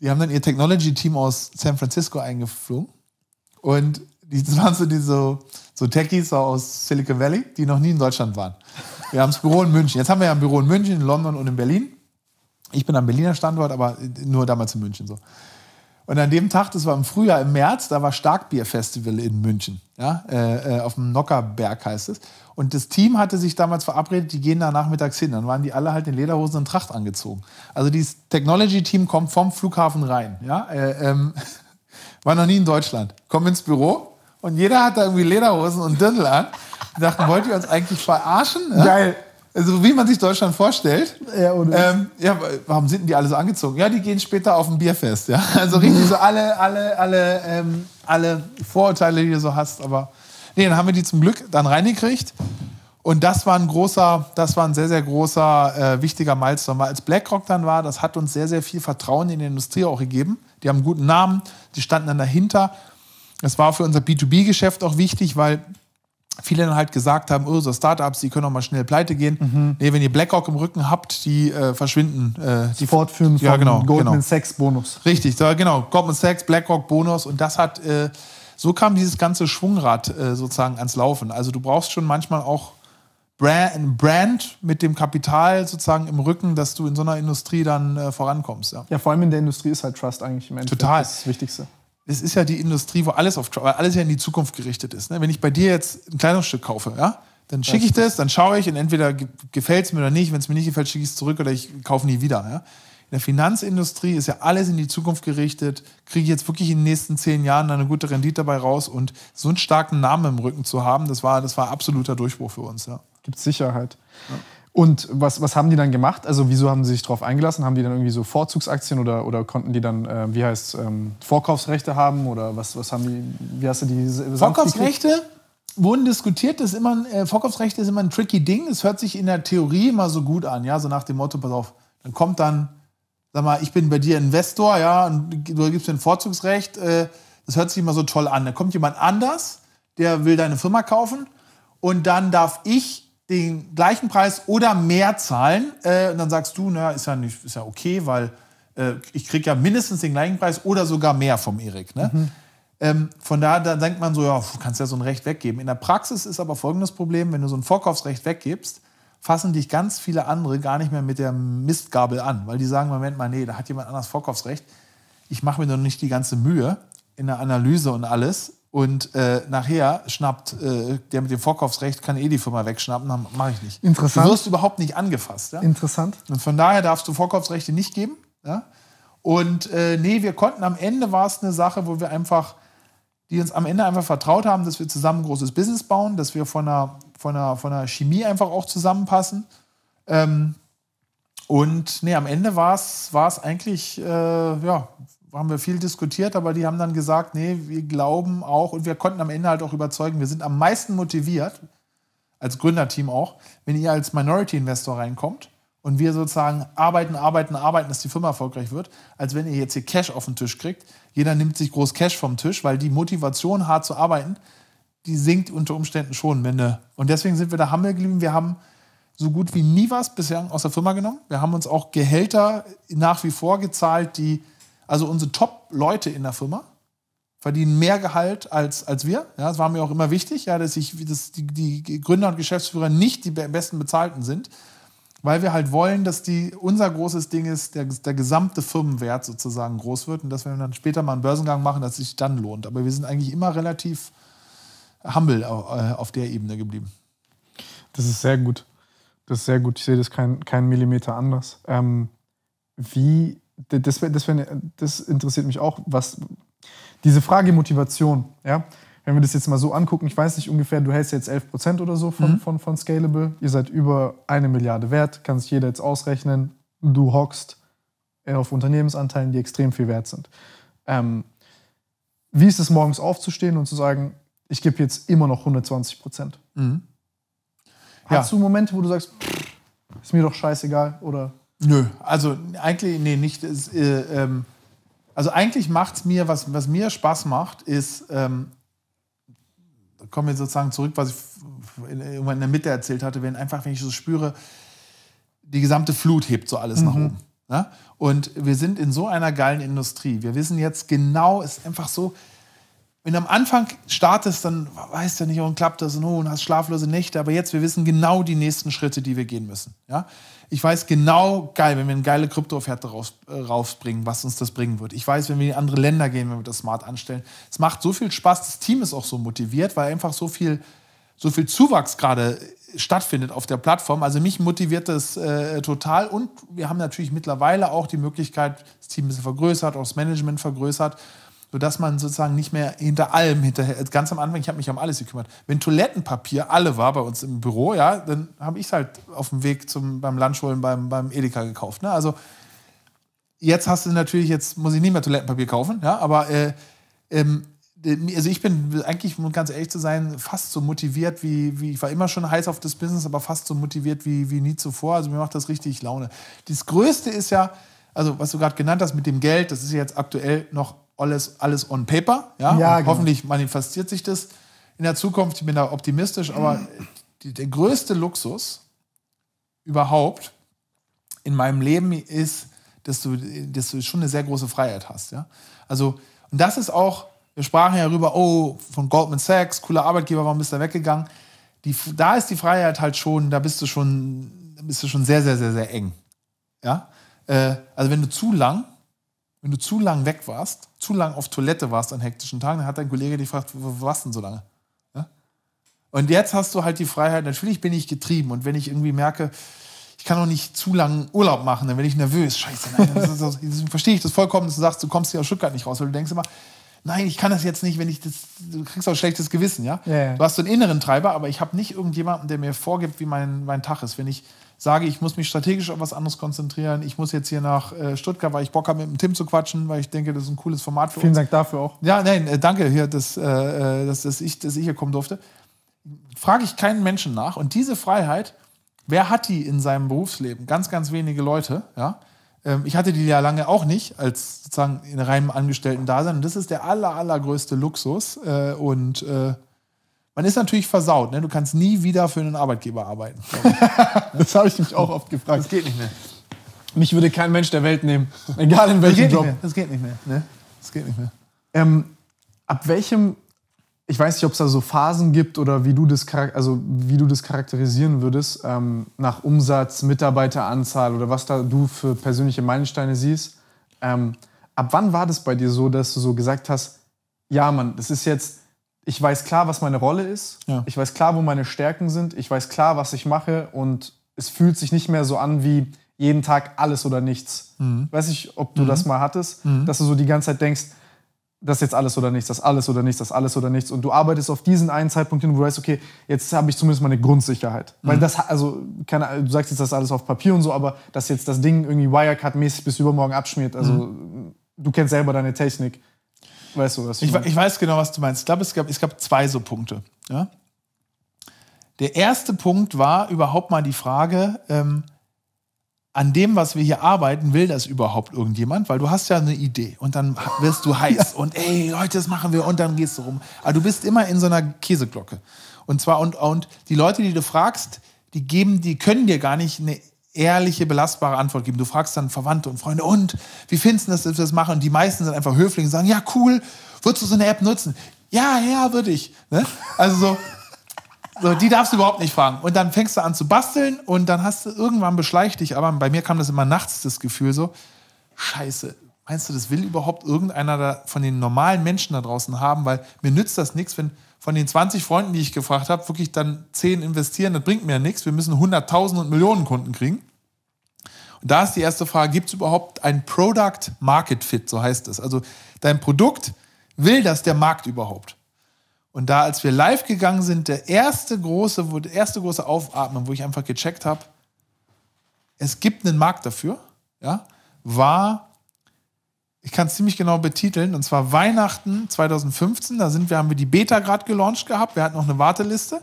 die haben dann ihr Technology-Team aus San Francisco eingeflogen. Und die waren so, die so, so Techies aus Silicon Valley, die noch nie in Deutschland waren. Wir haben das Büro in München. Jetzt haben wir ja ein Büro in München, in London und in Berlin. Ich bin am Berliner Standort, aber nur damals in München so. Und an dem Tag, das war im Frühjahr, im März, da war Starkbierfestival in München, ja, äh, äh, auf dem Nockerberg heißt es. Und das Team hatte sich damals verabredet, die gehen da nachmittags hin. Dann waren die alle halt in Lederhosen und Tracht angezogen. Also dieses Technology-Team kommt vom Flughafen rein, ja, äh, ähm, war noch nie in Deutschland, Kommen ins Büro und jeder hat da irgendwie Lederhosen und Dirndl an. Die dachten, wollt ihr uns eigentlich verarschen? Ja? Geil so also, wie man sich Deutschland vorstellt. Ja, ohne. Ähm, ja, warum sind denn die alle so angezogen? Ja, die gehen später auf ein Bierfest. Ja? Also richtig so alle, alle, alle, ähm, alle Vorurteile, die du so hast. Aber nee, dann haben wir die zum Glück dann reingekriegt. Und das war ein großer, das war ein sehr, sehr großer, äh, wichtiger Milestone. Weil als BlackRock dann war, das hat uns sehr, sehr viel Vertrauen in die Industrie auch gegeben. Die haben einen guten Namen, die standen dann dahinter. Das war für unser B2B-Geschäft auch wichtig, weil viele dann halt gesagt haben, oh, so Startups, die können auch mal schnell pleite gehen. Mhm. Nee, wenn ihr BlackRock im Rücken habt, die äh, verschwinden. Äh, die fortführen ja, genau, Goldman genau. Sachs Bonus. Richtig, so, genau. Goldman Sachs, BlackRock Bonus und das hat, äh, so kam dieses ganze Schwungrad äh, sozusagen ans Laufen. Also du brauchst schon manchmal auch ein Brand mit dem Kapital sozusagen im Rücken, dass du in so einer Industrie dann äh, vorankommst. Ja. ja, vor allem in der Industrie ist halt Trust eigentlich im Endeffekt Total. das Wichtigste das ist ja die Industrie, wo alles auf weil alles ja in die Zukunft gerichtet ist. Ne? Wenn ich bei dir jetzt ein Kleidungsstück kaufe, ja, dann schicke ich das, dann schaue ich und entweder gefällt es mir oder nicht. Wenn es mir nicht gefällt, schicke ich es zurück oder ich kaufe nie wieder. Ja? In der Finanzindustrie ist ja alles in die Zukunft gerichtet. Kriege ich jetzt wirklich in den nächsten zehn Jahren eine gute Rendite dabei raus und so einen starken Namen im Rücken zu haben, das war, das war absoluter Durchbruch für uns. Ja. Gibt Sicherheit. Ja. Und was, was haben die dann gemacht? Also wieso haben sie sich darauf eingelassen? Haben die dann irgendwie so Vorzugsaktien oder, oder konnten die dann, äh, wie heißt ähm, Vorkaufsrechte haben? Oder was, was haben die, wie hast du die... Vorkaufsrechte? wurden diskutiert. Das ist immer ein, äh, Vorkaufsrecht ist immer ein tricky Ding. Es hört sich in der Theorie immer so gut an, ja, so nach dem Motto, pass auf, dann kommt dann, sag mal, ich bin bei dir Investor, ja, und du gibst mir ein Vorzugsrecht. Äh, das hört sich immer so toll an. Da kommt jemand anders, der will deine Firma kaufen und dann darf ich den gleichen Preis oder mehr zahlen. Äh, und dann sagst du, na, ist ja, nicht, ist ja okay, weil äh, ich kriege ja mindestens den gleichen Preis oder sogar mehr vom Erik. Ne? Mhm. Ähm, von daher dann denkt man so, ja, du kannst ja so ein Recht weggeben. In der Praxis ist aber folgendes Problem, wenn du so ein Vorkaufsrecht weggibst, fassen dich ganz viele andere gar nicht mehr mit der Mistgabel an, weil die sagen, Moment mal, nee, da hat jemand anders Vorkaufsrecht. Ich mache mir doch nicht die ganze Mühe in der Analyse und alles. Und äh, nachher schnappt äh, der mit dem Vorkaufsrecht, kann eh die Firma wegschnappen, dann mache ich nicht. Interessant. Du wirst überhaupt nicht angefasst. Ja? Interessant. Und von daher darfst du Vorkaufsrechte nicht geben. Ja? Und äh, nee, wir konnten am Ende war es eine Sache, wo wir einfach, die uns am Ende einfach vertraut haben, dass wir zusammen ein großes Business bauen, dass wir von einer, von einer, von einer Chemie einfach auch zusammenpassen. Ähm, und nee, am Ende war es eigentlich, äh, ja, haben wir viel diskutiert, aber die haben dann gesagt, nee, wir glauben auch und wir konnten am Ende halt auch überzeugen, wir sind am meisten motiviert, als Gründerteam auch, wenn ihr als Minority Investor reinkommt und wir sozusagen arbeiten, arbeiten, arbeiten, dass die Firma erfolgreich wird, als wenn ihr jetzt hier Cash auf den Tisch kriegt. Jeder nimmt sich groß Cash vom Tisch, weil die Motivation, hart zu arbeiten, die sinkt unter Umständen schon. Wenn ne und deswegen sind wir da Hammel geblieben. Wir haben so gut wie nie was bisher aus der Firma genommen. Wir haben uns auch Gehälter nach wie vor gezahlt, die also unsere Top-Leute in der Firma verdienen mehr Gehalt als, als wir. Ja, das war mir auch immer wichtig, ja, dass, ich, dass die, die Gründer und Geschäftsführer nicht die besten Bezahlten sind, weil wir halt wollen, dass die, unser großes Ding ist, der, der gesamte Firmenwert sozusagen groß wird und dass wir dann später mal einen Börsengang machen, dass sich dann lohnt. Aber wir sind eigentlich immer relativ humble äh, auf der Ebene geblieben. Das ist sehr gut. Das ist sehr gut. Ich sehe das keinen kein Millimeter anders. Ähm, wie das, das, ne, das interessiert mich auch, was diese Frage Motivation, ja, wenn wir das jetzt mal so angucken, ich weiß nicht ungefähr, du hältst jetzt 11% oder so von, mhm. von, von Scalable, ihr seid über eine Milliarde wert, kann sich jeder jetzt ausrechnen, du hockst auf Unternehmensanteilen, die extrem viel wert sind. Ähm, wie ist es morgens aufzustehen und zu sagen, ich gebe jetzt immer noch 120 Prozent? Mhm. Hast ja. du Momente, wo du sagst, pff, ist mir doch scheißegal oder Nö, also eigentlich, nee, nicht. Ist, äh, ähm, also eigentlich macht es mir, was, was mir Spaß macht, ist, ähm, da kommen wir sozusagen zurück, was ich irgendwann in der Mitte erzählt hatte, wenn einfach, wenn ich so spüre, die gesamte Flut hebt so alles mhm. nach oben. Ne? Und wir sind in so einer geilen Industrie. Wir wissen jetzt genau, es ist einfach so, wenn du am Anfang startest, dann weißt du nicht, oh, und klappt das und, oh, und hast schlaflose Nächte. Aber jetzt, wir wissen genau die nächsten Schritte, die wir gehen müssen. Ja? Ich weiß genau, geil, wenn wir eine geile Krypto-Offerte raus, äh, rausbringen, was uns das bringen wird. Ich weiß, wenn wir in andere Länder gehen, wenn wir das smart anstellen. Es macht so viel Spaß, das Team ist auch so motiviert, weil einfach so viel, so viel Zuwachs gerade äh, stattfindet auf der Plattform. Also mich motiviert das äh, total und wir haben natürlich mittlerweile auch die Möglichkeit, das Team ein bisschen vergrößert, auch das Management vergrößert sodass man sozusagen nicht mehr hinter allem hinterher. Also ganz am Anfang, ich habe mich um alles gekümmert. Wenn Toilettenpapier alle war bei uns im Büro, ja, dann habe ich es halt auf dem Weg zum, beim Landschulen beim, beim Edeka gekauft. Ne? Also jetzt hast du natürlich, jetzt muss ich nicht mehr Toilettenpapier kaufen, ja, aber äh, ähm, also ich bin eigentlich, um ganz ehrlich zu sein, fast so motiviert wie, wie, ich war immer schon heiß auf das Business, aber fast so motiviert wie, wie nie zuvor. Also mir macht das richtig Laune. Das Größte ist ja, also was du gerade genannt hast mit dem Geld, das ist jetzt aktuell noch alles, alles on paper. Ja, ja genau. Hoffentlich manifestiert sich das in der Zukunft. Ich bin da optimistisch, aber die, der größte Luxus überhaupt in meinem Leben ist, dass du, dass du schon eine sehr große Freiheit hast. Ja? Also, und das ist auch, wir sprachen ja darüber, oh, von Goldman Sachs, cooler Arbeitgeber, warum bist du da weggegangen? Die, da ist die Freiheit halt schon, da bist du schon, bist du schon sehr, sehr, sehr, sehr eng. Ja? Äh, also wenn du zu lang wenn du zu lang weg warst, zu lang auf Toilette warst an hektischen Tagen, dann hat dein Kollege dich gefragt, was denn so lange? Ja? Und jetzt hast du halt die Freiheit, natürlich bin ich getrieben und wenn ich irgendwie merke, ich kann auch nicht zu lange Urlaub machen, dann werde ich nervös. Scheiße, nein, das, das, das, verstehe ich das vollkommen, dass du sagst, du kommst hier aus Stuttgart nicht raus, weil du denkst immer, nein, ich kann das jetzt nicht, wenn ich das, du kriegst auch schlechtes Gewissen, ja? ja, ja. Du hast so einen inneren Treiber, aber ich habe nicht irgendjemanden, der mir vorgibt, wie mein, mein Tag ist. Wenn ich sage, ich muss mich strategisch auf was anderes konzentrieren. Ich muss jetzt hier nach äh, Stuttgart, weil ich Bock habe, mit dem Tim zu quatschen, weil ich denke, das ist ein cooles Format für Vielen uns. Vielen Dank dafür auch. Ja, nein, äh, danke, hier, dass, äh, äh, dass, dass, ich, dass ich hier kommen durfte. Frage ich keinen Menschen nach. Und diese Freiheit, wer hat die in seinem Berufsleben? Ganz, ganz wenige Leute, ja. Ähm, ich hatte die ja lange auch nicht, als sozusagen in reinem Angestellten-Dasein. Und das ist der aller, allergrößte Luxus. Äh, und äh, man ist natürlich versaut. Ne? Du kannst nie wieder für einen Arbeitgeber arbeiten. das habe ich mich auch oft gefragt. Das geht nicht mehr. Mich würde kein Mensch der Welt nehmen, egal in welchem das Job. Das geht nicht mehr. Ne? Das geht nicht mehr. Ähm, ab welchem, ich weiß nicht, ob es da so Phasen gibt oder wie du das, also wie du das charakterisieren würdest, ähm, nach Umsatz, Mitarbeiteranzahl oder was da du für persönliche Meilensteine siehst. Ähm, ab wann war das bei dir so, dass du so gesagt hast, ja, Mann, das ist jetzt ich weiß klar, was meine Rolle ist. Ja. Ich weiß klar, wo meine Stärken sind. Ich weiß klar, was ich mache. Und es fühlt sich nicht mehr so an wie jeden Tag alles oder nichts. Mhm. Weiß ich, ob du mhm. das mal hattest, mhm. dass du so die ganze Zeit denkst, das ist jetzt alles oder nichts, das alles oder nichts, das alles oder nichts. Und du arbeitest auf diesen einen Zeitpunkt hin, wo du weißt, okay, jetzt habe ich zumindest meine Grundsicherheit. Mhm. Weil das, also, keine, du sagst jetzt das alles auf Papier und so, aber dass jetzt das Ding irgendwie Wirecard-mäßig bis übermorgen abschmiert, also mhm. du kennst selber deine Technik. Weißt du, was du ich, meinst. ich weiß genau, was du meinst. Ich glaube, es gab, es gab zwei so Punkte. Ja? Der erste Punkt war überhaupt mal die Frage, ähm, an dem, was wir hier arbeiten, will das überhaupt irgendjemand? Weil du hast ja eine Idee und dann wirst du heiß ja. und ey, Leute, das machen wir und dann gehst du rum. Aber du bist immer in so einer Käseglocke. Und zwar, und, und die Leute, die du fragst, die geben, die können dir gar nicht eine ehrliche, belastbare Antwort geben. Du fragst dann Verwandte und Freunde, und wie findest du das, dass wir das machen? Und die meisten sind einfach höflich und sagen, ja, cool, würdest du so eine App nutzen? Ja, ja, würde ich. Ne? Also so, so, die darfst du überhaupt nicht fragen. Und dann fängst du an zu basteln und dann hast du irgendwann beschleicht dich. Aber bei mir kam das immer nachts, das Gefühl so, scheiße, meinst du, das will überhaupt irgendeiner da von den normalen Menschen da draußen haben? Weil mir nützt das nichts, wenn von den 20 Freunden, die ich gefragt habe, wirklich dann 10 investieren, das bringt mir ja nichts. Wir müssen 100.000 und Millionen Kunden kriegen. Und da ist die erste Frage, gibt es überhaupt ein Product Market Fit, so heißt es. Also dein Produkt, will das der Markt überhaupt? Und da, als wir live gegangen sind, der erste große, der erste große Aufatmen, wo ich einfach gecheckt habe, es gibt einen Markt dafür, ja, war ich kann es ziemlich genau betiteln, und zwar Weihnachten 2015. Da sind wir, haben wir die Beta gerade gelauncht gehabt. Wir hatten noch eine Warteliste.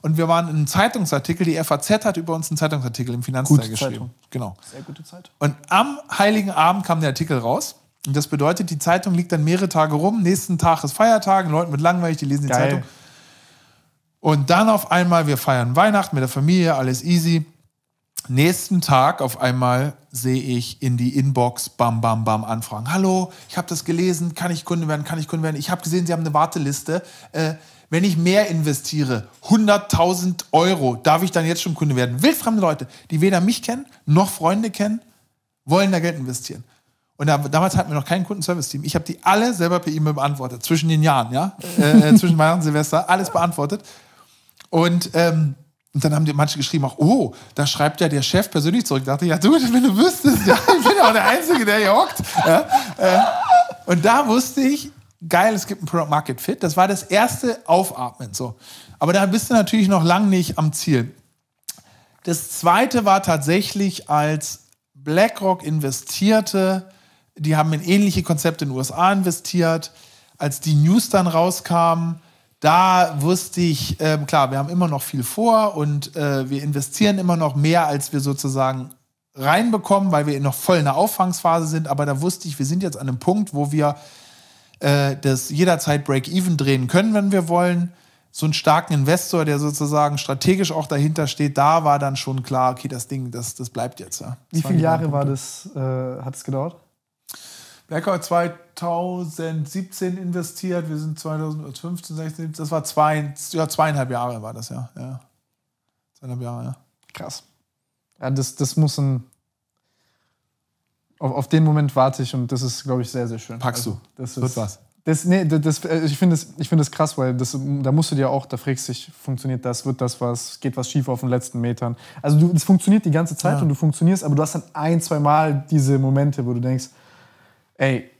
Und wir waren in einem Zeitungsartikel, die FAZ hat über uns einen Zeitungsartikel im Finanzteil geschrieben. Zeitung. Genau. Sehr gute Zeit. Und am Heiligen Abend kam der Artikel raus. Und das bedeutet, die Zeitung liegt dann mehrere Tage rum. Nächsten Tag ist Feiertag, Leute mit langweilig, die lesen Geil. die Zeitung. Und dann auf einmal, wir feiern Weihnachten mit der Familie, alles easy nächsten Tag auf einmal sehe ich in die Inbox bam, bam, bam Anfragen. Hallo, ich habe das gelesen, kann ich Kunde werden, kann ich Kunde werden. Ich habe gesehen, Sie haben eine Warteliste. Äh, wenn ich mehr investiere, 100.000 Euro, darf ich dann jetzt schon Kunde werden? Wildfremde Leute, die weder mich kennen noch Freunde kennen, wollen da Geld investieren. Und da, damals hatten wir noch kein Kundenservice-Team. Ich habe die alle selber per E-Mail beantwortet, zwischen den Jahren, ja, äh, äh zwischen Weihnachten und Silvester, alles beantwortet. Und ähm, und dann haben die manche geschrieben auch, oh, da schreibt ja der Chef persönlich zurück. Da dachte ich, ja du, wenn du wüsstest, ja, ich bin ja auch der Einzige, der hier hockt. Ja, äh, und da wusste ich, geil, es gibt ein Product Market Fit. Das war das erste Aufatmen. So. Aber da bist du natürlich noch lang nicht am Ziel. Das zweite war tatsächlich, als BlackRock investierte, die haben in ähnliche Konzepte in den USA investiert, als die News dann rauskamen, da wusste ich, äh, klar, wir haben immer noch viel vor und äh, wir investieren immer noch mehr, als wir sozusagen reinbekommen, weil wir noch voll in der Auffangsphase sind. Aber da wusste ich, wir sind jetzt an einem Punkt, wo wir äh, das jederzeit Break-Even drehen können, wenn wir wollen. So einen starken Investor, der sozusagen strategisch auch dahinter steht, da war dann schon klar, okay, das Ding, das, das bleibt jetzt. Ja. Das Wie viele Jahre war das, äh, hat es gedauert? Blackau 2017 investiert, wir sind 2015, 16, das war zwei, ja, zweieinhalb Jahre war das ja. ja. Zweieinhalb Jahre, ja. Krass. Ja, das, das muss ein. Auf, auf den Moment warte ich und das ist, glaube ich, sehr, sehr schön. Packst also, du. das wird was. Das, nee, das, äh, ich finde das, find das krass, weil das, da musst du dir auch, da fragst dich, funktioniert das, wird das was, geht was schief auf den letzten Metern. Also es funktioniert die ganze Zeit ja. und du funktionierst, aber du hast dann ein, zwei Mal diese Momente, wo du denkst, ey,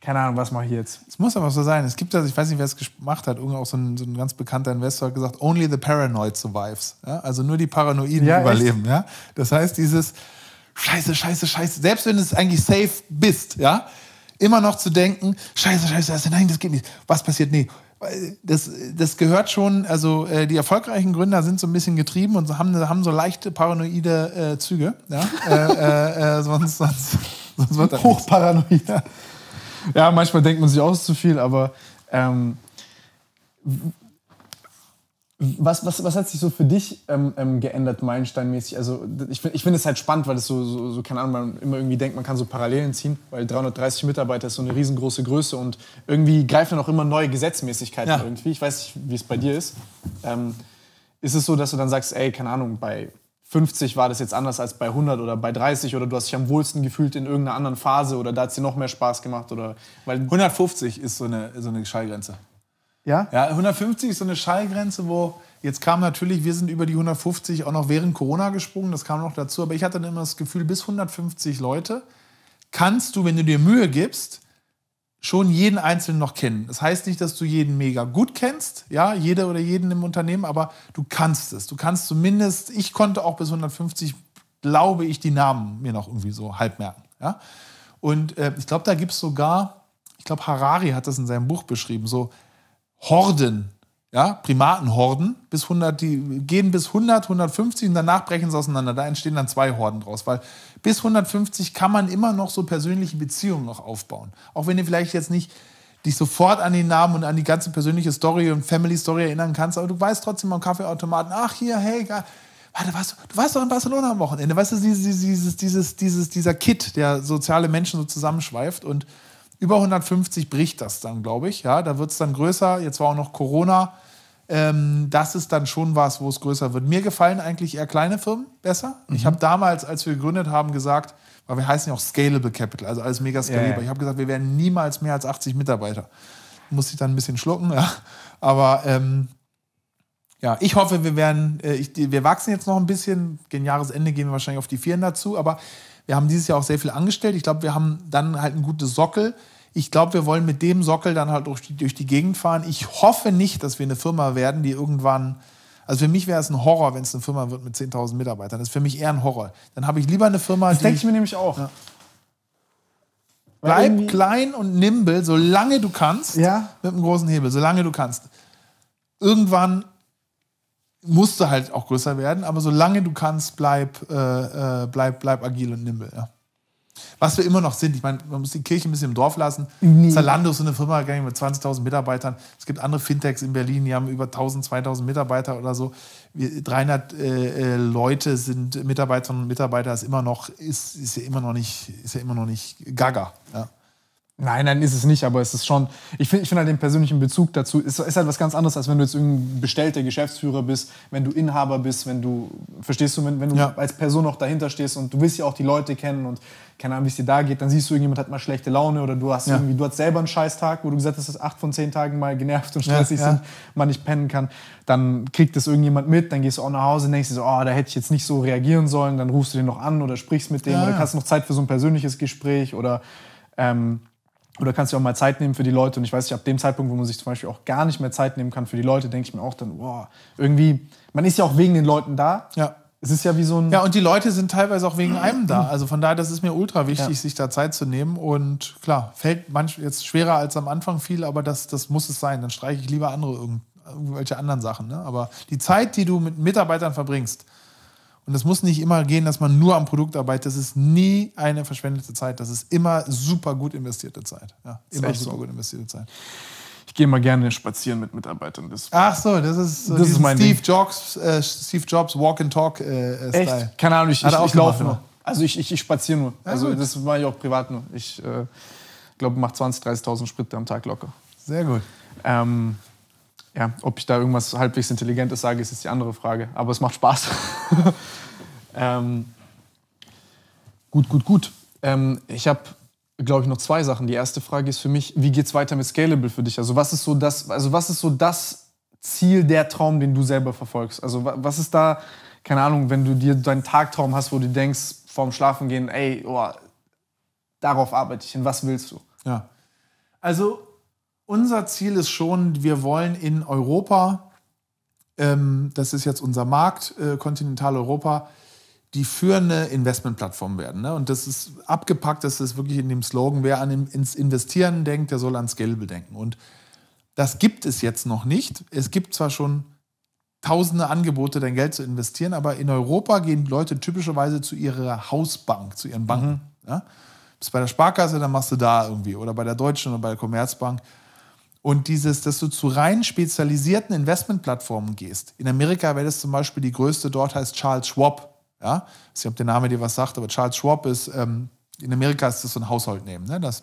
keine Ahnung, was mache ich jetzt? Es muss aber so sein. Es gibt das, ich weiß nicht, wer es gemacht hat, irgendwo auch so ein, so ein, ganz bekannter Investor hat gesagt, only the paranoid survives. Ja? Also nur die Paranoiden ja, überleben. Ja? Das heißt, dieses Scheiße, Scheiße, Scheiße, selbst wenn du es eigentlich safe bist, ja, immer noch zu denken, Scheiße, Scheiße, Scheiße, nein, das geht nicht. Was passiert? Nee. Das, das gehört schon, also äh, die erfolgreichen Gründer sind so ein bisschen getrieben und haben, haben so leichte paranoide äh, Züge. Ja? äh, äh, äh sonst, sonst. Sonst wird er Ja, manchmal denkt man sich auch zu viel, aber ähm, was, was, was hat sich so für dich ähm, ähm, geändert, Meilensteinmäßig? Also ich, find, ich finde es halt spannend, weil es so, so, so, keine Ahnung, man immer irgendwie denkt, man kann so Parallelen ziehen, weil 330 Mitarbeiter ist so eine riesengroße Größe und irgendwie greifen dann auch immer neue Gesetzmäßigkeiten ja. irgendwie. Ich weiß nicht, wie es bei dir ist. Ähm, ist es so, dass du dann sagst, ey, keine Ahnung, bei 50 war das jetzt anders als bei 100 oder bei 30 oder du hast dich am wohlsten gefühlt in irgendeiner anderen Phase oder da hat es dir noch mehr Spaß gemacht oder weil 150 ist so eine so eine Schallgrenze. Ja? Ja, 150 ist so eine Schallgrenze, wo jetzt kam natürlich, wir sind über die 150 auch noch während Corona gesprungen, das kam noch dazu, aber ich hatte dann immer das Gefühl, bis 150 Leute kannst du, wenn du dir Mühe gibst, schon jeden Einzelnen noch kennen. Das heißt nicht, dass du jeden mega gut kennst, ja, jeder oder jeden im Unternehmen, aber du kannst es. Du kannst zumindest, ich konnte auch bis 150, glaube ich, die Namen mir noch irgendwie so halb merken. Ja? Und äh, ich glaube, da gibt es sogar, ich glaube, Harari hat das in seinem Buch beschrieben, so Horden ja, Primatenhorden bis 100, die gehen bis 100, 150 und danach brechen sie auseinander. Da entstehen dann zwei Horden draus, weil bis 150 kann man immer noch so persönliche Beziehungen noch aufbauen. Auch wenn du vielleicht jetzt nicht dich sofort an den Namen und an die ganze persönliche Story und Family Story erinnern kannst, aber du weißt trotzdem am Kaffeeautomaten, ach hier, hey, geil. Warte, warst du, du warst doch in Barcelona am Wochenende. Weißt du, dieses, dieses, dieses, dieses, dieser Kit, der soziale Menschen so zusammenschweift und über 150 bricht das dann, glaube ich. Ja, da wird es dann größer. Jetzt war auch noch Corona ähm, das ist dann schon was, wo es größer wird. Mir gefallen eigentlich eher kleine Firmen besser. Mhm. Ich habe damals, als wir gegründet haben, gesagt, weil wir heißen ja auch Scalable Capital, also alles mega skalierbar. Ja, Ich habe gesagt, wir werden niemals mehr als 80 Mitarbeiter. Musste ich dann ein bisschen schlucken, ja. aber ähm, ja, ich hoffe, wir werden, äh, ich, wir wachsen jetzt noch ein bisschen. Gegen Jahresende gehen wir wahrscheinlich auf die Vieren dazu, aber wir haben dieses Jahr auch sehr viel angestellt. Ich glaube, wir haben dann halt einen guten Sockel ich glaube, wir wollen mit dem Sockel dann halt durch die, durch die Gegend fahren. Ich hoffe nicht, dass wir eine Firma werden, die irgendwann. Also für mich wäre es ein Horror, wenn es eine Firma wird mit 10.000 Mitarbeitern. Das ist für mich eher ein Horror. Dann habe ich lieber eine Firma, das die. Das denke ich mir nämlich auch. Ja. Bleib klein und nimble, solange du kannst. Ja. Mit einem großen Hebel, solange du kannst. Irgendwann musst du halt auch größer werden, aber solange du kannst, bleib, äh, äh bleib, bleib agil und nimble. Ja. Was wir immer noch sind. Ich meine, man muss die Kirche ein bisschen im Dorf lassen. Nee. Zalando ist so eine Firma gegangen mit 20.000 Mitarbeitern. Es gibt andere Fintechs in Berlin, die haben über 1.000, 2.000 Mitarbeiter oder so. 300 äh, äh, Leute sind Mitarbeiterinnen und Mitarbeiter. Ist immer noch ist, ist ja immer noch nicht ist ja immer noch nicht Gaga. Ja. Nein, nein, ist es nicht, aber es ist schon, ich finde ich find halt den persönlichen Bezug dazu, ist, ist halt was ganz anderes, als wenn du jetzt irgendein bestellter Geschäftsführer bist, wenn du Inhaber bist, wenn du, verstehst du, wenn, wenn du ja. als Person noch dahinter stehst und du willst ja auch die Leute kennen und keine Ahnung, wie es dir da geht, dann siehst du, irgendjemand hat mal schlechte Laune oder du hast ja. irgendwie, du hast selber einen Scheißtag, wo du gesagt hast, dass acht von zehn Tagen mal genervt und stressig ja, sind, man nicht pennen kann, dann kriegt das irgendjemand mit, dann gehst du auch nach Hause und denkst dir so, oh, da hätte ich jetzt nicht so reagieren sollen, dann rufst du den noch an oder sprichst mit dem oder kannst noch Zeit für so ein persönliches Gespräch oder ähm, oder kannst dir auch mal Zeit nehmen für die Leute. Und ich weiß nicht, ab dem Zeitpunkt, wo man sich zum Beispiel auch gar nicht mehr Zeit nehmen kann für die Leute, denke ich mir auch dann, wow, irgendwie, man ist ja auch wegen den Leuten da. Ja. Es ist ja wie so ein. Ja, und die Leute sind teilweise auch wegen einem da. Also von daher, das ist mir ultra wichtig, ja. sich da Zeit zu nehmen. Und klar, fällt manchmal jetzt schwerer als am Anfang viel, aber das, das muss es sein. Dann streiche ich lieber andere irgendwelche anderen Sachen. Ne? Aber die Zeit, die du mit Mitarbeitern verbringst, und es muss nicht immer gehen, dass man nur am Produkt arbeitet. Das ist nie eine verschwendete Zeit. Das ist immer super gut investierte Zeit. Ja, immer super so. gut investierte Zeit. Ich gehe mal gerne spazieren mit Mitarbeitern. Das Ach so, das ist, so das ist mein Steve, Ding. Jobs, äh, Steve Jobs Walk and Talk äh, Style. Keine Ahnung, ich, ich, ich laufe nur. Ne? Also ich, ich, ich spaziere nur. Ja, also gut. das mache ich auch privat nur. Ich äh, glaube, mache 20.000, 30.000 Sprit am Tag locker. Sehr gut. Ähm, ja, ob ich da irgendwas halbwegs Intelligentes sage, ist jetzt die andere Frage. Aber es macht Spaß. ähm, gut, gut, gut. Ähm, ich habe, glaube ich, noch zwei Sachen. Die erste Frage ist für mich, wie geht es weiter mit Scalable für dich? Also was ist so das, also was ist so das Ziel, der Traum, den du selber verfolgst? Also was ist da, keine Ahnung, wenn du dir deinen Tagtraum hast, wo du denkst, vorm Schlafen gehen, ey, oh, darauf arbeite ich hin, was willst du? Ja. Also unser Ziel ist schon, wir wollen in Europa, ähm, das ist jetzt unser Markt, äh, Kontinentaleuropa, die führende Investmentplattform werden. Ne? Und das ist abgepackt, das ist wirklich in dem Slogan, wer an ins Investieren denkt, der soll an Scalable denken. Und das gibt es jetzt noch nicht. Es gibt zwar schon tausende Angebote, dein Geld zu investieren, aber in Europa gehen Leute typischerweise zu ihrer Hausbank, zu ihren Banken. Mhm. Ja? Bist bei der Sparkasse, dann machst du da irgendwie. Oder bei der Deutschen oder bei der Commerzbank und dieses, dass du zu rein spezialisierten Investmentplattformen gehst. In Amerika wäre das zum Beispiel die größte dort heißt Charles Schwab. Ja, ich weiß nicht, ob der Name dir was sagt, aber Charles Schwab ist, ähm, in Amerika ist das so ein Haushaltnehmen. Ne? Das,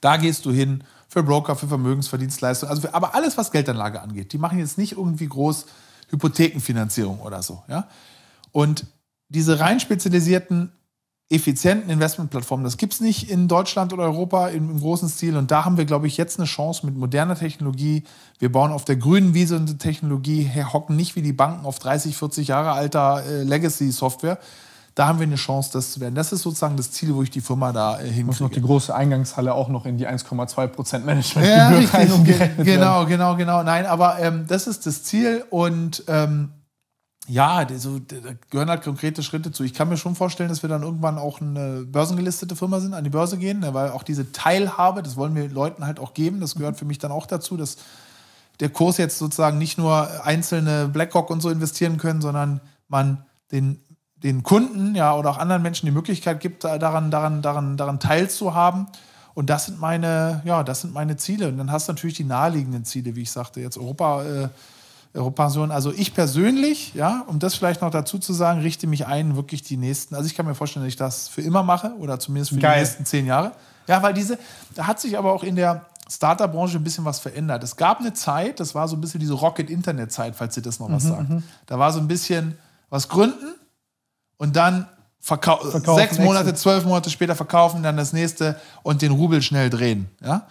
da gehst du hin für Broker, für Vermögensverdienstleistungen, also für, aber alles, was Geldanlage angeht. Die machen jetzt nicht irgendwie groß Hypothekenfinanzierung oder so. Ja? Und diese rein spezialisierten effizienten Investmentplattformen. Das gibt es nicht in Deutschland oder Europa im, im, großen Stil. Und da haben wir, glaube ich, jetzt eine Chance mit moderner Technologie. Wir bauen auf der grünen Wiese eine Technologie, hocken nicht wie die Banken auf 30, 40 Jahre alter äh, Legacy-Software. Da haben wir eine Chance, das zu werden. Das ist sozusagen das Ziel, wo ich die Firma da äh, Ich Muss noch die große Eingangshalle auch noch in die 1,2% Managementgebühr ja, rein umgerechnet Genau, genau, genau. Nein, aber ähm, das ist das Ziel und ähm, ja, so, da gehören halt konkrete Schritte zu. Ich kann mir schon vorstellen, dass wir dann irgendwann auch eine börsengelistete Firma sind, an die Börse gehen, ne, weil auch diese Teilhabe, das wollen wir Leuten halt auch geben, das gehört für mich dann auch dazu, dass der Kurs jetzt sozusagen nicht nur einzelne BlackRock und so investieren können, sondern man den, den Kunden ja, oder auch anderen Menschen die Möglichkeit gibt, daran, daran, daran, daran teilzuhaben. Und das sind meine, ja, das sind meine Ziele. Und dann hast du natürlich die naheliegenden Ziele, wie ich sagte. Jetzt Europa äh, Europapension. Also ich persönlich, ja, um das vielleicht noch dazu zu sagen, richte mich ein, wirklich die nächsten, also ich kann mir vorstellen, dass ich das für immer mache oder zumindest für Geil. die nächsten zehn Jahre. Ja, weil diese, da hat sich aber auch in der Startup-Branche ein bisschen was verändert. Es gab eine Zeit, das war so ein bisschen diese Rocket-Internet-Zeit, falls ihr das noch was mhm, sagt. Mhm. Da war so ein bisschen was gründen und dann Verkau verkaufen, sechs Monate, zwölf Monate später verkaufen, dann das nächste und den Rubel schnell drehen. Ja?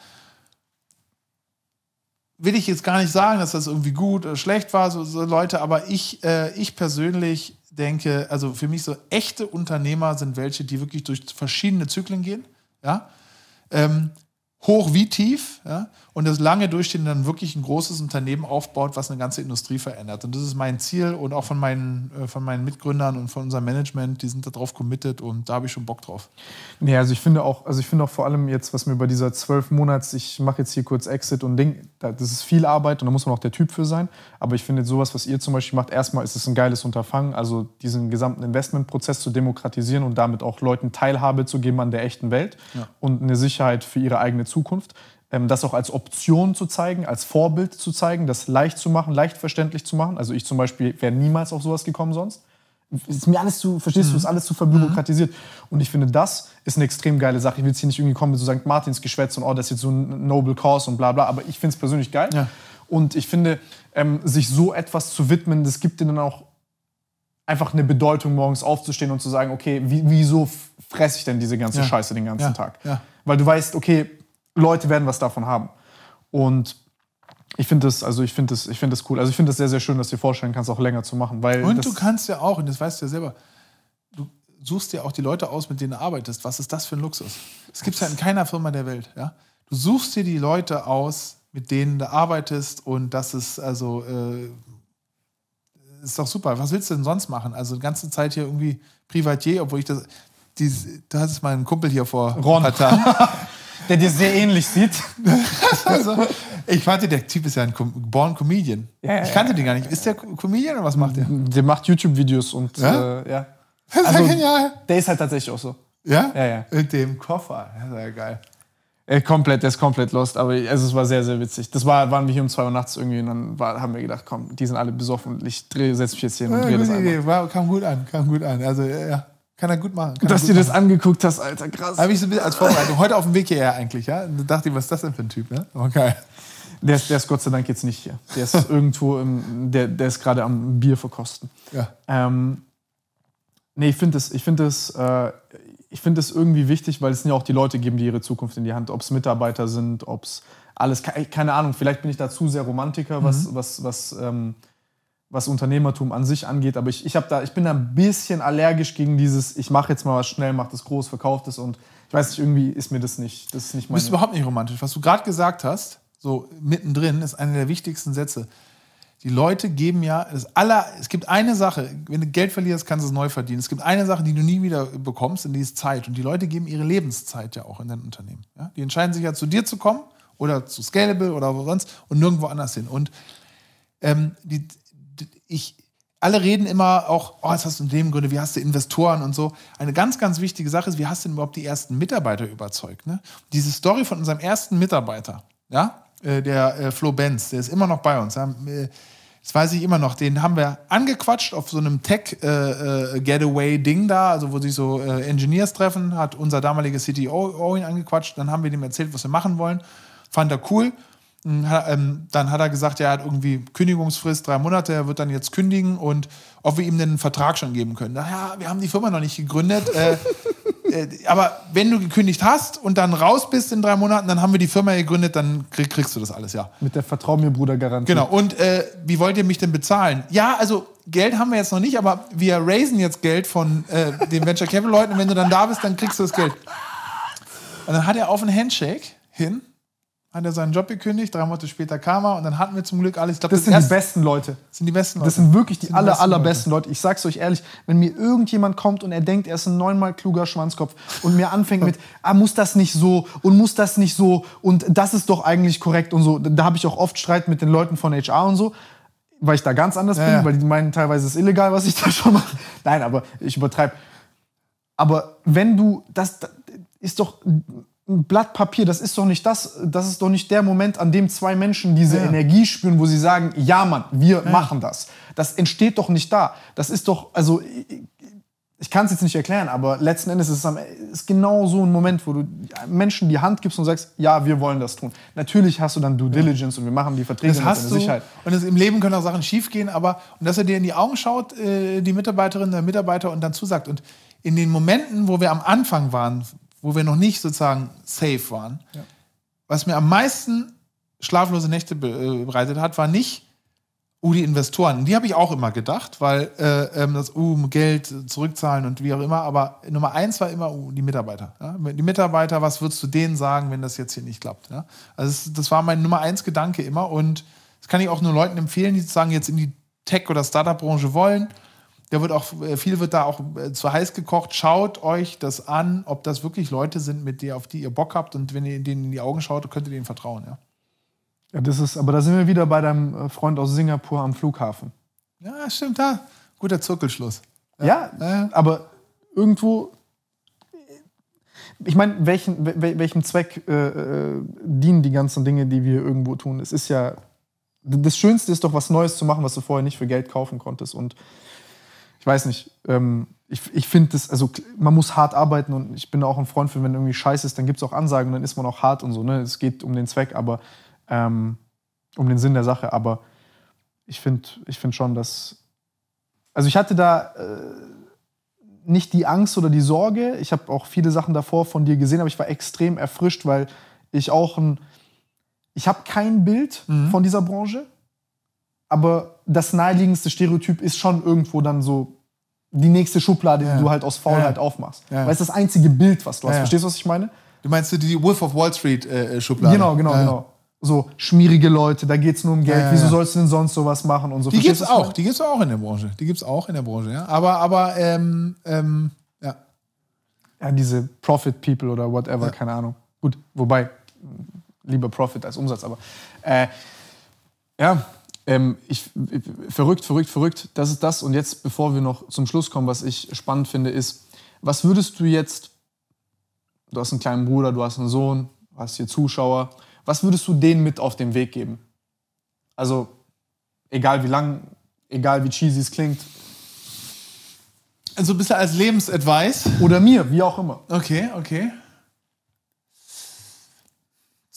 will ich jetzt gar nicht sagen, dass das irgendwie gut oder schlecht war, so, so Leute, aber ich, äh, ich persönlich denke, also für mich so echte Unternehmer sind welche, die wirklich durch verschiedene Zyklen gehen, ja, ähm, hoch wie tief ja, und das lange Durchstehen dann wirklich ein großes Unternehmen aufbaut, was eine ganze Industrie verändert. Und das ist mein Ziel und auch von meinen, äh, von meinen Mitgründern und von unserem Management, die sind darauf committed und da habe ich schon Bock drauf. Nee, also ich finde auch, also ich finde auch vor allem jetzt, was mir bei dieser zwölf Monats, ich mache jetzt hier kurz Exit und Ding, das ist viel Arbeit und da muss man auch der Typ für sein. Aber ich finde sowas, was ihr zum Beispiel macht, erstmal ist es ein geiles Unterfangen, also diesen gesamten Investmentprozess zu demokratisieren und damit auch Leuten Teilhabe zu geben an der echten Welt ja. und eine Sicherheit für ihre eigene Zukunft Zukunft, ähm, das auch als Option zu zeigen, als Vorbild zu zeigen, das leicht zu machen, leicht verständlich zu machen. Also ich zum Beispiel wäre niemals auf sowas gekommen sonst. Ist mir alles zu, verstehst mhm. du, ist alles zu verbürokratisiert. Mhm. Und ich finde, das ist eine extrem geile Sache. Ich will jetzt hier nicht irgendwie kommen mit so St. Martins Geschwätz und oh, das ist jetzt so ein Noble Cause und bla bla, aber ich finde es persönlich geil. Ja. Und ich finde, ähm, sich so etwas zu widmen, das gibt dir dann auch einfach eine Bedeutung, morgens aufzustehen und zu sagen, okay, wieso fresse ich denn diese ganze ja. Scheiße den ganzen ja. Tag? Weil du weißt, okay, Leute werden was davon haben. Und ich finde das, also ich finde das, ich finde das cool. Also ich finde das sehr, sehr schön, dass du dir vorstellen kannst, auch länger zu machen. Weil und du kannst ja auch, und das weißt du ja selber, du suchst dir auch die Leute aus, mit denen du arbeitest. Was ist das für ein Luxus? Das gibt es ja halt in keiner Firma der Welt. Ja? Du suchst dir die Leute aus, mit denen du arbeitest und das ist also äh, ist doch super. Was willst du denn sonst machen? Also die ganze Zeit hier irgendwie Privatier, obwohl ich das. Dies, du hattest meinen Kumpel hier vor Ron. Ein paar Tagen. der dir sehr ähnlich sieht. also, ich fand, der Typ ist ja ein Born Comedian. Ja, ja, ich kannte ja, den gar nicht. Ist der Comedian oder was macht der? Der macht YouTube-Videos und ja. Äh, ja. Das ist also, ja genial. Der ist halt tatsächlich auch so. Ja? Ja, ja. Mit dem Koffer. Das ist ja geil. Äh, komplett, der ist komplett lost, aber also, es war sehr, sehr witzig. Das war, waren wir hier um zwei Uhr nachts irgendwie und dann war, haben wir gedacht, komm, die sind alle besoffen, ich setze mich jetzt hier hin und drehe das Idee. War, kam gut an, kam gut an. Also, ja. Kann er gut machen. Dass du dir das angeguckt hast, Alter, krass. Habe ich so ein bisschen als Vorbereitung. Heute auf dem Weg hierher eigentlich, ja? Da dachte ich, was ist das denn für ein Typ, ne? Okay. Oh, der ist, der ist Gott sei Dank jetzt nicht hier. Der ist irgendwo, im, der, der ist gerade am Bier verkosten. Ja. Ähm, nee, ich finde das, ich find das, äh, ich find das irgendwie wichtig, weil es ja auch die Leute geben, die ihre Zukunft in die Hand, ob es Mitarbeiter sind, ob es alles, keine Ahnung, vielleicht bin ich da zu sehr Romantiker, was, mhm. was, was, was ähm, was Unternehmertum an sich angeht. Aber ich, ich, da, ich bin da ein bisschen allergisch gegen dieses, ich mache jetzt mal was schnell, mache das groß, verkaufe das und ich weiß nicht, irgendwie ist mir das nicht, das ist nicht meine... Du bist überhaupt nicht romantisch. Was du gerade gesagt hast, so mittendrin, ist einer der wichtigsten Sätze. Die Leute geben ja das aller. Es gibt eine Sache, wenn du Geld verlierst, kannst du es neu verdienen. Es gibt eine Sache, die du nie wieder bekommst, und die ist Zeit. Und die Leute geben ihre Lebenszeit ja auch in dein Unternehmen. Ja? Die entscheiden sich ja zu dir zu kommen oder zu Scalable oder wo sonst und nirgendwo anders hin. Und ähm, die, ich, alle reden immer auch, oh, jetzt hast du in dem Gründe, wie hast du Investoren und so. Eine ganz, ganz wichtige Sache ist, wie hast du denn überhaupt die ersten Mitarbeiter überzeugt? Ne? Diese Story von unserem ersten Mitarbeiter, ja, äh, der äh, Flo Benz, der ist immer noch bei uns. Ja? Äh, das weiß ich immer noch. Den haben wir angequatscht auf so einem Tech-Getaway-Ding äh, äh da, also wo sich so äh, Engineers treffen, hat unser damaliger CTO ihn angequatscht. Dann haben wir dem erzählt, was wir machen wollen. Fand er cool. Ähm, dann hat er gesagt, er hat irgendwie Kündigungsfrist, drei Monate, er wird dann jetzt kündigen und ob wir ihm denn einen Vertrag schon geben können. Naja, wir haben die Firma noch nicht gegründet. Äh, äh, aber wenn du gekündigt hast und dann raus bist in drei Monaten, dann haben wir die Firma gegründet, dann krieg, kriegst du das alles, ja. Mit der Vertrau mir Bruder Garantie. Genau. Und äh, wie wollt ihr mich denn bezahlen? Ja, also Geld haben wir jetzt noch nicht, aber wir raisen jetzt Geld von äh, den Venture Capital Leuten und wenn du dann da bist, dann kriegst du das Geld. Und dann hat er auf einen Handshake hin hat er seinen Job gekündigt, drei Monate später kam er und dann hatten wir zum Glück alles. Ich glaub, das, das sind erst, die besten Leute. Das sind die besten Leute. Das sind wirklich die, sind aller, besten allerbesten Leute. Leute. Ich sag's euch ehrlich, wenn mir irgendjemand kommt und er denkt, er ist ein neunmal kluger Schwanzkopf und mir anfängt mit, ah, muss das nicht so und muss das nicht so und das ist doch eigentlich korrekt und so. Da habe ich auch oft Streit mit den Leuten von HR und so weil ich da ganz anders ja, bin, ja. weil die meinen, teilweise ist illegal, was ich da schon mache. Nein, aber ich übertreibe. Aber wenn du, das, das ist doch, ein Blatt Papier, das ist doch nicht das, das ist doch nicht der Moment, an dem zwei Menschen diese ja. Energie spüren, wo sie sagen, ja Mann, wir ja. machen das. Das entsteht doch nicht da. Das ist doch, also ich kann es jetzt nicht erklären, aber letzten Endes ist es ist genau so ein Moment, wo du Menschen die Hand gibst und sagst, ja, wir wollen das tun. Natürlich hast du dann Due Diligence ja. und wir machen die Verträge das hast mit Sicherheit. Du. Und das, im Leben können auch Sachen schiefgehen, aber und dass er dir in die Augen schaut, äh, die Mitarbeiterin, der Mitarbeiter und dann zusagt. Und in den Momenten, wo wir am Anfang waren, wo wir noch nicht sozusagen safe waren. Ja. Was mir am meisten schlaflose Nächte äh, bereitet hat, war nicht, uh, die Investoren. Die habe ich auch immer gedacht, weil äh, ähm, das uh, Geld zurückzahlen und wie auch immer. Aber Nummer eins war immer uh, die Mitarbeiter. Ja? Die Mitarbeiter, was würdest du denen sagen, wenn das jetzt hier nicht klappt? Ja? Also das, war mein Nummer eins Gedanke immer und das kann ich auch nur Leuten empfehlen, die sozusagen jetzt in die Tech- oder Startup-Branche wollen da wird auch, äh, viel wird da auch äh, zu heiß gekocht. Schaut euch das an, ob das wirklich Leute sind, mit denen, auf die ihr Bock habt. Und wenn ihr denen in die Augen schaut, könnt ihr denen vertrauen, ja. Ja, das ist, aber da sind wir wieder bei deinem äh, Freund aus Singapur am Flughafen. Ja, stimmt, da. Guter Zirkelschluss. Ja, ja äh. aber irgendwo. Ich meine, welchen, welchem Zweck äh, dienen die ganzen Dinge, die wir irgendwo tun? Es ist ja. Das Schönste ist doch, was Neues zu machen, was du vorher nicht für Geld kaufen konntest. Und ich weiß nicht, ähm, ich, ich finde das, also man muss hart arbeiten und ich bin auch ein Freund für, wenn irgendwie scheiße ist, dann gibt es auch Ansagen und dann ist man auch hart und so. Ne? Es geht um den Zweck, aber ähm, um den Sinn der Sache. Aber ich finde ich find schon, dass. Also ich hatte da äh, nicht die Angst oder die Sorge. Ich habe auch viele Sachen davor von dir gesehen, aber ich war extrem erfrischt, weil ich auch ein. Ich habe kein Bild mhm. von dieser Branche aber das naheliegendste Stereotyp ist schon irgendwo dann so die nächste Schublade, ja. die du halt aus Faulheit ja. aufmachst. Ja. Weil es das einzige Bild, was du hast. Verstehst du, was ich meine? Du meinst die Wolf of Wall Street äh, äh Schublade? Genau, genau, genau. So schmierige Leute, da geht es nur um Geld. Wieso sollst du denn sonst sowas machen und so? Die gibt es auch, die gibt es auch in der Branche. Die gibt es auch in der Branche, ja. Aber, aber, ähm, ähm, ja. Ja, diese Profit People oder whatever, keine Ahnung. Gut, wobei lieber Profit als Umsatz, aber äh, ja, ähm, ich, verrückt, verrückt, verrückt. Das ist das. Und jetzt, bevor wir noch zum Schluss kommen, was ich spannend finde, ist, was würdest du jetzt, du hast einen kleinen Bruder, du hast einen Sohn, du hast hier Zuschauer, was würdest du denen mit auf den Weg geben? Also, egal wie lang, egal wie cheesy es klingt. Also, ein bisschen als Lebensadvice? Oder mir, wie auch immer. Okay, okay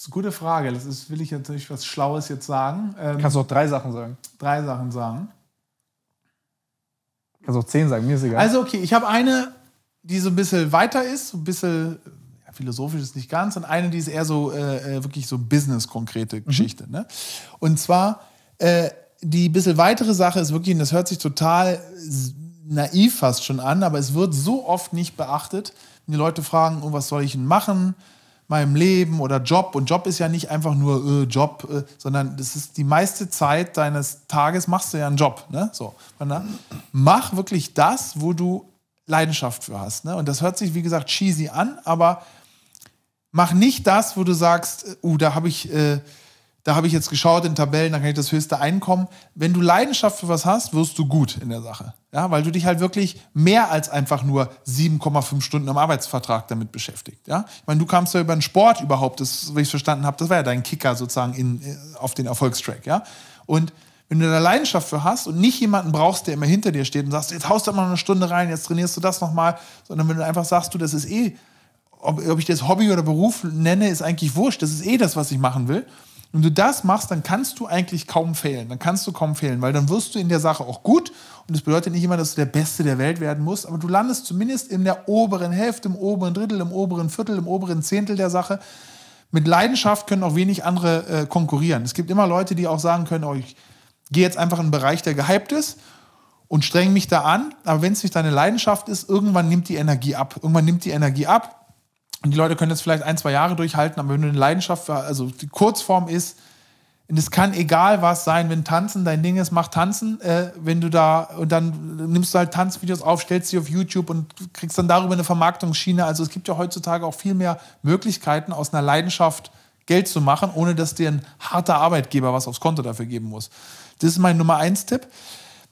ist eine gute Frage. Das ist, will ich jetzt nicht was Schlaues jetzt sagen. Ähm, Kannst du auch drei Sachen sagen. Drei Sachen sagen. Kannst auch zehn sagen, mir ist egal. Also okay, ich habe eine, die so ein bisschen weiter ist, so ein bisschen ja, philosophisch ist nicht ganz, und eine, die ist eher so äh, äh wirklich so business-konkrete mhm. Geschichte. Mhm. Ne? Und zwar, äh, die bisschen weitere Sache ist wirklich, und das hört sich total naiv fast schon an, aber es wird so oft nicht beachtet, wenn die Leute fragen, oh, was soll ich denn machen? meinem Leben oder Job. Und Job ist ja nicht einfach nur äh, Job, äh, sondern das ist die meiste Zeit deines Tages machst du ja einen Job. Ne? So, ne? mach wirklich das, wo du Leidenschaft für hast. Ne? Und das hört sich, wie gesagt, cheesy an, aber mach nicht das, wo du sagst, äh, uh, da habe ich... Äh, da habe ich jetzt geschaut in Tabellen, da kann ich das höchste Einkommen. Wenn du Leidenschaft für was hast, wirst du gut in der Sache. Ja, weil du dich halt wirklich mehr als einfach nur 7,5 Stunden am Arbeitsvertrag damit beschäftigt. Ja, ich meine, du kamst ja über den Sport überhaupt, das, wie ich es verstanden habe, das war ja dein Kicker sozusagen in, äh, auf den Erfolgstrack. Ja, und wenn du da Leidenschaft für hast und nicht jemanden brauchst, der immer hinter dir steht und sagst, jetzt haust du mal eine Stunde rein, jetzt trainierst du das nochmal, sondern wenn du einfach sagst, du, das ist eh ob, ob ich das Hobby oder Beruf nenne, ist eigentlich wurscht. Das ist eh das, was ich machen will wenn du das machst, dann kannst du eigentlich kaum fehlen. Dann kannst du kaum fehlen, weil dann wirst du in der Sache auch gut. Und das bedeutet nicht immer, dass du der Beste der Welt werden musst, aber du landest zumindest in der oberen Hälfte, im oberen Drittel, im oberen Viertel, im oberen Zehntel der Sache. Mit Leidenschaft können auch wenig andere äh, konkurrieren. Es gibt immer Leute, die auch sagen können, oh, ich gehe jetzt einfach in einen Bereich, der gehypt ist und streng mich da an. Aber wenn es nicht deine Leidenschaft ist, irgendwann nimmt die Energie ab. Irgendwann nimmt die Energie ab und die Leute können das vielleicht ein, zwei Jahre durchhalten, aber wenn du eine Leidenschaft, also die Kurzform ist, und es kann egal was sein, wenn Tanzen dein Ding ist, mach Tanzen. Äh, wenn du da, und dann nimmst du halt Tanzvideos auf, stellst sie auf YouTube und kriegst dann darüber eine Vermarktungsschiene. Also es gibt ja heutzutage auch viel mehr Möglichkeiten, aus einer Leidenschaft Geld zu machen, ohne dass dir ein harter Arbeitgeber was aufs Konto dafür geben muss. Das ist mein Nummer eins Tipp.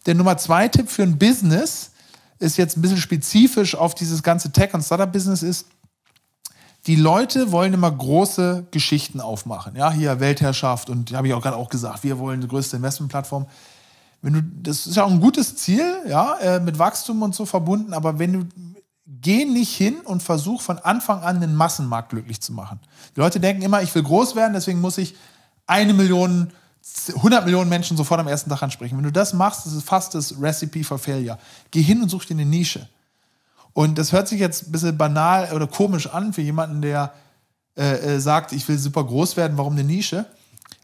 Der Nummer zwei Tipp für ein Business ist jetzt ein bisschen spezifisch auf dieses ganze Tech- und Startup-Business ist, die Leute wollen immer große Geschichten aufmachen. Ja, hier Weltherrschaft und habe ich auch gerade auch gesagt, wir wollen die größte Investmentplattform. Wenn du, das ist ja auch ein gutes Ziel, ja, äh, mit Wachstum und so verbunden, aber wenn du geh nicht hin und versuch von Anfang an den Massenmarkt glücklich zu machen. Die Leute denken immer, ich will groß werden, deswegen muss ich eine Million 100 Millionen Menschen sofort am ersten Tag ansprechen. Wenn du das machst, das ist fast das Recipe for Failure. Geh hin und such dir eine Nische. Und das hört sich jetzt ein bisschen banal oder komisch an für jemanden, der äh, äh sagt, ich will super groß werden, warum eine Nische?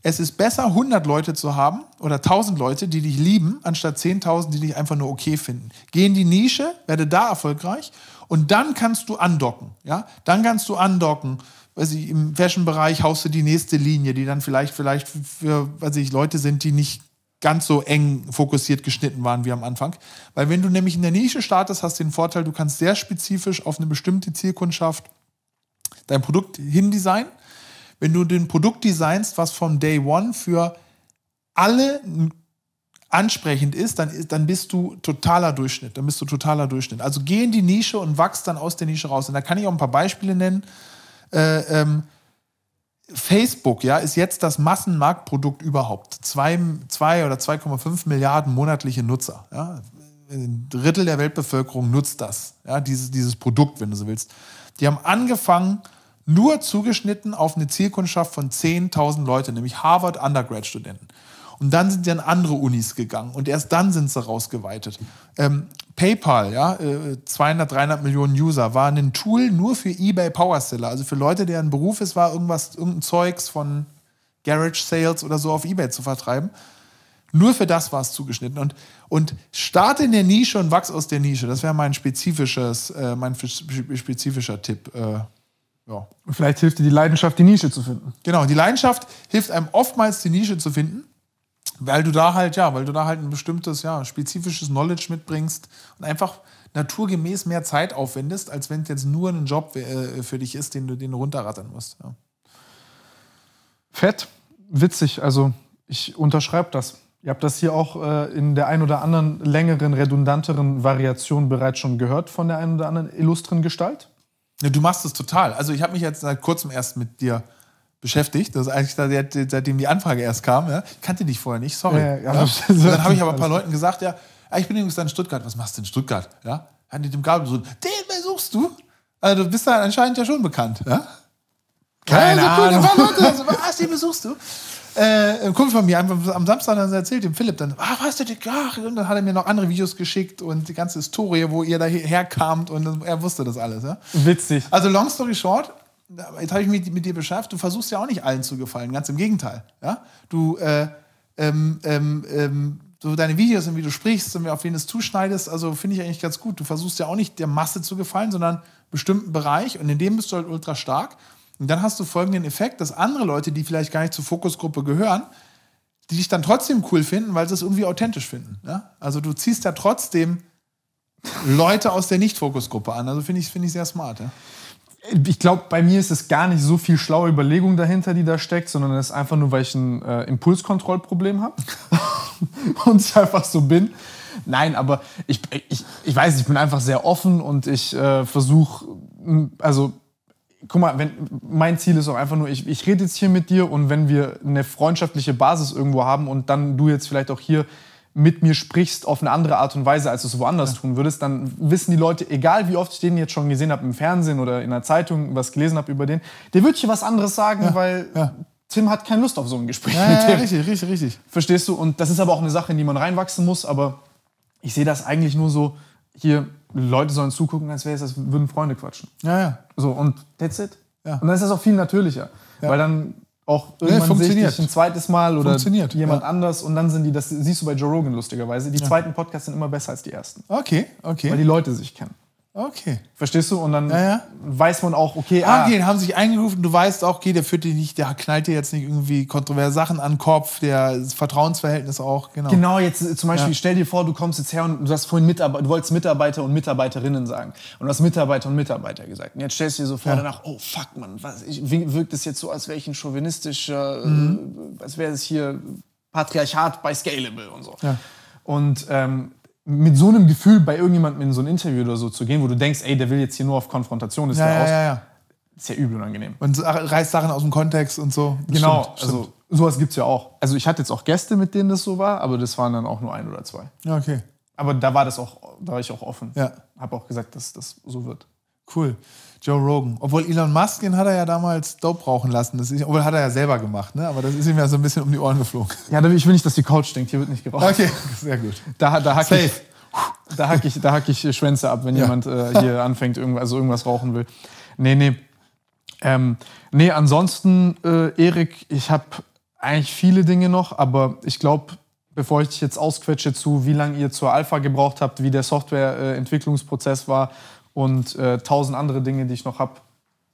Es ist besser, 100 Leute zu haben oder 1000 Leute, die dich lieben, anstatt 10.000, die dich einfach nur okay finden. Geh in die Nische, werde da erfolgreich und dann kannst du andocken. Ja? Dann kannst du andocken. Weiß ich, Im Fashion-Bereich haust du die nächste Linie, die dann vielleicht, vielleicht für weiß ich, Leute sind, die nicht ganz so eng fokussiert geschnitten waren wie am Anfang. Weil wenn du nämlich in der Nische startest, hast du den Vorteil, du kannst sehr spezifisch auf eine bestimmte Zielkundschaft dein Produkt hindesignen. Wenn du den Produkt designst, was von Day One für alle ansprechend ist, dann, dann bist du totaler Durchschnitt. Dann bist du totaler Durchschnitt. Also geh in die Nische und wachst dann aus der Nische raus. Und da kann ich auch ein paar Beispiele nennen. Äh, ähm, Facebook ja, ist jetzt das Massenmarktprodukt überhaupt. Zwei, zwei oder 2,5 Milliarden monatliche Nutzer. Ja. Ein Drittel der Weltbevölkerung nutzt das, ja, dieses, dieses Produkt, wenn du so willst. Die haben angefangen, nur zugeschnitten auf eine Zielkundschaft von 10.000 Leuten, nämlich Harvard Undergrad-Studenten. Und dann sind sie an andere Unis gegangen und erst dann sind sie rausgeweitet. Ähm, PayPal, ja, 200, äh, 300 Millionen User, war ein Tool nur für eBay Powerseller, also für Leute, deren Beruf es war, irgendwas, irgendein Zeugs von Garage Sales oder so auf eBay zu vertreiben. Nur für das war es zugeschnitten. Und, und starte in der Nische und wachs aus der Nische. Das wäre mein spezifisches, äh, mein spezifischer Tipp. Äh, ja. Und vielleicht hilft dir die Leidenschaft, die Nische zu finden. Genau, die Leidenschaft hilft einem oftmals, die Nische zu finden weil du da halt, ja, weil du da halt ein bestimmtes, ja, spezifisches Knowledge mitbringst und einfach naturgemäß mehr Zeit aufwendest, als wenn es jetzt nur ein Job äh, für dich ist, den du, den runterrattern musst. Ja. Fett, witzig, also ich unterschreibe das. Ihr habt das hier auch äh, in der ein oder anderen längeren, redundanteren Variation bereits schon gehört von der ein oder anderen illustren Gestalt. Ja, du machst es total. Also ich habe mich jetzt seit kurzem erst mit dir äh, beschäftigt. Das ist eigentlich seitdem die Anfrage erst kam. Ja. Ich kannte dich vorher nicht, sorry. Ja, ja, dann habe ich aber ein paar Leuten gesagt, ja, ah, ich bin übrigens dann in Stuttgart. Was machst du in Stuttgart? Ja, hat die dem Gabel so, den besuchst du? Also du bist da anscheinend ja schon bekannt. Ja? Keine ja, so Ahnung. Ein Leute, was, den besuchst du? Äh, ein Kumpel von mir am Samstag dann erzählt dem Philipp dann, ah, was ist das? und dann hat er mir noch andere Videos geschickt und die ganze Historie, wo ihr da herkamt und er wusste das alles. Ja? Witzig. Also long story short, jetzt habe ich mich mit dir beschäftigt, du versuchst ja auch nicht allen zu gefallen, ganz im Gegenteil. Ja? Du, äh, ähm, ähm, ähm so deine Videos und wie du sprichst und auf wen es zuschneidest, also finde ich eigentlich ganz gut. Du versuchst ja auch nicht der Masse zu gefallen, sondern einem bestimmten Bereich und in dem bist du halt ultra stark. Und dann hast du folgenden Effekt, dass andere Leute, die vielleicht gar nicht zur Fokusgruppe gehören, die dich dann trotzdem cool finden, weil sie es irgendwie authentisch finden. Ja? Also du ziehst ja trotzdem Leute aus der Nicht-Fokusgruppe an. Also finde ich, find ich sehr smart. Ja? ich glaube, bei mir ist es gar nicht so viel schlaue Überlegung dahinter, die da steckt, sondern es ist einfach nur, weil ich ein äh, Impulskontrollproblem habe und ich einfach so bin. Nein, aber ich, ich, ich weiß, ich bin einfach sehr offen und ich äh, versuche, also guck mal, wenn, mein Ziel ist auch einfach nur, ich, ich rede jetzt hier mit dir und wenn wir eine freundschaftliche Basis irgendwo haben und dann du jetzt vielleicht auch hier mit mir sprichst auf eine andere Art und Weise, als du es woanders ja. tun würdest, dann wissen die Leute, egal wie oft ich den jetzt schon gesehen habe im Fernsehen oder in der Zeitung, was gelesen habe über den, der wird hier was anderes sagen, ja. weil ja. Tim hat keine Lust auf so ein Gespräch mit dem. Ja, Richtig, richtig, richtig. Verstehst du? Und das ist aber auch eine Sache, in die man reinwachsen muss, aber ich sehe das eigentlich nur so, hier, Leute sollen zugucken, als wäre es, als würden Freunde quatschen. Ja, ja. So, und that's it. Und dann ist das auch viel natürlicher, weil dann auch irgendwann nee, funktioniert. Sich ein zweites Mal oder jemand ja. anders und dann sind die, das siehst du bei Joe Rogan lustigerweise, die ja. zweiten Podcasts sind immer besser als die ersten. Okay, okay. Weil die Leute sich kennen. Okay. Verstehst du? Und dann ja, ja. weiß man auch, okay. Ah, ah, den haben sich eingerufen, du weißt auch, okay, der führt dich nicht, der knallt dir jetzt nicht irgendwie kontroverse Sachen an den Kopf, der Vertrauensverhältnis auch, genau. Genau, jetzt äh, zum Beispiel, ja. stell dir vor, du kommst jetzt her und du hast vorhin Mitarbeiter, du wolltest Mitarbeiter und Mitarbeiterinnen sagen. Und du hast Mitarbeiter und Mitarbeiter gesagt. Und jetzt stellst du dir so vor, danach, oh fuck, man, was, wirkt es jetzt so, als wäre ich ein chauvinistischer, äh, mhm. äh, als wäre es hier Patriarchat bei Scalable und so. Und ähm, mit so einem Gefühl bei irgendjemandem in so ein Interview oder so zu gehen, wo du denkst, ey, der will jetzt hier nur auf Konfrontation, ist ja, der ja, aus. Ja, ja. Ist ja übel unangenehm. Und reißt Sachen aus dem Kontext und so. Das genau, stimmt, also stimmt. sowas gibt's ja auch. Also ich hatte jetzt auch Gäste, mit denen das so war, aber das waren dann auch nur ein oder zwei. Ja, okay. Aber da war das auch, da war ich auch offen. Ja. Hab auch gesagt, dass das so wird. Cool. Joe Rogan. Obwohl Elon Musk, den hat er ja damals Dope rauchen lassen. Das ist, obwohl hat er ja selber gemacht, ne? aber das ist ihm ja so ein bisschen um die Ohren geflogen. Ja, ich will nicht, dass die Couch stinkt. Hier wird nicht geraucht. Okay, sehr gut. Da, da hack Safe. ich. Da hacke ich, da hack ich Schwänze ab, wenn ja. jemand äh, hier anfängt, irgendwas, also irgendwas rauchen will. Nee, nee. Ähm, nee, ansonsten, äh, Erik, ich habe eigentlich viele Dinge noch, aber ich glaube, bevor ich dich jetzt ausquetsche zu, wie lange ihr zur Alpha gebraucht habt, wie der Softwareentwicklungsprozess äh, war, und äh, tausend andere Dinge, die ich noch habe,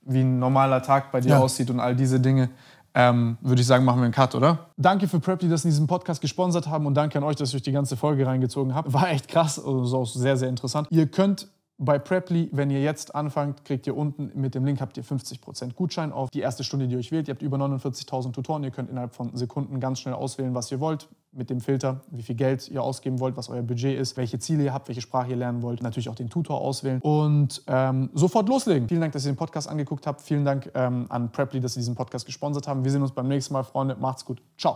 wie ein normaler Tag bei dir ja. aussieht und all diese Dinge. Ähm, würde ich sagen, machen wir einen Cut, oder? Danke für Prep, die das in diesem Podcast gesponsert haben und danke an euch, dass ihr euch die ganze Folge reingezogen habt. War echt krass, also auch sehr, sehr interessant. Ihr könnt bei Preply, wenn ihr jetzt anfangt, kriegt ihr unten mit dem Link habt ihr 50% Gutschein auf die erste Stunde, die ihr euch wählt. Ihr habt über 49.000 Tutoren. Ihr könnt innerhalb von Sekunden ganz schnell auswählen, was ihr wollt mit dem Filter, wie viel Geld ihr ausgeben wollt, was euer Budget ist, welche Ziele ihr habt, welche Sprache ihr lernen wollt, natürlich auch den Tutor auswählen und ähm, sofort loslegen. Vielen Dank, dass ihr den Podcast angeguckt habt. Vielen Dank ähm, an Preply, dass sie diesen Podcast gesponsert haben. Wir sehen uns beim nächsten Mal, Freunde. Macht's gut. Ciao.